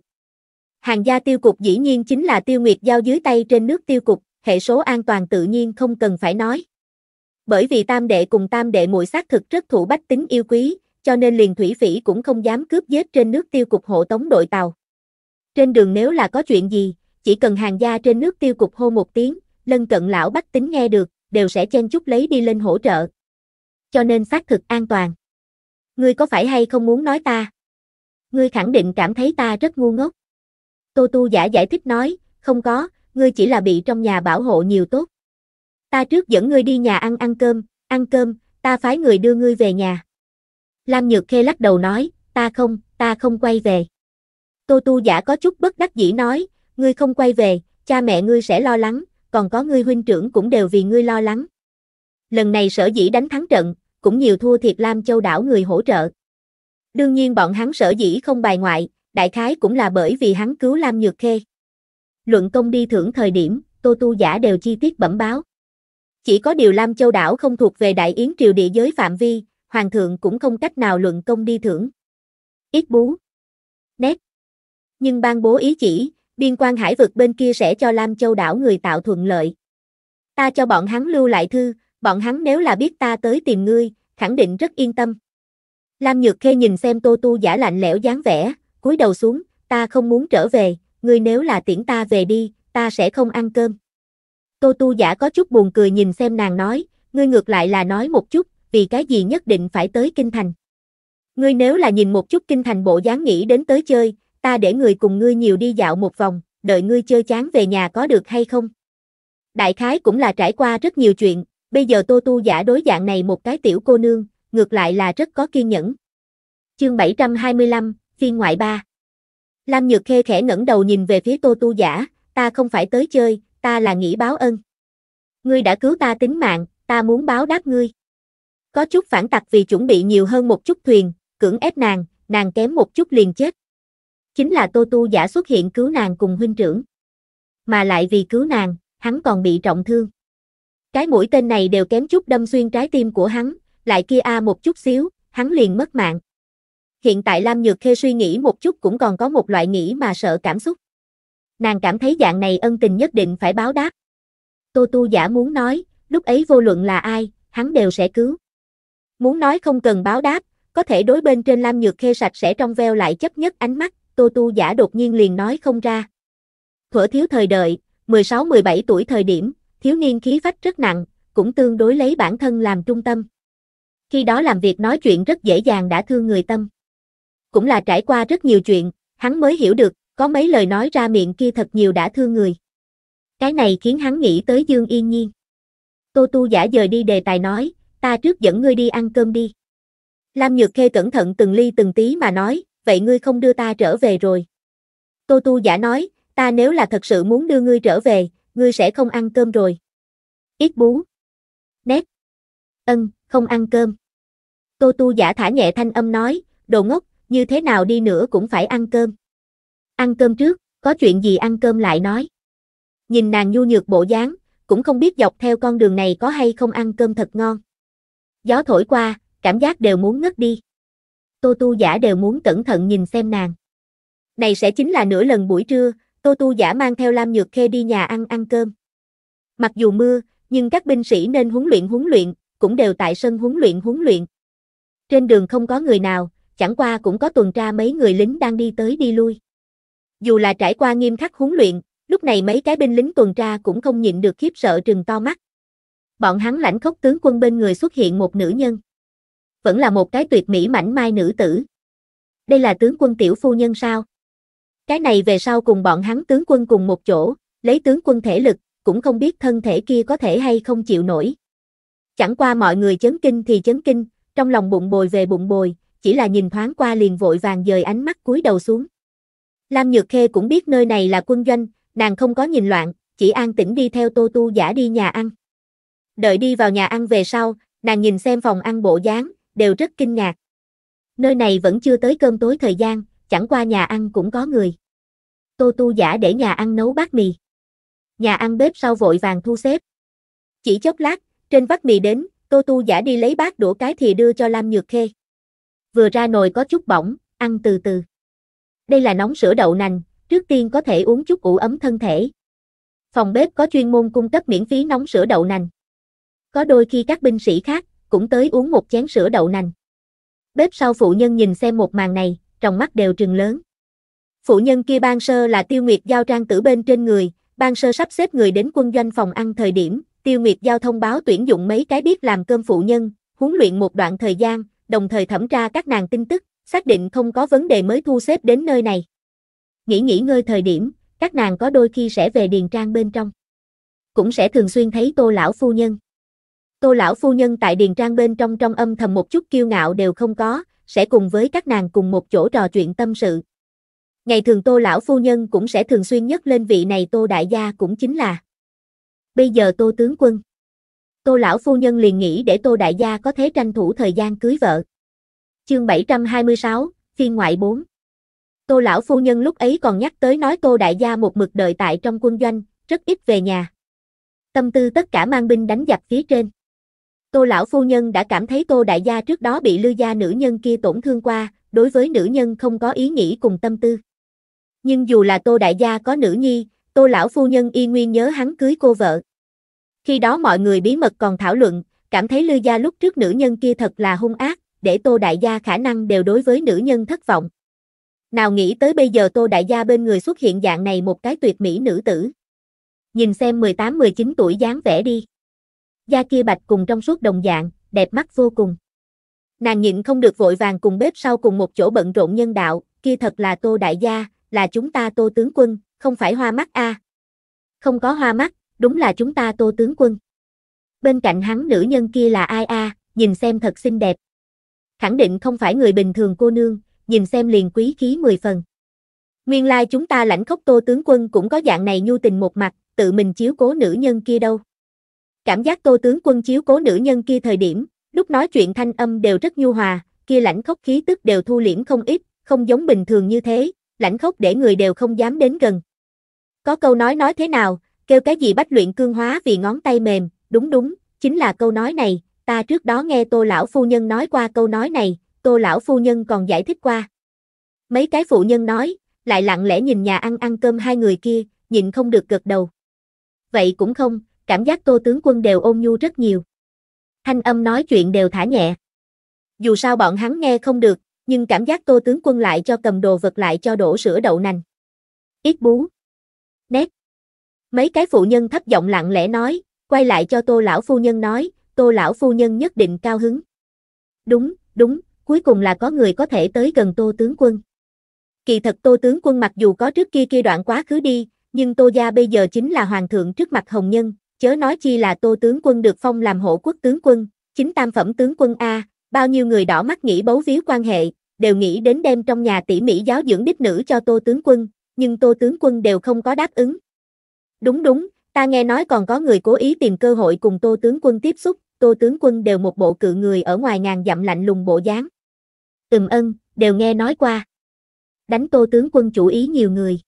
Hàng gia tiêu cục dĩ nhiên chính là tiêu nguyệt giao dưới tay trên nước tiêu cục, hệ số an toàn tự nhiên không cần phải nói. Bởi vì tam đệ cùng tam đệ muội xác thực rất thủ bách tính yêu quý, cho nên liền thủy phỉ cũng không dám cướp giết trên nước tiêu cục hộ tống đội tàu. Trên đường nếu là có chuyện gì, chỉ cần hàng gia trên nước tiêu cục hô một tiếng, lân cận lão bách tính nghe được, đều sẽ chen chút lấy đi lên hỗ trợ. Cho nên xác thực an toàn. Ngươi có phải hay không muốn nói ta? Ngươi khẳng định cảm thấy ta rất ngu ngốc. Tô tu giả giải thích nói, không có, ngươi chỉ là bị trong nhà bảo hộ nhiều tốt. Ta trước dẫn ngươi đi nhà ăn ăn cơm, ăn cơm, ta phái người đưa ngươi về nhà. Lam Nhược Khê lắc đầu nói, ta không, ta không quay về. Tô tu giả có chút bất đắc dĩ nói, ngươi không quay về, cha mẹ ngươi sẽ lo lắng, còn có ngươi huynh trưởng cũng đều vì ngươi lo lắng. Lần này sở dĩ đánh thắng trận, cũng nhiều thua thiệt Lam Châu đảo người hỗ trợ. Đương nhiên bọn hắn sở dĩ không bài ngoại, đại khái cũng là bởi vì hắn cứu Lam Nhược Khê. Luận công đi thưởng thời điểm, Tô Tu Giả đều chi tiết bẩm báo. Chỉ có điều Lam Châu đảo không thuộc về Đại Yến triều địa giới phạm vi, Hoàng thượng cũng không cách nào luận công đi thưởng. Ít bú. Nét. Nhưng ban bố ý chỉ, biên quan hải vực bên kia sẽ cho Lam Châu đảo người tạo thuận lợi. Ta cho bọn hắn lưu lại thư, bọn hắn nếu là biết ta tới tìm ngươi, khẳng định rất yên tâm. Lam Nhược Khê nhìn xem Tô Tu giả lạnh lẽo dáng vẻ, cúi đầu xuống, ta không muốn trở về, ngươi nếu là tiễn ta về đi, ta sẽ không ăn cơm. Tô Tu giả có chút buồn cười nhìn xem nàng nói, ngươi ngược lại là nói một chút, vì cái gì nhất định phải tới kinh thành. Ngươi nếu là nhìn một chút kinh thành bộ dáng nghĩ đến tới chơi, ta để người cùng ngươi nhiều đi dạo một vòng, đợi ngươi chơi chán về nhà có được hay không? Đại khái cũng là trải qua rất nhiều chuyện, bây giờ Tô Tu giả đối dạng này một cái tiểu cô nương, ngược lại là rất có kiên nhẫn. Chương 725, phiên ngoại ba Lam Nhược Khê khẽ ngẩng đầu nhìn về phía Tô Tu giả, ta không phải tới chơi, ta là nghĩ báo ân. Ngươi đã cứu ta tính mạng, ta muốn báo đáp ngươi. Có chút phản tặc vì chuẩn bị nhiều hơn một chút thuyền, cưỡng ép nàng, nàng kém một chút liền chết. Chính là Tô Tu giả xuất hiện cứu nàng cùng huynh trưởng. Mà lại vì cứu nàng, hắn còn bị trọng thương. Cái mũi tên này đều kém chút đâm xuyên trái tim của hắn, lại kia a một chút xíu, hắn liền mất mạng. Hiện tại Lam Nhược Khê suy nghĩ một chút cũng còn có một loại nghĩ mà sợ cảm xúc. Nàng cảm thấy dạng này ân tình nhất định phải báo đáp. Tô Tu giả muốn nói, lúc ấy vô luận là ai, hắn đều sẽ cứu. Muốn nói không cần báo đáp, có thể đối bên trên Lam Nhược Khê sạch sẽ trong veo lại chấp nhất ánh mắt, Tô Tu giả đột nhiên liền nói không ra. Thuở thiếu thời đợi, 16-17 tuổi thời điểm, thiếu niên khí phách rất nặng, cũng tương đối lấy bản thân làm trung tâm. Khi đó làm việc nói chuyện rất dễ dàng đã thương người tâm. Cũng là trải qua rất nhiều chuyện, hắn mới hiểu được, có mấy lời nói ra miệng kia thật nhiều đã thương người. Cái này khiến hắn nghĩ tới Dương Yên Nhiên. Tô Tu giả dời đi đề tài nói, ta trước dẫn ngươi đi ăn cơm đi. Lam Nhược Khê cẩn thận từng ly từng tí mà nói, vậy ngươi không đưa ta trở về rồi. Tô Tu giả nói, ta nếu là thật sự muốn đưa ngươi trở về, ngươi sẽ không ăn cơm rồi. Ít bú. Nét. Ân, không ăn cơm. Tô tu giả thả nhẹ thanh âm nói, đồ ngốc, như thế nào đi nữa cũng phải ăn cơm. Ăn cơm trước, có chuyện gì ăn cơm lại nói. Nhìn nàng nhu nhược bộ dáng, cũng không biết dọc theo con đường này có hay không ăn cơm thật ngon. Gió thổi qua, cảm giác đều muốn ngất đi. Tô tu giả đều muốn cẩn thận nhìn xem nàng. Này sẽ chính là nửa lần buổi trưa, Tô Tu Giả mang theo Lam Nhược Khê đi nhà ăn ăn cơm. Mặc dù mưa, nhưng các binh sĩ nên huấn luyện huấn luyện, cũng đều tại sân huấn luyện huấn luyện. Trên đường không có người nào, chẳng qua cũng có tuần tra mấy người lính đang đi tới đi lui. Dù là trải qua nghiêm khắc huấn luyện, lúc này mấy cái binh lính tuần tra cũng không nhịn được khiếp sợ trừng to mắt. Bọn hắn lãnh khốc tướng quân bên người xuất hiện một nữ nhân. Vẫn là một cái tuyệt mỹ mảnh mai nữ tử. Đây là tướng quân tiểu phu nhân sao? Cái này về sau cùng bọn hắn tướng quân cùng một chỗ, lấy tướng quân thể lực, cũng không biết thân thể kia có thể hay không chịu nổi. Chẳng qua mọi người chấn kinh thì chấn kinh, trong lòng bụng bồi về bụng bồi, chỉ là nhìn thoáng qua liền vội vàng dời ánh mắt cúi đầu xuống. Lam Nhược Khê cũng biết nơi này là quân doanh, nàng không có nhìn loạn, chỉ an tĩnh đi theo tô tu giả đi nhà ăn. Đợi đi vào nhà ăn về sau, nàng nhìn xem phòng ăn bộ dáng, đều rất kinh ngạc. Nơi này vẫn chưa tới cơm tối thời gian, chẳng qua nhà ăn cũng có người. Tô tu giả để nhà ăn nấu bát mì. Nhà ăn bếp sau vội vàng thu xếp. Chỉ chốc lát, trên vắt mì đến, tô tu giả đi lấy bát đũa cái thì đưa cho Lam Nhược Khê. Vừa ra nồi có chút bỏng, ăn từ từ. Đây là nóng sữa đậu nành, trước tiên có thể uống chút ủ ấm thân thể. Phòng bếp có chuyên môn cung cấp miễn phí nóng sữa đậu nành. Có đôi khi các binh sĩ khác cũng tới uống một chén sữa đậu nành. Bếp sau phụ nhân nhìn xem một màn này, trong mắt đều trừng lớn. Phụ nhân kia ban sơ là tiêu nguyệt giao trang tử bên trên người, ban sơ sắp xếp người đến quân doanh phòng ăn thời điểm, tiêu nguyệt giao thông báo tuyển dụng mấy cái biết làm cơm phụ nhân, huấn luyện một đoạn thời gian, đồng thời thẩm tra các nàng tin tức, xác định không có vấn đề mới thu xếp đến nơi này. nghỉ nghỉ ngơi thời điểm, các nàng có đôi khi sẽ về điền trang bên trong. Cũng sẽ thường xuyên thấy tô lão phu nhân. Tô lão phu nhân tại điền trang bên trong trong âm thầm một chút kiêu ngạo đều không có, sẽ cùng với các nàng cùng một chỗ trò chuyện tâm sự. Ngày thường Tô lão phu nhân cũng sẽ thường xuyên nhắc lên vị này Tô đại gia cũng chính là. Bây giờ Tô tướng quân. Tô lão phu nhân liền nghĩ để Tô đại gia có thể tranh thủ thời gian cưới vợ. Chương 726, phiên ngoại 4. Tô lão phu nhân lúc ấy còn nhắc tới nói Tô đại gia một mực đợi tại trong quân doanh, rất ít về nhà. Tâm tư tất cả mang binh đánh giặc phía trên. Tô lão phu nhân đã cảm thấy Tô đại gia trước đó bị lư gia nữ nhân kia tổn thương qua, đối với nữ nhân không có ý nghĩ cùng tâm tư. Nhưng dù là Tô đại gia có nữ nhi, Tô lão phu nhân y nguyên nhớ hắn cưới cô vợ. Khi đó mọi người bí mật còn thảo luận, cảm thấy lư gia lúc trước nữ nhân kia thật là hung ác, để Tô đại gia khả năng đều đối với nữ nhân thất vọng. Nào nghĩ tới bây giờ Tô đại gia bên người xuất hiện dạng này một cái tuyệt mỹ nữ tử. Nhìn xem 18-19 tuổi dáng vẻ đi da kia bạch cùng trong suốt đồng dạng, đẹp mắt vô cùng. Nàng nhịn không được vội vàng cùng bếp sau cùng một chỗ bận rộn nhân đạo, kia thật là tô đại gia, là chúng ta tô tướng quân, không phải hoa mắt a Không có hoa mắt, đúng là chúng ta tô tướng quân. Bên cạnh hắn nữ nhân kia là ai a nhìn xem thật xinh đẹp. Khẳng định không phải người bình thường cô nương, nhìn xem liền quý khí mười phần. Nguyên lai like chúng ta lãnh khốc tô tướng quân cũng có dạng này nhu tình một mặt, tự mình chiếu cố nữ nhân kia đâu. Cảm giác tô tướng quân chiếu cố nữ nhân kia thời điểm, lúc nói chuyện thanh âm đều rất nhu hòa, kia lãnh khốc khí tức đều thu liễm không ít, không giống bình thường như thế, lãnh khốc để người đều không dám đến gần. Có câu nói nói thế nào, kêu cái gì bách luyện cương hóa vì ngón tay mềm, đúng đúng, chính là câu nói này, ta trước đó nghe tô lão phu nhân nói qua câu nói này, tô lão phu nhân còn giải thích qua. Mấy cái phụ nhân nói, lại lặng lẽ nhìn nhà ăn ăn cơm hai người kia, nhìn không được gật đầu. Vậy cũng không, cảm giác tô tướng quân đều ôn nhu rất nhiều. Thanh âm nói chuyện đều thả nhẹ. Dù sao bọn hắn nghe không được, nhưng cảm giác tô tướng quân lại cho cầm đồ vật lại cho đổ sữa đậu nành. Ít bú. Nét. Mấy cái phụ nhân thấp giọng lặng lẽ nói, quay lại cho tô lão phu nhân nói, tô lão phu nhân nhất định cao hứng. Đúng, đúng, cuối cùng là có người có thể tới gần tô tướng quân. Kỳ thật tô tướng quân mặc dù có trước kia kia đoạn quá khứ đi, nhưng tô gia bây giờ chính là hoàng thượng trước mặt hồng nhân, chớ nói chi là tô tướng quân được phong làm hộ quốc tướng quân, chính tam phẩm tướng quân A, bao nhiêu người đỏ mắt nghĩ bấu víu quan hệ, đều nghĩ đến đem trong nhà tỉ mỉ giáo dưỡng đích nữ cho tô tướng quân, nhưng tô tướng quân đều không có đáp ứng. Đúng đúng, ta nghe nói còn có người cố ý tìm cơ hội cùng tô tướng quân tiếp xúc, tô tướng quân đều một bộ cự người ở ngoài ngàn dặm lạnh lùng bộ dáng. Ừm ân, đều nghe nói qua. Đánh tô tướng quân chủ ý nhiều người.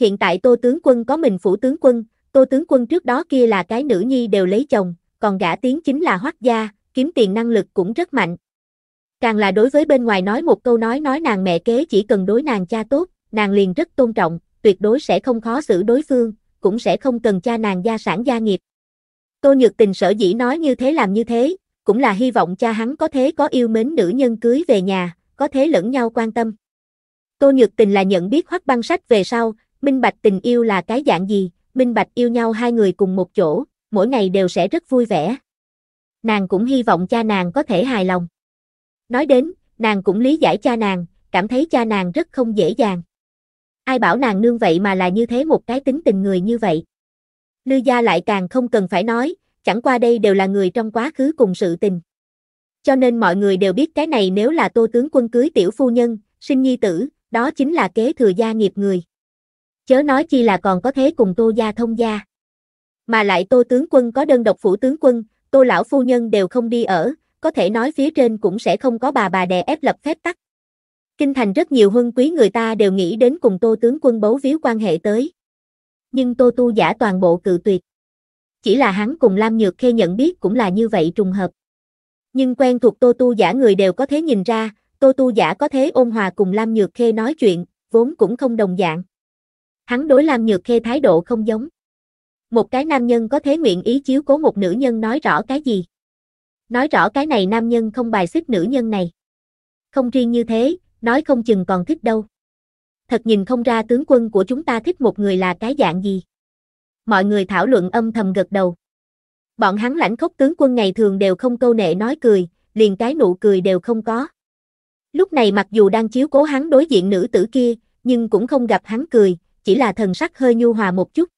Hiện tại tô tướng quân có mình phủ tướng quân, Tô tướng quân trước đó kia là cái nữ nhi đều lấy chồng, còn gã tiếng chính là hoắc gia, kiếm tiền năng lực cũng rất mạnh. Càng là đối với bên ngoài nói một câu nói nói nàng mẹ kế chỉ cần đối nàng cha tốt, nàng liền rất tôn trọng, tuyệt đối sẽ không khó xử đối phương, cũng sẽ không cần cha nàng gia sản gia nghiệp. Tô Nhược Tình sở dĩ nói như thế làm như thế, cũng là hy vọng cha hắn có thế có yêu mến nữ nhân cưới về nhà, có thế lẫn nhau quan tâm. Tô Nhược Tình là nhận biết Hoắc Băng Sách về sau, minh bạch tình yêu là cái dạng gì, minh bạch yêu nhau hai người cùng một chỗ, mỗi ngày đều sẽ rất vui vẻ. Nàng cũng hy vọng cha nàng có thể hài lòng. Nói đến, nàng cũng lý giải cha nàng, cảm thấy cha nàng rất không dễ dàng. Ai bảo nàng nương vậy mà là như thế một cái tính tình người như vậy. Lư gia lại càng không cần phải nói, chẳng qua đây đều là người trong quá khứ cùng sự tình. Cho nên mọi người đều biết cái này nếu là tô tướng quân cưới tiểu phu nhân, sinh nhi tử, đó chính là kế thừa gia nghiệp người chớ nói chi là còn có thế cùng Tô gia thông gia. Mà lại Tô tướng quân có đơn độc phủ tướng quân, Tô lão phu nhân đều không đi ở, có thể nói phía trên cũng sẽ không có bà bà đè ép lập phép tắc. Kinh thành rất nhiều huân quý người ta đều nghĩ đến cùng Tô tướng quân bấu víu quan hệ tới. Nhưng Tô tu giả toàn bộ cự tuyệt. Chỉ là hắn cùng Lam Nhược Khê nhận biết cũng là như vậy trùng hợp. Nhưng quen thuộc Tô tu giả người đều có thế nhìn ra, Tô tu giả có thế ôn hòa cùng Lam Nhược Khê nói chuyện, vốn cũng không đồng dạng. Hắn đối Lam Nhược Khê thái độ không giống. Một cái nam nhân có thế nguyện ý chiếu cố một nữ nhân nói rõ cái gì? Nói rõ cái này nam nhân không bài xích nữ nhân này. Không riêng như thế, nói không chừng còn thích đâu. Thật nhìn không ra tướng quân của chúng ta thích một người là cái dạng gì. Mọi người thảo luận âm thầm gật đầu. Bọn hắn lãnh khốc tướng quân ngày thường đều không câu nệ nói cười, liền cái nụ cười đều không có. Lúc này mặc dù đang chiếu cố hắn đối diện nữ tử kia, nhưng cũng không gặp hắn cười, chỉ là thần sắc hơi nhu hòa một chút.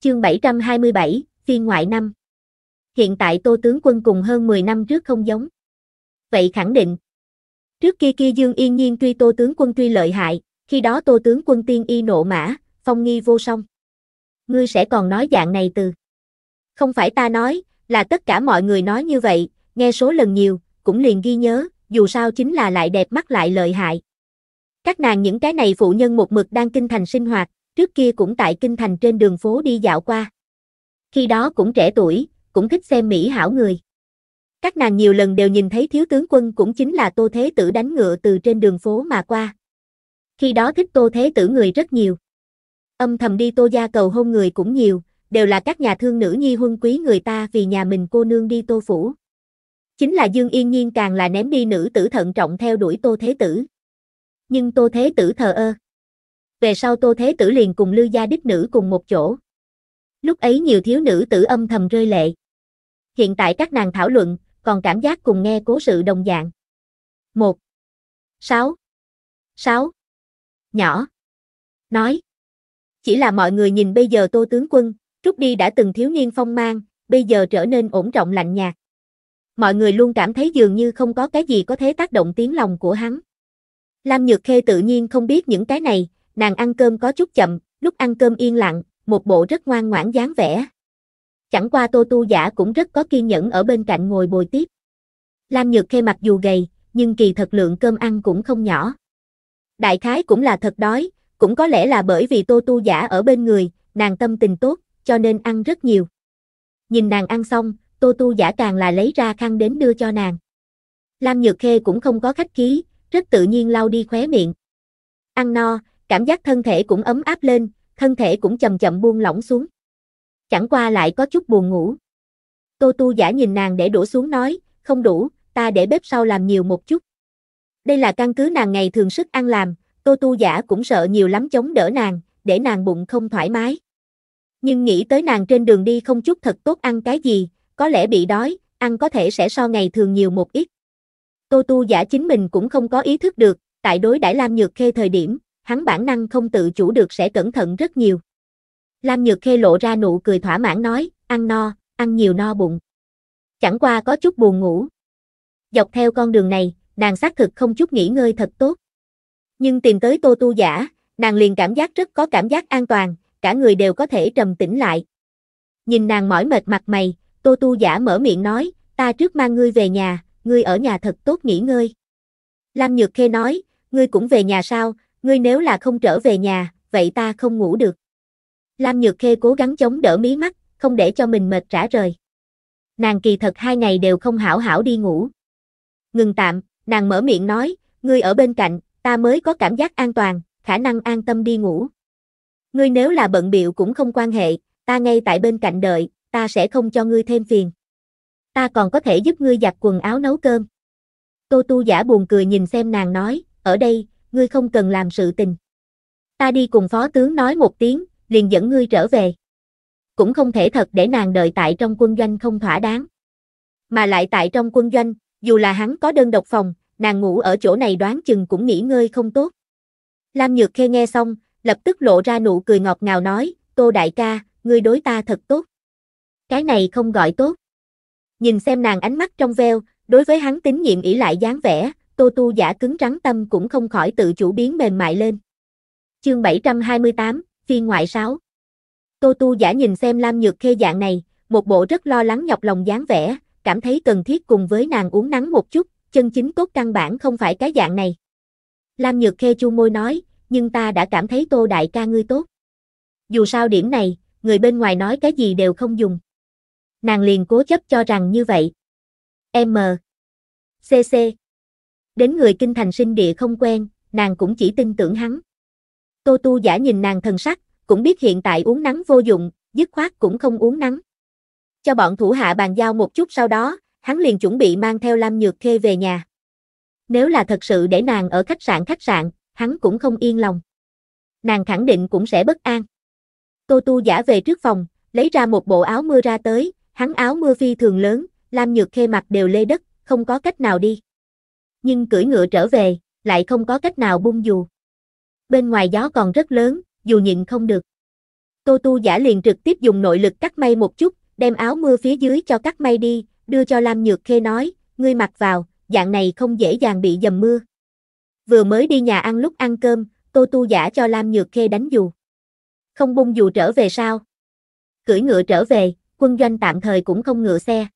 Chương 727, phiên ngoại năm. Hiện tại Tô tướng quân cùng hơn 10 năm trước không giống. Vậy khẳng định. Trước kia kia Dương Yên Nhiên tuy Tô tướng quân tuy lợi hại, khi đó Tô tướng quân tiên y nộ mã, phong nghi vô song. Ngươi sẽ còn nói dạng này từ. Không phải ta nói, là tất cả mọi người nói như vậy, nghe số lần nhiều, cũng liền ghi nhớ, dù sao chính là lại đẹp mắt lại lợi hại. Các nàng những cái này phụ nhân một mực đang kinh thành sinh hoạt, trước kia cũng tại kinh thành trên đường phố đi dạo qua. Khi đó cũng trẻ tuổi, cũng thích xem mỹ hảo người. Các nàng nhiều lần đều nhìn thấy thiếu tướng quân cũng chính là Tô Thế Tử đánh ngựa từ trên đường phố mà qua. Khi đó thích Tô Thế Tử người rất nhiều. Âm thầm đi Tô gia cầu hôn người cũng nhiều, đều là các nhà thương nữ nhi huân quý người ta vì nhà mình cô nương đi Tô phủ. Chính là Dương Yên Nhiên càng là ném đi nữ tử thận trọng theo đuổi Tô Thế Tử nhưng Tô Thế Tử thờ ơ. Về sau Tô Thế Tử liền cùng Lư Gia Đích Nữ cùng một chỗ. Lúc ấy nhiều thiếu nữ tử âm thầm rơi lệ. Hiện tại các nàng thảo luận, còn cảm giác cùng nghe cố sự đồng dạng. 1. 6. 6. Nhỏ. Nói. Chỉ là mọi người nhìn bây giờ Tô Tướng Quân, rút đi đã từng thiếu niên phong mang, bây giờ trở nên ổn trọng lạnh nhạt. Mọi người luôn cảm thấy dường như không có cái gì có thể tác động tiếng lòng của hắn. Lam Nhược Khê tự nhiên không biết những cái này, nàng ăn cơm có chút chậm, lúc ăn cơm yên lặng, một bộ rất ngoan ngoãn dáng vẻ. Chẳng qua Tô Tu Giả cũng rất có kiên nhẫn ở bên cạnh ngồi bồi tiếp. Lam Nhược Khê mặc dù gầy, nhưng kỳ thật lượng cơm ăn cũng không nhỏ. Đại khái cũng là thật đói, cũng có lẽ là bởi vì Tô Tu Giả ở bên người, nàng tâm tình tốt, cho nên ăn rất nhiều. Nhìn nàng ăn xong, Tô Tu Giả càng là lấy ra khăn đến đưa cho nàng. Lam Nhược Khê cũng không có khách khí, rất tự nhiên lau đi khóe miệng. Ăn no, cảm giác thân thể cũng ấm áp lên, thân thể cũng chậm chậm buông lỏng xuống. Chẳng qua lại có chút buồn ngủ. Tô tu giả nhìn nàng để đổ xuống nói, không đủ, ta để bếp sau làm nhiều một chút. Đây là căn cứ nàng ngày thường sức ăn làm, tô tu giả cũng sợ nhiều lắm chống đỡ nàng, để nàng bụng không thoải mái. Nhưng nghĩ tới nàng trên đường đi không chút thật tốt ăn cái gì, có lẽ bị đói, ăn có thể sẽ so ngày thường nhiều một ít. Tô Tu giả chính mình cũng không có ý thức được, tại đối đãi Lam Nhược Khê thời điểm, hắn bản năng không tự chủ được sẽ cẩn thận rất nhiều. Lam Nhược Khê lộ ra nụ cười thỏa mãn nói, ăn no, ăn nhiều no bụng. Chẳng qua có chút buồn ngủ. Dọc theo con đường này, nàng xác thực không chút nghỉ ngơi thật tốt. Nhưng tìm tới Tô Tu giả, nàng liền cảm giác rất có cảm giác an toàn, cả người đều có thể trầm tĩnh lại. Nhìn nàng mỏi mệt mặt mày, Tô Tu giả mở miệng nói, ta trước mang ngươi về nhà, ngươi ở nhà thật tốt nghỉ ngơi. Lam Nhược Khê nói, ngươi cũng về nhà sao, ngươi nếu là không trở về nhà, vậy ta không ngủ được. Lam Nhược Khê cố gắng chống đỡ mí mắt, không để cho mình mệt rã rời. Nàng kỳ thật hai ngày đều không hảo hảo đi ngủ. Ngừng tạm, nàng mở miệng nói, ngươi ở bên cạnh, ta mới có cảm giác an toàn, khả năng an tâm đi ngủ. Ngươi nếu là bận biệu cũng không quan hệ, ta ngay tại bên cạnh đợi, ta sẽ không cho ngươi thêm phiền ta còn có thể giúp ngươi giặt quần áo nấu cơm. Tô tu giả buồn cười nhìn xem nàng nói, ở đây, ngươi không cần làm sự tình. Ta đi cùng phó tướng nói một tiếng, liền dẫn ngươi trở về. Cũng không thể thật để nàng đợi tại trong quân doanh không thỏa đáng. Mà lại tại trong quân doanh, dù là hắn có đơn độc phòng, nàng ngủ ở chỗ này đoán chừng cũng nghỉ ngơi không tốt. Lam Nhược Khê nghe xong, lập tức lộ ra nụ cười ngọt ngào nói, Tô Đại ca, ngươi đối ta thật tốt. Cái này không gọi tốt nhìn xem nàng ánh mắt trong veo, đối với hắn tín nhiệm ỷ lại dáng vẻ, Tô Tu giả cứng rắn tâm cũng không khỏi tự chủ biến mềm mại lên. Chương 728, phiên ngoại 6 Tô Tu giả nhìn xem Lam Nhược Khê dạng này, một bộ rất lo lắng nhọc lòng dáng vẻ, cảm thấy cần thiết cùng với nàng uống nắng một chút, chân chính tốt căn bản không phải cái dạng này. Lam Nhược Khê chu môi nói, nhưng ta đã cảm thấy Tô Đại ca ngươi tốt. Dù sao điểm này, người bên ngoài nói cái gì đều không dùng nàng liền cố chấp cho rằng như vậy. M. CC. Đến người kinh thành sinh địa không quen, nàng cũng chỉ tin tưởng hắn. Tô tu giả nhìn nàng thần sắc, cũng biết hiện tại uống nắng vô dụng, dứt khoát cũng không uống nắng. Cho bọn thủ hạ bàn giao một chút sau đó, hắn liền chuẩn bị mang theo Lam Nhược Khê về nhà. Nếu là thật sự để nàng ở khách sạn khách sạn, hắn cũng không yên lòng. Nàng khẳng định cũng sẽ bất an. Tô tu giả về trước phòng, lấy ra một bộ áo mưa ra tới, Hắn áo mưa phi thường lớn, Lam Nhược Khê mặt đều lê đất, không có cách nào đi. Nhưng cưỡi ngựa trở về, lại không có cách nào bung dù. Bên ngoài gió còn rất lớn, dù nhịn không được. Tô tu giả liền trực tiếp dùng nội lực cắt may một chút, đem áo mưa phía dưới cho cắt may đi, đưa cho Lam Nhược Khê nói, ngươi mặc vào, dạng này không dễ dàng bị dầm mưa. Vừa mới đi nhà ăn lúc ăn cơm, Tô tu giả cho Lam Nhược Khê đánh dù. Không bung dù trở về sao? Cưỡi ngựa trở về, quân doanh tạm thời cũng không ngựa xe.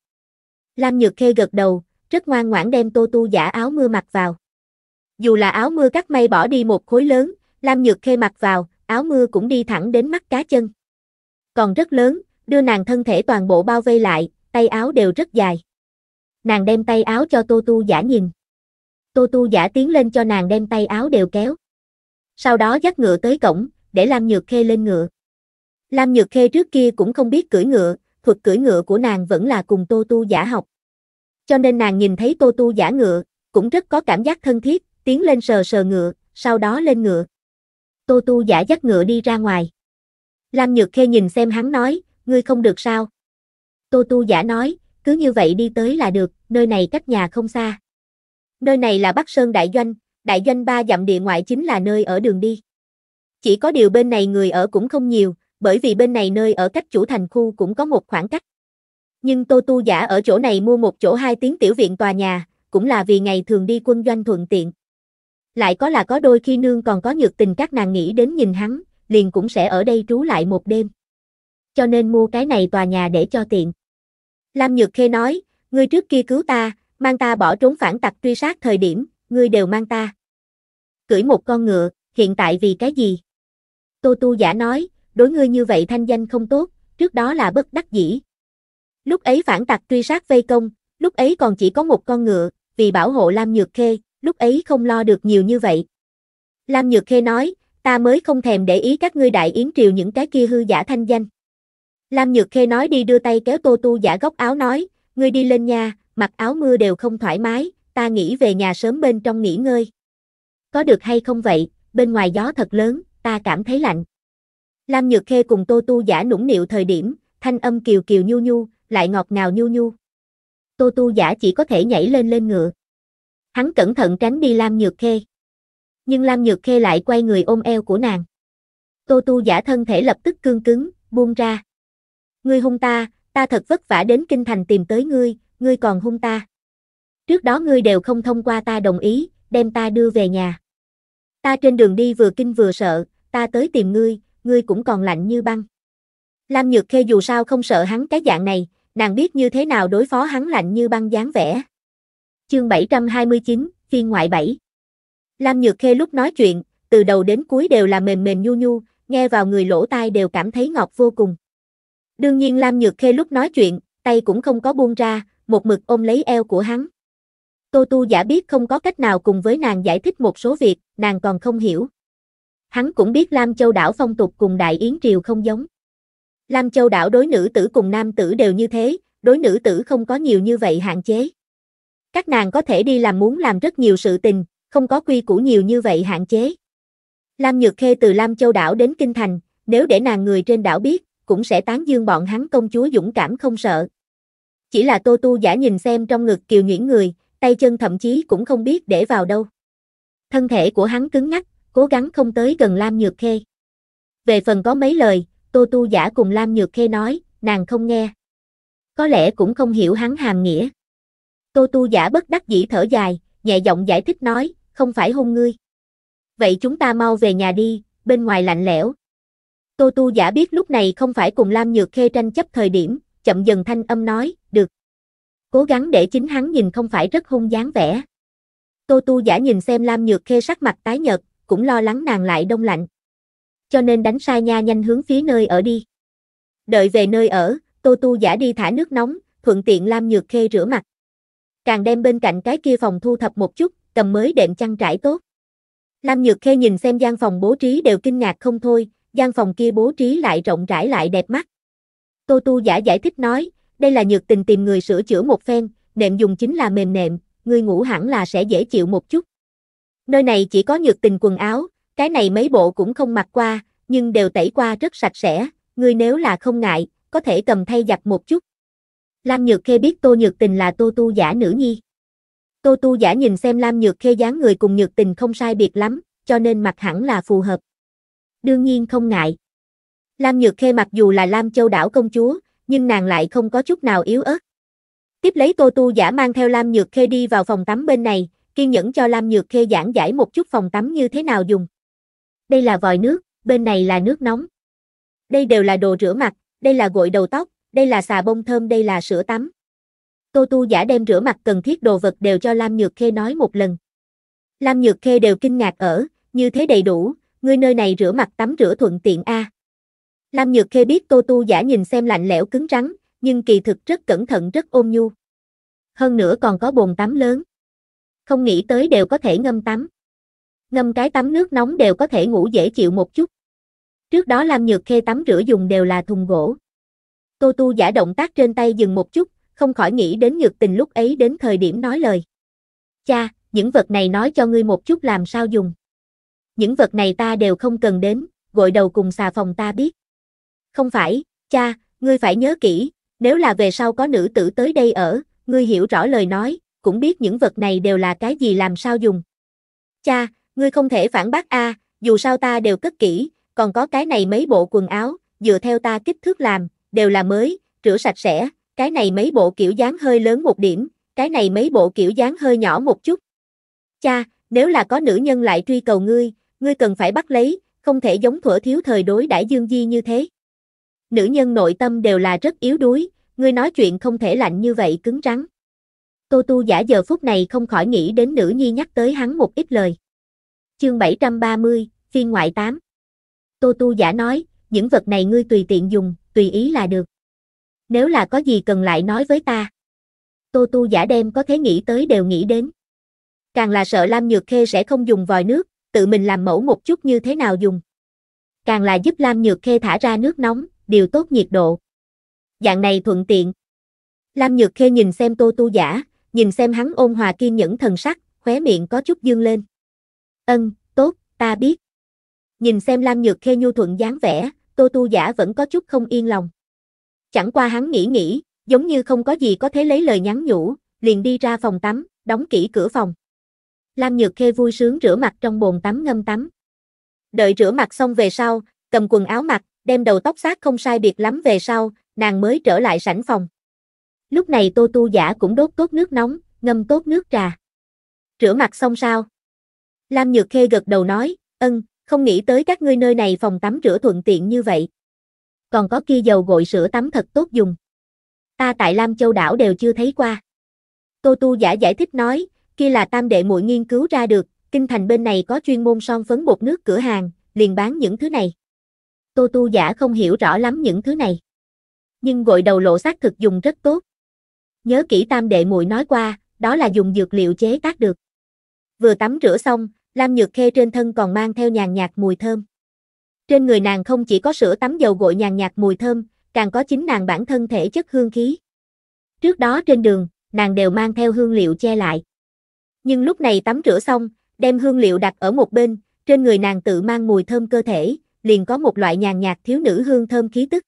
Lam Nhược Khê gật đầu, rất ngoan ngoãn đem tô tu giả áo mưa mặc vào. Dù là áo mưa cắt may bỏ đi một khối lớn, Lam Nhược Khê mặc vào, áo mưa cũng đi thẳng đến mắt cá chân. Còn rất lớn, đưa nàng thân thể toàn bộ bao vây lại, tay áo đều rất dài. Nàng đem tay áo cho Tô Tu giả nhìn. Tô Tu giả tiến lên cho nàng đem tay áo đều kéo. Sau đó dắt ngựa tới cổng, để Lam Nhược Khê lên ngựa. Lam Nhược Khê trước kia cũng không biết cưỡi ngựa, thuật cưỡi ngựa của nàng vẫn là cùng Tô Tu giả học. Cho nên nàng nhìn thấy Tô Tu giả ngựa, cũng rất có cảm giác thân thiết, tiến lên sờ sờ ngựa, sau đó lên ngựa. Tô Tu giả dắt ngựa đi ra ngoài. Lam Nhược Khê nhìn xem hắn nói, ngươi không được sao? Tô Tu giả nói, cứ như vậy đi tới là được, nơi này cách nhà không xa. Nơi này là Bắc Sơn Đại Doanh, Đại Doanh ba dặm địa ngoại chính là nơi ở đường đi. Chỉ có điều bên này người ở cũng không nhiều, bởi vì bên này nơi ở cách chủ thành khu cũng có một khoảng cách. Nhưng Tô Tu Giả ở chỗ này mua một chỗ hai tiếng tiểu viện tòa nhà, cũng là vì ngày thường đi quân doanh thuận tiện. Lại có là có đôi khi nương còn có nhược tình các nàng nghĩ đến nhìn hắn, liền cũng sẽ ở đây trú lại một đêm. Cho nên mua cái này tòa nhà để cho tiện. Lam Nhược Khê nói, ngươi trước kia cứu ta, mang ta bỏ trốn phản tặc truy sát thời điểm, ngươi đều mang ta. Cưỡi một con ngựa, hiện tại vì cái gì? Tô Tu Giả nói, đối ngươi như vậy thanh danh không tốt, trước đó là bất đắc dĩ. Lúc ấy phản tặc truy sát vây công, lúc ấy còn chỉ có một con ngựa, vì bảo hộ Lam Nhược Khê, lúc ấy không lo được nhiều như vậy. Lam Nhược Khê nói, ta mới không thèm để ý các ngươi đại yến triều những cái kia hư giả thanh danh. Lam Nhược Khê nói đi đưa tay kéo Tô Tu giả góc áo nói, ngươi đi lên nhà, mặc áo mưa đều không thoải mái, ta nghĩ về nhà sớm bên trong nghỉ ngơi. Có được hay không vậy, bên ngoài gió thật lớn, ta cảm thấy lạnh. Lam Nhược Khê cùng Tô Tu Giả nũng nịu thời điểm, thanh âm kiều kiều nhu nhu, lại ngọt ngào nhu nhu. Tô Tu Giả chỉ có thể nhảy lên lên ngựa. Hắn cẩn thận tránh đi Lam Nhược Khê. Nhưng Lam Nhược Khê lại quay người ôm eo của nàng. Tô Tu Giả thân thể lập tức cương cứng, buông ra. Ngươi hung ta, ta thật vất vả đến kinh thành tìm tới ngươi, ngươi còn hung ta. Trước đó ngươi đều không thông qua ta đồng ý, đem ta đưa về nhà. Ta trên đường đi vừa kinh vừa sợ, ta tới tìm ngươi, ngươi cũng còn lạnh như băng. Lam Nhược Khê dù sao không sợ hắn cái dạng này, nàng biết như thế nào đối phó hắn lạnh như băng dáng vẻ. Chương 729, phiên ngoại 7 Lam Nhược Khê lúc nói chuyện, từ đầu đến cuối đều là mềm mềm nhu nhu, nghe vào người lỗ tai đều cảm thấy ngọt vô cùng. Đương nhiên Lam Nhược Khê lúc nói chuyện, tay cũng không có buông ra, một mực ôm lấy eo của hắn. Tô Tu giả biết không có cách nào cùng với nàng giải thích một số việc, nàng còn không hiểu. Hắn cũng biết Lam Châu đảo phong tục cùng Đại Yến Triều không giống. Lam Châu đảo đối nữ tử cùng nam tử đều như thế, đối nữ tử không có nhiều như vậy hạn chế. Các nàng có thể đi làm muốn làm rất nhiều sự tình, không có quy củ nhiều như vậy hạn chế. Lam Nhược Khê từ Lam Châu đảo đến Kinh Thành, nếu để nàng người trên đảo biết, cũng sẽ tán dương bọn hắn công chúa dũng cảm không sợ. Chỉ là Tô Tu giả nhìn xem trong ngực kiều nhuyễn người, tay chân thậm chí cũng không biết để vào đâu. Thân thể của hắn cứng ngắc, cố gắng không tới gần Lam Nhược Khê. Về phần có mấy lời, Tô Tu Giả cùng Lam Nhược Khê nói, nàng không nghe. Có lẽ cũng không hiểu hắn hàm nghĩa. Tô Tu Giả bất đắc dĩ thở dài, nhẹ giọng giải thích nói, không phải hôn ngươi. Vậy chúng ta mau về nhà đi, bên ngoài lạnh lẽo. Tô Tu Giả biết lúc này không phải cùng Lam Nhược Khê tranh chấp thời điểm, chậm dần thanh âm nói, được. Cố gắng để chính hắn nhìn không phải rất hung dáng vẻ. Tô Tu Giả nhìn xem Lam Nhược Khê sắc mặt tái nhợt, cũng lo lắng nàng lại đông lạnh. Cho nên đánh sai nha nhanh hướng phía nơi ở đi. Đợi về nơi ở, Tô Tu giả đi thả nước nóng, thuận tiện Lam Nhược Khê rửa mặt. Càng đem bên cạnh cái kia phòng thu thập một chút, cầm mới đệm chăn trải tốt. Lam Nhược Khê nhìn xem gian phòng bố trí đều kinh ngạc không thôi, gian phòng kia bố trí lại rộng rãi lại đẹp mắt. Tô Tu giả giải thích nói, đây là Nhược Tình tìm người sửa chữa một phen, nệm dùng chính là mềm nệm, người ngủ hẳn là sẽ dễ chịu một chút. Nơi này chỉ có nhược tình quần áo, cái này mấy bộ cũng không mặc qua, nhưng đều tẩy qua rất sạch sẽ, ngươi nếu là không ngại, có thể cầm thay giặt một chút. Lam Nhược Khê biết Tô Nhược Tình là Tô Tu Giả nữ nhi. Tô Tu Giả nhìn xem Lam Nhược Khê dáng người cùng Nhược Tình không sai biệt lắm, cho nên mặc hẳn là phù hợp. Đương nhiên không ngại. Lam Nhược Khê mặc dù là Lam Châu đảo công chúa, nhưng nàng lại không có chút nào yếu ớt. Tiếp lấy Tô Tu Giả mang theo Lam Nhược Khê đi vào phòng tắm bên này, kiên nhẫn cho Lam Nhược Khê giảng giải một chút phòng tắm như thế nào dùng. Đây là vòi nước, bên này là nước nóng. Đây đều là đồ rửa mặt, đây là gội đầu tóc, đây là xà bông thơm, đây là sữa tắm. Tô Tu giả đem rửa mặt cần thiết đồ vật đều cho Lam Nhược Khê nói một lần. Lam Nhược Khê đều kinh ngạc ở, như thế đầy đủ, người nơi này rửa mặt tắm rửa thuận tiện a. Lam Nhược Khê biết Tô Tu giả nhìn xem lạnh lẽo cứng rắn, nhưng kỳ thực rất cẩn thận rất ôm nhu. Hơn nữa còn có bồn tắm lớn không nghĩ tới đều có thể ngâm tắm. Ngâm cái tắm nước nóng đều có thể ngủ dễ chịu một chút. Trước đó Lam Nhược Khê tắm rửa dùng đều là thùng gỗ. Tô Tu giả động tác trên tay dừng một chút, không khỏi nghĩ đến Nhược Tình lúc ấy đến thời điểm nói lời. Cha, những vật này nói cho ngươi một chút làm sao dùng. Những vật này ta đều không cần đến, gội đầu cùng xà phòng ta biết. Không phải, cha, ngươi phải nhớ kỹ, nếu là về sau có nữ tử tới đây ở, ngươi hiểu rõ lời nói, cũng biết những vật này đều là cái gì làm sao dùng. Cha, ngươi không thể phản bác a, dù sao ta đều cất kỹ, còn có cái này mấy bộ quần áo, dựa theo ta kích thước làm, đều là mới, rửa sạch sẽ, cái này mấy bộ kiểu dáng hơi lớn một điểm, cái này mấy bộ kiểu dáng hơi nhỏ một chút. Cha, nếu là có nữ nhân lại truy cầu ngươi, ngươi cần phải bắt lấy, không thể giống thuở thiếu thời đối đãi Dương Di như thế. Nữ nhân nội tâm đều là rất yếu đuối, ngươi nói chuyện không thể lạnh như vậy cứng rắn. Tô Tu giả giờ phút này không khỏi nghĩ đến nữ nhi nhắc tới hắn một ít lời. Chương 730, phiên ngoại 8 Tô Tu giả nói, những vật này ngươi tùy tiện dùng, tùy ý là được. Nếu là có gì cần lại nói với ta. Tô Tu giả đem có thế nghĩ tới đều nghĩ đến. Càng là sợ Lam Nhược Khê sẽ không dùng vòi nước, tự mình làm mẫu một chút như thế nào dùng. Càng là giúp Lam Nhược Khê thả ra nước nóng, điều tốt nhiệt độ. Dạng này thuận tiện. Lam Nhược Khê nhìn xem Tô Tu giả, nhìn xem hắn ôn hòa kiên nhẫn thần sắc, khóe miệng có chút dương lên. Ân, tốt, ta biết. Nhìn xem Lam Nhược Khê nhu thuận dáng vẻ, Tô Tu Giả vẫn có chút không yên lòng. Chẳng qua hắn nghĩ nghĩ, giống như không có gì có thể lấy lời nhắn nhủ, liền đi ra phòng tắm, đóng kỹ cửa phòng. Lam Nhược Khê vui sướng rửa mặt trong bồn tắm ngâm tắm. Đợi rửa mặt xong về sau, cầm quần áo mặc, đem đầu tóc sát không sai biệt lắm về sau, nàng mới trở lại sảnh phòng. Lúc này Tô Tu Giả cũng đốt cốt nước nóng, ngâm tốt nước trà. Rửa mặt xong sao? Lam Nhược Khê gật đầu nói, ân, không nghĩ tới các ngươi nơi này phòng tắm rửa thuận tiện như vậy. Còn có kia dầu gội sữa tắm thật tốt dùng. Ta tại Lam Châu đảo đều chưa thấy qua. Tô Tu Giả giải thích nói, kia là tam đệ muội nghiên cứu ra được, kinh thành bên này có chuyên môn son phấn bột nước cửa hàng, liền bán những thứ này. Tô Tu Giả không hiểu rõ lắm những thứ này. Nhưng gội đầu lộ xác thực dùng rất tốt nhớ kỹ tam đệ muội nói qua, đó là dùng dược liệu chế tác được. Vừa tắm rửa xong, Lam Nhược Khê trên thân còn mang theo nhàn nhạt mùi thơm. Trên người nàng không chỉ có sữa tắm dầu gội nhàn nhạt mùi thơm, càng có chính nàng bản thân thể chất hương khí. Trước đó trên đường, nàng đều mang theo hương liệu che lại. Nhưng lúc này tắm rửa xong, đem hương liệu đặt ở một bên, trên người nàng tự mang mùi thơm cơ thể, liền có một loại nhàn nhạt thiếu nữ hương thơm khí tức.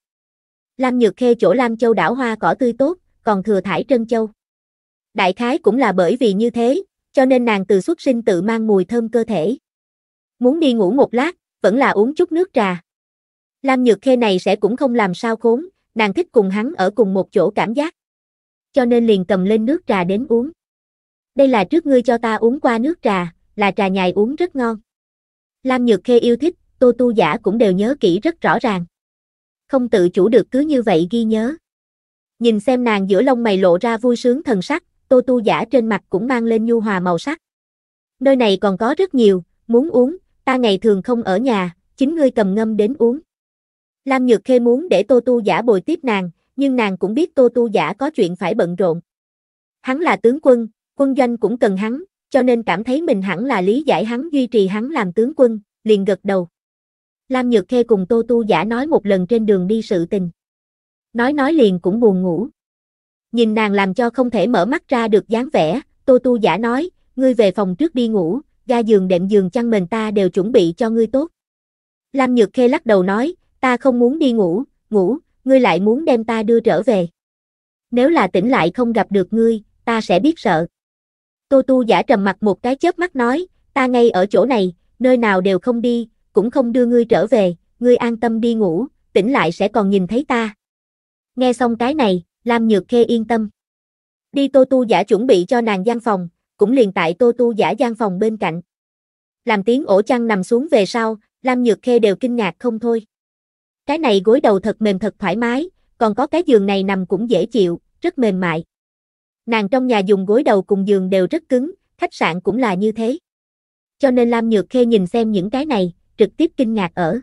Lam Nhược Khê chỗ Lam Châu đảo hoa cỏ tươi tốt, còn thừa thải trân châu. Đại khái cũng là bởi vì như thế, cho nên nàng từ xuất sinh tự mang mùi thơm cơ thể. Muốn đi ngủ một lát, vẫn là uống chút nước trà. Lam Nhược Khê này sẽ cũng không làm sao khốn, nàng thích cùng hắn ở cùng một chỗ cảm giác. Cho nên liền cầm lên nước trà đến uống. Đây là trước ngươi cho ta uống qua nước trà, là trà nhài uống rất ngon. Lam Nhược Khê yêu thích, Tô Tu Giả cũng đều nhớ kỹ rất rõ ràng. Không tự chủ được cứ như vậy ghi nhớ. Nhìn xem nàng giữa lông mày lộ ra vui sướng thần sắc, tô tu giả trên mặt cũng mang lên nhu hòa màu sắc. Nơi này còn có rất nhiều, muốn uống, ta ngày thường không ở nhà, chính ngươi cầm ngâm đến uống. Lam Nhược Khê muốn để tô tu giả bồi tiếp nàng, nhưng nàng cũng biết tô tu giả có chuyện phải bận rộn. Hắn là tướng quân, quân doanh cũng cần hắn, cho nên cảm thấy mình hẳn là lý giải hắn duy trì hắn làm tướng quân, liền gật đầu. Lam Nhược Khê cùng Tô Tu Giả nói một lần trên đường đi sự tình. Nói nói liền cũng buồn ngủ. Nhìn nàng làm cho không thể mở mắt ra được dáng vẻ, Tô Tu giả nói, ngươi về phòng trước đi ngủ, ga giường đệm giường chăn mền ta đều chuẩn bị cho ngươi tốt. Lam Nhược Khê lắc đầu nói, ta không muốn đi ngủ, ngủ, ngươi lại muốn đem ta đưa trở về. Nếu là tỉnh lại không gặp được ngươi, ta sẽ biết sợ. Tô Tu giả trầm mặt một cái chớp mắt nói, ta ngay ở chỗ này, nơi nào đều không đi, cũng không đưa ngươi trở về, ngươi an tâm đi ngủ, tỉnh lại sẽ còn nhìn thấy ta. Nghe xong cái này, Lam Nhược Khê yên tâm. Đi Tô Tu giả chuẩn bị cho nàng gian phòng, cũng liền tại Tô Tu giả gian phòng bên cạnh. Làm tiếng ổ chăn nằm xuống về sau, Lam Nhược Khê đều kinh ngạc không thôi. Cái này gối đầu thật mềm thật thoải mái, còn có cái giường này nằm cũng dễ chịu, rất mềm mại. Nàng trong nhà dùng gối đầu cùng giường đều rất cứng, khách sạn cũng là như thế. Cho nên Lam Nhược Khê nhìn xem những cái này, trực tiếp kinh ngạc ở.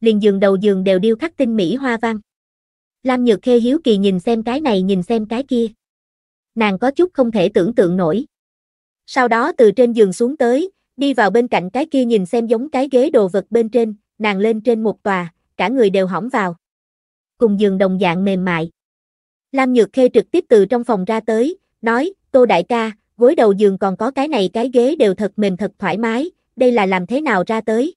Liền giường đầu giường đều điêu khắc tinh mỹ hoa văn. Lam Nhược Khê hiếu kỳ nhìn xem cái này nhìn xem cái kia. Nàng có chút không thể tưởng tượng nổi. Sau đó từ trên giường xuống tới, đi vào bên cạnh cái kia nhìn xem giống cái ghế đồ vật bên trên, nàng lên trên một tòa, cả người đều hỏng vào. Cùng giường đồng dạng mềm mại. Lam Nhược Khê trực tiếp từ trong phòng ra tới, nói, Tô Đại ca, gối đầu giường còn có cái này cái ghế đều thật mềm thật thoải mái, đây là làm thế nào ra tới.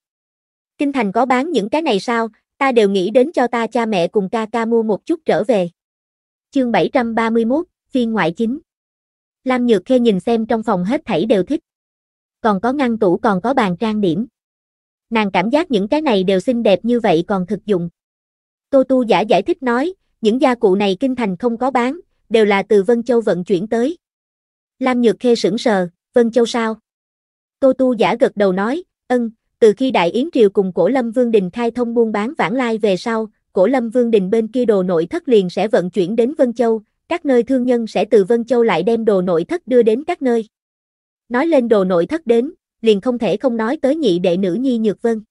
Kinh thành có bán những cái này sao, ta đều nghĩ đến cho ta cha mẹ cùng ca ca mua một chút trở về. Chương 731, phiên ngoại chính. Lam Nhược Khê nhìn xem trong phòng hết thảy đều thích. Còn có ngăn tủ còn có bàn trang điểm. Nàng cảm giác những cái này đều xinh đẹp như vậy còn thực dụng. Tô Tu giả giải thích nói, những gia cụ này kinh thành không có bán, đều là từ Vân Châu vận chuyển tới. Lam Nhược Khê sững sờ, Vân Châu sao? Tô Tu giả gật đầu nói, ân, từ khi Đại Yến Triều cùng Cổ Lâm Vương Đình khai thông buôn bán vãng lai về sau, Cổ Lâm Vương Đình bên kia đồ nội thất liền sẽ vận chuyển đến Vân Châu, các nơi thương nhân sẽ từ Vân Châu lại đem đồ nội thất đưa đến các nơi. Nói lên đồ nội thất đến, liền không thể không nói tới nhị đệ nữ Nhi Nhược Vân.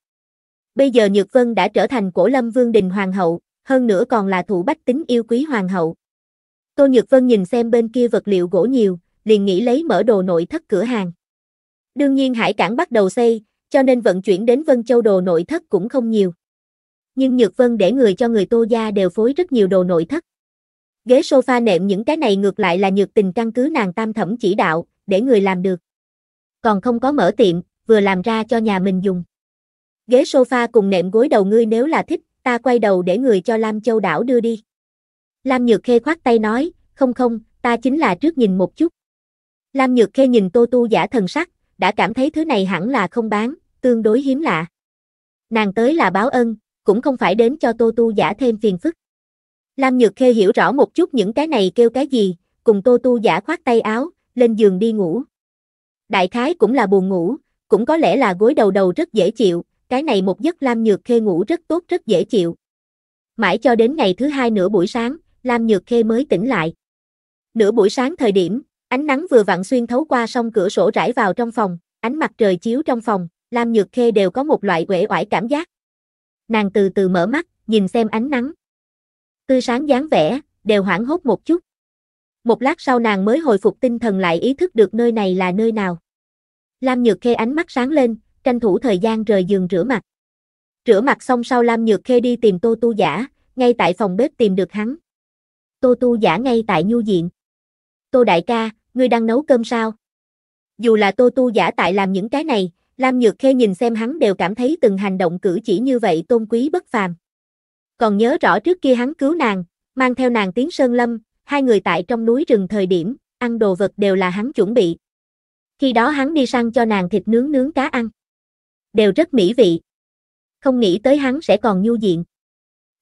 Bây giờ Nhược Vân đã trở thành Cổ Lâm Vương Đình Hoàng hậu, hơn nữa còn là thủ bách tính yêu quý Hoàng hậu. Tô Nhược Vân nhìn xem bên kia vật liệu gỗ nhiều, liền nghĩ lấy mở đồ nội thất cửa hàng. Đương nhiên hải cảng bắt đầu xây, cho nên vận chuyển đến Vân Châu đồ nội thất cũng không nhiều. Nhưng Nhược Vân để người cho người Tô Gia đều phối rất nhiều đồ nội thất. Ghế sofa nệm những cái này ngược lại là Nhược Tình căn cứ nàng tam thẩm chỉ đạo, để người làm được. Còn không có mở tiệm, vừa làm ra cho nhà mình dùng. Ghế sofa cùng nệm gối đầu ngươi nếu là thích, ta quay đầu để người cho Lam Châu đảo đưa đi. Lam Nhược Khê khoát tay nói, không không, ta chính là trước nhìn một chút. Lam Nhược Khê nhìn Tô Tu giả thần sắc, đã cảm thấy thứ này hẳn là không bán, tương đối hiếm lạ. Nàng tới là báo ân, cũng không phải đến cho Tô Tu giả thêm phiền phức. Lam Nhược Khê hiểu rõ một chút những cái này kêu cái gì, cùng Tô Tu giả khoát tay áo, lên giường đi ngủ. Đại khái cũng là buồn ngủ, cũng có lẽ là gối đầu đầu rất dễ chịu, cái này một giấc Lam Nhược Khê ngủ rất tốt rất dễ chịu. Mãi cho đến ngày thứ hai nửa buổi sáng, Lam Nhược Khê mới tỉnh lại. Nửa buổi sáng thời điểm, Ánh nắng vừa vặn xuyên thấu qua song cửa sổ rải vào trong phòng, ánh mặt trời chiếu trong phòng, Lam Nhược Khê đều có một loại uể oải cảm giác. Nàng từ từ mở mắt, nhìn xem ánh nắng. Tươi sáng dáng vẻ, đều hoảng hốt một chút. Một lát sau nàng mới hồi phục tinh thần lại ý thức được nơi này là nơi nào. Lam Nhược Khê ánh mắt sáng lên, tranh thủ thời gian rời giường rửa mặt. Rửa mặt xong sau Lam Nhược Khê đi tìm Tô Tu Giả, ngay tại phòng bếp tìm được hắn. Tô Tu Giả ngay tại nhu diện. Tô Đại ca, ngươi đang nấu cơm sao? Dù là tô tu giả tại làm những cái này, Lam Nhược Khê nhìn xem hắn đều cảm thấy từng hành động cử chỉ như vậy tôn quý bất phàm. Còn nhớ rõ trước kia hắn cứu nàng, mang theo nàng tiến sơn lâm, hai người tại trong núi rừng thời điểm, ăn đồ vật đều là hắn chuẩn bị. Khi đó hắn đi săn cho nàng thịt nướng nướng cá ăn. Đều rất mỹ vị. Không nghĩ tới hắn sẽ còn nhu diện.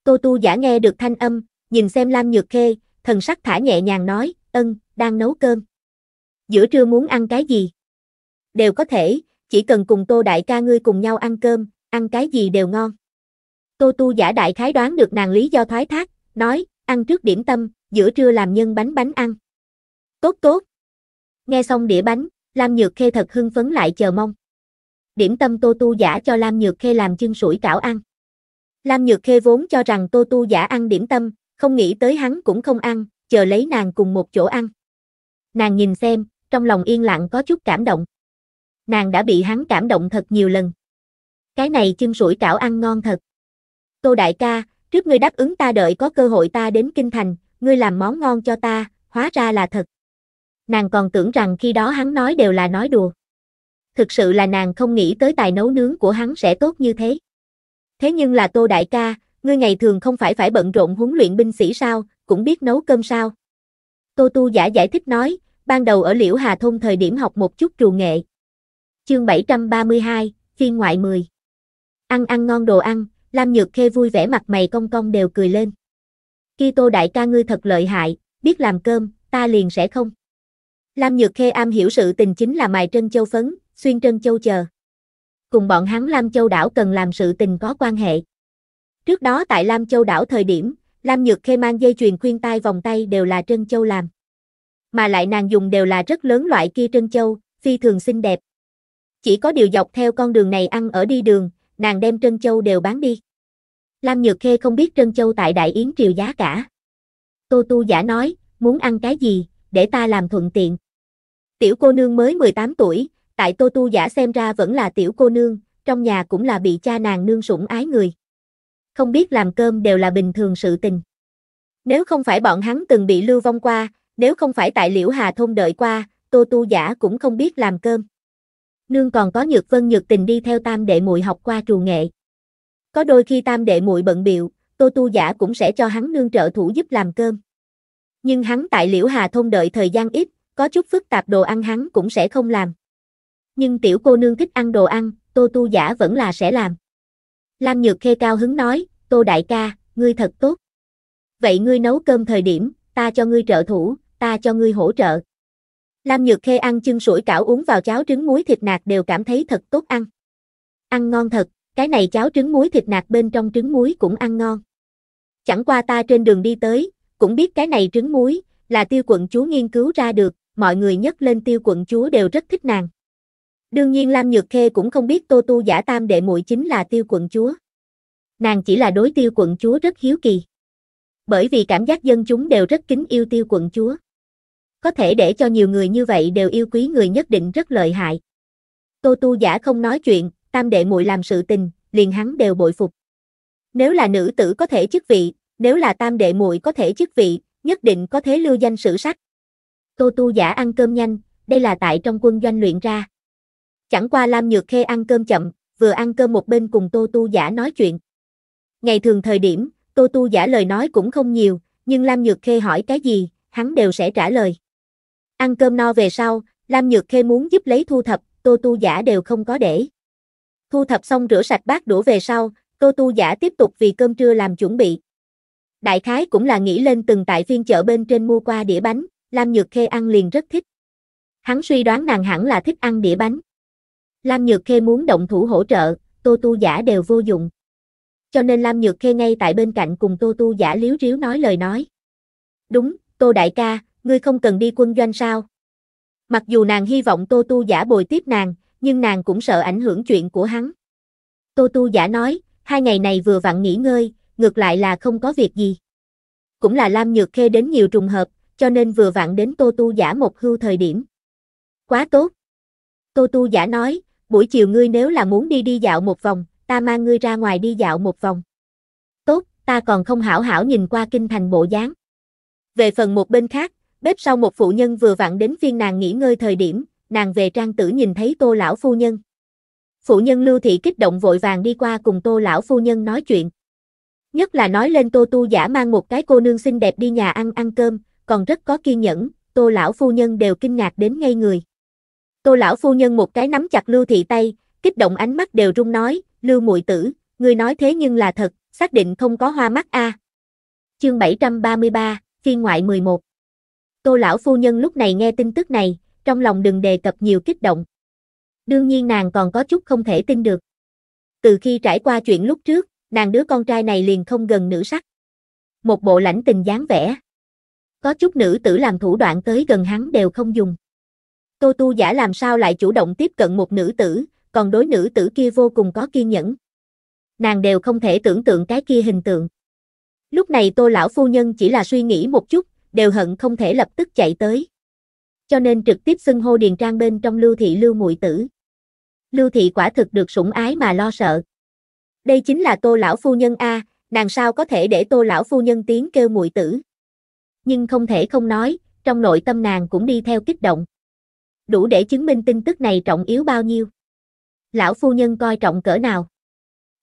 Tô tu giả nghe được thanh âm, nhìn xem Lam Nhược Khê, thần sắc thả nhẹ nhàng nói, ân, đang nấu cơm giữa trưa muốn ăn cái gì? Đều có thể, chỉ cần cùng Tô đại ca ngươi cùng nhau ăn cơm, ăn cái gì đều ngon. Tô tu giả đại khái đoán được nàng lý do thoái thác, nói, ăn trước điểm tâm, giữa trưa làm nhân bánh bánh ăn. Tốt tốt. Nghe xong đĩa bánh, Lam Nhược Khê thật hưng phấn lại chờ mong. Điểm tâm Tô tu giả cho Lam Nhược Khê làm chân sủi cảo ăn. Lam Nhược Khê vốn cho rằng Tô tu giả ăn điểm tâm, không nghĩ tới hắn cũng không ăn, chờ lấy nàng cùng một chỗ ăn. Nàng nhìn xem, trong lòng yên lặng có chút cảm động. Nàng đã bị hắn cảm động thật nhiều lần. Cái này chân sủi cảo ăn ngon thật. Tô đại ca, trước ngươi đáp ứng ta đợi có cơ hội ta đến kinh thành, ngươi làm món ngon cho ta, hóa ra là thật. Nàng còn tưởng rằng khi đó hắn nói đều là nói đùa. Thực sự là nàng không nghĩ tới tài nấu nướng của hắn sẽ tốt như thế. Thế nhưng là Tô đại ca, ngươi ngày thường không phải phải bận rộn huấn luyện binh sĩ sao, cũng biết nấu cơm sao? Tô Tu giả giải thích nói, ban đầu ở Liễu Hà Thôn thời điểm học một chút trù nghệ. Chương 732, phiên ngoại 10 Ăn ăn ngon đồ ăn, Lam Nhược Khê vui vẻ mặt mày cong cong đều cười lên. Khi tô đại ca ngươi thật lợi hại, biết làm cơm, ta liền sẽ không. Lam Nhược Khê am hiểu sự tình chính là mài trân châu phấn, xuyên trân châu chờ. Cùng bọn hắn Lam Châu đảo cần làm sự tình có quan hệ. Trước đó tại Lam Châu đảo thời điểm, Lam Nhược Khê mang dây chuyền khuyên tai vòng tay đều là trân châu làm mà lại nàng dùng đều là rất lớn loại kia trân châu, phi thường xinh đẹp. Chỉ có điều dọc theo con đường này ăn ở đi đường, nàng đem trân châu đều bán đi. Lam Nhược Khê không biết trân châu tại Đại Yến triều giá cả. Tô Tu giả nói, muốn ăn cái gì, để ta làm thuận tiện. Tiểu cô nương mới 18 tuổi, tại Tô Tu giả xem ra vẫn là tiểu cô nương, trong nhà cũng là bị cha nàng nương sủng ái người. Không biết làm cơm đều là bình thường sự tình. Nếu không phải bọn hắn từng bị lưu vong qua, nếu không phải tại Liễu Hà Thôn đợi qua, Tô Tu Giả cũng không biết làm cơm. Nương còn có Nhược Vân Nhược Tình đi theo Tam Đệ Muội học qua trù nghệ. Có đôi khi Tam Đệ Muội bận biệu, Tô Tu Giả cũng sẽ cho hắn nương trợ thủ giúp làm cơm. Nhưng hắn tại Liễu Hà Thôn đợi thời gian ít, có chút phức tạp đồ ăn hắn cũng sẽ không làm. Nhưng tiểu cô nương thích ăn đồ ăn, Tô Tu Giả vẫn là sẽ làm. Lam Nhược Khê cao hứng nói, Tô Đại ca, ngươi thật tốt. Vậy ngươi nấu cơm thời điểm, ta cho ngươi trợ thủ, ta cho ngươi hỗ trợ. Lam Nhược Khê ăn chân sủi cảo uống vào cháo trứng muối thịt nạc đều cảm thấy thật tốt ăn. Ăn ngon thật, cái này cháo trứng muối thịt nạc bên trong trứng muối cũng ăn ngon. Chẳng qua ta trên đường đi tới, cũng biết cái này trứng muối là tiêu quận chúa nghiên cứu ra được, mọi người nhất lên tiêu quận chúa đều rất thích nàng. Đương nhiên Lam Nhược Khê cũng không biết Tô Tu giả tam đệ muội chính là tiêu quận chúa. Nàng chỉ là đối tiêu quận chúa rất hiếu kỳ. Bởi vì cảm giác dân chúng đều rất kính yêu tiêu quận chúa có thể để cho nhiều người như vậy đều yêu quý người nhất định rất lợi hại. Tô tu giả không nói chuyện, tam đệ muội làm sự tình, liền hắn đều bội phục. Nếu là nữ tử có thể chức vị, nếu là tam đệ muội có thể chức vị, nhất định có thế lưu danh sử sách. Tô tu giả ăn cơm nhanh, đây là tại trong quân doanh luyện ra. Chẳng qua Lam Nhược Khê ăn cơm chậm, vừa ăn cơm một bên cùng Tô tu giả nói chuyện. Ngày thường thời điểm, Tô tu giả lời nói cũng không nhiều, nhưng Lam Nhược Khê hỏi cái gì, hắn đều sẽ trả lời. Ăn cơm no về sau, Lam Nhược Khê muốn giúp lấy thu thập, Tô Tu Giả đều không có để. Thu thập xong rửa sạch bát đũa về sau, Tô Tu Giả tiếp tục vì cơm trưa làm chuẩn bị. Đại khái cũng là nghĩ lên từng tại phiên chợ bên trên mua qua đĩa bánh, Lam Nhược Khê ăn liền rất thích. Hắn suy đoán nàng hẳn là thích ăn đĩa bánh. Lam Nhược Khê muốn động thủ hỗ trợ, Tô Tu Giả đều vô dụng. Cho nên Lam Nhược Khê ngay tại bên cạnh cùng Tô Tu Giả liếu riếu nói lời nói. Đúng, Tô Đại ca, ngươi không cần đi quân doanh sao? Mặc dù nàng hy vọng Tô Tu Giả bồi tiếp nàng, nhưng nàng cũng sợ ảnh hưởng chuyện của hắn. Tô Tu Giả nói, hai ngày này vừa vặn nghỉ ngơi, ngược lại là không có việc gì. Cũng là Lam Nhược Khê đến nhiều trùng hợp, cho nên vừa vặn đến Tô Tu Giả một hưu thời điểm. Quá tốt. Tô Tu Giả nói, buổi chiều ngươi nếu là muốn đi đi dạo một vòng, ta mang ngươi ra ngoài đi dạo một vòng. Tốt, ta còn không hảo hảo nhìn qua kinh thành bộ dáng. Về phần một bên khác, Bếp sau một phụ nhân vừa vặn đến phiên nàng nghỉ ngơi thời điểm, nàng về trang tử nhìn thấy tô lão phu nhân. Phụ nhân lưu thị kích động vội vàng đi qua cùng tô lão phu nhân nói chuyện. Nhất là nói lên tô tu giả mang một cái cô nương xinh đẹp đi nhà ăn ăn cơm, còn rất có kiên nhẫn, tô lão phu nhân đều kinh ngạc đến ngay người. Tô lão phu nhân một cái nắm chặt lưu thị tay, kích động ánh mắt đều rung nói, lưu muội tử, người nói thế nhưng là thật, xác định không có hoa mắt a. À. Chương 733, phiên ngoại 11 Tô lão phu nhân lúc này nghe tin tức này, trong lòng đừng đề cập nhiều kích động. Đương nhiên nàng còn có chút không thể tin được. Từ khi trải qua chuyện lúc trước, nàng đứa con trai này liền không gần nữ sắc. Một bộ lãnh tình dáng vẻ. Có chút nữ tử làm thủ đoạn tới gần hắn đều không dùng. Tô tu giả làm sao lại chủ động tiếp cận một nữ tử, còn đối nữ tử kia vô cùng có kiên nhẫn. Nàng đều không thể tưởng tượng cái kia hình tượng. Lúc này tô lão phu nhân chỉ là suy nghĩ một chút, đều hận không thể lập tức chạy tới. Cho nên trực tiếp xưng hô Điền Trang bên trong Lưu Thị Lưu Muội Tử. Lưu Thị quả thực được sủng ái mà lo sợ. Đây chính là Tô Lão Phu Nhân A, nàng sao có thể để Tô Lão Phu Nhân tiếng kêu muội tử. Nhưng không thể không nói, trong nội tâm nàng cũng đi theo kích động. Đủ để chứng minh tin tức này trọng yếu bao nhiêu. Lão Phu Nhân coi trọng cỡ nào.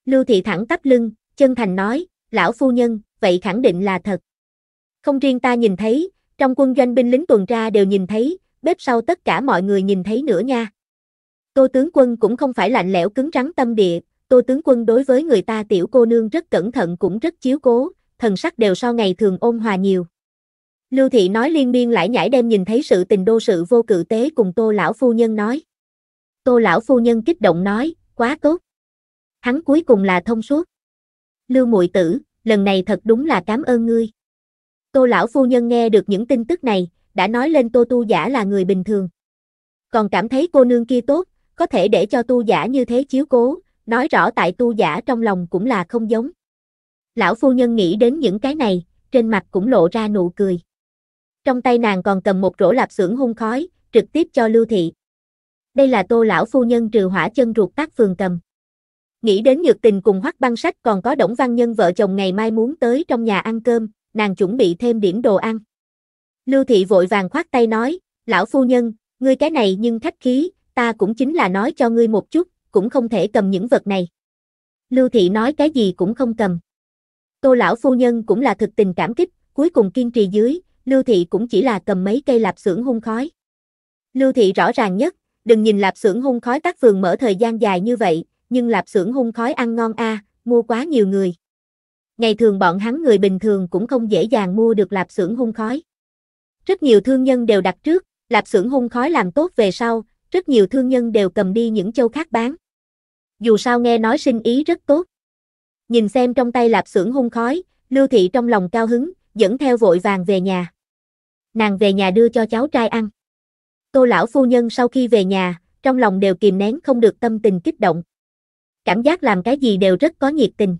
Lưu Thị thẳng tắp lưng, chân thành nói, Lão Phu Nhân, vậy khẳng định là thật. Không riêng ta nhìn thấy, trong quân doanh binh lính tuần tra đều nhìn thấy, bếp sau tất cả mọi người nhìn thấy nữa nha. Tô tướng quân cũng không phải lạnh lẽo cứng rắn tâm địa, tô tướng quân đối với người ta tiểu cô nương rất cẩn thận cũng rất chiếu cố, thần sắc đều so ngày thường ôn hòa nhiều. Lưu thị nói liên miên lại nhảy đem nhìn thấy sự tình đô sự vô cự tế cùng tô lão phu nhân nói. Tô lão phu nhân kích động nói, quá tốt. Hắn cuối cùng là thông suốt. Lưu muội tử, lần này thật đúng là cảm ơn ngươi. Tô lão phu nhân nghe được những tin tức này, đã nói lên Tô tu giả là người bình thường. Còn cảm thấy cô nương kia tốt, có thể để cho tu giả như thế chiếu cố, nói rõ tại tu giả trong lòng cũng là không giống. Lão phu nhân nghĩ đến những cái này, trên mặt cũng lộ ra nụ cười. Trong tay nàng còn cầm một rổ lạp xưởng hung khói, trực tiếp cho Lưu Thị. Đây là tô lão phu nhân trừ hỏa chân ruột tác phường cầm. Nghĩ đến nhược tình cùng hoắc băng sách còn có Đổng Văn Nhân vợ chồng ngày mai muốn tới trong nhà ăn cơm, nàng chuẩn bị thêm điểm đồ ăn. Lưu thị vội vàng khoát tay nói, lão phu nhân, ngươi cái này nhưng khách khí, ta cũng chính là nói cho ngươi một chút, cũng không thể cầm những vật này. Lưu thị nói cái gì cũng không cầm. Tô lão phu nhân cũng là thực tình cảm kích, cuối cùng kiên trì dưới, Lưu thị cũng chỉ là cầm mấy cây lạp xưởng hung khói. Lưu thị rõ ràng nhất, đừng nhìn lạp xưởng hung khói tác vườn mở thời gian dài như vậy, nhưng lạp xưởng hung khói ăn ngon a, à, mua quá nhiều người ngày thường bọn hắn người bình thường cũng không dễ dàng mua được lạp xưởng hung khói. Rất nhiều thương nhân đều đặt trước, lạp xưởng hung khói làm tốt về sau, rất nhiều thương nhân đều cầm đi những châu khác bán. Dù sao nghe nói sinh ý rất tốt. Nhìn xem trong tay lạp xưởng hung khói, Lưu Thị trong lòng cao hứng, dẫn theo vội vàng về nhà. Nàng về nhà đưa cho cháu trai ăn. Tô lão phu nhân sau khi về nhà, trong lòng đều kìm nén không được tâm tình kích động. Cảm giác làm cái gì đều rất có nhiệt tình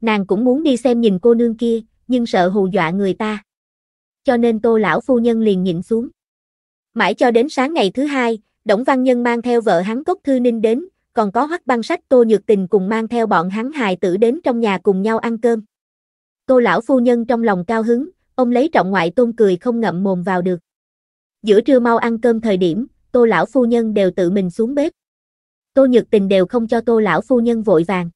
nàng cũng muốn đi xem nhìn cô nương kia, nhưng sợ hù dọa người ta. Cho nên tô lão phu nhân liền nhịn xuống. Mãi cho đến sáng ngày thứ hai, Đổng Văn Nhân mang theo vợ hắn Cốc Thư Ninh đến, còn có hoắc băng sách tô nhược tình cùng mang theo bọn hắn hài tử đến trong nhà cùng nhau ăn cơm. Tô lão phu nhân trong lòng cao hứng, ông lấy trọng ngoại tôn cười không ngậm mồm vào được. Giữa trưa mau ăn cơm thời điểm, tô lão phu nhân đều tự mình xuống bếp. Tô nhược tình đều không cho tô lão phu nhân vội vàng.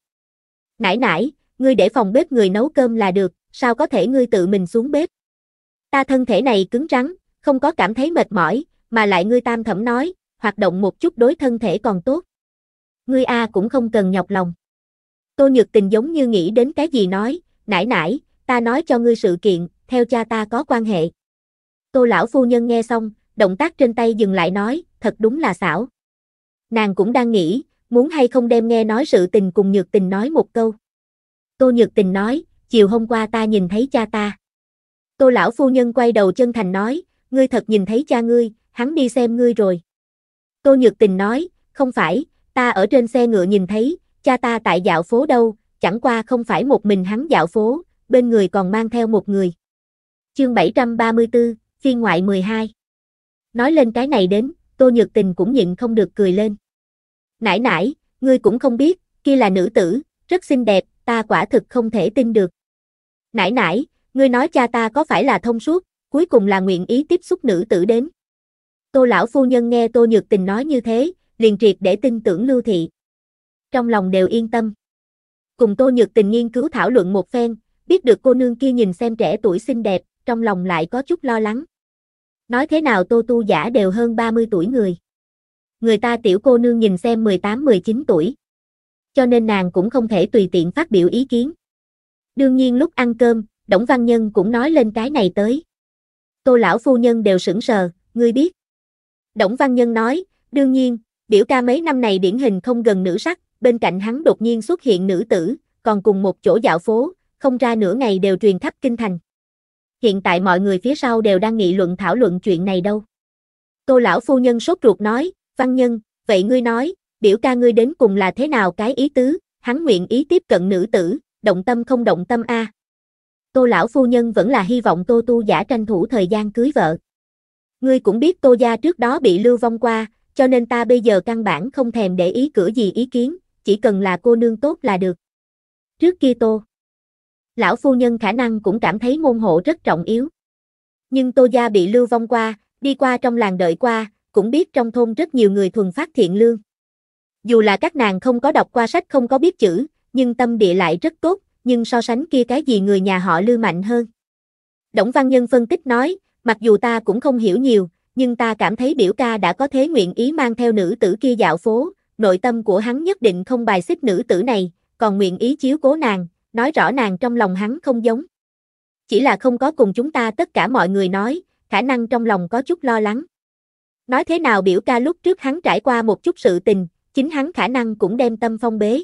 Nãi nãi, ngươi để phòng bếp người nấu cơm là được, sao có thể ngươi tự mình xuống bếp? Ta thân thể này cứng rắn, không có cảm thấy mệt mỏi, mà lại ngươi tam thẩm nói, hoạt động một chút đối thân thể còn tốt. Ngươi A cũng không cần nhọc lòng. Tô Nhược Tình giống như nghĩ đến cái gì nói, nãy nãy, ta nói cho ngươi sự kiện, theo cha ta có quan hệ. Tô lão phu nhân nghe xong, động tác trên tay dừng lại nói, thật đúng là xảo. Nàng cũng đang nghĩ, muốn hay không đem nghe nói sự tình cùng Nhược Tình nói một câu. Tô Nhược Tình nói, chiều hôm qua ta nhìn thấy cha ta. Tô lão phu nhân quay đầu chân thành nói, ngươi thật nhìn thấy cha ngươi, hắn đi xem ngươi rồi. Tô Nhược Tình nói, không phải, ta ở trên xe ngựa nhìn thấy, cha ta tại dạo phố đâu, chẳng qua không phải một mình hắn dạo phố, bên người còn mang theo một người. Chương 734, phiên ngoại 12. Nói lên cái này đến, Tô Nhược Tình cũng nhịn không được cười lên. Nãi nãi, ngươi cũng không biết, kia là nữ tử, rất xinh đẹp, ta quả thực không thể tin được. Nãi nãi, ngươi nói cha ta có phải là thông suốt, cuối cùng là nguyện ý tiếp xúc nữ tử đến. Tô lão phu nhân nghe Tô Nhược Tình nói như thế, liền triệt để tin tưởng Lưu Thị. Trong lòng đều yên tâm. Cùng Tô Nhược Tình nghiên cứu thảo luận một phen, biết được cô nương kia nhìn xem trẻ tuổi xinh đẹp, trong lòng lại có chút lo lắng. Nói thế nào Tô Tu giả đều hơn 30 tuổi người. Người ta tiểu cô nương nhìn xem 18-19 tuổi cho nên nàng cũng không thể tùy tiện phát biểu ý kiến. Đương nhiên lúc ăn cơm, Đổng Văn Nhân cũng nói lên cái này tới. Tô lão phu nhân đều sững sờ, ngươi biết. Đổng Văn Nhân nói, đương nhiên, biểu ca mấy năm này điển hình không gần nữ sắc, bên cạnh hắn đột nhiên xuất hiện nữ tử, còn cùng một chỗ dạo phố, không ra nửa ngày đều truyền khắp kinh thành. Hiện tại mọi người phía sau đều đang nghị luận thảo luận chuyện này đâu. Tô lão phu nhân sốt ruột nói, Văn Nhân, vậy ngươi nói, biểu ca ngươi đến cùng là thế nào cái ý tứ, hắn nguyện ý tiếp cận nữ tử, động tâm không động tâm a. À. Tô lão phu nhân vẫn là hy vọng Tô tu giả tranh thủ thời gian cưới vợ. Ngươi cũng biết Tô gia trước đó bị lưu vong qua, cho nên ta bây giờ căn bản không thèm để ý cửa gì ý kiến, chỉ cần là cô nương tốt là được. Trước kia Tô, lão phu nhân khả năng cũng cảm thấy môn hộ rất trọng yếu. Nhưng Tô gia bị lưu vong qua, đi qua trong làng đợi qua, cũng biết trong thôn rất nhiều người thuần phát thiện lương. Dù là các nàng không có đọc qua sách không có biết chữ, nhưng tâm địa lại rất tốt, nhưng so sánh kia cái gì người nhà họ lưu mạnh hơn. Đổng Văn Nhân phân tích nói, mặc dù ta cũng không hiểu nhiều, nhưng ta cảm thấy biểu ca đã có thế nguyện ý mang theo nữ tử kia dạo phố, nội tâm của hắn nhất định không bài xích nữ tử này, còn nguyện ý chiếu cố nàng, nói rõ nàng trong lòng hắn không giống. Chỉ là không có cùng chúng ta tất cả mọi người nói, khả năng trong lòng có chút lo lắng. Nói thế nào biểu ca lúc trước hắn trải qua một chút sự tình, chính hắn khả năng cũng đem tâm phong bế.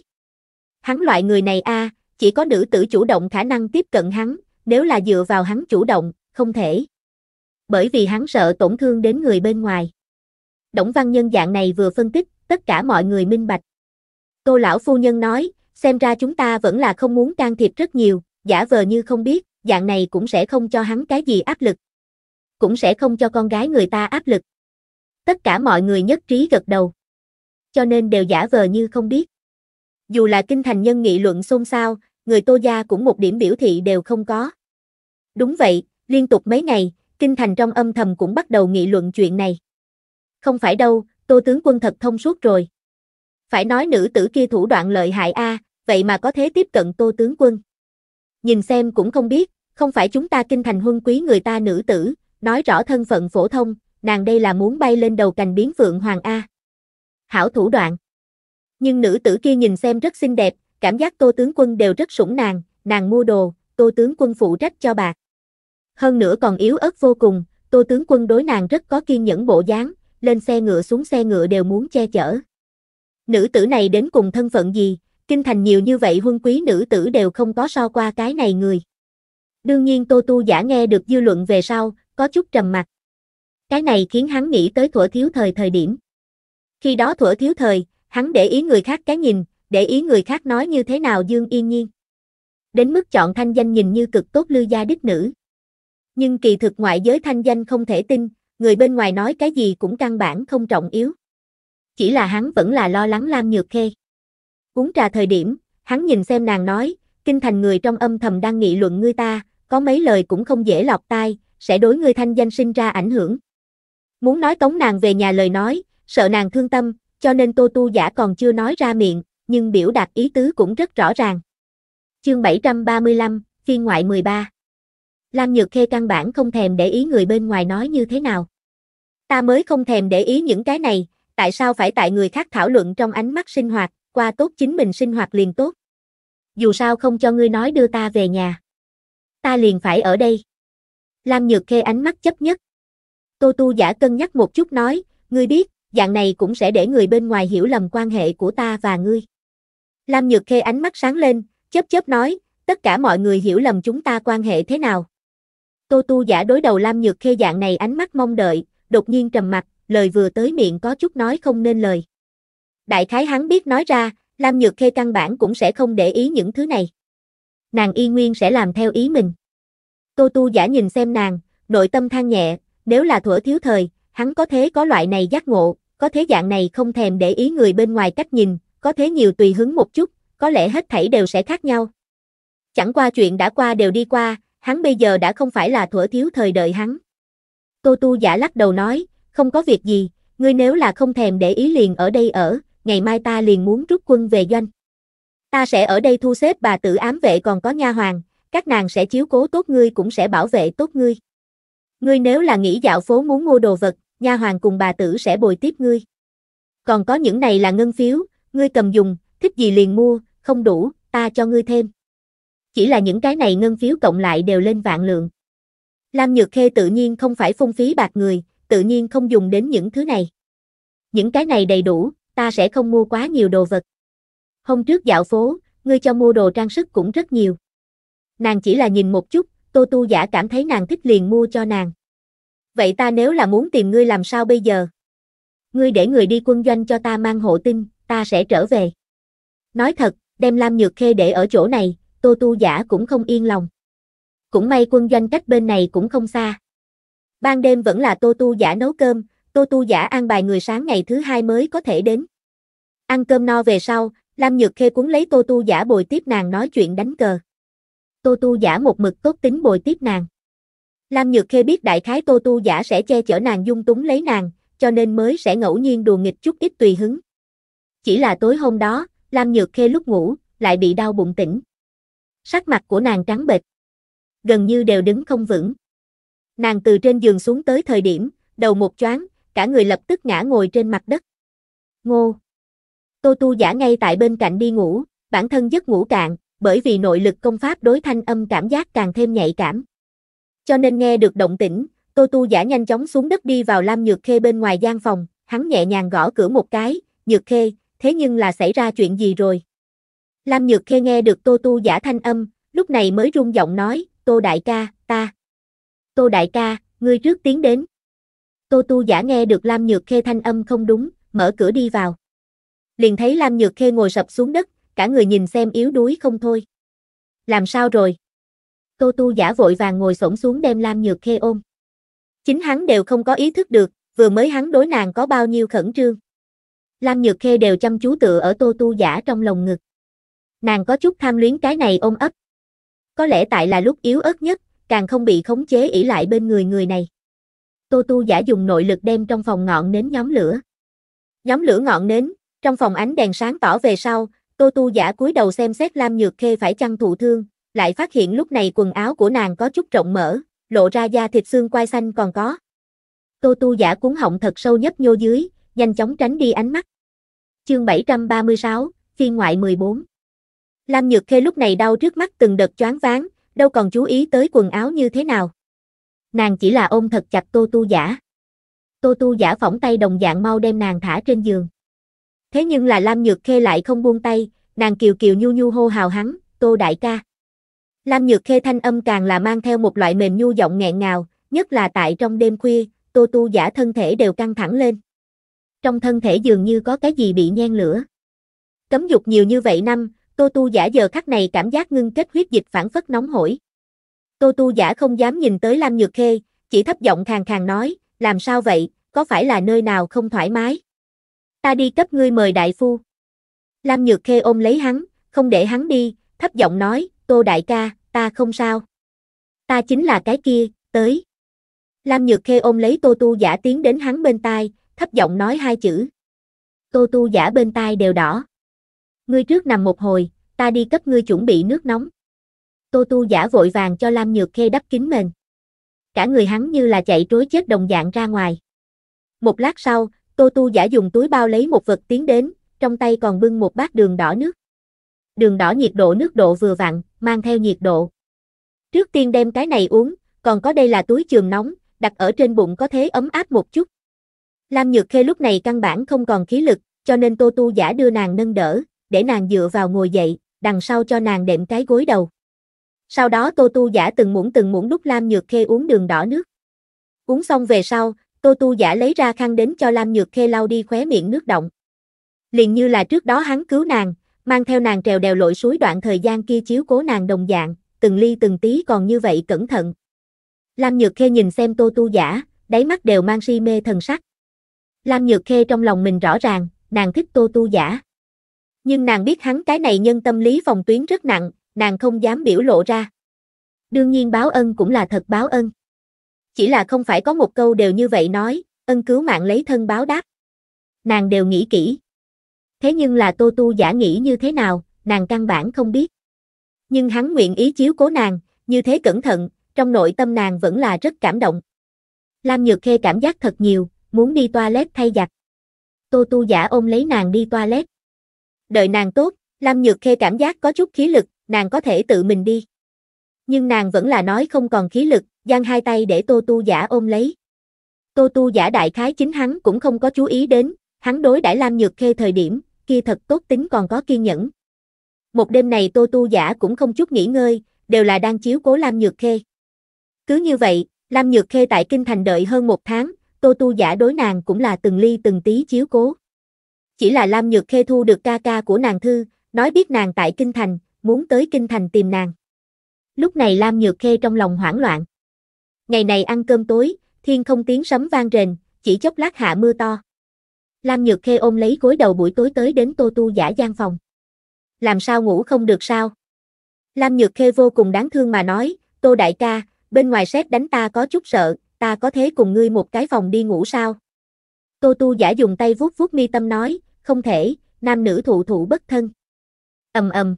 Hắn loại người này a, à, chỉ có nữ tử chủ động khả năng tiếp cận hắn, nếu là dựa vào hắn chủ động, không thể. Bởi vì hắn sợ tổn thương đến người bên ngoài. Đổng văn nhân dạng này vừa phân tích, tất cả mọi người minh bạch. cô lão phu nhân nói, xem ra chúng ta vẫn là không muốn can thiệp rất nhiều, giả vờ như không biết, dạng này cũng sẽ không cho hắn cái gì áp lực. Cũng sẽ không cho con gái người ta áp lực. Tất cả mọi người nhất trí gật đầu cho nên đều giả vờ như không biết. Dù là kinh thành nhân nghị luận xôn xao, người Tô Gia cũng một điểm biểu thị đều không có. Đúng vậy, liên tục mấy ngày, kinh thành trong âm thầm cũng bắt đầu nghị luận chuyện này. Không phải đâu, Tô Tướng Quân thật thông suốt rồi. Phải nói nữ tử kia thủ đoạn lợi hại a, vậy mà có thế tiếp cận Tô Tướng Quân. Nhìn xem cũng không biết, không phải chúng ta kinh thành huân quý người ta nữ tử, nói rõ thân phận phổ thông, nàng đây là muốn bay lên đầu cành biến phượng hoàng a hảo thủ đoạn. Nhưng nữ tử kia nhìn xem rất xinh đẹp, cảm giác tô tướng quân đều rất sủng nàng, nàng mua đồ, tô tướng quân phụ trách cho bạc. Hơn nữa còn yếu ớt vô cùng, tô tướng quân đối nàng rất có kiên nhẫn bộ dáng, lên xe ngựa xuống xe ngựa đều muốn che chở. Nữ tử này đến cùng thân phận gì, kinh thành nhiều như vậy huân quý nữ tử đều không có so qua cái này người. Đương nhiên Tô Tu giả nghe được dư luận về sau, có chút trầm mặt. Cái này khiến hắn nghĩ tới thuở thiếu thời thời điểm. Khi đó thuở thiếu thời, hắn để ý người khác cái nhìn, để ý người khác nói như thế nào Dương Yên Nhiên. Đến mức chọn thanh danh nhìn như cực tốt lưu gia đích nữ. Nhưng kỳ thực ngoại giới thanh danh không thể tin, người bên ngoài nói cái gì cũng căn bản không trọng yếu. Chỉ là hắn vẫn là lo lắng Lam Nhược Khê. Uống trà thời điểm, hắn nhìn xem nàng nói, kinh thành người trong âm thầm đang nghị luận ngươi ta, có mấy lời cũng không dễ lọt tai, sẽ đối ngươi thanh danh sinh ra ảnh hưởng. Muốn nói tống nàng về nhà lời nói, sợ nàng thương tâm, cho nên Tô Tu Giả còn chưa nói ra miệng, nhưng biểu đạt ý tứ cũng rất rõ ràng. Chương 735, phiên ngoại 13 Lam Nhược Khê căn bản không thèm để ý người bên ngoài nói như thế nào. Ta mới không thèm để ý những cái này, tại sao phải tại người khác thảo luận trong ánh mắt sinh hoạt, qua tốt chính mình sinh hoạt liền tốt. Dù sao không cho ngươi nói đưa ta về nhà. Ta liền phải ở đây. Lam Nhược Khê ánh mắt chấp nhất. Tô Tu Giả cân nhắc một chút nói, ngươi biết, dạng này cũng sẽ để người bên ngoài hiểu lầm quan hệ của ta và ngươi. Lam Nhược Khê ánh mắt sáng lên, chớp chớp nói, tất cả mọi người hiểu lầm chúng ta quan hệ thế nào. Tô Tu giả đối đầu Lam Nhược Khê dạng này ánh mắt mong đợi, đột nhiên trầm mặt, lời vừa tới miệng có chút nói không nên lời. Đại khái hắn biết nói ra, Lam Nhược Khê căn bản cũng sẽ không để ý những thứ này. Nàng y nguyên sẽ làm theo ý mình. Tô Tu giả nhìn xem nàng, nội tâm than nhẹ, nếu là thuở thiếu thời, hắn có thế có loại này giác ngộ, có thế dạng này không thèm để ý người bên ngoài cách nhìn, có thế nhiều tùy hứng một chút, có lẽ hết thảy đều sẽ khác nhau. Chẳng qua chuyện đã qua đều đi qua, hắn bây giờ đã không phải là thuở thiếu thời đợi hắn. Tô tu giả lắc đầu nói, không có việc gì, ngươi nếu là không thèm để ý liền ở đây ở, ngày mai ta liền muốn rút quân về doanh. Ta sẽ ở đây thu xếp bà tử ám vệ còn có nha hoàng, các nàng sẽ chiếu cố tốt ngươi cũng sẽ bảo vệ tốt ngươi. Ngươi nếu là nghĩ dạo phố muốn mua đồ vật, nha hoàng cùng bà tử sẽ bồi tiếp ngươi. Còn có những này là ngân phiếu, ngươi cầm dùng, thích gì liền mua, không đủ, ta cho ngươi thêm. Chỉ là những cái này ngân phiếu cộng lại đều lên vạn lượng. Lam Nhược Khê tự nhiên không phải phung phí bạc người, tự nhiên không dùng đến những thứ này. Những cái này đầy đủ, ta sẽ không mua quá nhiều đồ vật. Hôm trước dạo phố, ngươi cho mua đồ trang sức cũng rất nhiều. Nàng chỉ là nhìn một chút, Tô Tu Giả cảm thấy nàng thích liền mua cho nàng. Vậy ta nếu là muốn tìm ngươi làm sao bây giờ? Ngươi để người đi quân doanh cho ta mang hộ tin, ta sẽ trở về. Nói thật, đem Lam Nhược Khê để ở chỗ này, Tô Tu Giả cũng không yên lòng. Cũng may quân doanh cách bên này cũng không xa. Ban đêm vẫn là Tô Tu Giả nấu cơm, Tô Tu Giả an bài người sáng ngày thứ hai mới có thể đến. Ăn cơm no về sau, Lam Nhược Khê cuốn lấy Tô Tu Giả bồi tiếp nàng nói chuyện đánh cờ. Tô Tu Giả một mực tốt tính bồi tiếp nàng. Lam Nhược Khê biết đại khái Tô Tu giả sẽ che chở nàng dung túng lấy nàng, cho nên mới sẽ ngẫu nhiên đùa nghịch chút ít tùy hứng. Chỉ là tối hôm đó, Lam Nhược Khê lúc ngủ, lại bị đau bụng tỉnh. Sắc mặt của nàng trắng bệch, gần như đều đứng không vững. Nàng từ trên giường xuống tới thời điểm, đầu một choáng, cả người lập tức ngã ngồi trên mặt đất. Ngô. Tô Tu giả ngay tại bên cạnh đi ngủ, bản thân giấc ngủ cạn, bởi vì nội lực công pháp đối thanh âm cảm giác càng thêm nhạy cảm cho nên nghe được động tĩnh, Tô Tu giả nhanh chóng xuống đất đi vào Lam Nhược Khê bên ngoài gian phòng, hắn nhẹ nhàng gõ cửa một cái, Nhược Khê, thế nhưng là xảy ra chuyện gì rồi? Lam Nhược Khê nghe được Tô Tu giả thanh âm, lúc này mới rung giọng nói, Tô Đại ca, ta. Tô Đại ca, ngươi trước tiến đến. Tô Tu giả nghe được Lam Nhược Khê thanh âm không đúng, mở cửa đi vào. Liền thấy Lam Nhược Khê ngồi sập xuống đất, cả người nhìn xem yếu đuối không thôi. Làm sao rồi? Tô Tu giả vội vàng ngồi xổm xuống đem Lam Nhược Khê ôm. Chính hắn đều không có ý thức được, vừa mới hắn đối nàng có bao nhiêu khẩn trương. Lam Nhược Khê đều chăm chú tựa ở Tô Tu giả trong lồng ngực. Nàng có chút tham luyến cái này ôm ấp. Có lẽ tại là lúc yếu ớt nhất, càng không bị khống chế ỷ lại bên người người này. Tô Tu giả dùng nội lực đem trong phòng ngọn nến nhóm lửa. Nhóm lửa ngọn nến, trong phòng ánh đèn sáng tỏ về sau, Tô Tu giả cúi đầu xem xét Lam Nhược Khê phải chăng thụ thương, lại phát hiện lúc này quần áo của nàng có chút rộng mở, lộ ra da thịt xương quai xanh còn có. Tô tu giả cuốn họng thật sâu nhấp nhô dưới, nhanh chóng tránh đi ánh mắt. Chương 736, phiên ngoại 14 Lam Nhược Khê lúc này đau trước mắt từng đợt choáng váng, đâu còn chú ý tới quần áo như thế nào. Nàng chỉ là ôm thật chặt tô tu giả. Tô tu giả phỏng tay đồng dạng mau đem nàng thả trên giường. Thế nhưng là Lam Nhược Khê lại không buông tay, nàng kiều kiều nhu nhu hô hào hắn, tô đại ca. Lam Nhược Khê thanh âm càng là mang theo một loại mềm nhu giọng nghẹn ngào, nhất là tại trong đêm khuya, Tô Tu giả thân thể đều căng thẳng lên. Trong thân thể dường như có cái gì bị nhen lửa. Cấm dục nhiều như vậy năm, Tô Tu giả giờ khắc này cảm giác ngưng kết huyết dịch phản phất nóng hổi. Tô Tu giả không dám nhìn tới Lam Nhược Khê, chỉ thấp giọng khàn khàn nói, làm sao vậy, có phải là nơi nào không thoải mái? Ta đi cấp ngươi mời đại phu. Lam Nhược Khê ôm lấy hắn, không để hắn đi, thấp giọng nói, Tô đại ca, ta không sao. Ta chính là cái kia, tới. Lam Nhược Khê ôm lấy Tô Tu Giả tiến đến hắn bên tai, thấp giọng nói hai chữ. Tô Tu Giả bên tai đều đỏ. Ngươi trước nằm một hồi, ta đi cấp ngươi chuẩn bị nước nóng. Tô Tu Giả vội vàng cho Lam Nhược Khê đắp kín mền. Cả người hắn như là chạy trối chết đồng dạng ra ngoài. Một lát sau, Tô Tu Giả dùng túi bao lấy một vật tiến đến, trong tay còn bưng một bát đường đỏ nước. Đường đỏ nhiệt độ nước độ vừa vặn, mang theo nhiệt độ. Trước tiên đem cái này uống, còn có đây là túi chườm nóng, đặt ở trên bụng có thế ấm áp một chút. Lam Nhược Khê lúc này căn bản không còn khí lực, cho nên Tô Tu giả đưa nàng nâng đỡ, để nàng dựa vào ngồi dậy, đằng sau cho nàng đệm cái gối đầu. Sau đó Tô Tu giả từng muỗng từng muỗng đút Lam Nhược Khê uống đường đỏ nước. Uống xong về sau, Tô Tu giả lấy ra khăn đến cho Lam Nhược Khê lau đi khóe miệng nước động. Liền như là trước đó hắn cứu nàng, mang theo nàng trèo đèo lội suối đoạn thời gian kia chiếu cố nàng đồng dạng, từng ly từng tí còn như vậy cẩn thận. Lam Nhược Khê nhìn xem Tô Tu Giả, đáy mắt đều mang si mê thần sắc. Lam Nhược Khê trong lòng mình rõ ràng, nàng thích Tô Tu Giả. Nhưng nàng biết hắn cái này nhân tâm lý phòng tuyến rất nặng, nàng không dám biểu lộ ra. Đương nhiên báo ân cũng là thật báo ân. Chỉ là không phải có một câu đều như vậy nói, ân cứu mạng lấy thân báo đáp. Nàng đều nghĩ kỹ. Thế nhưng là Tô Tu giả nghĩ như thế nào, nàng căn bản không biết. Nhưng hắn nguyện ý chiếu cố nàng, như thế cẩn thận, trong nội tâm nàng vẫn là rất cảm động. Lam Nhược Khê cảm giác thật nhiều, muốn đi toilet thay giặt. Tô Tu giả ôm lấy nàng đi toilet. Đợi nàng tốt, Lam Nhược Khê cảm giác có chút khí lực, nàng có thể tự mình đi. Nhưng nàng vẫn là nói không còn khí lực, giang hai tay để Tô Tu giả ôm lấy. Tô Tu giả đại khái chính hắn cũng không có chú ý đến, Hắn đối đãi Lam Nhược Khê thời điểm, kia thật tốt tính còn có kiên nhẫn. Một đêm này Tô Tu Giả cũng không chút nghỉ ngơi, đều là đang chiếu cố Lam Nhược Khê. Cứ như vậy, Lam Nhược Khê tại Kinh Thành đợi hơn một tháng, Tô Tu Giả đối nàng cũng là từng ly từng tí chiếu cố. Chỉ là Lam Nhược Khê thu được ca ca của nàng thư, nói biết nàng tại Kinh Thành, muốn tới Kinh Thành tìm nàng. Lúc này Lam Nhược Khê trong lòng hoảng loạn. Ngày này ăn cơm tối, thiên không tiếng sấm vang rền, chỉ chốc lát hạ mưa to. Lam Nhược Khê ôm lấy gối đầu buổi tối tới đến Tô Tu giả gian phòng. Làm sao ngủ không được sao? Lam Nhược Khê vô cùng đáng thương mà nói, Tô Đại ca, bên ngoài xét đánh ta có chút sợ, ta có thế cùng ngươi một cái phòng đi ngủ sao? Tô Tu giả dùng tay vuốt vuốt mi tâm nói, không thể, nam nữ thụ thụ bất thân. ầm ầm.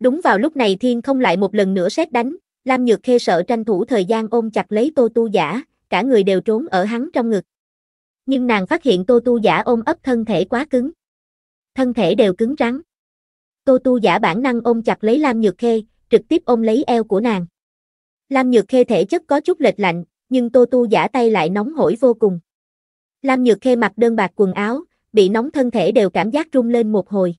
Đúng vào lúc này thiên không lại một lần nữa xét đánh, Lam Nhược Khê sợ tranh thủ thời gian ôm chặt lấy Tô Tu giả, cả người đều trốn ở hắn trong ngực nhưng nàng phát hiện Tô Tu Giả ôm ấp thân thể quá cứng. Thân thể đều cứng rắn. Tô Tu Giả bản năng ôm chặt lấy Lam Nhược Khê, trực tiếp ôm lấy eo của nàng. Lam Nhược Khê thể chất có chút lệch lạnh, nhưng Tô Tu Giả tay lại nóng hổi vô cùng. Lam Nhược Khê mặc đơn bạc quần áo, bị nóng thân thể đều cảm giác rung lên một hồi.